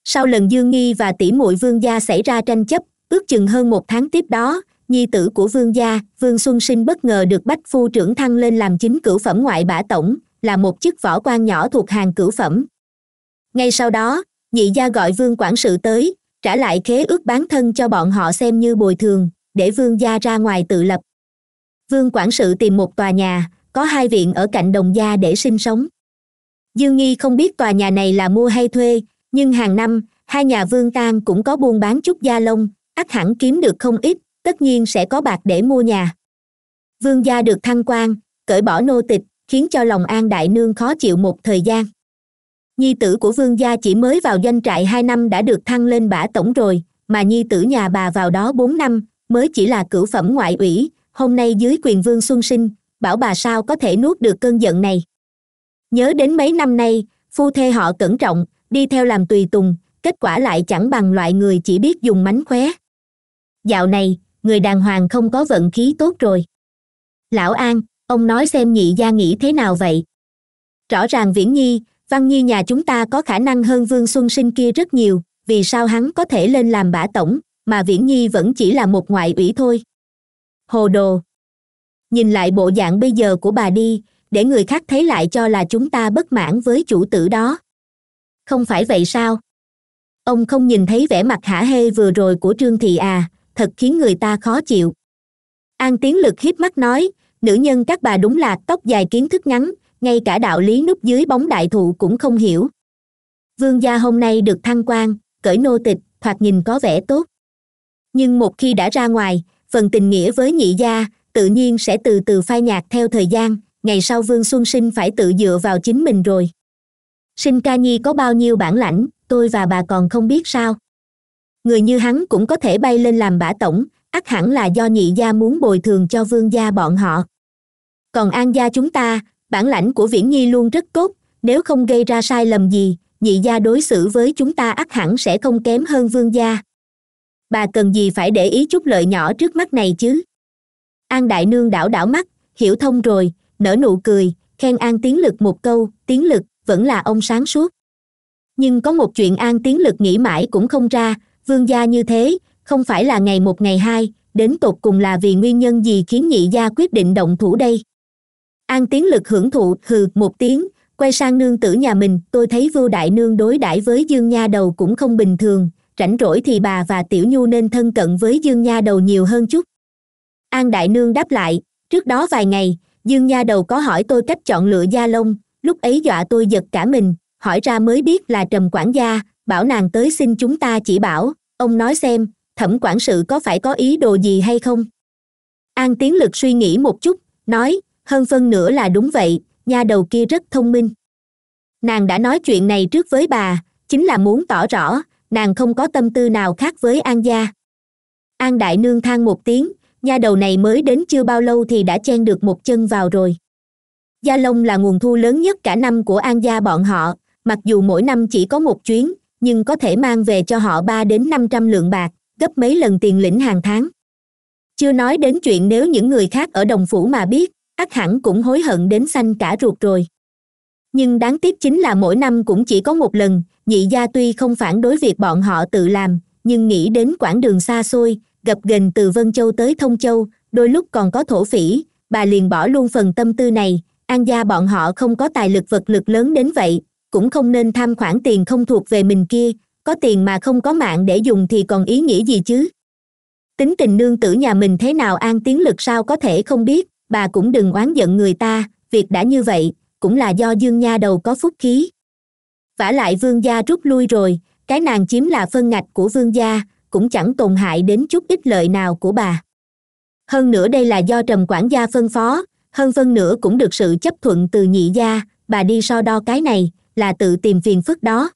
sau lần dương nghi và tỷ muội vương gia xảy ra tranh chấp ước chừng hơn một tháng tiếp đó nhi tử của vương gia vương xuân sinh bất ngờ được bách phu trưởng thăng lên làm chính cửu phẩm ngoại bả tổng là một chức võ quan nhỏ thuộc hàng cửu phẩm ngay sau đó nhị gia gọi vương quản sự tới trả lại khế ước bán thân cho bọn họ xem như bồi thường để vương gia ra ngoài tự lập vương quản sự tìm một tòa nhà có hai viện ở cạnh đồng gia để sinh sống dương nghi không biết tòa nhà này là mua hay thuê nhưng hàng năm hai nhà vương tang cũng có buôn bán chút gia lông ắt hẳn kiếm được không ít tất nhiên sẽ có bạc để mua nhà vương gia được thăng quan cởi bỏ nô tịch khiến cho lòng an đại nương khó chịu một thời gian nhi tử của vương gia chỉ mới vào doanh trại hai năm đã được thăng lên bả tổng rồi mà nhi tử nhà bà vào đó bốn năm mới chỉ là cửu phẩm ngoại ủy hôm nay dưới quyền vương xuân sinh bảo bà sao có thể nuốt được cơn giận này nhớ đến mấy năm nay phu thê họ cẩn trọng đi theo làm tùy tùng kết quả lại chẳng bằng loại người chỉ biết dùng mánh khóe dạo này người đàng hoàng không có vận khí tốt rồi lão an ông nói xem nhị gia nghĩ thế nào vậy rõ ràng viễn nhi văn nhi nhà chúng ta có khả năng hơn vương xuân sinh kia rất nhiều vì sao hắn có thể lên làm bả tổng mà viễn nhi vẫn chỉ là một ngoại ủy thôi hồ đồ nhìn lại bộ dạng bây giờ của bà đi để người khác thấy lại cho là chúng ta bất mãn với chủ tử đó không phải vậy sao ông không nhìn thấy vẻ mặt hả hê vừa rồi của trương thị à thật khiến người ta khó chịu an tiến lực hiếp mắt nói nữ nhân các bà đúng là tóc dài kiến thức ngắn ngay cả đạo lý núp dưới bóng đại thụ cũng không hiểu vương gia hôm nay được thăng quan cởi nô tịch thoạt nhìn có vẻ tốt nhưng một khi đã ra ngoài phần tình nghĩa với nhị gia tự nhiên sẽ từ từ phai nhạt theo thời gian ngày sau vương xuân sinh phải tự dựa vào chính mình rồi sinh ca nhi có bao nhiêu bản lãnh tôi và bà còn không biết sao người như hắn cũng có thể bay lên làm bả tổng ắt hẳn là do nhị gia muốn bồi thường cho vương gia bọn họ còn an gia chúng ta bản lãnh của viễn nhi luôn rất tốt nếu không gây ra sai lầm gì nhị gia đối xử với chúng ta ắt hẳn sẽ không kém hơn vương gia bà cần gì phải để ý chút lợi nhỏ trước mắt này chứ an đại nương đảo đảo mắt hiểu thông rồi nở nụ cười khen an tiến lực một câu tiến lực vẫn là ông sáng suốt nhưng có một chuyện an tiến lực nghĩ mãi cũng không ra vương gia như thế không phải là ngày một ngày hai đến tột cùng là vì nguyên nhân gì khiến nhị gia quyết định động thủ đây an tiến lực hưởng thụ hừ một tiếng quay sang nương tử nhà mình tôi thấy vưu đại nương đối đãi với dương nha đầu cũng không bình thường rảnh rỗi thì bà và tiểu nhu nên thân cận với dương nha đầu nhiều hơn chút an đại nương đáp lại trước đó vài ngày dương nha đầu có hỏi tôi cách chọn lựa da lông lúc ấy dọa tôi giật cả mình hỏi ra mới biết là trầm quản gia bảo nàng tới xin chúng ta chỉ bảo ông nói xem thẩm quản sự có phải có ý đồ gì hay không an tiến lực suy nghĩ một chút nói hơn phân nữa là đúng vậy nha đầu kia rất thông minh nàng đã nói chuyện này trước với bà chính là muốn tỏ rõ nàng không có tâm tư nào khác với an gia an đại nương than một tiếng nha đầu này mới đến chưa bao lâu thì đã chen được một chân vào rồi gia long là nguồn thu lớn nhất cả năm của an gia bọn họ mặc dù mỗi năm chỉ có một chuyến nhưng có thể mang về cho họ ba đến năm trăm lượng bạc gấp mấy lần tiền lĩnh hàng tháng chưa nói đến chuyện nếu những người khác ở đồng phủ mà biết ắt hẳn cũng hối hận đến xanh cả ruột rồi nhưng đáng tiếc chính là mỗi năm cũng chỉ có một lần nhị gia tuy không phản đối việc bọn họ tự làm nhưng nghĩ đến quãng đường xa xôi gập ghềnh từ vân châu tới thông châu đôi lúc còn có thổ phỉ bà liền bỏ luôn phần tâm tư này an gia bọn họ không có tài lực vật lực lớn đến vậy cũng không nên tham khoản tiền không thuộc về mình kia có tiền mà không có mạng để dùng thì còn ý nghĩa gì chứ tính tình nương tử nhà mình thế nào an tiến lực sao có thể không biết bà cũng đừng oán giận người ta việc đã như vậy cũng là do dương nha đầu có phúc khí vả lại vương gia rút lui rồi cái nàng chiếm là phân ngạch của vương gia cũng chẳng tổn hại đến chút ít lợi nào của bà hơn nữa đây là do trầm quản gia phân phó hơn phân nữa cũng được sự chấp thuận từ nhị gia bà đi so đo cái này là tự tìm phiền phức đó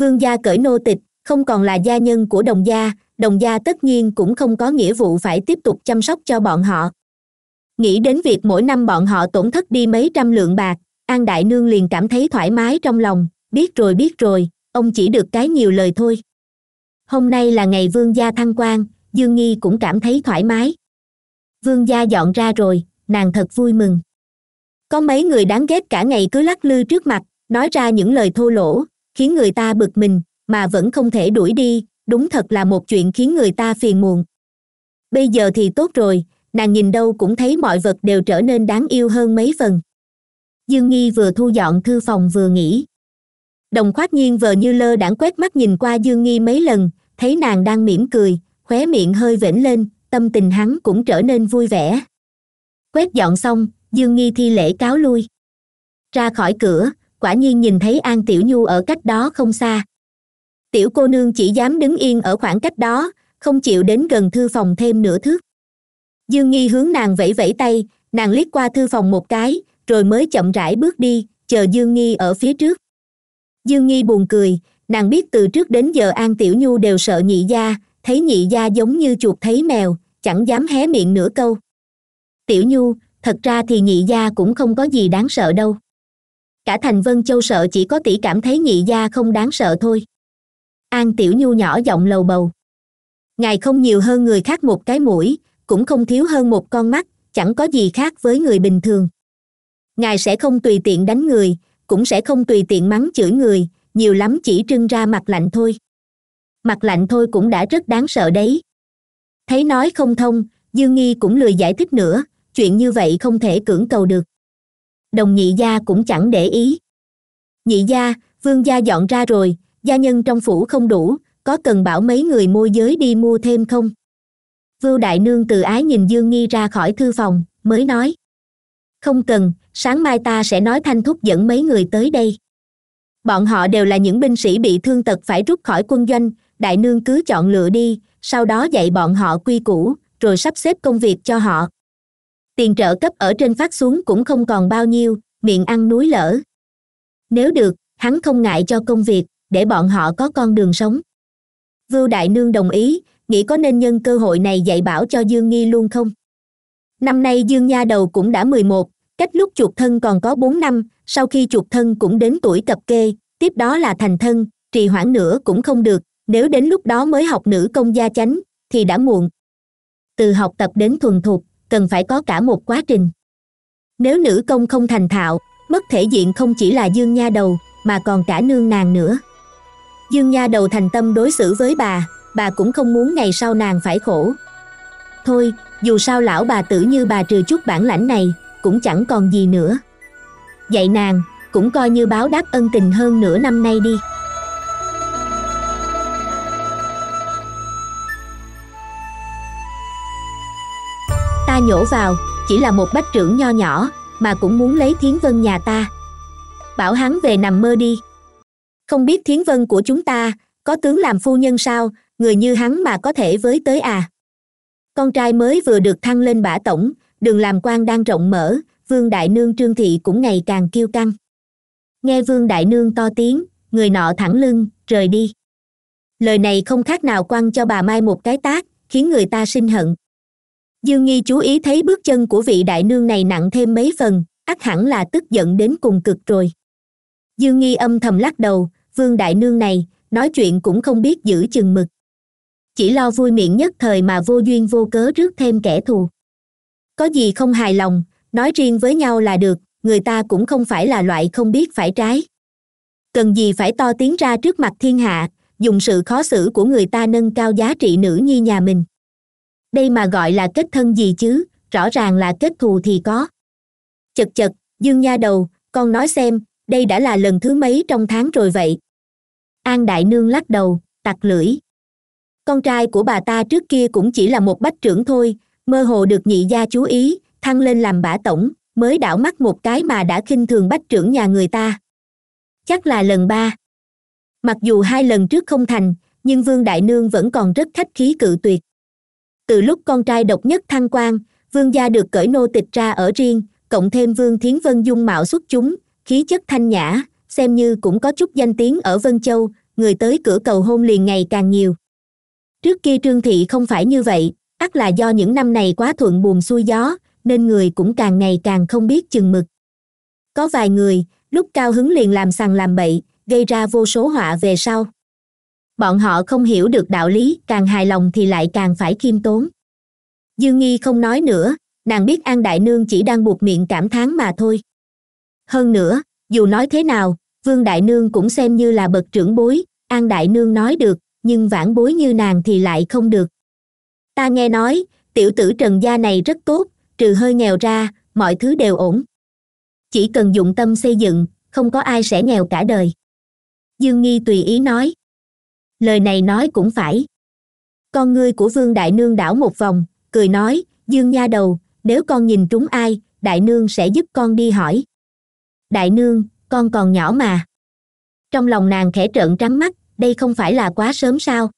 vương gia cởi nô tịch không còn là gia nhân của đồng gia đồng gia tất nhiên cũng không có nghĩa vụ phải tiếp tục chăm sóc cho bọn họ nghĩ đến việc mỗi năm bọn họ tổn thất đi mấy trăm lượng bạc an đại nương liền cảm thấy thoải mái trong lòng biết rồi biết rồi ông chỉ được cái nhiều lời thôi hôm nay là ngày vương gia thăng quan dương nghi cũng cảm thấy thoải mái vương gia dọn ra rồi nàng thật vui mừng có mấy người đáng ghét cả ngày cứ lắc lư trước mặt nói ra những lời thô lỗ khiến người ta bực mình mà vẫn không thể đuổi đi đúng thật là một chuyện khiến người ta phiền muộn bây giờ thì tốt rồi nàng nhìn đâu cũng thấy mọi vật đều trở nên đáng yêu hơn mấy phần dương nghi vừa thu dọn thư phòng vừa nghĩ đồng khoát nhiên vờ như lơ đãng quét mắt nhìn qua dương nghi mấy lần thấy nàng đang mỉm cười khóe miệng hơi vểnh lên tâm tình hắn cũng trở nên vui vẻ quét dọn xong dương nghi thi lễ cáo lui ra khỏi cửa quả nhiên nhìn thấy an tiểu nhu ở cách đó không xa tiểu cô nương chỉ dám đứng yên ở khoảng cách đó không chịu đến gần thư phòng thêm nửa thước dương nghi hướng nàng vẫy vẫy tay nàng liếc qua thư phòng một cái rồi mới chậm rãi bước đi chờ dương nghi ở phía trước dương nghi buồn cười nàng biết từ trước đến giờ an tiểu nhu đều sợ nhị gia thấy nhị gia giống như chuột thấy mèo chẳng dám hé miệng nửa câu tiểu nhu thật ra thì nhị gia cũng không có gì đáng sợ đâu cả thành vân châu sợ chỉ có tỷ cảm thấy nhị gia không đáng sợ thôi an tiểu nhu nhỏ giọng lầu bầu ngài không nhiều hơn người khác một cái mũi cũng không thiếu hơn một con mắt chẳng có gì khác với người bình thường ngài sẽ không tùy tiện đánh người cũng sẽ không tùy tiện mắng chửi người nhiều lắm chỉ trưng ra mặt lạnh thôi mặt lạnh thôi cũng đã rất đáng sợ đấy thấy nói không thông dương nghi cũng lười giải thích nữa chuyện như vậy không thể cưỡng cầu được đồng nhị gia cũng chẳng để ý nhị gia vương gia dọn ra rồi gia nhân trong phủ không đủ có cần bảo mấy người môi giới đi mua thêm không vưu đại nương từ ái nhìn dương nghi ra khỏi thư phòng mới nói không cần sáng mai ta sẽ nói thanh thúc dẫn mấy người tới đây bọn họ đều là những binh sĩ bị thương tật phải rút khỏi quân doanh đại nương cứ chọn lựa đi sau đó dạy bọn họ quy củ rồi sắp xếp công việc cho họ tiền trợ cấp ở trên phát xuống cũng không còn bao nhiêu miệng ăn núi lỡ nếu được hắn không ngại cho công việc để bọn họ có con đường sống vưu đại nương đồng ý nghĩ có nên nhân cơ hội này dạy bảo cho dương nghi luôn không năm nay dương nha đầu cũng đã mười một cách lúc chuột thân còn có bốn năm sau khi chuột thân cũng đến tuổi tập kê tiếp đó là thành thân trì hoãn nữa cũng không được nếu đến lúc đó mới học nữ công gia chánh thì đã muộn từ học tập đến thuần thục cần phải có cả một quá trình nếu nữ công không thành thạo mất thể diện không chỉ là dương nha đầu mà còn cả nương nàng nữa dương nha đầu thành tâm đối xử với bà bà cũng không muốn ngày sau nàng phải khổ thôi dù sao lão bà tử như bà trừ chút bản lãnh này cũng chẳng còn gì nữa vậy nàng cũng coi như báo đáp ân tình hơn nửa năm nay đi ta nhổ vào chỉ là một bách trưởng nho nhỏ mà cũng muốn lấy thiến vân nhà ta bảo hắn về nằm mơ đi không biết thiến vân của chúng ta có tướng làm phu nhân sao người như hắn mà có thể với tới à con trai mới vừa được thăng lên bả tổng đường làm quan đang rộng mở vương đại nương trương thị cũng ngày càng kiêu căng nghe vương đại nương to tiếng người nọ thẳng lưng rời đi lời này không khác nào quăng cho bà mai một cái tác khiến người ta sinh hận dương nghi chú ý thấy bước chân của vị đại nương này nặng thêm mấy phần ắt hẳn là tức giận đến cùng cực rồi dương nghi âm thầm lắc đầu vương đại nương này nói chuyện cũng không biết giữ chừng mực chỉ lo vui miệng nhất thời mà vô duyên vô cớ rước thêm kẻ thù có gì không hài lòng nói riêng với nhau là được người ta cũng không phải là loại không biết phải trái cần gì phải to tiếng ra trước mặt thiên hạ dùng sự khó xử của người ta nâng cao giá trị nữ nhi nhà mình đây mà gọi là kết thân gì chứ rõ ràng là kết thù thì có chật chật dương nha đầu con nói xem đây đã là lần thứ mấy trong tháng rồi vậy an đại nương lắc đầu tặc lưỡi con trai của bà ta trước kia cũng chỉ là một bách trưởng thôi mơ hồ được nhị gia chú ý thăng lên làm bả tổng mới đảo mắt một cái mà đã khinh thường bách trưởng nhà người ta chắc là lần ba mặc dù hai lần trước không thành nhưng vương đại nương vẫn còn rất khách khí cự tuyệt từ lúc con trai độc nhất thăng quan vương gia được cởi nô tịch ra ở riêng cộng thêm vương thiến vân dung mạo xuất chúng khí chất thanh nhã xem như cũng có chút danh tiếng ở vân châu người tới cửa cầu hôn liền ngày càng nhiều trước kia trương thị không phải như vậy chắc là do những năm này quá thuận buồn xuôi gió nên người cũng càng ngày càng không biết chừng mực có vài người lúc cao hứng liền làm sằng làm bậy gây ra vô số họa về sau bọn họ không hiểu được đạo lý càng hài lòng thì lại càng phải khiêm tốn dương nghi không nói nữa nàng biết an đại nương chỉ đang buộc miệng cảm thán mà thôi hơn nữa dù nói thế nào vương đại nương cũng xem như là bậc trưởng bối an đại nương nói được nhưng vãn bối như nàng thì lại không được ta nghe nói tiểu tử trần gia này rất tốt trừ hơi nghèo ra mọi thứ đều ổn chỉ cần dụng tâm xây dựng không có ai sẽ nghèo cả đời dương nghi tùy ý nói lời này nói cũng phải con ngươi của vương đại nương đảo một vòng cười nói dương nha đầu nếu con nhìn trúng ai đại nương sẽ giúp con đi hỏi đại nương con còn nhỏ mà trong lòng nàng khẽ trợn trắng mắt đây không phải là quá sớm sao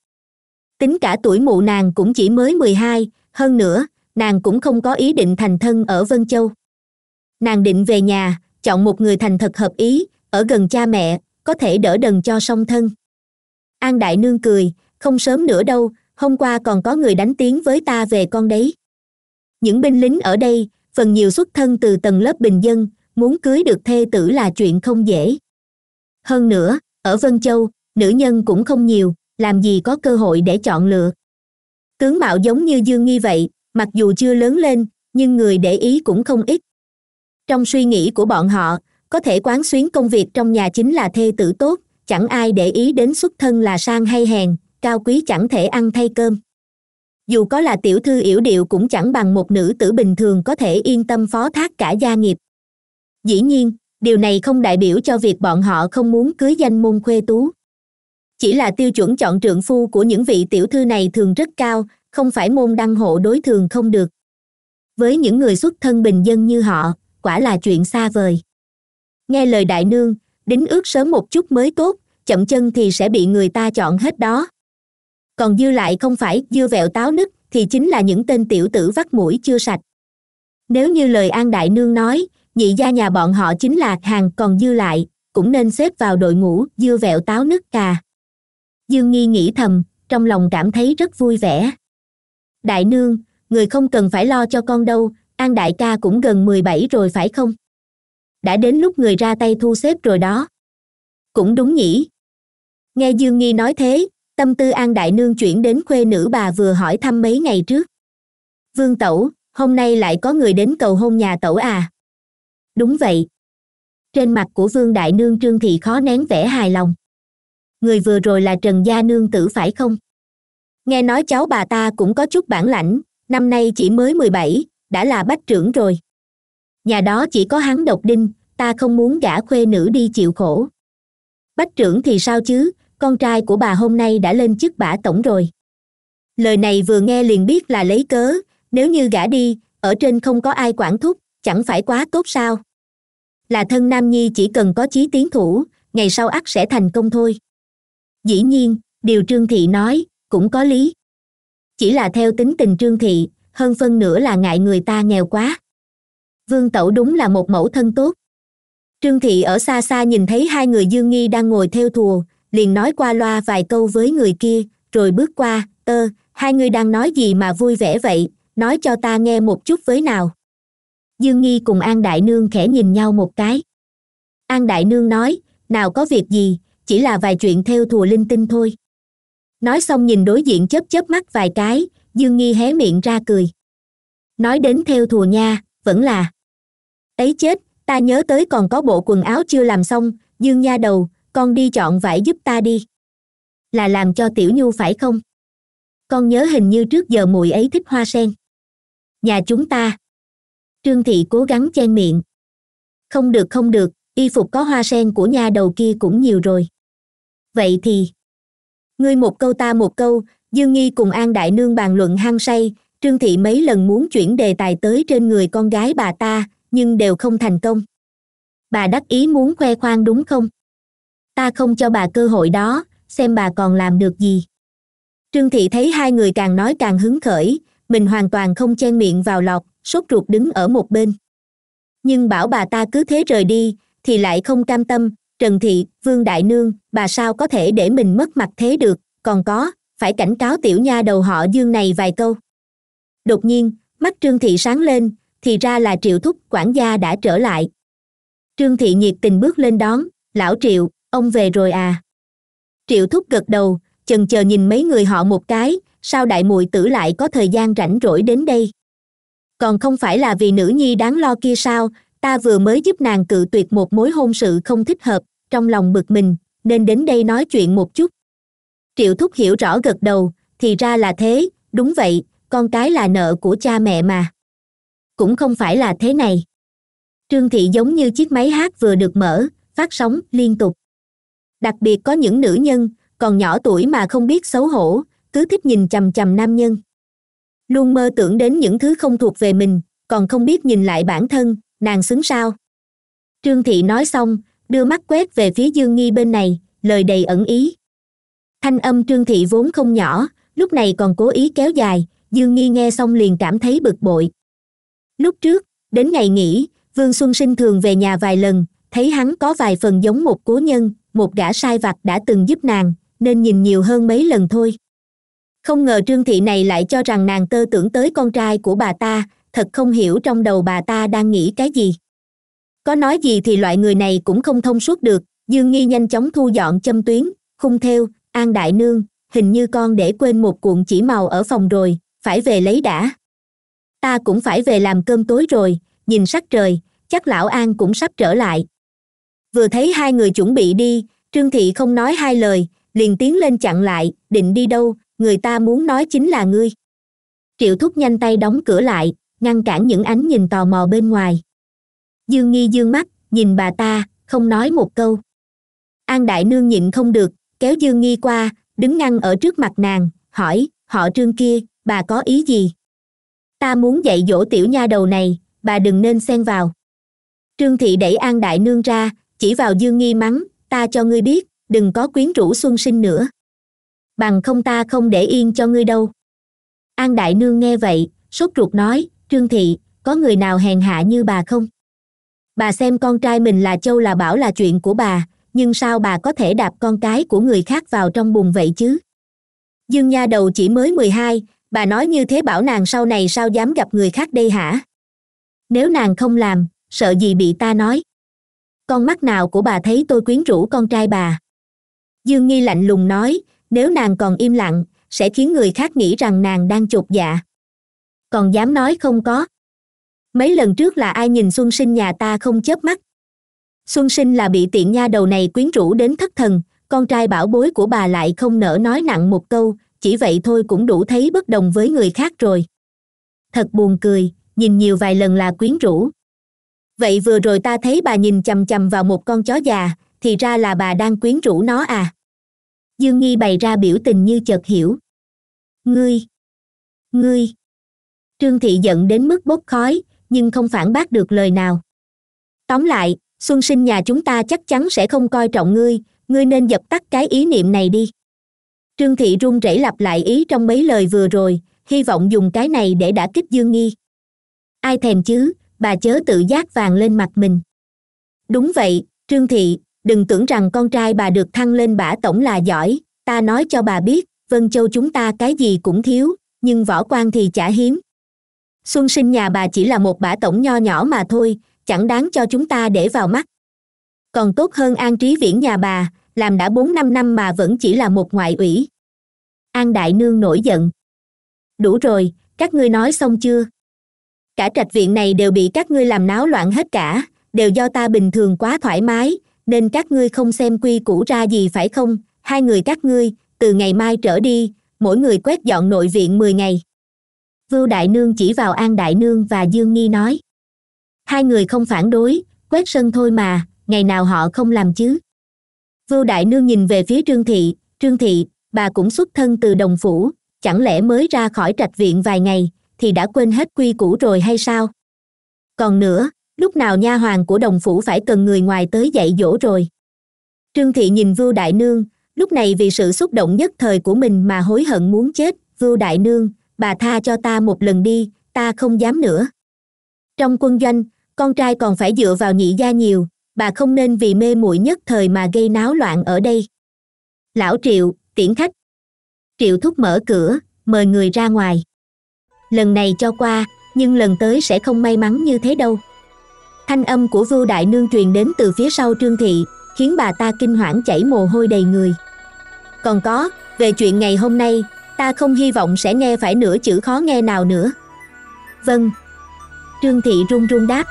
tính cả tuổi mụ nàng cũng chỉ mới mười hai hơn nữa nàng cũng không có ý định thành thân ở vân châu nàng định về nhà chọn một người thành thật hợp ý ở gần cha mẹ có thể đỡ đần cho song thân an đại nương cười không sớm nữa đâu hôm qua còn có người đánh tiếng với ta về con đấy những binh lính ở đây phần nhiều xuất thân từ tầng lớp bình dân muốn cưới được thê tử là chuyện không dễ hơn nữa ở vân châu nữ nhân cũng không nhiều làm gì có cơ hội để chọn lựa tướng mạo giống như dương nghi vậy mặc dù chưa lớn lên nhưng người để ý cũng không ít trong suy nghĩ của bọn họ có thể quán xuyến công việc trong nhà chính là thê tử tốt chẳng ai để ý đến xuất thân là sang hay hèn cao quý chẳng thể ăn thay cơm dù có là tiểu thư yểu điệu cũng chẳng bằng một nữ tử bình thường có thể yên tâm phó thác cả gia nghiệp dĩ nhiên điều này không đại biểu cho việc bọn họ không muốn cưới danh môn khuê tú chỉ là tiêu chuẩn chọn trượng phu của những vị tiểu thư này thường rất cao không phải môn đăng hộ đối thường không được với những người xuất thân bình dân như họ quả là chuyện xa vời nghe lời đại nương đính ước sớm một chút mới tốt chậm chân thì sẽ bị người ta chọn hết đó còn dư lại không phải dưa vẹo táo nứt thì chính là những tên tiểu tử vắt mũi chưa sạch nếu như lời an đại nương nói nhị gia nhà bọn họ chính là hàng còn dư lại cũng nên xếp vào đội ngũ dưa vẹo táo nứt cà dương nghi nghĩ thầm trong lòng cảm thấy rất vui vẻ đại nương người không cần phải lo cho con đâu an đại ca cũng gần mười bảy rồi phải không đã đến lúc người ra tay thu xếp rồi đó cũng đúng nhỉ nghe dương nghi nói thế tâm tư an đại nương chuyển đến khuê nữ bà vừa hỏi thăm mấy ngày trước vương tẩu hôm nay lại có người đến cầu hôn nhà tẩu à đúng vậy trên mặt của vương đại nương trương thị khó nén vẻ hài lòng người vừa rồi là trần gia nương tử phải không nghe nói cháu bà ta cũng có chút bản lãnh năm nay chỉ mới mười bảy đã là bách trưởng rồi nhà đó chỉ có hắn độc đinh ta không muốn gả khuê nữ đi chịu khổ bách trưởng thì sao chứ con trai của bà hôm nay đã lên chức bả tổng rồi lời này vừa nghe liền biết là lấy cớ nếu như gả đi ở trên không có ai quản thúc chẳng phải quá tốt sao là thân nam nhi chỉ cần có chí tiến thủ ngày sau ắt sẽ thành công thôi dĩ nhiên điều trương thị nói cũng có lý chỉ là theo tính tình trương thị hơn phân nửa là ngại người ta nghèo quá vương tẩu đúng là một mẫu thân tốt trương thị ở xa xa nhìn thấy hai người dương nghi đang ngồi theo thùa liền nói qua loa vài câu với người kia rồi bước qua tơ hai người đang nói gì mà vui vẻ vậy nói cho ta nghe một chút với nào dương nghi cùng an đại nương khẽ nhìn nhau một cái an đại nương nói nào có việc gì chỉ là vài chuyện theo thùa linh tinh thôi nói xong nhìn đối diện chớp chớp mắt vài cái dương nghi hé miệng ra cười nói đến theo thùa nha vẫn là ấy chết ta nhớ tới còn có bộ quần áo chưa làm xong dương nha đầu con đi chọn vải giúp ta đi là làm cho tiểu nhu phải không con nhớ hình như trước giờ mùi ấy thích hoa sen nhà chúng ta trương thị cố gắng chen miệng không được không được y phục có hoa sen của nha đầu kia cũng nhiều rồi vậy thì ngươi một câu ta một câu dương nghi cùng an đại nương bàn luận hăng say trương thị mấy lần muốn chuyển đề tài tới trên người con gái bà ta nhưng đều không thành công bà đắc ý muốn khoe khoang đúng không ta không cho bà cơ hội đó xem bà còn làm được gì trương thị thấy hai người càng nói càng hứng khởi mình hoàn toàn không chen miệng vào lọt sốt ruột đứng ở một bên nhưng bảo bà ta cứ thế rời đi thì lại không cam tâm trần thị vương đại nương bà sao có thể để mình mất mặt thế được còn có phải cảnh cáo tiểu nha đầu họ dương này vài câu đột nhiên mắt trương thị sáng lên thì ra là triệu thúc quản gia đã trở lại trương thị nhiệt tình bước lên đón lão triệu ông về rồi à triệu thúc gật đầu chần chờ nhìn mấy người họ một cái sao đại muội tử lại có thời gian rảnh rỗi đến đây còn không phải là vì nữ nhi đáng lo kia sao ta vừa mới giúp nàng cự tuyệt một mối hôn sự không thích hợp trong lòng bực mình nên đến đây nói chuyện một chút triệu thúc hiểu rõ gật đầu thì ra là thế đúng vậy con cái là nợ của cha mẹ mà cũng không phải là thế này trương thị giống như chiếc máy hát vừa được mở phát sóng liên tục đặc biệt có những nữ nhân còn nhỏ tuổi mà không biết xấu hổ cứ thích nhìn chằm chằm nam nhân luôn mơ tưởng đến những thứ không thuộc về mình còn không biết nhìn lại bản thân nàng xứng sao trương thị nói xong đưa mắt quét về phía dương nghi bên này lời đầy ẩn ý thanh âm trương thị vốn không nhỏ lúc này còn cố ý kéo dài dương nghi nghe xong liền cảm thấy bực bội lúc trước đến ngày nghỉ vương xuân sinh thường về nhà vài lần thấy hắn có vài phần giống một cố nhân một gã sai vặt đã từng giúp nàng nên nhìn nhiều hơn mấy lần thôi không ngờ trương thị này lại cho rằng nàng tơ tưởng tới con trai của bà ta thật không hiểu trong đầu bà ta đang nghĩ cái gì có nói gì thì loại người này cũng không thông suốt được dương nghi nhanh chóng thu dọn châm tuyến khung theo an đại nương hình như con để quên một cuộn chỉ màu ở phòng rồi phải về lấy đã ta cũng phải về làm cơm tối rồi nhìn sắc trời chắc lão an cũng sắp trở lại vừa thấy hai người chuẩn bị đi trương thị không nói hai lời liền tiến lên chặn lại định đi đâu người ta muốn nói chính là ngươi triệu thúc nhanh tay đóng cửa lại ngăn cản những ánh nhìn tò mò bên ngoài dương nghi dương mắt nhìn bà ta không nói một câu an đại nương nhịn không được kéo dương nghi qua đứng ngăn ở trước mặt nàng hỏi họ trương kia bà có ý gì ta muốn dạy dỗ tiểu nha đầu này bà đừng nên xen vào trương thị đẩy an đại nương ra chỉ vào dương nghi mắng ta cho ngươi biết đừng có quyến rũ xuân sinh nữa bằng không ta không để yên cho ngươi đâu an đại nương nghe vậy sốt ruột nói trương thị có người nào hèn hạ như bà không bà xem con trai mình là châu là bảo là chuyện của bà nhưng sao bà có thể đạp con cái của người khác vào trong bùn vậy chứ dương nha đầu chỉ mới mười hai bà nói như thế bảo nàng sau này sao dám gặp người khác đây hả nếu nàng không làm sợ gì bị ta nói con mắt nào của bà thấy tôi quyến rũ con trai bà dương nghi lạnh lùng nói nếu nàng còn im lặng sẽ khiến người khác nghĩ rằng nàng đang chột dạ còn dám nói không có mấy lần trước là ai nhìn xuân sinh nhà ta không chớp mắt xuân sinh là bị tiện nha đầu này quyến rũ đến thất thần con trai bảo bối của bà lại không nỡ nói nặng một câu chỉ vậy thôi cũng đủ thấy bất đồng với người khác rồi thật buồn cười nhìn nhiều vài lần là quyến rũ vậy vừa rồi ta thấy bà nhìn chằm chằm vào một con chó già thì ra là bà đang quyến rũ nó à dương nghi bày ra biểu tình như chợt hiểu ngươi ngươi trương thị giận đến mức bốc khói nhưng không phản bác được lời nào tóm lại xuân sinh nhà chúng ta chắc chắn sẽ không coi trọng ngươi ngươi nên dập tắt cái ý niệm này đi trương thị run rẩy lặp lại ý trong mấy lời vừa rồi hy vọng dùng cái này để đã kích dương nghi ai thèm chứ bà chớ tự giác vàng lên mặt mình đúng vậy trương thị đừng tưởng rằng con trai bà được thăng lên bả tổng là giỏi ta nói cho bà biết vân châu chúng ta cái gì cũng thiếu nhưng võ quan thì chả hiếm xuân sinh nhà bà chỉ là một bả tổng nho nhỏ mà thôi chẳng đáng cho chúng ta để vào mắt còn tốt hơn an trí viễn nhà bà làm đã bốn năm năm mà vẫn chỉ là một ngoại ủy an đại nương nổi giận đủ rồi các ngươi nói xong chưa cả trạch viện này đều bị các ngươi làm náo loạn hết cả đều do ta bình thường quá thoải mái nên các ngươi không xem quy củ ra gì phải không hai người các ngươi từ ngày mai trở đi mỗi người quét dọn nội viện mười ngày vưu đại nương chỉ vào an đại nương và dương nghi nói hai người không phản đối quét sân thôi mà ngày nào họ không làm chứ vưu đại nương nhìn về phía trương thị trương thị bà cũng xuất thân từ đồng phủ chẳng lẽ mới ra khỏi trạch viện vài ngày thì đã quên hết quy củ rồi hay sao còn nữa lúc nào nha hoàng của đồng phủ phải cần người ngoài tới dạy dỗ rồi trương thị nhìn vưu đại nương lúc này vì sự xúc động nhất thời của mình mà hối hận muốn chết vưu đại nương bà tha cho ta một lần đi ta không dám nữa trong quân doanh con trai còn phải dựa vào nhị gia nhiều bà không nên vì mê muội nhất thời mà gây náo loạn ở đây lão triệu tiễn khách triệu thúc mở cửa mời người ra ngoài lần này cho qua nhưng lần tới sẽ không may mắn như thế đâu thanh âm của vua đại nương truyền đến từ phía sau trương thị khiến bà ta kinh hoảng chảy mồ hôi đầy người còn có về chuyện ngày hôm nay ta không hy vọng sẽ nghe phải nửa chữ khó nghe nào nữa vâng trương thị run run đáp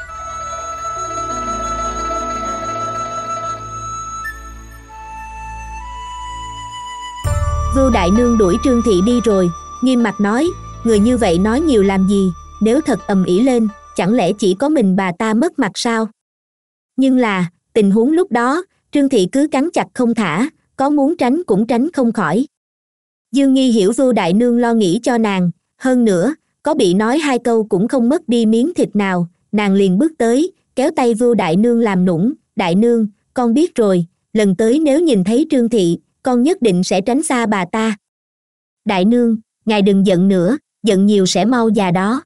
vưu đại nương đuổi trương thị đi rồi nghiêm mặt nói người như vậy nói nhiều làm gì nếu thật ầm ĩ lên chẳng lẽ chỉ có mình bà ta mất mặt sao nhưng là tình huống lúc đó trương thị cứ cắn chặt không thả có muốn tránh cũng tránh không khỏi dương nghi hiểu vưu đại nương lo nghĩ cho nàng hơn nữa có bị nói hai câu cũng không mất đi miếng thịt nào nàng liền bước tới kéo tay vưu đại nương làm nũng đại nương con biết rồi lần tới nếu nhìn thấy trương thị con nhất định sẽ tránh xa bà ta đại nương ngài đừng giận nữa giận nhiều sẽ mau già đó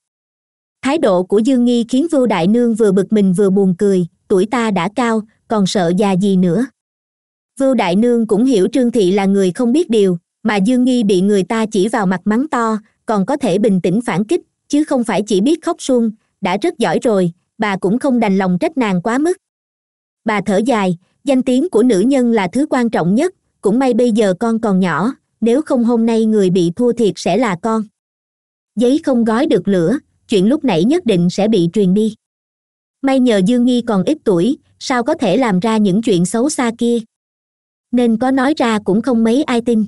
thái độ của dương nghi khiến vưu đại nương vừa bực mình vừa buồn cười tuổi ta đã cao còn sợ già gì nữa vưu đại nương cũng hiểu trương thị là người không biết điều mà dương nghi bị người ta chỉ vào mặt mắng to còn có thể bình tĩnh phản kích chứ không phải chỉ biết khóc suông đã rất giỏi rồi bà cũng không đành lòng trách nàng quá mức bà thở dài danh tiếng của nữ nhân là thứ quan trọng nhất cũng may bây giờ con còn nhỏ nếu không hôm nay người bị thua thiệt sẽ là con giấy không gói được lửa chuyện lúc nãy nhất định sẽ bị truyền đi may nhờ dương nghi còn ít tuổi sao có thể làm ra những chuyện xấu xa kia nên có nói ra cũng không mấy ai tin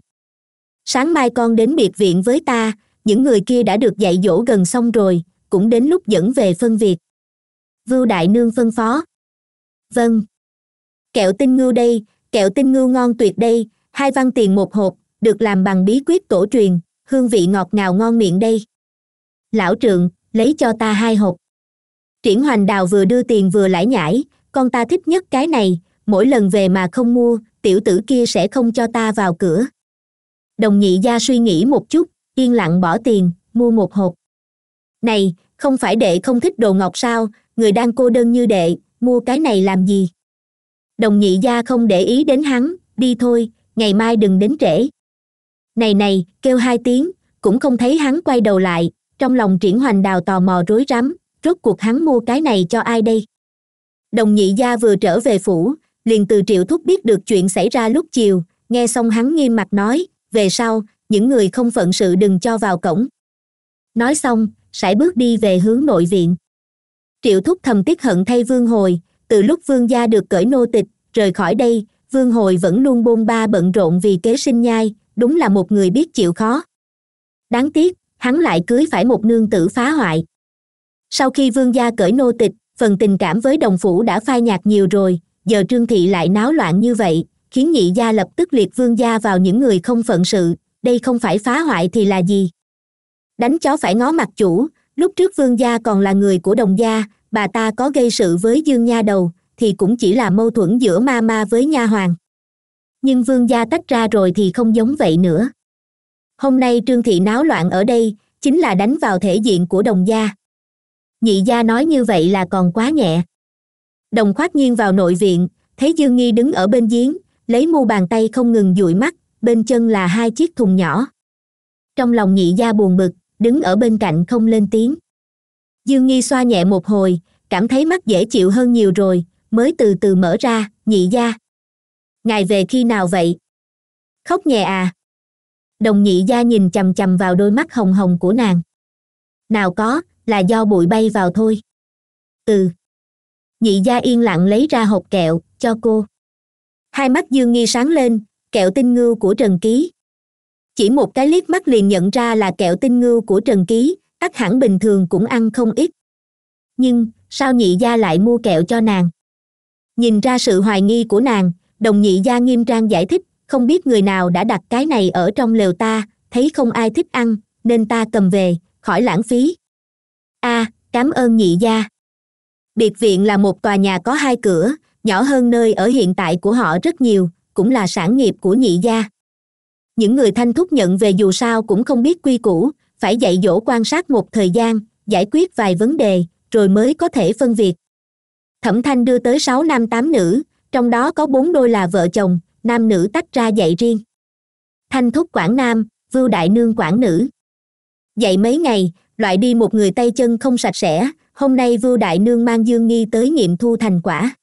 sáng mai con đến biệt viện với ta những người kia đã được dạy dỗ gần xong rồi cũng đến lúc dẫn về phân việc vưu đại nương phân phó vâng kẹo tinh ngưu đây kẹo tinh ngưu ngon tuyệt đây hai văn tiền một hộp được làm bằng bí quyết tổ truyền hương vị ngọt ngào ngon miệng đây lão trượng lấy cho ta hai hộp triển hoành đào vừa đưa tiền vừa lải nhải con ta thích nhất cái này mỗi lần về mà không mua tiểu tử kia sẽ không cho ta vào cửa đồng nhị gia suy nghĩ một chút yên lặng bỏ tiền mua một hộp này không phải đệ không thích đồ ngọc sao người đang cô đơn như đệ mua cái này làm gì đồng nhị gia không để ý đến hắn đi thôi ngày mai đừng đến trễ này này kêu hai tiếng cũng không thấy hắn quay đầu lại trong lòng triển hoành đào tò mò rối rắm rốt cuộc hắn mua cái này cho ai đây đồng nhị gia vừa trở về phủ liền từ triệu thúc biết được chuyện xảy ra lúc chiều nghe xong hắn nghiêm mặt nói về sau những người không phận sự đừng cho vào cổng nói xong sải bước đi về hướng nội viện triệu thúc thầm tiếc hận thay vương hồi từ lúc vương gia được cởi nô tịch rời khỏi đây vương hồi vẫn luôn bôn ba bận rộn vì kế sinh nhai đúng là một người biết chịu khó đáng tiếc hắn lại cưới phải một nương tử phá hoại sau khi vương gia cởi nô tịch phần tình cảm với đồng phủ đã phai nhạt nhiều rồi giờ trương thị lại náo loạn như vậy khiến nhị gia lập tức liệt vương gia vào những người không phận sự đây không phải phá hoại thì là gì đánh chó phải ngó mặt chủ lúc trước vương gia còn là người của đồng gia bà ta có gây sự với dương nha đầu thì cũng chỉ là mâu thuẫn giữa ma ma với nha hoàng nhưng vương gia tách ra rồi thì không giống vậy nữa hôm nay trương thị náo loạn ở đây chính là đánh vào thể diện của đồng gia nhị gia nói như vậy là còn quá nhẹ đồng khoát nhiên vào nội viện thấy dương nghi đứng ở bên giếng lấy mu bàn tay không ngừng dụi mắt bên chân là hai chiếc thùng nhỏ trong lòng nhị gia buồn bực đứng ở bên cạnh không lên tiếng dương nghi xoa nhẹ một hồi cảm thấy mắt dễ chịu hơn nhiều rồi mới từ từ mở ra nhị gia ngài về khi nào vậy khóc nhẹ à đồng nhị gia nhìn chằm chằm vào đôi mắt hồng hồng của nàng nào có là do bụi bay vào thôi ừ nhị gia yên lặng lấy ra hộp kẹo cho cô hai mắt dương nghi sáng lên kẹo tinh ngưu của trần ký chỉ một cái liếc mắt liền nhận ra là kẹo tinh ngưu của trần ký ắt hẳn bình thường cũng ăn không ít nhưng sao nhị gia lại mua kẹo cho nàng nhìn ra sự hoài nghi của nàng đồng nhị gia nghiêm trang giải thích không biết người nào đã đặt cái này ở trong lều ta thấy không ai thích ăn nên ta cầm về khỏi lãng phí a à, cảm ơn nhị gia biệt viện là một tòa nhà có hai cửa nhỏ hơn nơi ở hiện tại của họ rất nhiều cũng là sản nghiệp của nhị gia những người thanh thúc nhận về dù sao cũng không biết quy củ phải dạy dỗ quan sát một thời gian giải quyết vài vấn đề rồi mới có thể phân việc thẩm thanh đưa tới sáu nam tám nữ trong đó có bốn đôi là vợ chồng nam nữ tách ra dạy riêng thanh thúc quảng nam vưu đại nương quảng nữ dạy mấy ngày loại đi một người tay chân không sạch sẽ hôm nay vưu đại nương mang dương nghi tới nghiệm thu thành quả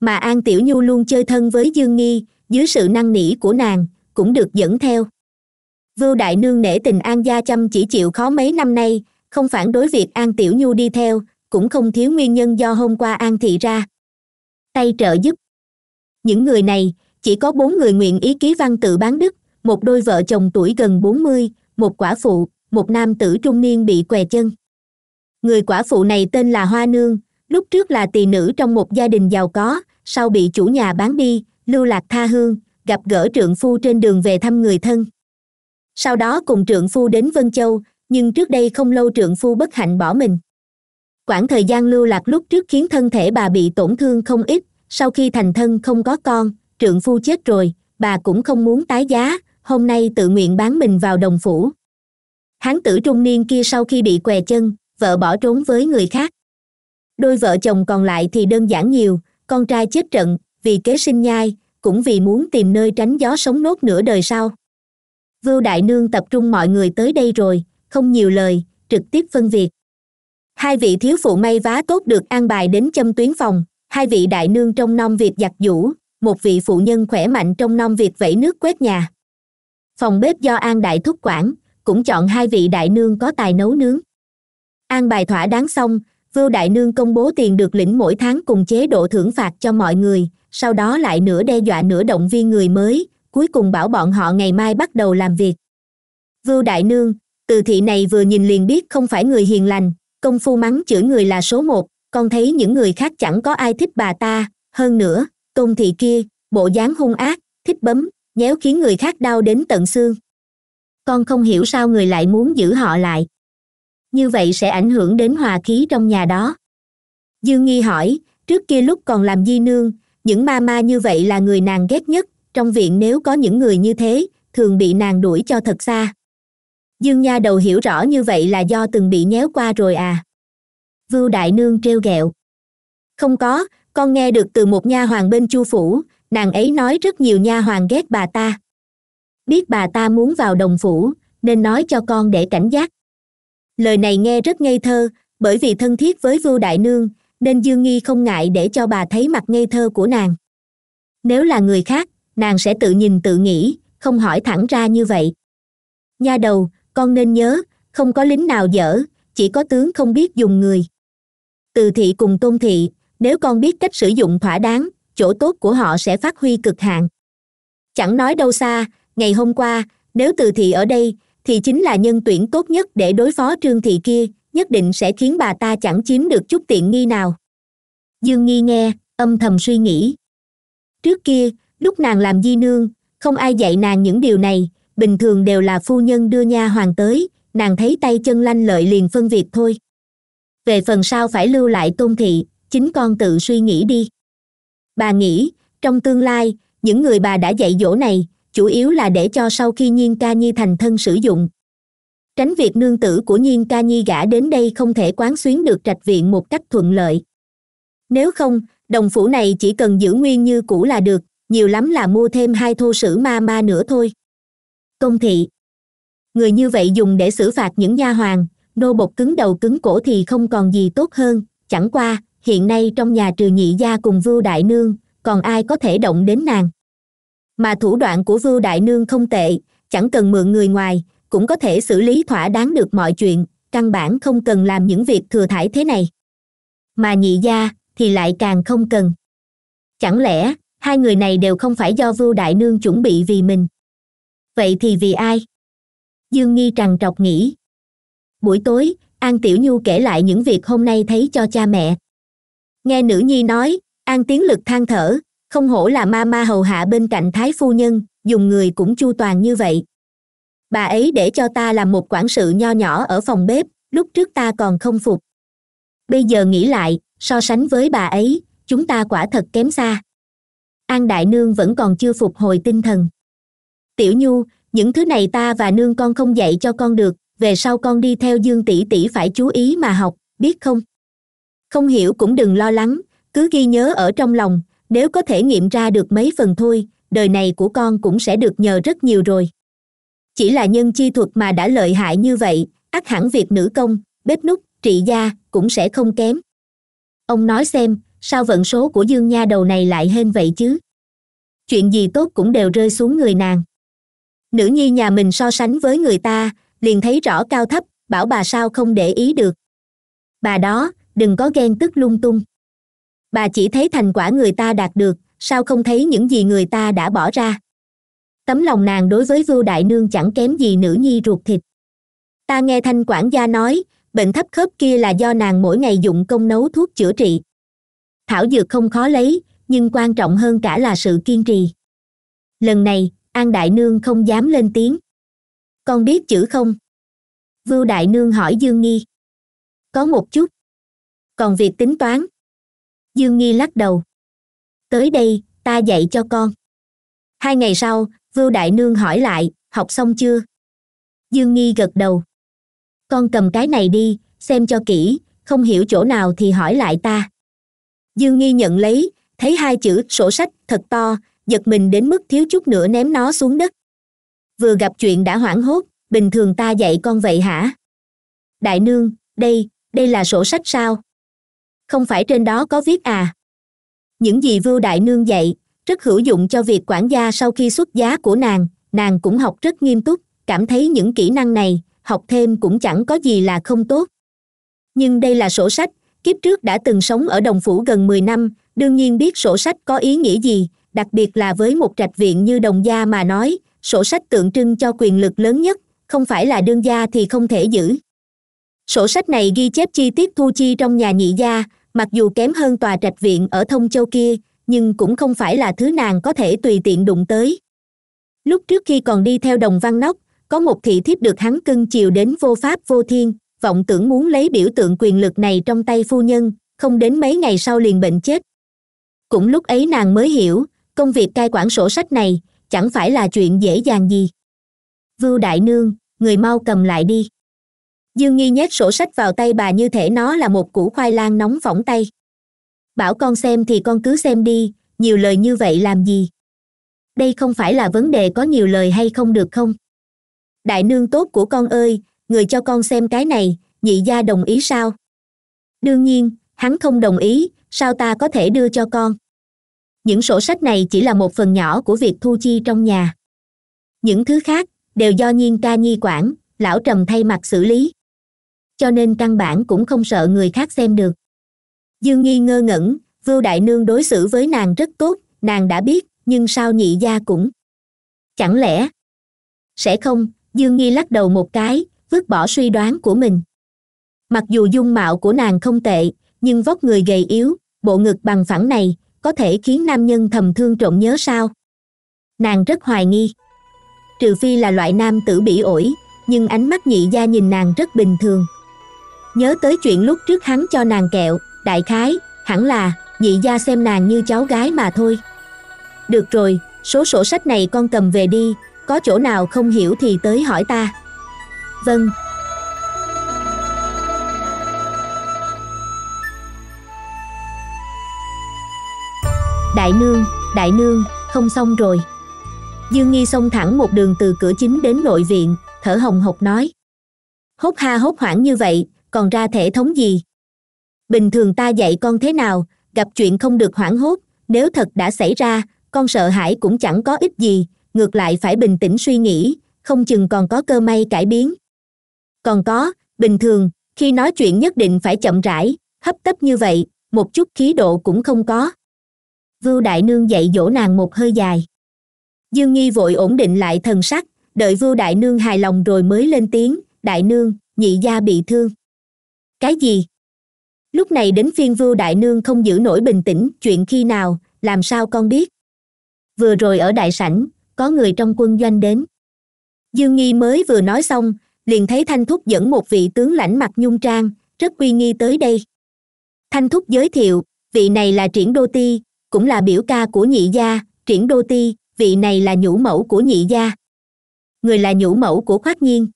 mà an tiểu nhu luôn chơi thân với dương nghi dưới sự năn nỉ của nàng cũng được dẫn theo vưu đại nương nể tình an gia chăm chỉ chịu khó mấy năm nay không phản đối việc an tiểu nhu đi theo cũng không thiếu nguyên nhân do hôm qua an thị ra tay trợ giúp những người này chỉ có bốn người nguyện ý ký văn tự bán đức một đôi vợ chồng tuổi gần bốn mươi một quả phụ một nam tử trung niên bị què chân người quả phụ này tên là hoa nương lúc trước là tỳ nữ trong một gia đình giàu có sau bị chủ nhà bán đi lưu lạc tha hương gặp gỡ trượng phu trên đường về thăm người thân sau đó cùng trượng phu đến vân châu nhưng trước đây không lâu trượng phu bất hạnh bỏ mình quãng thời gian lưu lạc lúc trước khiến thân thể bà bị tổn thương không ít sau khi thành thân không có con trượng phu chết rồi bà cũng không muốn tái giá hôm nay tự nguyện bán mình vào đồng phủ hán tử trung niên kia sau khi bị què chân vợ bỏ trốn với người khác đôi vợ chồng còn lại thì đơn giản nhiều con trai chết trận vì kế sinh nhai cũng vì muốn tìm nơi tránh gió sống nốt nửa đời sau vưu đại nương tập trung mọi người tới đây rồi không nhiều lời trực tiếp phân việc hai vị thiếu phụ may vá tốt được an bài đến châm tuyến phòng hai vị đại nương trong nom việc giặt giũ một vị phụ nhân khỏe mạnh trong nom việc vẫy nước quét nhà phòng bếp do an đại thúc quản cũng chọn hai vị đại nương có tài nấu nướng an bài thỏa đáng xong vưu đại nương công bố tiền được lĩnh mỗi tháng cùng chế độ thưởng phạt cho mọi người sau đó lại nửa đe dọa nửa động viên người mới cuối cùng bảo bọn họ ngày mai bắt đầu làm việc vưu đại nương từ thị này vừa nhìn liền biết không phải người hiền lành công phu mắng chửi người là số một con thấy những người khác chẳng có ai thích bà ta hơn nữa tôn thị kia bộ dáng hung ác thích bấm nhéo khiến người khác đau đến tận xương con không hiểu sao người lại muốn giữ họ lại như vậy sẽ ảnh hưởng đến hòa khí trong nhà đó dương nghi hỏi trước kia lúc còn làm di nương những ma ma như vậy là người nàng ghét nhất trong viện nếu có những người như thế thường bị nàng đuổi cho thật xa dương nha đầu hiểu rõ như vậy là do từng bị nhéo qua rồi à vưu đại nương trêu ghẹo không có con nghe được từ một nha hoàng bên chu phủ nàng ấy nói rất nhiều nha hoàng ghét bà ta biết bà ta muốn vào đồng phủ nên nói cho con để cảnh giác lời này nghe rất ngây thơ bởi vì thân thiết với vưu đại nương nên dương nghi không ngại để cho bà thấy mặt ngây thơ của nàng nếu là người khác nàng sẽ tự nhìn tự nghĩ không hỏi thẳng ra như vậy nha đầu con nên nhớ không có lính nào dở chỉ có tướng không biết dùng người từ thị cùng tôn thị nếu con biết cách sử dụng thỏa đáng chỗ tốt của họ sẽ phát huy cực hạn chẳng nói đâu xa ngày hôm qua nếu từ thị ở đây thì chính là nhân tuyển tốt nhất để đối phó trương thị kia nhất định sẽ khiến bà ta chẳng chiếm được chút tiện nghi nào dương nghi nghe âm thầm suy nghĩ trước kia lúc nàng làm di nương không ai dạy nàng những điều này bình thường đều là phu nhân đưa nha hoàng tới nàng thấy tay chân lanh lợi liền phân việc thôi về phần sau phải lưu lại tôn thị chính con tự suy nghĩ đi bà nghĩ trong tương lai những người bà đã dạy dỗ này chủ yếu là để cho sau khi nhiên ca nhi thành thân sử dụng tránh việc nương tử của nhiên ca nhi gả đến đây không thể quán xuyến được trạch viện một cách thuận lợi nếu không đồng phủ này chỉ cần giữ nguyên như cũ là được nhiều lắm là mua thêm hai thô sử ma ma nữa thôi công thị người như vậy dùng để xử phạt những nha hoàng nô bột cứng đầu cứng cổ thì không còn gì tốt hơn chẳng qua hiện nay trong nhà trừ nhị gia cùng vưu đại nương còn ai có thể động đến nàng mà thủ đoạn của vưu đại nương không tệ chẳng cần mượn người ngoài cũng có thể xử lý thỏa đáng được mọi chuyện căn bản không cần làm những việc thừa thải thế này mà nhị gia thì lại càng không cần chẳng lẽ hai người này đều không phải do vưu đại nương chuẩn bị vì mình vậy thì vì ai dương nghi trằn trọc nghĩ buổi tối an tiểu nhu kể lại những việc hôm nay thấy cho cha mẹ nghe nữ nhi nói an tiến lực than thở không hổ là ma ma hầu hạ bên cạnh thái phu nhân dùng người cũng chu toàn như vậy bà ấy để cho ta làm một quản sự nho nhỏ ở phòng bếp lúc trước ta còn không phục bây giờ nghĩ lại so sánh với bà ấy chúng ta quả thật kém xa an đại nương vẫn còn chưa phục hồi tinh thần tiểu nhu những thứ này ta và nương con không dạy cho con được về sau con đi theo dương tỷ tỷ phải chú ý mà học biết không không hiểu cũng đừng lo lắng cứ ghi nhớ ở trong lòng nếu có thể nghiệm ra được mấy phần thôi đời này của con cũng sẽ được nhờ rất nhiều rồi chỉ là nhân chi thuật mà đã lợi hại như vậy ắt hẳn việc nữ công bếp nút trị gia cũng sẽ không kém ông nói xem sao vận số của dương nha đầu này lại hên vậy chứ chuyện gì tốt cũng đều rơi xuống người nàng nữ nhi nhà mình so sánh với người ta liền thấy rõ cao thấp bảo bà sao không để ý được bà đó đừng có ghen tức lung tung bà chỉ thấy thành quả người ta đạt được sao không thấy những gì người ta đã bỏ ra tấm lòng nàng đối với vưu đại nương chẳng kém gì nữ nhi ruột thịt ta nghe thanh quản gia nói bệnh thấp khớp kia là do nàng mỗi ngày dụng công nấu thuốc chữa trị thảo dược không khó lấy nhưng quan trọng hơn cả là sự kiên trì lần này an đại nương không dám lên tiếng con biết chữ không vưu đại nương hỏi dương nghi có một chút còn việc tính toán dương nghi lắc đầu tới đây ta dạy cho con hai ngày sau vưu đại nương hỏi lại học xong chưa dương nghi gật đầu con cầm cái này đi xem cho kỹ không hiểu chỗ nào thì hỏi lại ta dương nghi nhận lấy thấy hai chữ sổ sách thật to giật mình đến mức thiếu chút nữa ném nó xuống đất vừa gặp chuyện đã hoảng hốt bình thường ta dạy con vậy hả đại nương đây đây là sổ sách sao không phải trên đó có viết à những gì vưu đại nương dạy rất hữu dụng cho việc quản gia sau khi xuất giá của nàng nàng cũng học rất nghiêm túc cảm thấy những kỹ năng này học thêm cũng chẳng có gì là không tốt nhưng đây là sổ sách kiếp trước đã từng sống ở đồng phủ gần mười năm đương nhiên biết sổ sách có ý nghĩa gì đặc biệt là với một trạch viện như đồng gia mà nói sổ sách tượng trưng cho quyền lực lớn nhất không phải là đương gia thì không thể giữ sổ sách này ghi chép chi tiết thu chi trong nhà nhị gia mặc dù kém hơn tòa trạch viện ở thông châu kia nhưng cũng không phải là thứ nàng có thể tùy tiện đụng tới lúc trước khi còn đi theo đồng văn nóc có một thị thiếp được hắn cưng chiều đến vô pháp vô thiên vọng tưởng muốn lấy biểu tượng quyền lực này trong tay phu nhân không đến mấy ngày sau liền bệnh chết cũng lúc ấy nàng mới hiểu công việc cai quản sổ sách này chẳng phải là chuyện dễ dàng gì vưu đại nương người mau cầm lại đi dương nghi nhét sổ sách vào tay bà như thể nó là một củ khoai lang nóng phỏng tay bảo con xem thì con cứ xem đi nhiều lời như vậy làm gì đây không phải là vấn đề có nhiều lời hay không được không đại nương tốt của con ơi người cho con xem cái này nhị gia đồng ý sao đương nhiên hắn không đồng ý sao ta có thể đưa cho con những sổ sách này chỉ là một phần nhỏ của việc thu chi trong nhà những thứ khác đều do nhiên ca nhi quản lão trầm thay mặt xử lý cho nên căn bản cũng không sợ người khác xem được dương nghi ngơ ngẩn vưu đại nương đối xử với nàng rất tốt nàng đã biết nhưng sao nhị gia cũng chẳng lẽ sẽ không dương nghi lắc đầu một cái vứt bỏ suy đoán của mình mặc dù dung mạo của nàng không tệ nhưng vóc người gầy yếu bộ ngực bằng phẳng này có thể khiến nam nhân thầm thương trộm nhớ sao nàng rất hoài nghi trừ phi là loại nam tử bỉ ổi nhưng ánh mắt nhị gia nhìn nàng rất bình thường nhớ tới chuyện lúc trước hắn cho nàng kẹo đại khái hẳn là nhị gia xem nàng như cháu gái mà thôi được rồi số sổ sách này con cầm về đi có chỗ nào không hiểu thì tới hỏi ta vâng đại nương đại nương không xong rồi dương nghi xông thẳng một đường từ cửa chính đến nội viện thở hồng hộc nói hốt ha hốt hoảng như vậy còn ra thể thống gì bình thường ta dạy con thế nào gặp chuyện không được hoảng hốt nếu thật đã xảy ra con sợ hãi cũng chẳng có ích gì ngược lại phải bình tĩnh suy nghĩ không chừng còn có cơ may cải biến còn có bình thường khi nói chuyện nhất định phải chậm rãi hấp tấp như vậy một chút khí độ cũng không có vưu đại nương dạy dỗ nàng một hơi dài dương nghi vội ổn định lại thần sắc đợi vưu đại nương hài lòng rồi mới lên tiếng đại nương nhị gia bị thương cái gì lúc này đến phiên vưu đại nương không giữ nổi bình tĩnh chuyện khi nào làm sao con biết vừa rồi ở đại sảnh có người trong quân doanh đến dương nghi mới vừa nói xong liền thấy thanh thúc dẫn một vị tướng lãnh mặt nhung trang rất uy nghi tới đây thanh thúc giới thiệu vị này là triển đô ti cũng là biểu ca của nhị gia triển đô ti vị này là nhũ mẫu của nhị gia người là nhũ mẫu của khoác nhiên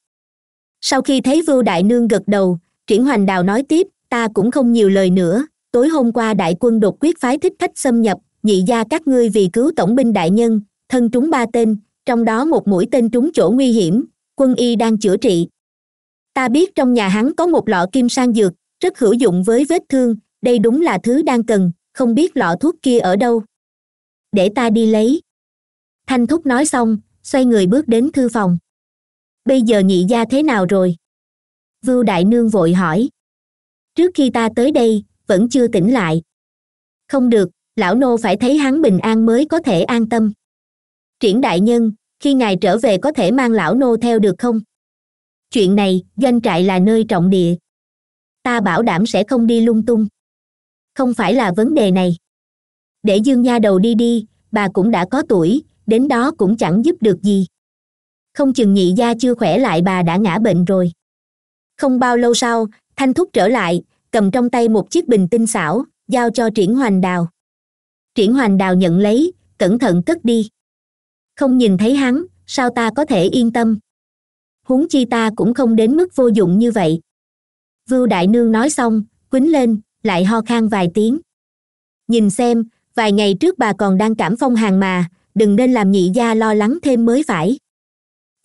sau khi thấy vưu đại nương gật đầu triển hoành đào nói tiếp ta cũng không nhiều lời nữa tối hôm qua đại quân đột quyết phái thích khách xâm nhập nhị gia các ngươi vì cứu tổng binh đại nhân thân trúng ba tên trong đó một mũi tên trúng chỗ nguy hiểm quân y đang chữa trị ta biết trong nhà hắn có một lọ kim sang dược rất hữu dụng với vết thương đây đúng là thứ đang cần không biết lọ thuốc kia ở đâu để ta đi lấy thanh thúc nói xong xoay người bước đến thư phòng bây giờ nhị gia thế nào rồi vưu đại nương vội hỏi trước khi ta tới đây vẫn chưa tỉnh lại không được lão nô phải thấy hắn bình an mới có thể an tâm triển đại nhân khi ngài trở về có thể mang lão nô theo được không chuyện này doanh trại là nơi trọng địa ta bảo đảm sẽ không đi lung tung không phải là vấn đề này để dương nha đầu đi đi bà cũng đã có tuổi đến đó cũng chẳng giúp được gì không chừng nhị gia chưa khỏe lại bà đã ngã bệnh rồi không bao lâu sau thanh thúc trở lại cầm trong tay một chiếc bình tinh xảo giao cho triển hoành đào triển hoành đào nhận lấy cẩn thận cất đi không nhìn thấy hắn sao ta có thể yên tâm huống chi ta cũng không đến mức vô dụng như vậy vưu đại nương nói xong quýnh lên lại ho khan vài tiếng nhìn xem vài ngày trước bà còn đang cảm phong hàng mà đừng nên làm nhị gia lo lắng thêm mới phải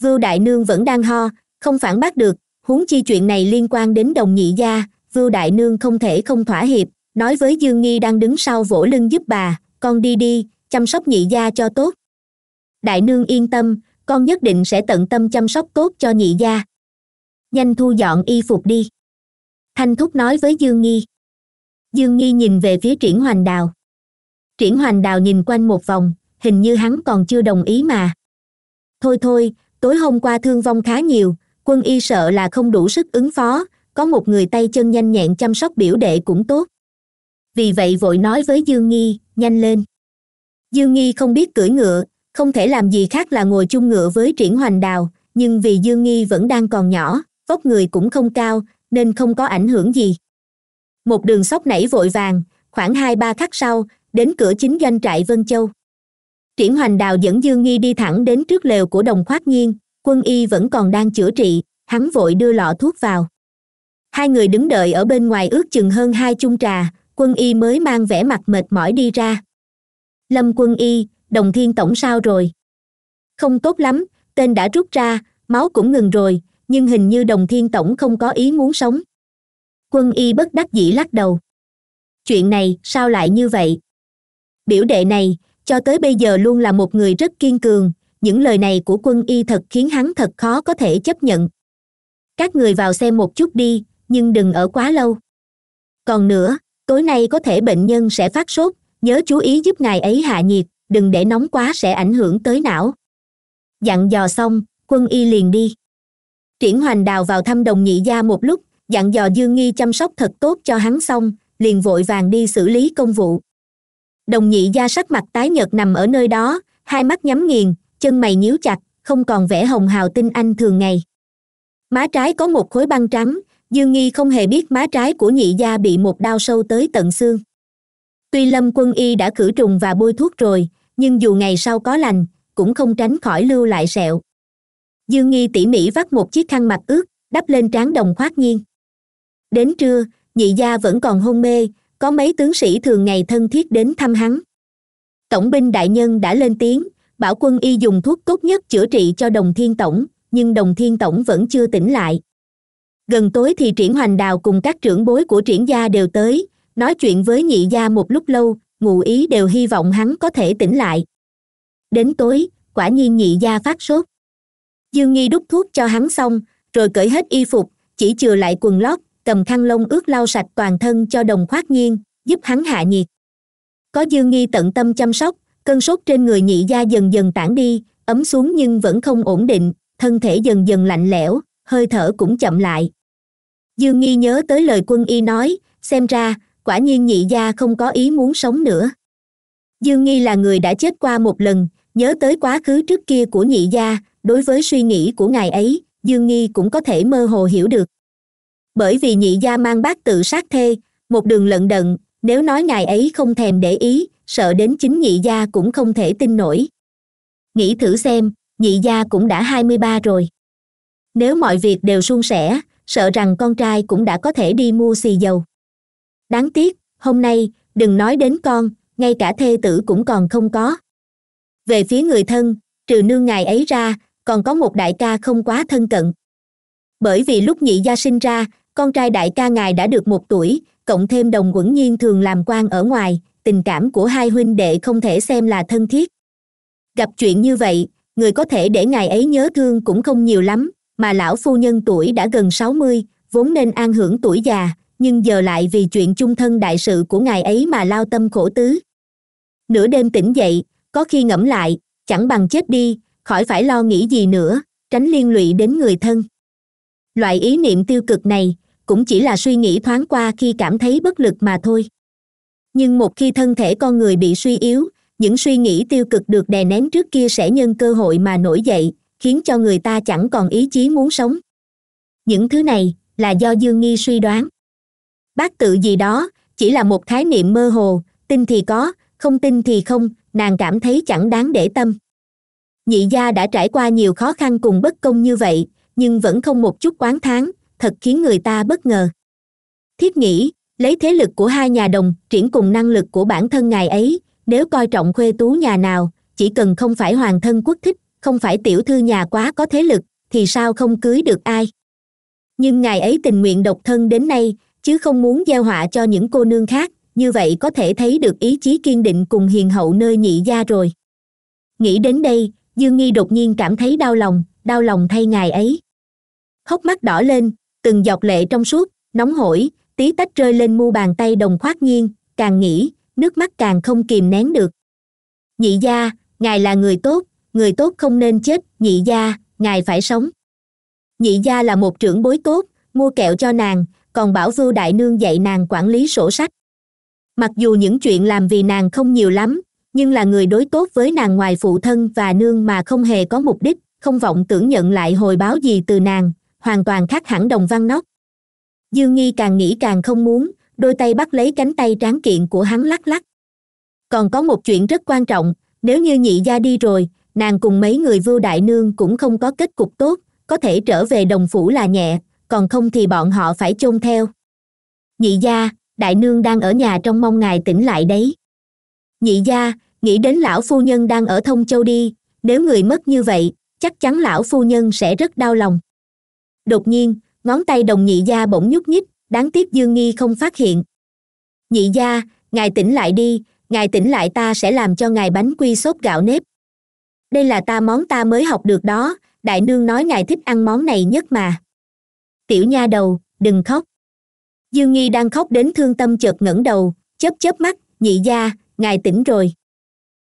vưu đại nương vẫn đang ho không phản bác được huống chi chuyện này liên quan đến đồng nhị gia vưu đại nương không thể không thỏa hiệp nói với dương nghi đang đứng sau vỗ lưng giúp bà con đi đi chăm sóc nhị gia cho tốt đại nương yên tâm con nhất định sẽ tận tâm chăm sóc tốt cho nhị gia nhanh thu dọn y phục đi thanh thúc nói với dương nghi dương nghi nhìn về phía triển hoành đào triển hoành đào nhìn quanh một vòng hình như hắn còn chưa đồng ý mà thôi thôi tối hôm qua thương vong khá nhiều quân y sợ là không đủ sức ứng phó có một người tay chân nhanh nhẹn chăm sóc biểu đệ cũng tốt vì vậy vội nói với dương nghi nhanh lên dương nghi không biết cưỡi ngựa không thể làm gì khác là ngồi chung ngựa với triển hoành đào nhưng vì dương nghi vẫn đang còn nhỏ vóc người cũng không cao nên không có ảnh hưởng gì một đường sóc nảy vội vàng khoảng hai ba khắc sau đến cửa chính doanh trại vân châu triển hoành đào dẫn dương nghi đi thẳng đến trước lều của đồng khoát nghiên quân y vẫn còn đang chữa trị hắn vội đưa lọ thuốc vào hai người đứng đợi ở bên ngoài ước chừng hơn hai chung trà quân y mới mang vẻ mặt mệt mỏi đi ra lâm quân y đồng thiên tổng sao rồi không tốt lắm tên đã rút ra máu cũng ngừng rồi nhưng hình như đồng thiên tổng không có ý muốn sống quân y bất đắc dĩ lắc đầu chuyện này sao lại như vậy biểu đệ này cho tới bây giờ luôn là một người rất kiên cường những lời này của quân y thật khiến hắn thật khó có thể chấp nhận các người vào xem một chút đi nhưng đừng ở quá lâu còn nữa tối nay có thể bệnh nhân sẽ phát sốt nhớ chú ý giúp ngài ấy hạ nhiệt đừng để nóng quá sẽ ảnh hưởng tới não dặn dò xong quân y liền đi triển hoành đào vào thăm đồng nhị gia một lúc dặn dò dương nghi chăm sóc thật tốt cho hắn xong liền vội vàng đi xử lý công vụ đồng nhị gia sắc mặt tái nhợt nằm ở nơi đó hai mắt nhắm nghiền chân mày nhíu chặt không còn vẻ hồng hào tinh anh thường ngày má trái có một khối băng trắng dương nghi không hề biết má trái của nhị gia bị một đao sâu tới tận xương tuy lâm quân y đã khử trùng và bôi thuốc rồi nhưng dù ngày sau có lành cũng không tránh khỏi lưu lại sẹo dương nghi tỉ mỉ vắt một chiếc khăn mặt ướt đắp lên trán đồng khoát nhiên đến trưa nhị gia vẫn còn hôn mê có mấy tướng sĩ thường ngày thân thiết đến thăm hắn tổng binh đại nhân đã lên tiếng bảo quân y dùng thuốc tốt nhất chữa trị cho đồng thiên tổng nhưng đồng thiên tổng vẫn chưa tỉnh lại gần tối thì triển hoành đào cùng các trưởng bối của triển gia đều tới nói chuyện với nhị gia một lúc lâu ngụ ý đều hy vọng hắn có thể tỉnh lại đến tối quả nhiên nhị gia phát sốt dương nghi đút thuốc cho hắn xong rồi cởi hết y phục chỉ chừa lại quần lót cầm khăn lông ướt lau sạch toàn thân cho đồng khoát Nhiên, giúp hắn hạ nhiệt có dương nghi tận tâm chăm sóc cơn sốt trên người nhị gia dần dần tản đi ấm xuống nhưng vẫn không ổn định thân thể dần dần lạnh lẽo hơi thở cũng chậm lại dương nghi nhớ tới lời quân y nói xem ra quả nhiên nhị gia không có ý muốn sống nữa dương nghi là người đã chết qua một lần nhớ tới quá khứ trước kia của nhị gia đối với suy nghĩ của ngài ấy dương nghi cũng có thể mơ hồ hiểu được bởi vì nhị gia mang bác tự sát thê một đường lận đận nếu nói ngài ấy không thèm để ý sợ đến chính nhị gia cũng không thể tin nổi nghĩ thử xem nhị gia cũng đã hai mươi ba rồi nếu mọi việc đều suôn sẻ sợ rằng con trai cũng đã có thể đi mua xì dầu đáng tiếc hôm nay đừng nói đến con ngay cả thê tử cũng còn không có về phía người thân trừ nương ngài ấy ra còn có một đại ca không quá thân cận bởi vì lúc nhị gia sinh ra con trai đại ca ngài đã được một tuổi cộng thêm đồng quẩn nhiên thường làm quan ở ngoài tình cảm của hai huynh đệ không thể xem là thân thiết gặp chuyện như vậy người có thể để ngài ấy nhớ thương cũng không nhiều lắm mà lão phu nhân tuổi đã gần sáu mươi vốn nên an hưởng tuổi già nhưng giờ lại vì chuyện chung thân đại sự của ngài ấy mà lao tâm khổ tứ nửa đêm tỉnh dậy có khi ngẫm lại chẳng bằng chết đi khỏi phải lo nghĩ gì nữa tránh liên lụy đến người thân loại ý niệm tiêu cực này cũng chỉ là suy nghĩ thoáng qua khi cảm thấy bất lực mà thôi nhưng một khi thân thể con người bị suy yếu những suy nghĩ tiêu cực được đè nén trước kia sẽ nhân cơ hội mà nổi dậy khiến cho người ta chẳng còn ý chí muốn sống những thứ này là do dương nghi suy đoán bác tự gì đó chỉ là một khái niệm mơ hồ tin thì có không tin thì không nàng cảm thấy chẳng đáng để tâm nhị gia đã trải qua nhiều khó khăn cùng bất công như vậy nhưng vẫn không một chút quán thán thật khiến người ta bất ngờ thiết nghĩ lấy thế lực của hai nhà đồng triển cùng năng lực của bản thân ngài ấy nếu coi trọng khuê tú nhà nào chỉ cần không phải hoàng thân quốc thích không phải tiểu thư nhà quá có thế lực thì sao không cưới được ai nhưng ngài ấy tình nguyện độc thân đến nay chứ không muốn gieo họa cho những cô nương khác như vậy có thể thấy được ý chí kiên định cùng hiền hậu nơi nhị gia rồi nghĩ đến đây dương nghi đột nhiên cảm thấy đau lòng đau lòng thay ngài ấy hốc mắt đỏ lên từng giọt lệ trong suốt nóng hổi tí tách rơi lên mu bàn tay đồng khoát nhiên càng nghĩ nước mắt càng không kìm nén được nhị gia ngài là người tốt người tốt không nên chết nhị gia ngài phải sống nhị gia là một trưởng bối tốt mua kẹo cho nàng còn bảo vưu đại nương dạy nàng quản lý sổ sách mặc dù những chuyện làm vì nàng không nhiều lắm nhưng là người đối tốt với nàng ngoài phụ thân và nương mà không hề có mục đích không vọng tưởng nhận lại hồi báo gì từ nàng hoàn toàn khác hẳn đồng văn nóc dương nghi càng nghĩ càng không muốn đôi tay bắt lấy cánh tay tráng kiện của hắn lắc lắc còn có một chuyện rất quan trọng nếu như nhị gia đi rồi nàng cùng mấy người vua đại nương cũng không có kết cục tốt có thể trở về đồng phủ là nhẹ còn không thì bọn họ phải chôn theo nhị gia đại nương đang ở nhà trong mong ngài tỉnh lại đấy nhị gia nghĩ đến lão phu nhân đang ở thông châu đi nếu người mất như vậy chắc chắn lão phu nhân sẽ rất đau lòng đột nhiên ngón tay đồng nhị gia bỗng nhúc nhích đáng tiếc dương nghi không phát hiện nhị gia ngài tỉnh lại đi ngài tỉnh lại ta sẽ làm cho ngài bánh quy sốt gạo nếp đây là ta món ta mới học được đó đại nương nói ngài thích ăn món này nhất mà tiểu nha đầu đừng khóc dương nghi đang khóc đến thương tâm chợt ngẩng đầu chớp chớp mắt nhị gia ngài tỉnh rồi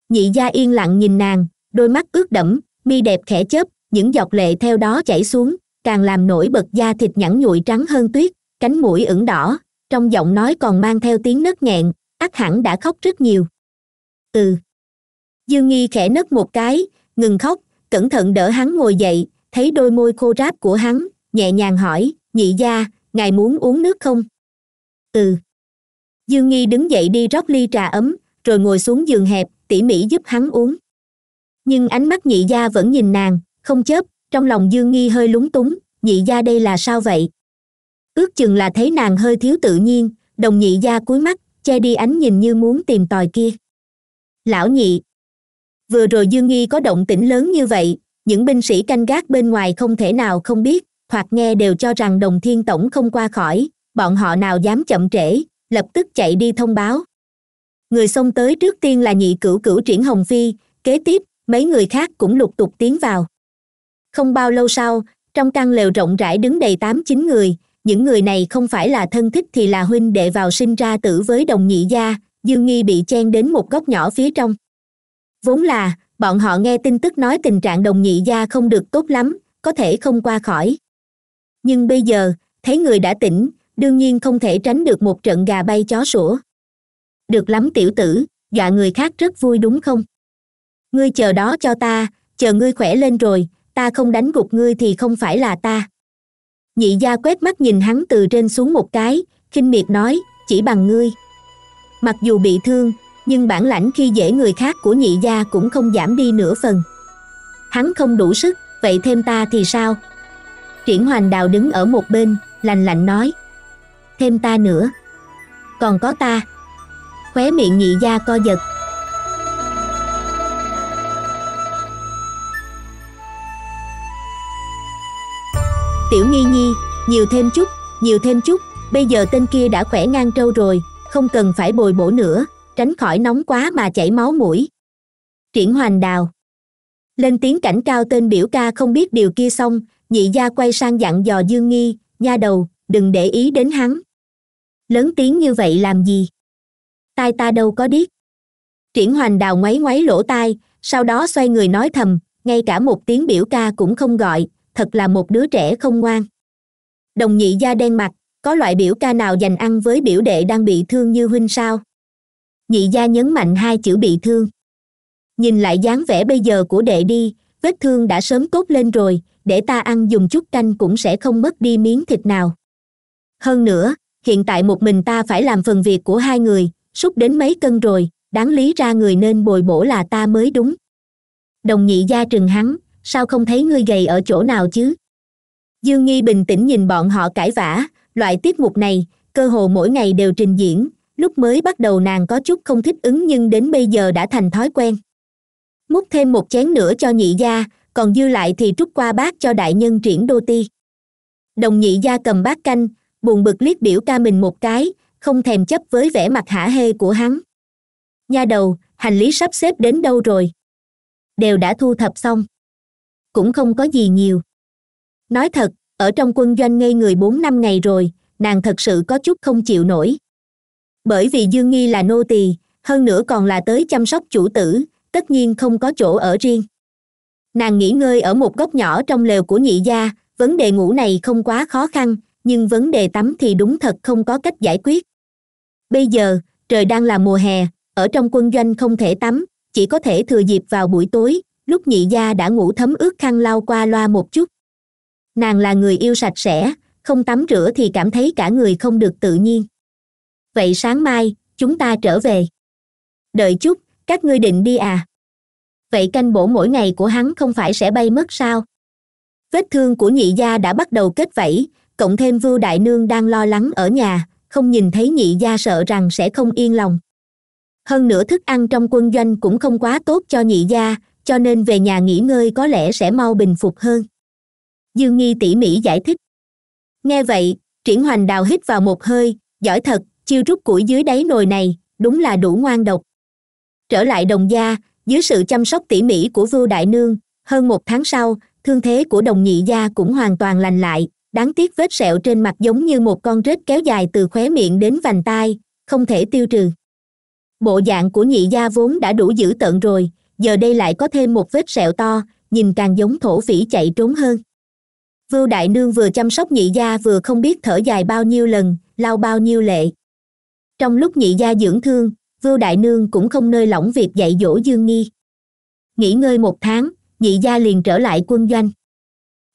nhị gia yên lặng nhìn nàng đôi mắt ướt đẫm mi đẹp khẽ chớp những giọt lệ theo đó chảy xuống càng làm nổi bật da thịt nhẵn nhụi trắng hơn tuyết cánh mũi ửng đỏ trong giọng nói còn mang theo tiếng nấc nghẹn ắt hẳn đã khóc rất nhiều ừ dương nghi khẽ nấc một cái ngừng khóc cẩn thận đỡ hắn ngồi dậy thấy đôi môi khô ráp của hắn nhẹ nhàng hỏi nhị gia ngài muốn uống nước không ừ dương nghi đứng dậy đi rót ly trà ấm rồi ngồi xuống giường hẹp tỉ mỉ giúp hắn uống nhưng ánh mắt nhị gia vẫn nhìn nàng không chớp trong lòng dương nghi hơi lúng túng nhị gia đây là sao vậy ước chừng là thấy nàng hơi thiếu tự nhiên đồng nhị gia cúi mắt che đi ánh nhìn như muốn tìm tòi kia lão nhị vừa rồi dương nghi có động tĩnh lớn như vậy những binh sĩ canh gác bên ngoài không thể nào không biết hoặc nghe đều cho rằng đồng thiên tổng không qua khỏi bọn họ nào dám chậm trễ lập tức chạy đi thông báo người xông tới trước tiên là nhị cửu cửu triển hồng phi kế tiếp mấy người khác cũng lục tục tiến vào không bao lâu sau trong căn lều rộng rãi đứng đầy tám chín người những người này không phải là thân thích thì là huynh đệ vào sinh ra tử với đồng nhị gia dương nghi bị chen đến một góc nhỏ phía trong vốn là bọn họ nghe tin tức nói tình trạng đồng nhị gia không được tốt lắm có thể không qua khỏi nhưng bây giờ thấy người đã tỉnh đương nhiên không thể tránh được một trận gà bay chó sủa được lắm tiểu tử dọa người khác rất vui đúng không ngươi chờ đó cho ta chờ ngươi khỏe lên rồi ta không đánh gục ngươi thì không phải là ta nhị gia quét mắt nhìn hắn từ trên xuống một cái khinh miệt nói chỉ bằng ngươi mặc dù bị thương nhưng bản lãnh khi dễ người khác của nhị gia cũng không giảm đi nửa phần hắn không đủ sức vậy thêm ta thì sao triển hoành đào đứng ở một bên lành lạnh nói thêm ta nữa còn có ta khóe miệng nhị gia co giật tiểu nghi nhi nhiều thêm chút nhiều thêm chút bây giờ tên kia đã khỏe ngang trâu rồi không cần phải bồi bổ nữa tránh khỏi nóng quá mà chảy máu mũi triển hoành đào lên tiếng cảnh cao tên biểu ca không biết điều kia xong nhị gia quay sang dặn dò dương nghi nha đầu đừng để ý đến hắn lớn tiếng như vậy làm gì tai ta đâu có điếc triển hoành đào ngoáy ngoáy lỗ tai sau đó xoay người nói thầm ngay cả một tiếng biểu ca cũng không gọi thật là một đứa trẻ không ngoan đồng nhị da đen mặt có loại biểu ca nào dành ăn với biểu đệ đang bị thương như huynh sao nhị gia nhấn mạnh hai chữ bị thương nhìn lại dáng vẻ bây giờ của đệ đi vết thương đã sớm cốt lên rồi để ta ăn dùng chút canh cũng sẽ không mất đi miếng thịt nào hơn nữa hiện tại một mình ta phải làm phần việc của hai người sút đến mấy cân rồi đáng lý ra người nên bồi bổ là ta mới đúng đồng nhị gia trừng hắn sao không thấy ngươi gầy ở chỗ nào chứ dương nghi bình tĩnh nhìn bọn họ cãi vã loại tiết mục này cơ hồ mỗi ngày đều trình diễn lúc mới bắt đầu nàng có chút không thích ứng nhưng đến bây giờ đã thành thói quen múc thêm một chén nữa cho nhị gia còn dư lại thì trút qua bát cho đại nhân triển đô ti đồng nhị gia cầm bát canh buồn bực liếc biểu ca mình một cái không thèm chấp với vẻ mặt hả hê của hắn nha đầu hành lý sắp xếp đến đâu rồi đều đã thu thập xong cũng không có gì nhiều nói thật ở trong quân doanh ngây người bốn năm ngày rồi nàng thật sự có chút không chịu nổi bởi vì dương nghi là nô tỳ hơn nữa còn là tới chăm sóc chủ tử tất nhiên không có chỗ ở riêng nàng nghỉ ngơi ở một góc nhỏ trong lều của nhị gia vấn đề ngủ này không quá khó khăn nhưng vấn đề tắm thì đúng thật không có cách giải quyết bây giờ trời đang là mùa hè ở trong quân doanh không thể tắm chỉ có thể thừa dịp vào buổi tối lúc nhị gia đã ngủ thấm ướt khăn lau qua loa một chút nàng là người yêu sạch sẽ không tắm rửa thì cảm thấy cả người không được tự nhiên vậy sáng mai chúng ta trở về đợi chút các ngươi định đi à vậy canh bổ mỗi ngày của hắn không phải sẽ bay mất sao vết thương của nhị gia đã bắt đầu kết vẫy cộng thêm vua đại nương đang lo lắng ở nhà không nhìn thấy nhị gia sợ rằng sẽ không yên lòng hơn nữa thức ăn trong quân doanh cũng không quá tốt cho nhị gia cho nên về nhà nghỉ ngơi có lẽ sẽ mau bình phục hơn dương nghi tỉ mỉ giải thích nghe vậy triển hoành đào hít vào một hơi giỏi thật chiêu rút củi dưới đáy nồi này đúng là đủ ngoan độc trở lại đồng gia dưới sự chăm sóc tỉ mỉ của vưu đại nương hơn một tháng sau thương thế của đồng nhị gia cũng hoàn toàn lành lại đáng tiếc vết sẹo trên mặt giống như một con rết kéo dài từ khóe miệng đến vành tai không thể tiêu trừ bộ dạng của nhị gia vốn đã đủ dữ tợn rồi giờ đây lại có thêm một vết sẹo to nhìn càng giống thổ phỉ chạy trốn hơn vưu đại nương vừa chăm sóc nhị gia vừa không biết thở dài bao nhiêu lần lao bao nhiêu lệ trong lúc nhị gia dưỡng thương vưu đại nương cũng không nơi lỏng việc dạy dỗ dương nghi nghỉ ngơi một tháng nhị gia liền trở lại quân doanh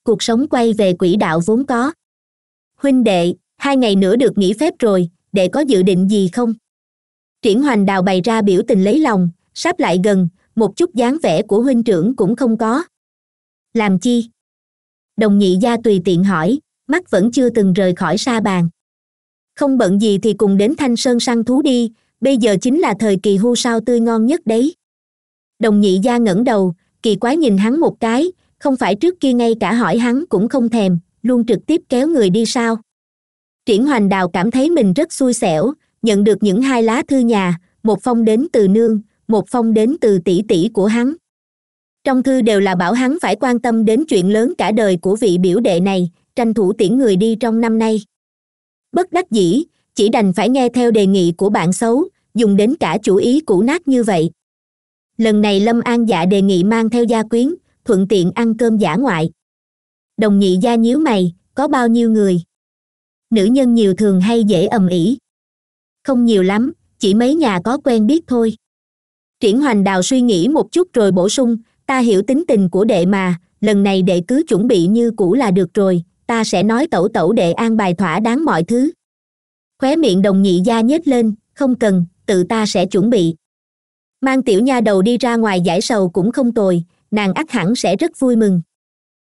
cuộc sống quay về quỹ đạo vốn có huynh đệ hai ngày nữa được nghỉ phép rồi đệ có dự định gì không triển hoành đào bày ra biểu tình lấy lòng sắp lại gần một chút dáng vẻ của huynh trưởng cũng không có làm chi đồng nhị gia tùy tiện hỏi mắt vẫn chưa từng rời khỏi sa bàn không bận gì thì cùng đến thanh sơn săn thú đi bây giờ chính là thời kỳ hưu sao tươi ngon nhất đấy đồng nhị gia ngẩng đầu kỳ quái nhìn hắn một cái không phải trước kia ngay cả hỏi hắn cũng không thèm luôn trực tiếp kéo người đi sao triển hoành đào cảm thấy mình rất xui xẻo nhận được những hai lá thư nhà một phong đến từ nương một phong đến từ tỷ tỷ của hắn trong thư đều là bảo hắn phải quan tâm đến chuyện lớn cả đời của vị biểu đệ này tranh thủ tiễn người đi trong năm nay bất đắc dĩ chỉ đành phải nghe theo đề nghị của bạn xấu dùng đến cả chủ ý cũ nát như vậy lần này lâm an dạ đề nghị mang theo gia quyến thuận tiện ăn cơm giả ngoại đồng nhị gia nhíu mày có bao nhiêu người nữ nhân nhiều thường hay dễ ầm ĩ không nhiều lắm chỉ mấy nhà có quen biết thôi triển hoành đào suy nghĩ một chút rồi bổ sung ta hiểu tính tình của đệ mà lần này đệ cứ chuẩn bị như cũ là được rồi ta sẽ nói tẩu tẩu đệ an bài thỏa đáng mọi thứ khóe miệng đồng nhị gia nhếch lên không cần tự ta sẽ chuẩn bị mang tiểu nha đầu đi ra ngoài giải sầu cũng không tồi nàng ắt hẳn sẽ rất vui mừng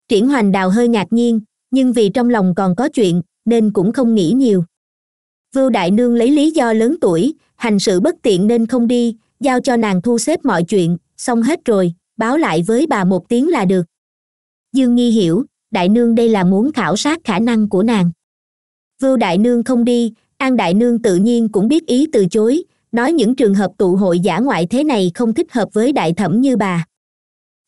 triển hoành đào hơi ngạc nhiên nhưng vì trong lòng còn có chuyện nên cũng không nghĩ nhiều vưu đại nương lấy lý do lớn tuổi hành sự bất tiện nên không đi giao cho nàng thu xếp mọi chuyện xong hết rồi báo lại với bà một tiếng là được dương nghi hiểu đại nương đây là muốn khảo sát khả năng của nàng vưu đại nương không đi an đại nương tự nhiên cũng biết ý từ chối nói những trường hợp tụ hội giả ngoại thế này không thích hợp với đại thẩm như bà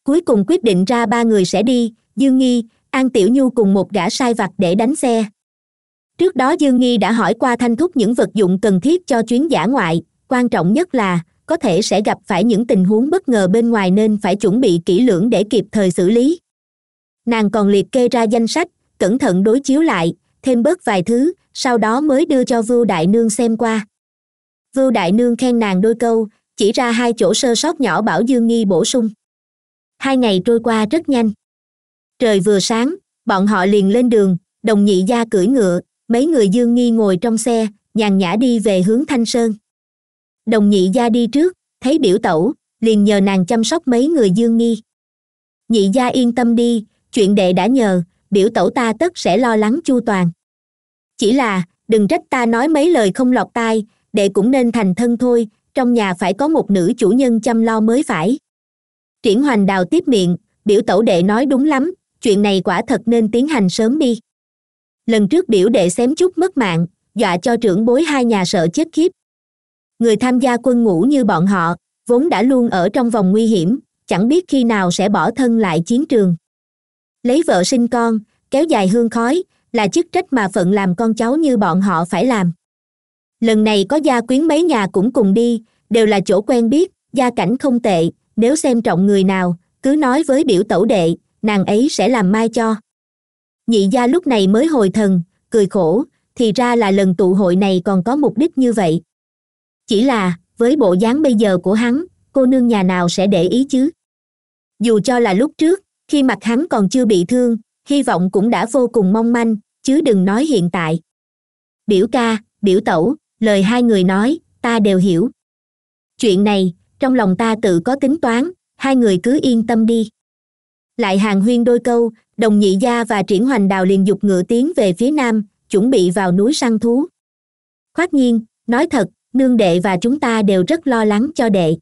cuối cùng quyết định ra ba người sẽ đi dương nghi an tiểu nhu cùng một gã sai vặt để đánh xe trước đó dương nghi đã hỏi qua thanh thúc những vật dụng cần thiết cho chuyến giả ngoại quan trọng nhất là có thể sẽ gặp phải những tình huống bất ngờ bên ngoài nên phải chuẩn bị kỹ lưỡng để kịp thời xử lý nàng còn liệt kê ra danh sách cẩn thận đối chiếu lại thêm bớt vài thứ sau đó mới đưa cho vưu đại nương xem qua vưu đại nương khen nàng đôi câu chỉ ra hai chỗ sơ sót nhỏ bảo dương nghi bổ sung hai ngày trôi qua rất nhanh trời vừa sáng bọn họ liền lên đường đồng nhị gia cưỡi ngựa mấy người dương nghi ngồi trong xe nhàn nhã đi về hướng thanh sơn đồng nhị gia đi trước thấy biểu tẩu liền nhờ nàng chăm sóc mấy người dương nghi nhị gia yên tâm đi chuyện đệ đã nhờ biểu tẩu ta tất sẽ lo lắng chu toàn chỉ là đừng trách ta nói mấy lời không lọt tai đệ cũng nên thành thân thôi trong nhà phải có một nữ chủ nhân chăm lo mới phải triển hoành đào tiếp miệng biểu tẩu đệ nói đúng lắm chuyện này quả thật nên tiến hành sớm đi lần trước biểu đệ xém chút mất mạng dọa cho trưởng bối hai nhà sợ chết khiếp người tham gia quân ngũ như bọn họ vốn đã luôn ở trong vòng nguy hiểm chẳng biết khi nào sẽ bỏ thân lại chiến trường lấy vợ sinh con kéo dài hương khói là chức trách mà phận làm con cháu như bọn họ phải làm lần này có gia quyến mấy nhà cũng cùng đi đều là chỗ quen biết gia cảnh không tệ nếu xem trọng người nào cứ nói với biểu tẩu đệ nàng ấy sẽ làm mai cho nhị gia lúc này mới hồi thần cười khổ thì ra là lần tụ hội này còn có mục đích như vậy chỉ là với bộ dáng bây giờ của hắn cô nương nhà nào sẽ để ý chứ dù cho là lúc trước khi mặt hắn còn chưa bị thương hy vọng cũng đã vô cùng mong manh chứ đừng nói hiện tại biểu ca biểu tẩu lời hai người nói ta đều hiểu chuyện này trong lòng ta tự có tính toán hai người cứ yên tâm đi lại hàng huyên đôi câu đồng nhị gia và triển hoành đào liền dục ngựa tiến về phía nam chuẩn bị vào núi săn thú khoát nhiên nói thật nương đệ và chúng ta đều rất lo lắng cho đệ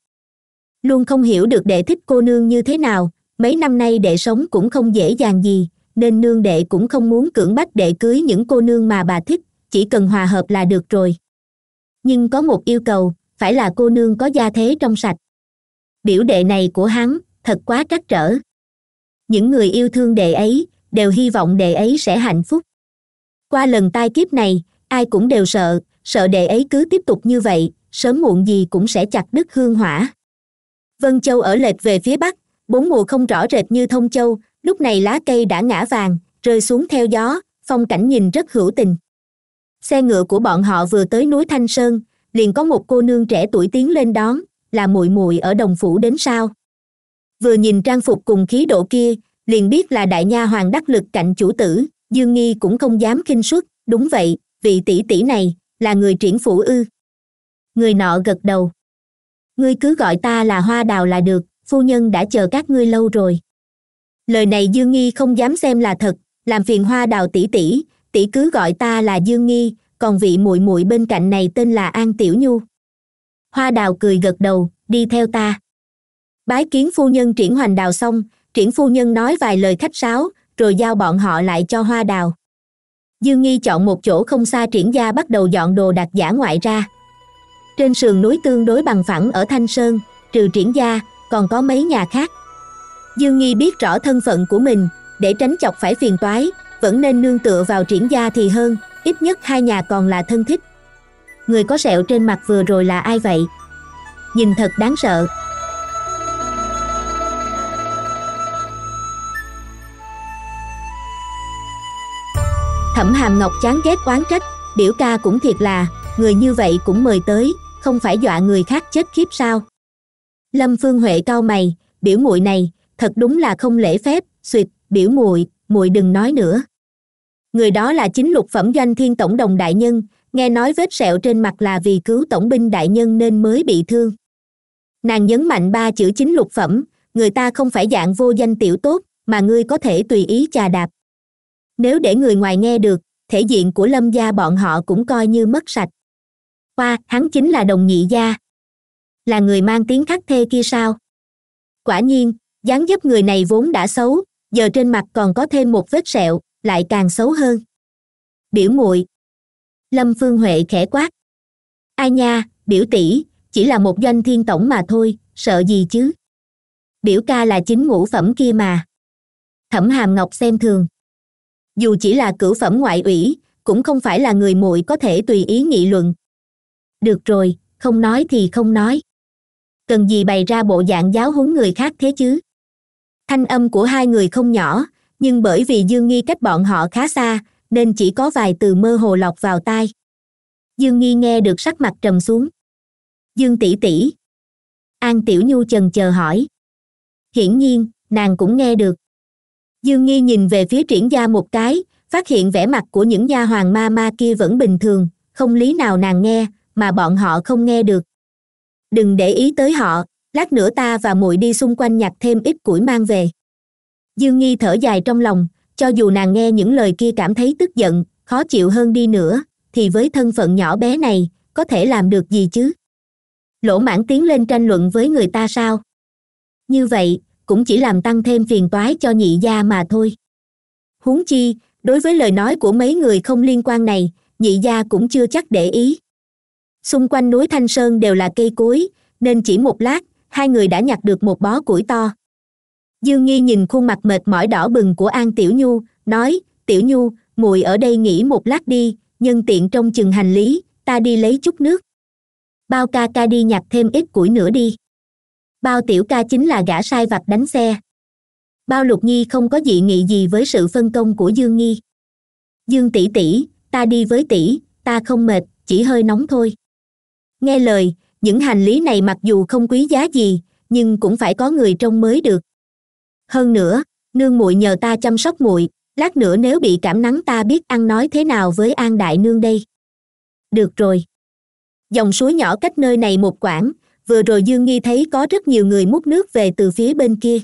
luôn không hiểu được đệ thích cô nương như thế nào mấy năm nay đệ sống cũng không dễ dàng gì nên nương đệ cũng không muốn cưỡng bách đệ cưới những cô nương mà bà thích chỉ cần hòa hợp là được rồi nhưng có một yêu cầu phải là cô nương có gia thế trong sạch biểu đệ này của hắn thật quá trắc trở những người yêu thương đệ ấy đều hy vọng đệ ấy sẽ hạnh phúc qua lần tai kiếp này ai cũng đều sợ sợ đệ ấy cứ tiếp tục như vậy sớm muộn gì cũng sẽ chặt đứt hương hỏa vân châu ở lệch về phía bắc bốn mùa không rõ rệt như thông châu lúc này lá cây đã ngã vàng rơi xuống theo gió phong cảnh nhìn rất hữu tình xe ngựa của bọn họ vừa tới núi thanh sơn liền có một cô nương trẻ tuổi tiến lên đón là muội muội ở đồng phủ đến sao vừa nhìn trang phục cùng khí độ kia liền biết là đại nha hoàng đắc lực cạnh chủ tử dương nghi cũng không dám khinh suất đúng vậy vị tỷ tỷ này là người triển phủ ư người nọ gật đầu ngươi cứ gọi ta là hoa đào là được phu nhân đã chờ các ngươi lâu rồi lời này dương nghi không dám xem là thật làm phiền hoa đào tỷ tỷ tỷ cứ gọi ta là dương nghi còn vị muội muội bên cạnh này tên là an tiểu nhu hoa đào cười gật đầu đi theo ta bái kiến phu nhân triển hoành đào xong triển phu nhân nói vài lời khách sáo rồi giao bọn họ lại cho hoa đào dương nghi chọn một chỗ không xa triển gia bắt đầu dọn đồ đặt giả ngoại ra trên sườn núi tương đối bằng phẳng ở thanh sơn trừ triển gia còn có mấy nhà khác dương nghi biết rõ thân phận của mình để tránh chọc phải phiền toái vẫn nên nương tựa vào triển gia thì hơn ít nhất hai nhà còn là thân thích người có sẹo trên mặt vừa rồi là ai vậy nhìn thật đáng sợ thẩm hàm ngọc chán ghét oán trách biểu ca cũng thiệt là người như vậy cũng mời tới không phải dọa người khác chết khiếp sao lâm phương huệ cau mày biểu muội này thật đúng là không lễ phép suỵt biểu muội muội đừng nói nữa người đó là chính lục phẩm doanh thiên tổng đồng đại nhân nghe nói vết sẹo trên mặt là vì cứu tổng binh đại nhân nên mới bị thương nàng nhấn mạnh ba chữ chính lục phẩm người ta không phải dạng vô danh tiểu tốt mà ngươi có thể tùy ý chà đạp nếu để người ngoài nghe được thể diện của lâm gia bọn họ cũng coi như mất sạch hoa hắn chính là đồng nhị gia là người mang tiếng khắc thê kia sao quả nhiên dáng dấp người này vốn đã xấu giờ trên mặt còn có thêm một vết sẹo lại càng xấu hơn biểu muội lâm phương huệ khẽ quát ai nha biểu tỷ chỉ là một doanh thiên tổng mà thôi sợ gì chứ biểu ca là chính ngũ phẩm kia mà thẩm hàm ngọc xem thường dù chỉ là cửu phẩm ngoại ủy cũng không phải là người muội có thể tùy ý nghị luận được rồi không nói thì không nói cần gì bày ra bộ dạng giáo huấn người khác thế chứ thanh âm của hai người không nhỏ nhưng bởi vì dương nghi cách bọn họ khá xa nên chỉ có vài từ mơ hồ lọc vào tai dương nghi nghe được sắc mặt trầm xuống dương tỷ tỷ an tiểu nhu trần chờ hỏi hiển nhiên nàng cũng nghe được dương nghi nhìn về phía triển gia một cái phát hiện vẻ mặt của những gia hoàng ma ma kia vẫn bình thường không lý nào nàng nghe mà bọn họ không nghe được đừng để ý tới họ lát nữa ta và muội đi xung quanh nhặt thêm ít củi mang về dương nghi thở dài trong lòng cho dù nàng nghe những lời kia cảm thấy tức giận khó chịu hơn đi nữa thì với thân phận nhỏ bé này có thể làm được gì chứ lỗ mãn tiến lên tranh luận với người ta sao như vậy cũng chỉ làm tăng thêm phiền toái cho nhị gia mà thôi huống chi đối với lời nói của mấy người không liên quan này nhị gia cũng chưa chắc để ý xung quanh núi thanh sơn đều là cây cối nên chỉ một lát hai người đã nhặt được một bó củi to dương nghi nhìn khuôn mặt mệt mỏi đỏ bừng của an tiểu nhu nói tiểu nhu muội ở đây nghỉ một lát đi nhân tiện trong chừng hành lý ta đi lấy chút nước bao ca ca đi nhặt thêm ít củi nữa đi bao tiểu ca chính là gã sai vặt đánh xe bao lục nhi không có dị nghị gì với sự phân công của dương nghi dương tỷ tỷ ta đi với tỷ ta không mệt chỉ hơi nóng thôi nghe lời những hành lý này mặc dù không quý giá gì nhưng cũng phải có người trông mới được hơn nữa nương muội nhờ ta chăm sóc muội lát nữa nếu bị cảm nắng ta biết ăn nói thế nào với an đại nương đây được rồi dòng suối nhỏ cách nơi này một quãng vừa rồi dương nghi thấy có rất nhiều người múc nước về từ phía bên kia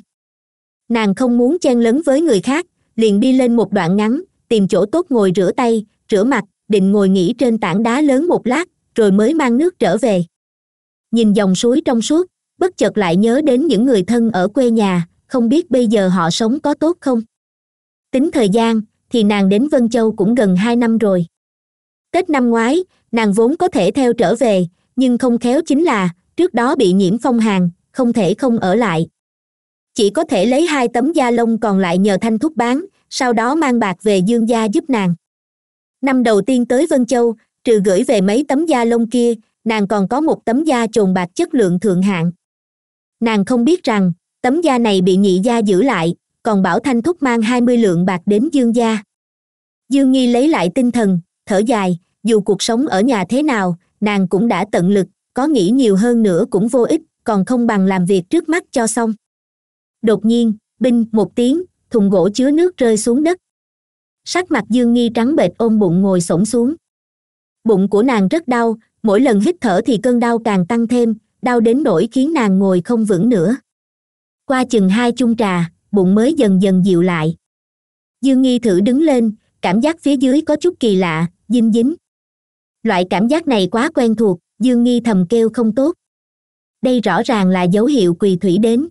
nàng không muốn chen lấn với người khác liền đi lên một đoạn ngắn tìm chỗ tốt ngồi rửa tay rửa mặt định ngồi nghỉ trên tảng đá lớn một lát rồi mới mang nước trở về nhìn dòng suối trong suốt bất chợt lại nhớ đến những người thân ở quê nhà không biết bây giờ họ sống có tốt không tính thời gian thì nàng đến vân châu cũng gần hai năm rồi tết năm ngoái nàng vốn có thể theo trở về nhưng không khéo chính là trước đó bị nhiễm phong hàn không thể không ở lại chỉ có thể lấy hai tấm da lông còn lại nhờ thanh thúc bán sau đó mang bạc về dương gia giúp nàng năm đầu tiên tới vân châu trừ gửi về mấy tấm da lông kia nàng còn có một tấm da trồn bạc chất lượng thượng hạng nàng không biết rằng tấm da này bị nhị gia giữ lại còn bảo thanh thúc mang hai mươi lượng bạc đến dương gia dương nghi lấy lại tinh thần thở dài dù cuộc sống ở nhà thế nào nàng cũng đã tận lực có nghĩ nhiều hơn nữa cũng vô ích còn không bằng làm việc trước mắt cho xong đột nhiên binh một tiếng thùng gỗ chứa nước rơi xuống đất sắc mặt dương nghi trắng bệch ôm bụng ngồi s xuống bụng của nàng rất đau mỗi lần hít thở thì cơn đau càng tăng thêm đau đến nỗi khiến nàng ngồi không vững nữa qua chừng hai chung trà bụng mới dần dần dịu lại dương nghi thử đứng lên cảm giác phía dưới có chút kỳ lạ dinh dính loại cảm giác này quá quen thuộc dương nghi thầm kêu không tốt đây rõ ràng là dấu hiệu quỳ thủy đến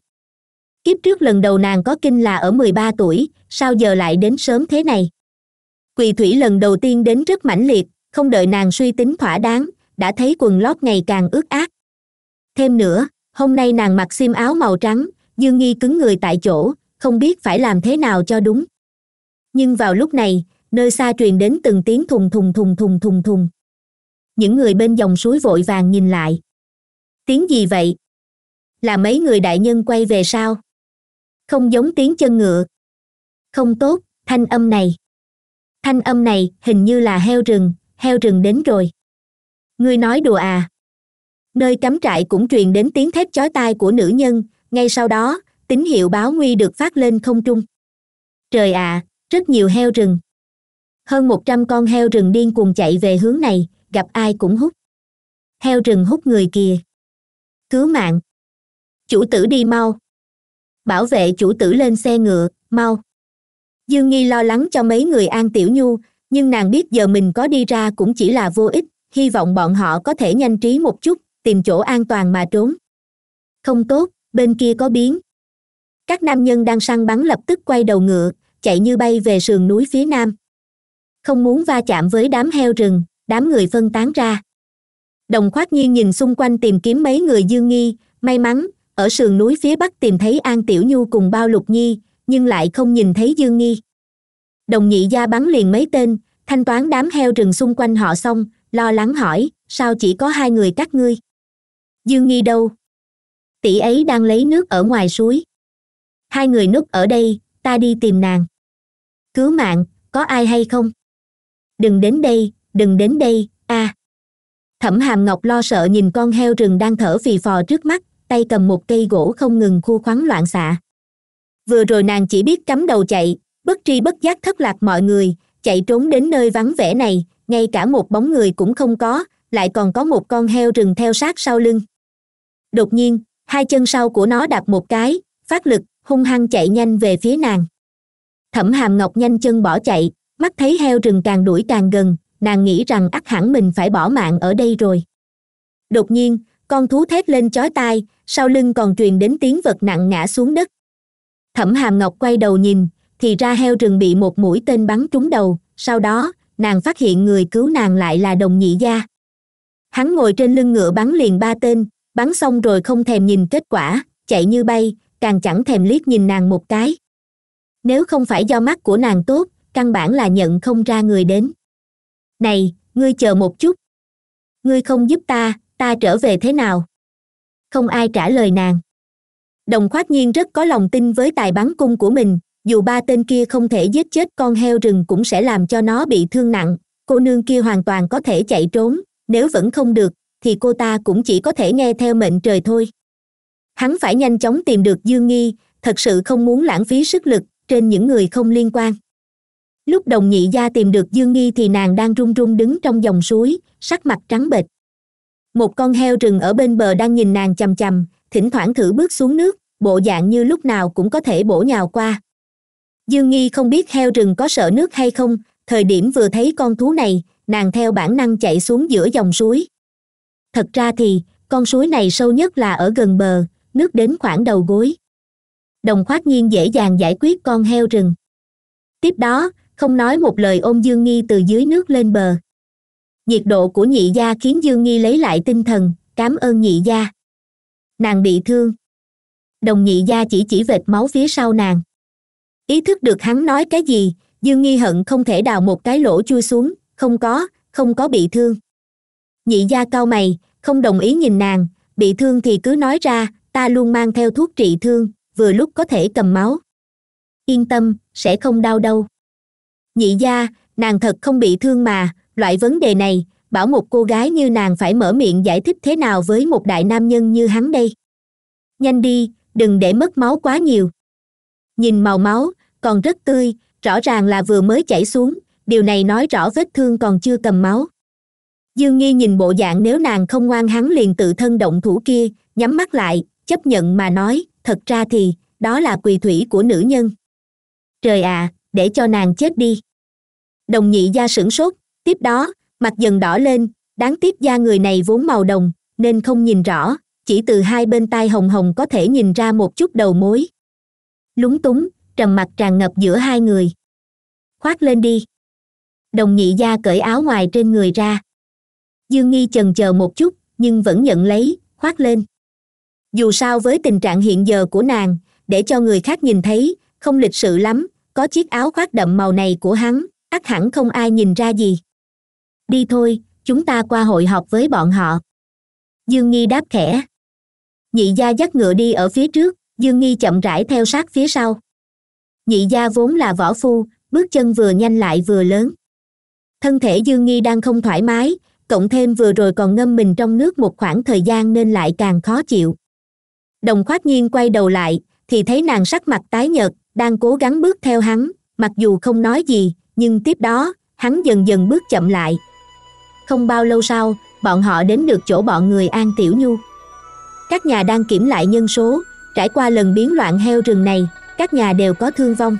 kiếp trước lần đầu nàng có kinh là ở mười ba tuổi sao giờ lại đến sớm thế này quỳ thủy lần đầu tiên đến rất mãnh liệt không đợi nàng suy tính thỏa đáng đã thấy quần lót ngày càng ướt át thêm nữa hôm nay nàng mặc xiêm áo màu trắng dương nghi cứng người tại chỗ không biết phải làm thế nào cho đúng nhưng vào lúc này nơi xa truyền đến từng tiếng thùng thùng thùng thùng thùng thùng những người bên dòng suối vội vàng nhìn lại tiếng gì vậy là mấy người đại nhân quay về sao không giống tiếng chân ngựa không tốt thanh âm này thanh âm này hình như là heo rừng heo rừng đến rồi ngươi nói đùa à nơi cắm trại cũng truyền đến tiếng thép chói tai của nữ nhân ngay sau đó tín hiệu báo nguy được phát lên không trung trời ạ à, rất nhiều heo rừng hơn một trăm con heo rừng điên cuồng chạy về hướng này gặp ai cũng hút heo rừng hút người kìa cứu mạng chủ tử đi mau bảo vệ chủ tử lên xe ngựa mau dương nghi lo lắng cho mấy người an tiểu nhu nhưng nàng biết giờ mình có đi ra cũng chỉ là vô ích hy vọng bọn họ có thể nhanh trí một chút tìm chỗ an toàn mà trốn không tốt bên kia có biến các nam nhân đang săn bắn lập tức quay đầu ngựa chạy như bay về sườn núi phía nam không muốn va chạm với đám heo rừng đám người phân tán ra đồng khoát nhiên nhìn xung quanh tìm kiếm mấy người dương nghi may mắn ở sườn núi phía bắc tìm thấy an tiểu nhu cùng bao lục nhi nhưng lại không nhìn thấy dương nghi đồng nhị gia bắn liền mấy tên thanh toán đám heo rừng xung quanh họ xong lo lắng hỏi sao chỉ có hai người các ngươi dương nghi đâu tỷ ấy đang lấy nước ở ngoài suối hai người núp ở đây ta đi tìm nàng cứu mạng có ai hay không đừng đến đây đừng đến đây a à. thẩm hàm ngọc lo sợ nhìn con heo rừng đang thở phì phò trước mắt tay cầm một cây gỗ không ngừng khu khoắn loạn xạ vừa rồi nàng chỉ biết cắm đầu chạy bất tri bất giác thất lạc mọi người chạy trốn đến nơi vắng vẻ này ngay cả một bóng người cũng không có lại còn có một con heo rừng theo sát sau lưng đột nhiên hai chân sau của nó đạp một cái phát lực hung hăng chạy nhanh về phía nàng thẩm hàm ngọc nhanh chân bỏ chạy mắt thấy heo rừng càng đuổi càng gần nàng nghĩ rằng ắt hẳn mình phải bỏ mạng ở đây rồi đột nhiên con thú thét lên chói tai sau lưng còn truyền đến tiếng vật nặng ngã xuống đất thẩm hàm ngọc quay đầu nhìn thì ra heo rừng bị một mũi tên bắn trúng đầu sau đó nàng phát hiện người cứu nàng lại là đồng nhị gia hắn ngồi trên lưng ngựa bắn liền ba tên bắn xong rồi không thèm nhìn kết quả chạy như bay càng chẳng thèm liếc nhìn nàng một cái nếu không phải do mắt của nàng tốt căn bản là nhận không ra người đến này ngươi chờ một chút ngươi không giúp ta ta trở về thế nào không ai trả lời nàng đồng khoát nhiên rất có lòng tin với tài bắn cung của mình dù ba tên kia không thể giết chết con heo rừng cũng sẽ làm cho nó bị thương nặng cô nương kia hoàn toàn có thể chạy trốn nếu vẫn không được thì cô ta cũng chỉ có thể nghe theo mệnh trời thôi hắn phải nhanh chóng tìm được dương nghi thật sự không muốn lãng phí sức lực trên những người không liên quan lúc đồng nhị gia tìm được dương nghi thì nàng đang run run đứng trong dòng suối sắc mặt trắng bệch một con heo rừng ở bên bờ đang nhìn nàng chầm chầm, thỉnh thoảng thử bước xuống nước bộ dạng như lúc nào cũng có thể bổ nhào qua dương nghi không biết heo rừng có sợ nước hay không thời điểm vừa thấy con thú này nàng theo bản năng chạy xuống giữa dòng suối thật ra thì con suối này sâu nhất là ở gần bờ nước đến khoảng đầu gối đồng khoát nhiên dễ dàng giải quyết con heo rừng tiếp đó không nói một lời ôm dương nghi từ dưới nước lên bờ nhiệt độ của nhị gia khiến dương nghi lấy lại tinh thần cám ơn nhị gia nàng bị thương đồng nhị gia chỉ chỉ vệt máu phía sau nàng ý thức được hắn nói cái gì dương nghi hận không thể đào một cái lỗ chui xuống không có không có bị thương nhị gia cao mày không đồng ý nhìn nàng bị thương thì cứ nói ra ta luôn mang theo thuốc trị thương vừa lúc có thể cầm máu yên tâm sẽ không đau đâu nhị gia nàng thật không bị thương mà loại vấn đề này bảo một cô gái như nàng phải mở miệng giải thích thế nào với một đại nam nhân như hắn đây nhanh đi đừng để mất máu quá nhiều nhìn màu máu còn rất tươi rõ ràng là vừa mới chảy xuống điều này nói rõ vết thương còn chưa cầm máu dương nghi nhìn bộ dạng nếu nàng không ngoan hắn liền tự thân động thủ kia nhắm mắt lại chấp nhận mà nói thật ra thì đó là quỳ thủy của nữ nhân trời ạ à, để cho nàng chết đi đồng nhị gia sửng sốt tiếp đó mặt dần đỏ lên đáng tiếc da người này vốn màu đồng nên không nhìn rõ chỉ từ hai bên tai hồng hồng có thể nhìn ra một chút đầu mối lúng túng trầm mặt tràn ngập giữa hai người khoác lên đi đồng nhị gia cởi áo ngoài trên người ra dương nghi chần chờ một chút nhưng vẫn nhận lấy khoác lên dù sao với tình trạng hiện giờ của nàng để cho người khác nhìn thấy không lịch sự lắm có chiếc áo khoác đậm màu này của hắn ắt hẳn không ai nhìn ra gì đi thôi chúng ta qua hội họp với bọn họ dương nghi đáp khẽ nhị gia dắt ngựa đi ở phía trước dương nghi chậm rãi theo sát phía sau nhị gia vốn là võ phu bước chân vừa nhanh lại vừa lớn thân thể dương nghi đang không thoải mái cộng thêm vừa rồi còn ngâm mình trong nước một khoảng thời gian nên lại càng khó chịu đồng khoát nhiên quay đầu lại thì thấy nàng sắc mặt tái nhợt đang cố gắng bước theo hắn mặc dù không nói gì nhưng tiếp đó hắn dần dần bước chậm lại không bao lâu sau bọn họ đến được chỗ bọn người an tiểu nhu các nhà đang kiểm lại nhân số trải qua lần biến loạn heo rừng này các nhà đều có thương vong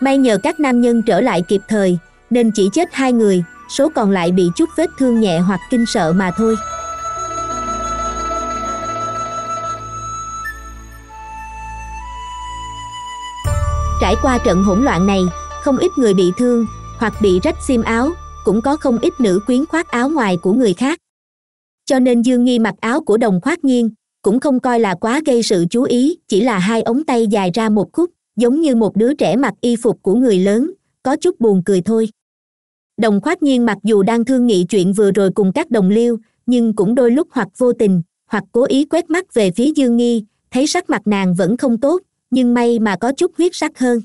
may nhờ các nam nhân trở lại kịp thời nên chỉ chết hai người số còn lại bị chút vết thương nhẹ hoặc kinh sợ mà thôi Trải qua trận hỗn loạn này, không ít người bị thương hoặc bị rách xiêm áo, cũng có không ít nữ quyến khoác áo ngoài của người khác. Cho nên Dương Nghi mặc áo của đồng khoác nghiêng, cũng không coi là quá gây sự chú ý, chỉ là hai ống tay dài ra một khúc, giống như một đứa trẻ mặc y phục của người lớn, có chút buồn cười thôi. Đồng khoác nghiêng mặc dù đang thương nghị chuyện vừa rồi cùng các đồng liêu, nhưng cũng đôi lúc hoặc vô tình, hoặc cố ý quét mắt về phía Dương Nghi, thấy sắc mặt nàng vẫn không tốt, nhưng may mà có chút huyết sắc hơn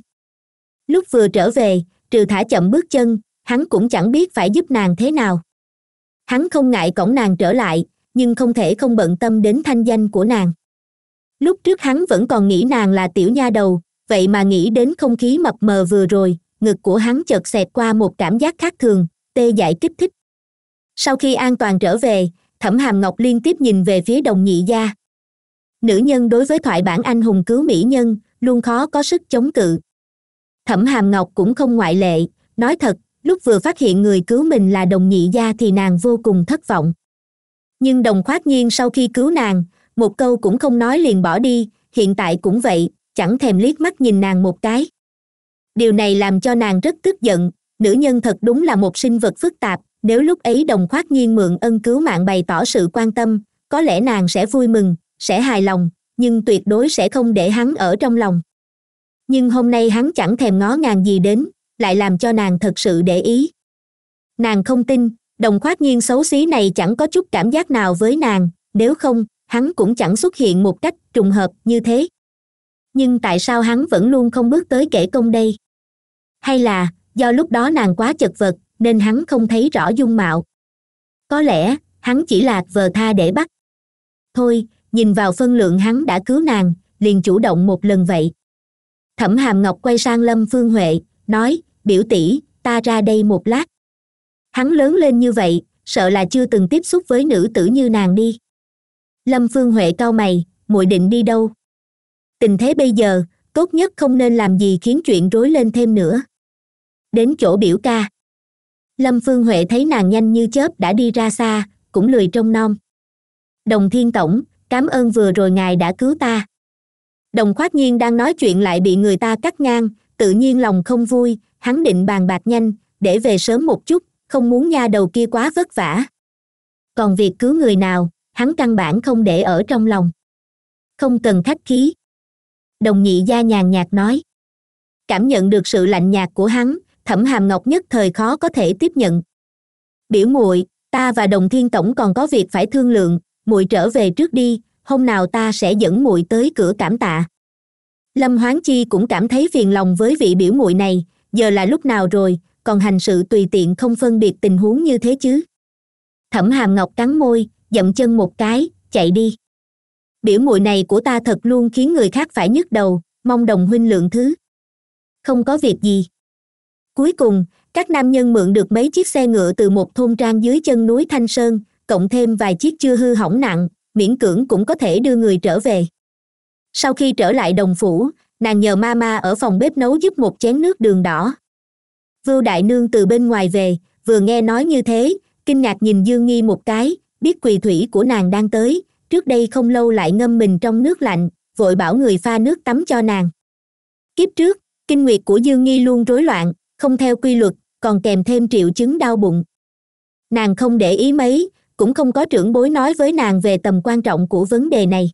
lúc vừa trở về trừ thả chậm bước chân hắn cũng chẳng biết phải giúp nàng thế nào hắn không ngại cổng nàng trở lại nhưng không thể không bận tâm đến thanh danh của nàng lúc trước hắn vẫn còn nghĩ nàng là tiểu nha đầu vậy mà nghĩ đến không khí mập mờ vừa rồi ngực của hắn chợt xẹt qua một cảm giác khác thường tê dại kích thích sau khi an toàn trở về thẩm hàm ngọc liên tiếp nhìn về phía đồng nhị gia nữ nhân đối với thoại bản anh hùng cứu mỹ nhân luôn khó có sức chống cự thẩm hàm ngọc cũng không ngoại lệ nói thật lúc vừa phát hiện người cứu mình là đồng nhị gia thì nàng vô cùng thất vọng nhưng đồng khoát nhiên sau khi cứu nàng một câu cũng không nói liền bỏ đi hiện tại cũng vậy chẳng thèm liếc mắt nhìn nàng một cái điều này làm cho nàng rất tức giận nữ nhân thật đúng là một sinh vật phức tạp nếu lúc ấy đồng khoát nhiên mượn ân cứu mạng bày tỏ sự quan tâm có lẽ nàng sẽ vui mừng sẽ hài lòng nhưng tuyệt đối sẽ không để hắn ở trong lòng nhưng hôm nay hắn chẳng thèm ngó ngàng gì đến lại làm cho nàng thật sự để ý nàng không tin đồng khoát nhiên xấu xí này chẳng có chút cảm giác nào với nàng nếu không hắn cũng chẳng xuất hiện một cách trùng hợp như thế nhưng tại sao hắn vẫn luôn không bước tới kể công đây hay là do lúc đó nàng quá chật vật nên hắn không thấy rõ dung mạo có lẽ hắn chỉ là vờ tha để bắt thôi nhìn vào phân lượng hắn đã cứu nàng liền chủ động một lần vậy thẩm hàm ngọc quay sang lâm phương huệ nói biểu tỷ ta ra đây một lát hắn lớn lên như vậy sợ là chưa từng tiếp xúc với nữ tử như nàng đi lâm phương huệ cau mày muội định đi đâu tình thế bây giờ tốt nhất không nên làm gì khiến chuyện rối lên thêm nữa đến chỗ biểu ca lâm phương huệ thấy nàng nhanh như chớp đã đi ra xa cũng lười trông nom đồng thiên tổng cảm ơn vừa rồi ngài đã cứu ta đồng khoát nhiên đang nói chuyện lại bị người ta cắt ngang tự nhiên lòng không vui hắn định bàn bạc nhanh để về sớm một chút không muốn nha đầu kia quá vất vả còn việc cứu người nào hắn căn bản không để ở trong lòng không cần khách khí đồng nhị gia nhàn nhạt nói cảm nhận được sự lạnh nhạt của hắn thẩm hàm ngọc nhất thời khó có thể tiếp nhận biểu muội ta và đồng thiên tổng còn có việc phải thương lượng muội trở về trước đi hôm nào ta sẽ dẫn muội tới cửa cảm tạ lâm hoán chi cũng cảm thấy phiền lòng với vị biểu muội này giờ là lúc nào rồi còn hành sự tùy tiện không phân biệt tình huống như thế chứ thẩm hàm ngọc cắn môi dậm chân một cái chạy đi biểu muội này của ta thật luôn khiến người khác phải nhức đầu mong đồng huynh lượng thứ không có việc gì cuối cùng các nam nhân mượn được mấy chiếc xe ngựa từ một thôn trang dưới chân núi thanh sơn cộng thêm vài chiếc chưa hư hỏng nặng miễn cưỡng cũng có thể đưa người trở về sau khi trở lại đồng phủ nàng nhờ ma ma ở phòng bếp nấu giúp một chén nước đường đỏ vưu đại nương từ bên ngoài về vừa nghe nói như thế kinh ngạc nhìn dương nghi một cái biết quỳ thủy của nàng đang tới trước đây không lâu lại ngâm mình trong nước lạnh vội bảo người pha nước tắm cho nàng kiếp trước kinh nguyệt của dương nghi luôn rối loạn không theo quy luật còn kèm thêm triệu chứng đau bụng nàng không để ý mấy cũng không có trưởng bối nói với nàng về tầm quan trọng của vấn đề này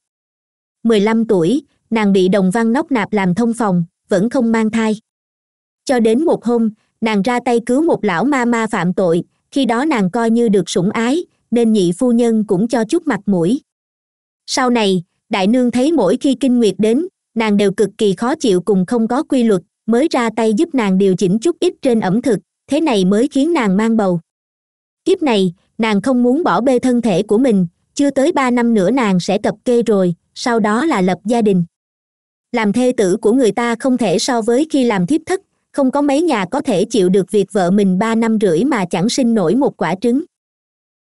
15 tuổi nàng bị đồng văn nóc nạp làm thông phòng vẫn không mang thai cho đến một hôm nàng ra tay cứu một lão ma ma phạm tội khi đó nàng coi như được sủng ái nên nhị phu nhân cũng cho chút mặt mũi sau này đại nương thấy mỗi khi kinh nguyệt đến nàng đều cực kỳ khó chịu cùng không có quy luật mới ra tay giúp nàng điều chỉnh chút ít trên ẩm thực thế này mới khiến nàng mang bầu kiếp này nàng không muốn bỏ bê thân thể của mình chưa tới ba năm nữa nàng sẽ cập kê rồi sau đó là lập gia đình làm thê tử của người ta không thể so với khi làm thiếp thất không có mấy nhà có thể chịu được việc vợ mình ba năm rưỡi mà chẳng sinh nổi một quả trứng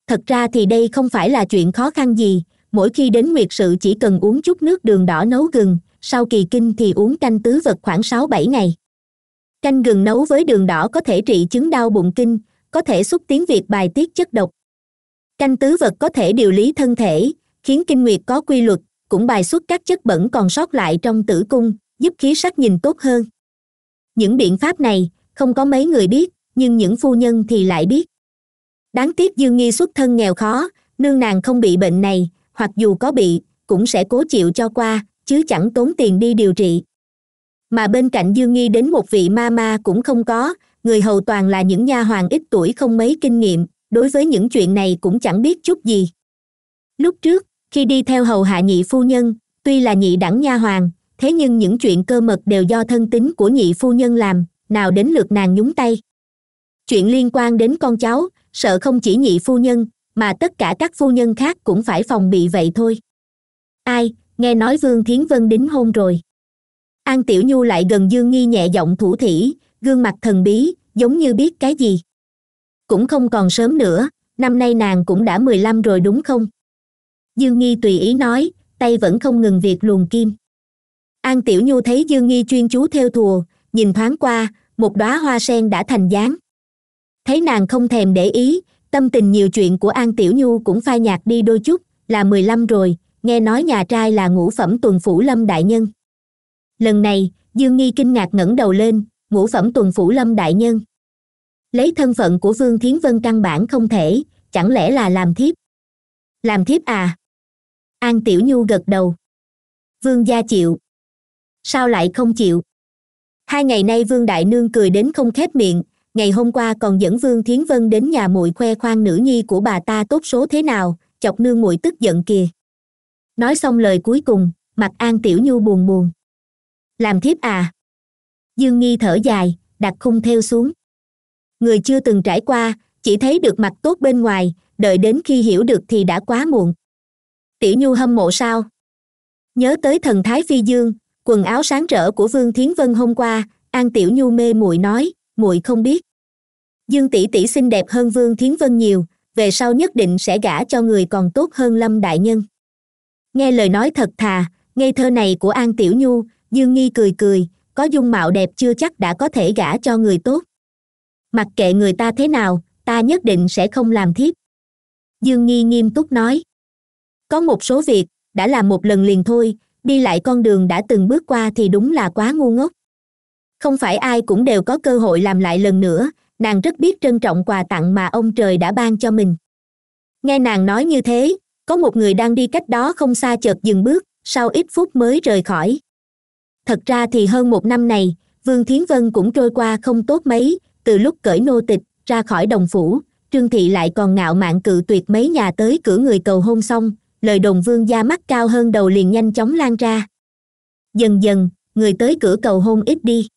thật ra thì đây không phải là chuyện khó khăn gì mỗi khi đến nguyệt sự chỉ cần uống chút nước đường đỏ nấu gừng sau kỳ kinh thì uống canh tứ vật khoảng sáu bảy ngày canh gừng nấu với đường đỏ có thể trị chứng đau bụng kinh có thể xúc tiến việc bài tiết chất độc canh tứ vật có thể điều lý thân thể khiến kinh nguyệt có quy luật cũng bài xuất các chất bẩn còn sót lại trong tử cung giúp khí sắc nhìn tốt hơn những biện pháp này không có mấy người biết nhưng những phu nhân thì lại biết đáng tiếc dương nghi xuất thân nghèo khó nương nàng không bị bệnh này hoặc dù có bị cũng sẽ cố chịu cho qua chứ chẳng tốn tiền đi điều trị mà bên cạnh dương nghi đến một vị ma ma cũng không có người hầu toàn là những nha hoàng ít tuổi không mấy kinh nghiệm đối với những chuyện này cũng chẳng biết chút gì lúc trước khi đi theo hầu hạ nhị phu nhân tuy là nhị đẳng nha hoàng thế nhưng những chuyện cơ mật đều do thân tính của nhị phu nhân làm nào đến lượt nàng nhúng tay chuyện liên quan đến con cháu sợ không chỉ nhị phu nhân mà tất cả các phu nhân khác cũng phải phòng bị vậy thôi ai nghe nói vương thiến vân đính hôn rồi an tiểu nhu lại gần dương nghi nhẹ giọng thủ thỉ gương mặt thần bí giống như biết cái gì cũng không còn sớm nữa năm nay nàng cũng đã mười lăm rồi đúng không dương nghi tùy ý nói tay vẫn không ngừng việc luồn kim an tiểu nhu thấy dương nghi chuyên chú theo thùa nhìn thoáng qua một đóa hoa sen đã thành dáng thấy nàng không thèm để ý tâm tình nhiều chuyện của an tiểu nhu cũng phai nhạt đi đôi chút là mười lăm rồi nghe nói nhà trai là ngũ phẩm tuần phủ lâm đại nhân lần này dương nghi kinh ngạc ngẩng đầu lên ngũ phẩm tuần phủ lâm đại nhân lấy thân phận của vương thiến vân căn bản không thể chẳng lẽ là làm thiếp làm thiếp à an tiểu nhu gật đầu vương gia chịu sao lại không chịu hai ngày nay vương đại nương cười đến không khép miệng ngày hôm qua còn dẫn vương thiến vân đến nhà muội khoe khoang nữ nhi của bà ta tốt số thế nào chọc nương muội tức giận kìa nói xong lời cuối cùng mặt an tiểu nhu buồn buồn làm thiếp à dương nghi thở dài đặt khung theo xuống người chưa từng trải qua chỉ thấy được mặt tốt bên ngoài đợi đến khi hiểu được thì đã quá muộn tiểu nhu hâm mộ sao nhớ tới thần thái phi dương quần áo sáng rỡ của vương thiến vân hôm qua an tiểu nhu mê muội nói muội không biết dương tỷ tỷ xinh đẹp hơn vương thiến vân nhiều về sau nhất định sẽ gả cho người còn tốt hơn lâm đại nhân nghe lời nói thật thà ngây thơ này của an tiểu nhu dương nghi cười cười có dung mạo đẹp chưa chắc đã có thể gả cho người tốt mặc kệ người ta thế nào ta nhất định sẽ không làm thiếp dương nghi nghiêm túc nói có một số việc đã làm một lần liền thôi đi lại con đường đã từng bước qua thì đúng là quá ngu ngốc không phải ai cũng đều có cơ hội làm lại lần nữa nàng rất biết trân trọng quà tặng mà ông trời đã ban cho mình nghe nàng nói như thế có một người đang đi cách đó không xa chợt dừng bước sau ít phút mới rời khỏi thật ra thì hơn một năm này vương thiến vân cũng trôi qua không tốt mấy từ lúc cởi nô tịch ra khỏi đồng phủ trương thị lại còn ngạo mạn cự tuyệt mấy nhà tới cửa người cầu hôn xong lời đồng vương gia mắt cao hơn đầu liền nhanh chóng lan ra dần dần người tới cửa cầu hôn ít đi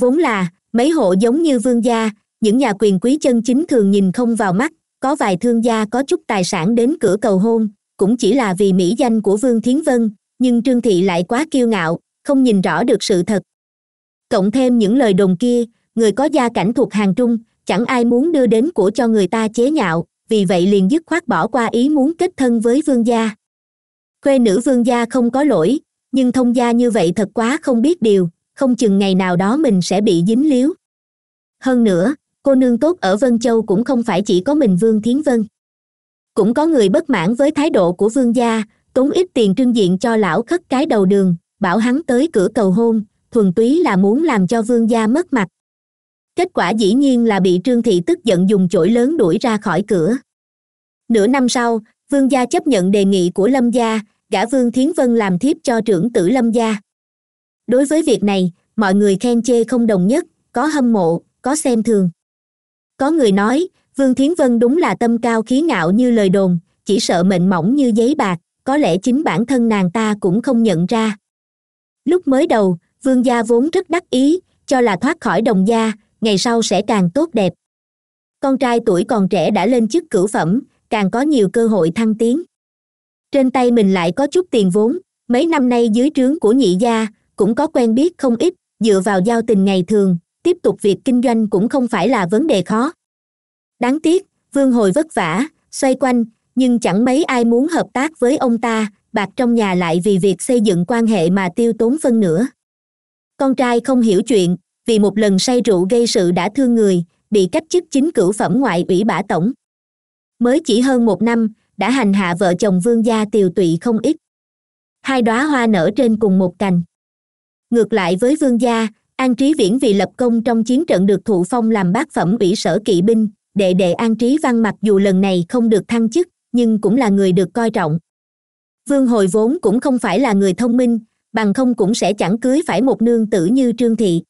vốn là mấy hộ giống như vương gia những nhà quyền quý chân chính thường nhìn không vào mắt có vài thương gia có chút tài sản đến cửa cầu hôn cũng chỉ là vì mỹ danh của vương thiến vân nhưng trương thị lại quá kiêu ngạo không nhìn rõ được sự thật cộng thêm những lời đồn kia người có gia cảnh thuộc hàng trung chẳng ai muốn đưa đến của cho người ta chế nhạo vì vậy liền dứt khoát bỏ qua ý muốn kết thân với vương gia khuê nữ vương gia không có lỗi nhưng thông gia như vậy thật quá không biết điều không chừng ngày nào đó mình sẽ bị dính líu hơn nữa cô nương tốt ở vân châu cũng không phải chỉ có mình vương thiến vân cũng có người bất mãn với thái độ của vương gia tốn ít tiền trưng diện cho lão khất cái đầu đường bảo hắn tới cửa cầu hôn thuần túy là muốn làm cho vương gia mất mặt kết quả dĩ nhiên là bị trương thị tức giận dùng chổi lớn đuổi ra khỏi cửa nửa năm sau vương gia chấp nhận đề nghị của lâm gia gã vương thiến vân làm thiếp cho trưởng tử lâm gia đối với việc này mọi người khen chê không đồng nhất có hâm mộ có xem thường có người nói vương thiến vân đúng là tâm cao khí ngạo như lời đồn chỉ sợ mệnh mỏng như giấy bạc có lẽ chính bản thân nàng ta cũng không nhận ra lúc mới đầu vương gia vốn rất đắc ý cho là thoát khỏi đồng gia ngày sau sẽ càng tốt đẹp con trai tuổi còn trẻ đã lên chức cửu phẩm càng có nhiều cơ hội thăng tiến trên tay mình lại có chút tiền vốn mấy năm nay dưới trướng của nhị gia cũng có quen biết không ít dựa vào giao tình ngày thường tiếp tục việc kinh doanh cũng không phải là vấn đề khó đáng tiếc vương hồi vất vả xoay quanh nhưng chẳng mấy ai muốn hợp tác với ông ta bạc trong nhà lại vì việc xây dựng quan hệ mà tiêu tốn phân nữa con trai không hiểu chuyện vì một lần say rượu gây sự đã thương người bị cách chức chính cửu phẩm ngoại ủy bả tổng mới chỉ hơn một năm đã hành hạ vợ chồng vương gia tiều tụy không ít hai đóa hoa nở trên cùng một cành ngược lại với vương gia an trí viễn vì lập công trong chiến trận được thụ phong làm bác phẩm ủy sở kỵ binh đệ đệ an trí văn mặc dù lần này không được thăng chức nhưng cũng là người được coi trọng vương hồi vốn cũng không phải là người thông minh bằng không cũng sẽ chẳng cưới phải một nương tử như trương thị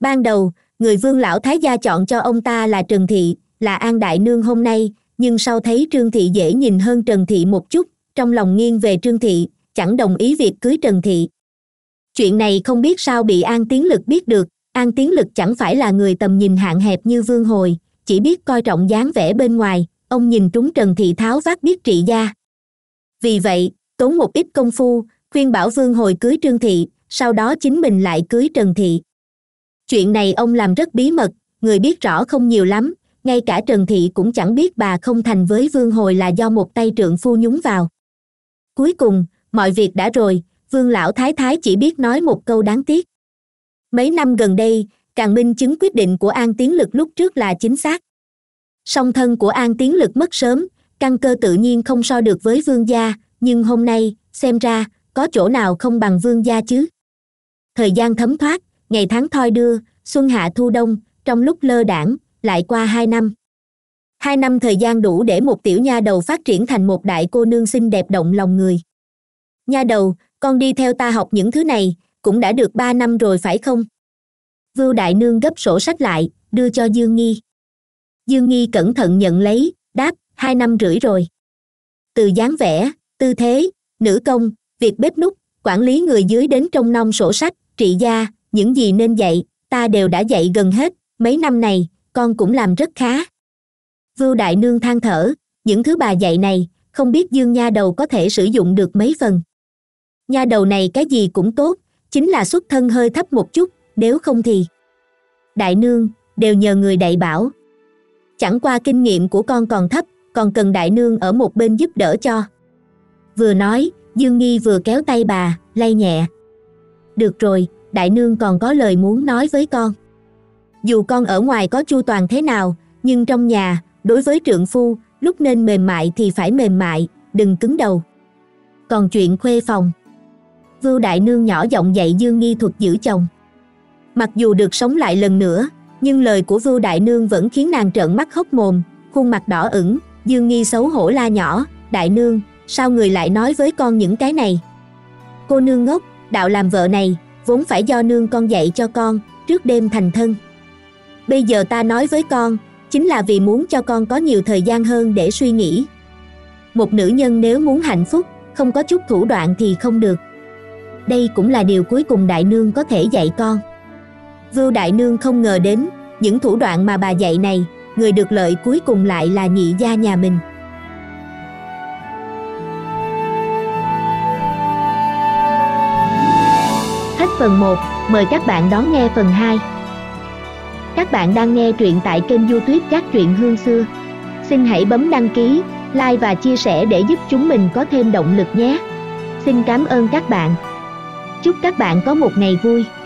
ban đầu người vương lão thái gia chọn cho ông ta là trần thị là an đại nương hôm nay nhưng sau thấy trương thị dễ nhìn hơn trần thị một chút trong lòng nghiêng về trương thị chẳng đồng ý việc cưới trần thị chuyện này không biết sao bị an tiến lực biết được an tiến lực chẳng phải là người tầm nhìn hạn hẹp như vương hồi chỉ biết coi trọng dáng vẻ bên ngoài ông nhìn trúng trần thị tháo vát biết trị gia vì vậy tốn một ít công phu khuyên bảo vương hồi cưới trương thị sau đó chính mình lại cưới trần thị chuyện này ông làm rất bí mật người biết rõ không nhiều lắm ngay cả trần thị cũng chẳng biết bà không thành với vương hồi là do một tay trượng phu nhúng vào cuối cùng mọi việc đã rồi vương lão thái thái chỉ biết nói một câu đáng tiếc mấy năm gần đây càng minh chứng quyết định của an tiến lực lúc trước là chính xác song thân của an tiến lực mất sớm căn cơ tự nhiên không so được với vương gia nhưng hôm nay xem ra có chỗ nào không bằng vương gia chứ thời gian thấm thoát ngày tháng thoi đưa xuân hạ thu đông trong lúc lơ đảng lại qua hai năm hai năm thời gian đủ để một tiểu nha đầu phát triển thành một đại cô nương xinh đẹp động lòng người nha đầu con đi theo ta học những thứ này cũng đã được ba năm rồi phải không vưu đại nương gấp sổ sách lại đưa cho dương nghi dương nghi cẩn thận nhận lấy đáp hai năm rưỡi rồi từ dáng vẻ tư thế nữ công việc bếp nút quản lý người dưới đến trong nong sổ sách trị gia những gì nên dạy ta đều đã dạy gần hết mấy năm này con cũng làm rất khá vưu đại nương than thở những thứ bà dạy này không biết dương nha đầu có thể sử dụng được mấy phần nha đầu này cái gì cũng tốt chính là xuất thân hơi thấp một chút nếu không thì đại nương đều nhờ người đại bảo chẳng qua kinh nghiệm của con còn thấp còn cần đại nương ở một bên giúp đỡ cho vừa nói dương nghi vừa kéo tay bà lay nhẹ được rồi đại nương còn có lời muốn nói với con dù con ở ngoài có chu toàn thế nào nhưng trong nhà đối với trượng phu lúc nên mềm mại thì phải mềm mại đừng cứng đầu còn chuyện khuê phòng vưu đại nương nhỏ giọng dạy dương nghi thuật giữ chồng mặc dù được sống lại lần nữa nhưng lời của vưu đại nương vẫn khiến nàng trợn mắt hốc mồm khuôn mặt đỏ ửng dương nghi xấu hổ la nhỏ đại nương sao người lại nói với con những cái này cô nương ngốc đạo làm vợ này vốn phải do nương con dạy cho con trước đêm thành thân bây giờ ta nói với con chính là vì muốn cho con có nhiều thời gian hơn để suy nghĩ một nữ nhân nếu muốn hạnh phúc không có chút thủ đoạn thì không được đây cũng là điều cuối cùng đại nương có thể dạy con vưu đại nương không ngờ đến những thủ đoạn mà bà dạy này người được lợi cuối cùng lại là nhị gia nhà mình phần 1, mời các bạn đón nghe phần 2. Các bạn đang nghe truyện tại kênh youtube Các Truyện Hương Xưa. Xin hãy bấm đăng ký, like và chia sẻ để giúp chúng mình có thêm động lực nhé. Xin cảm ơn các bạn. Chúc các bạn có một ngày vui.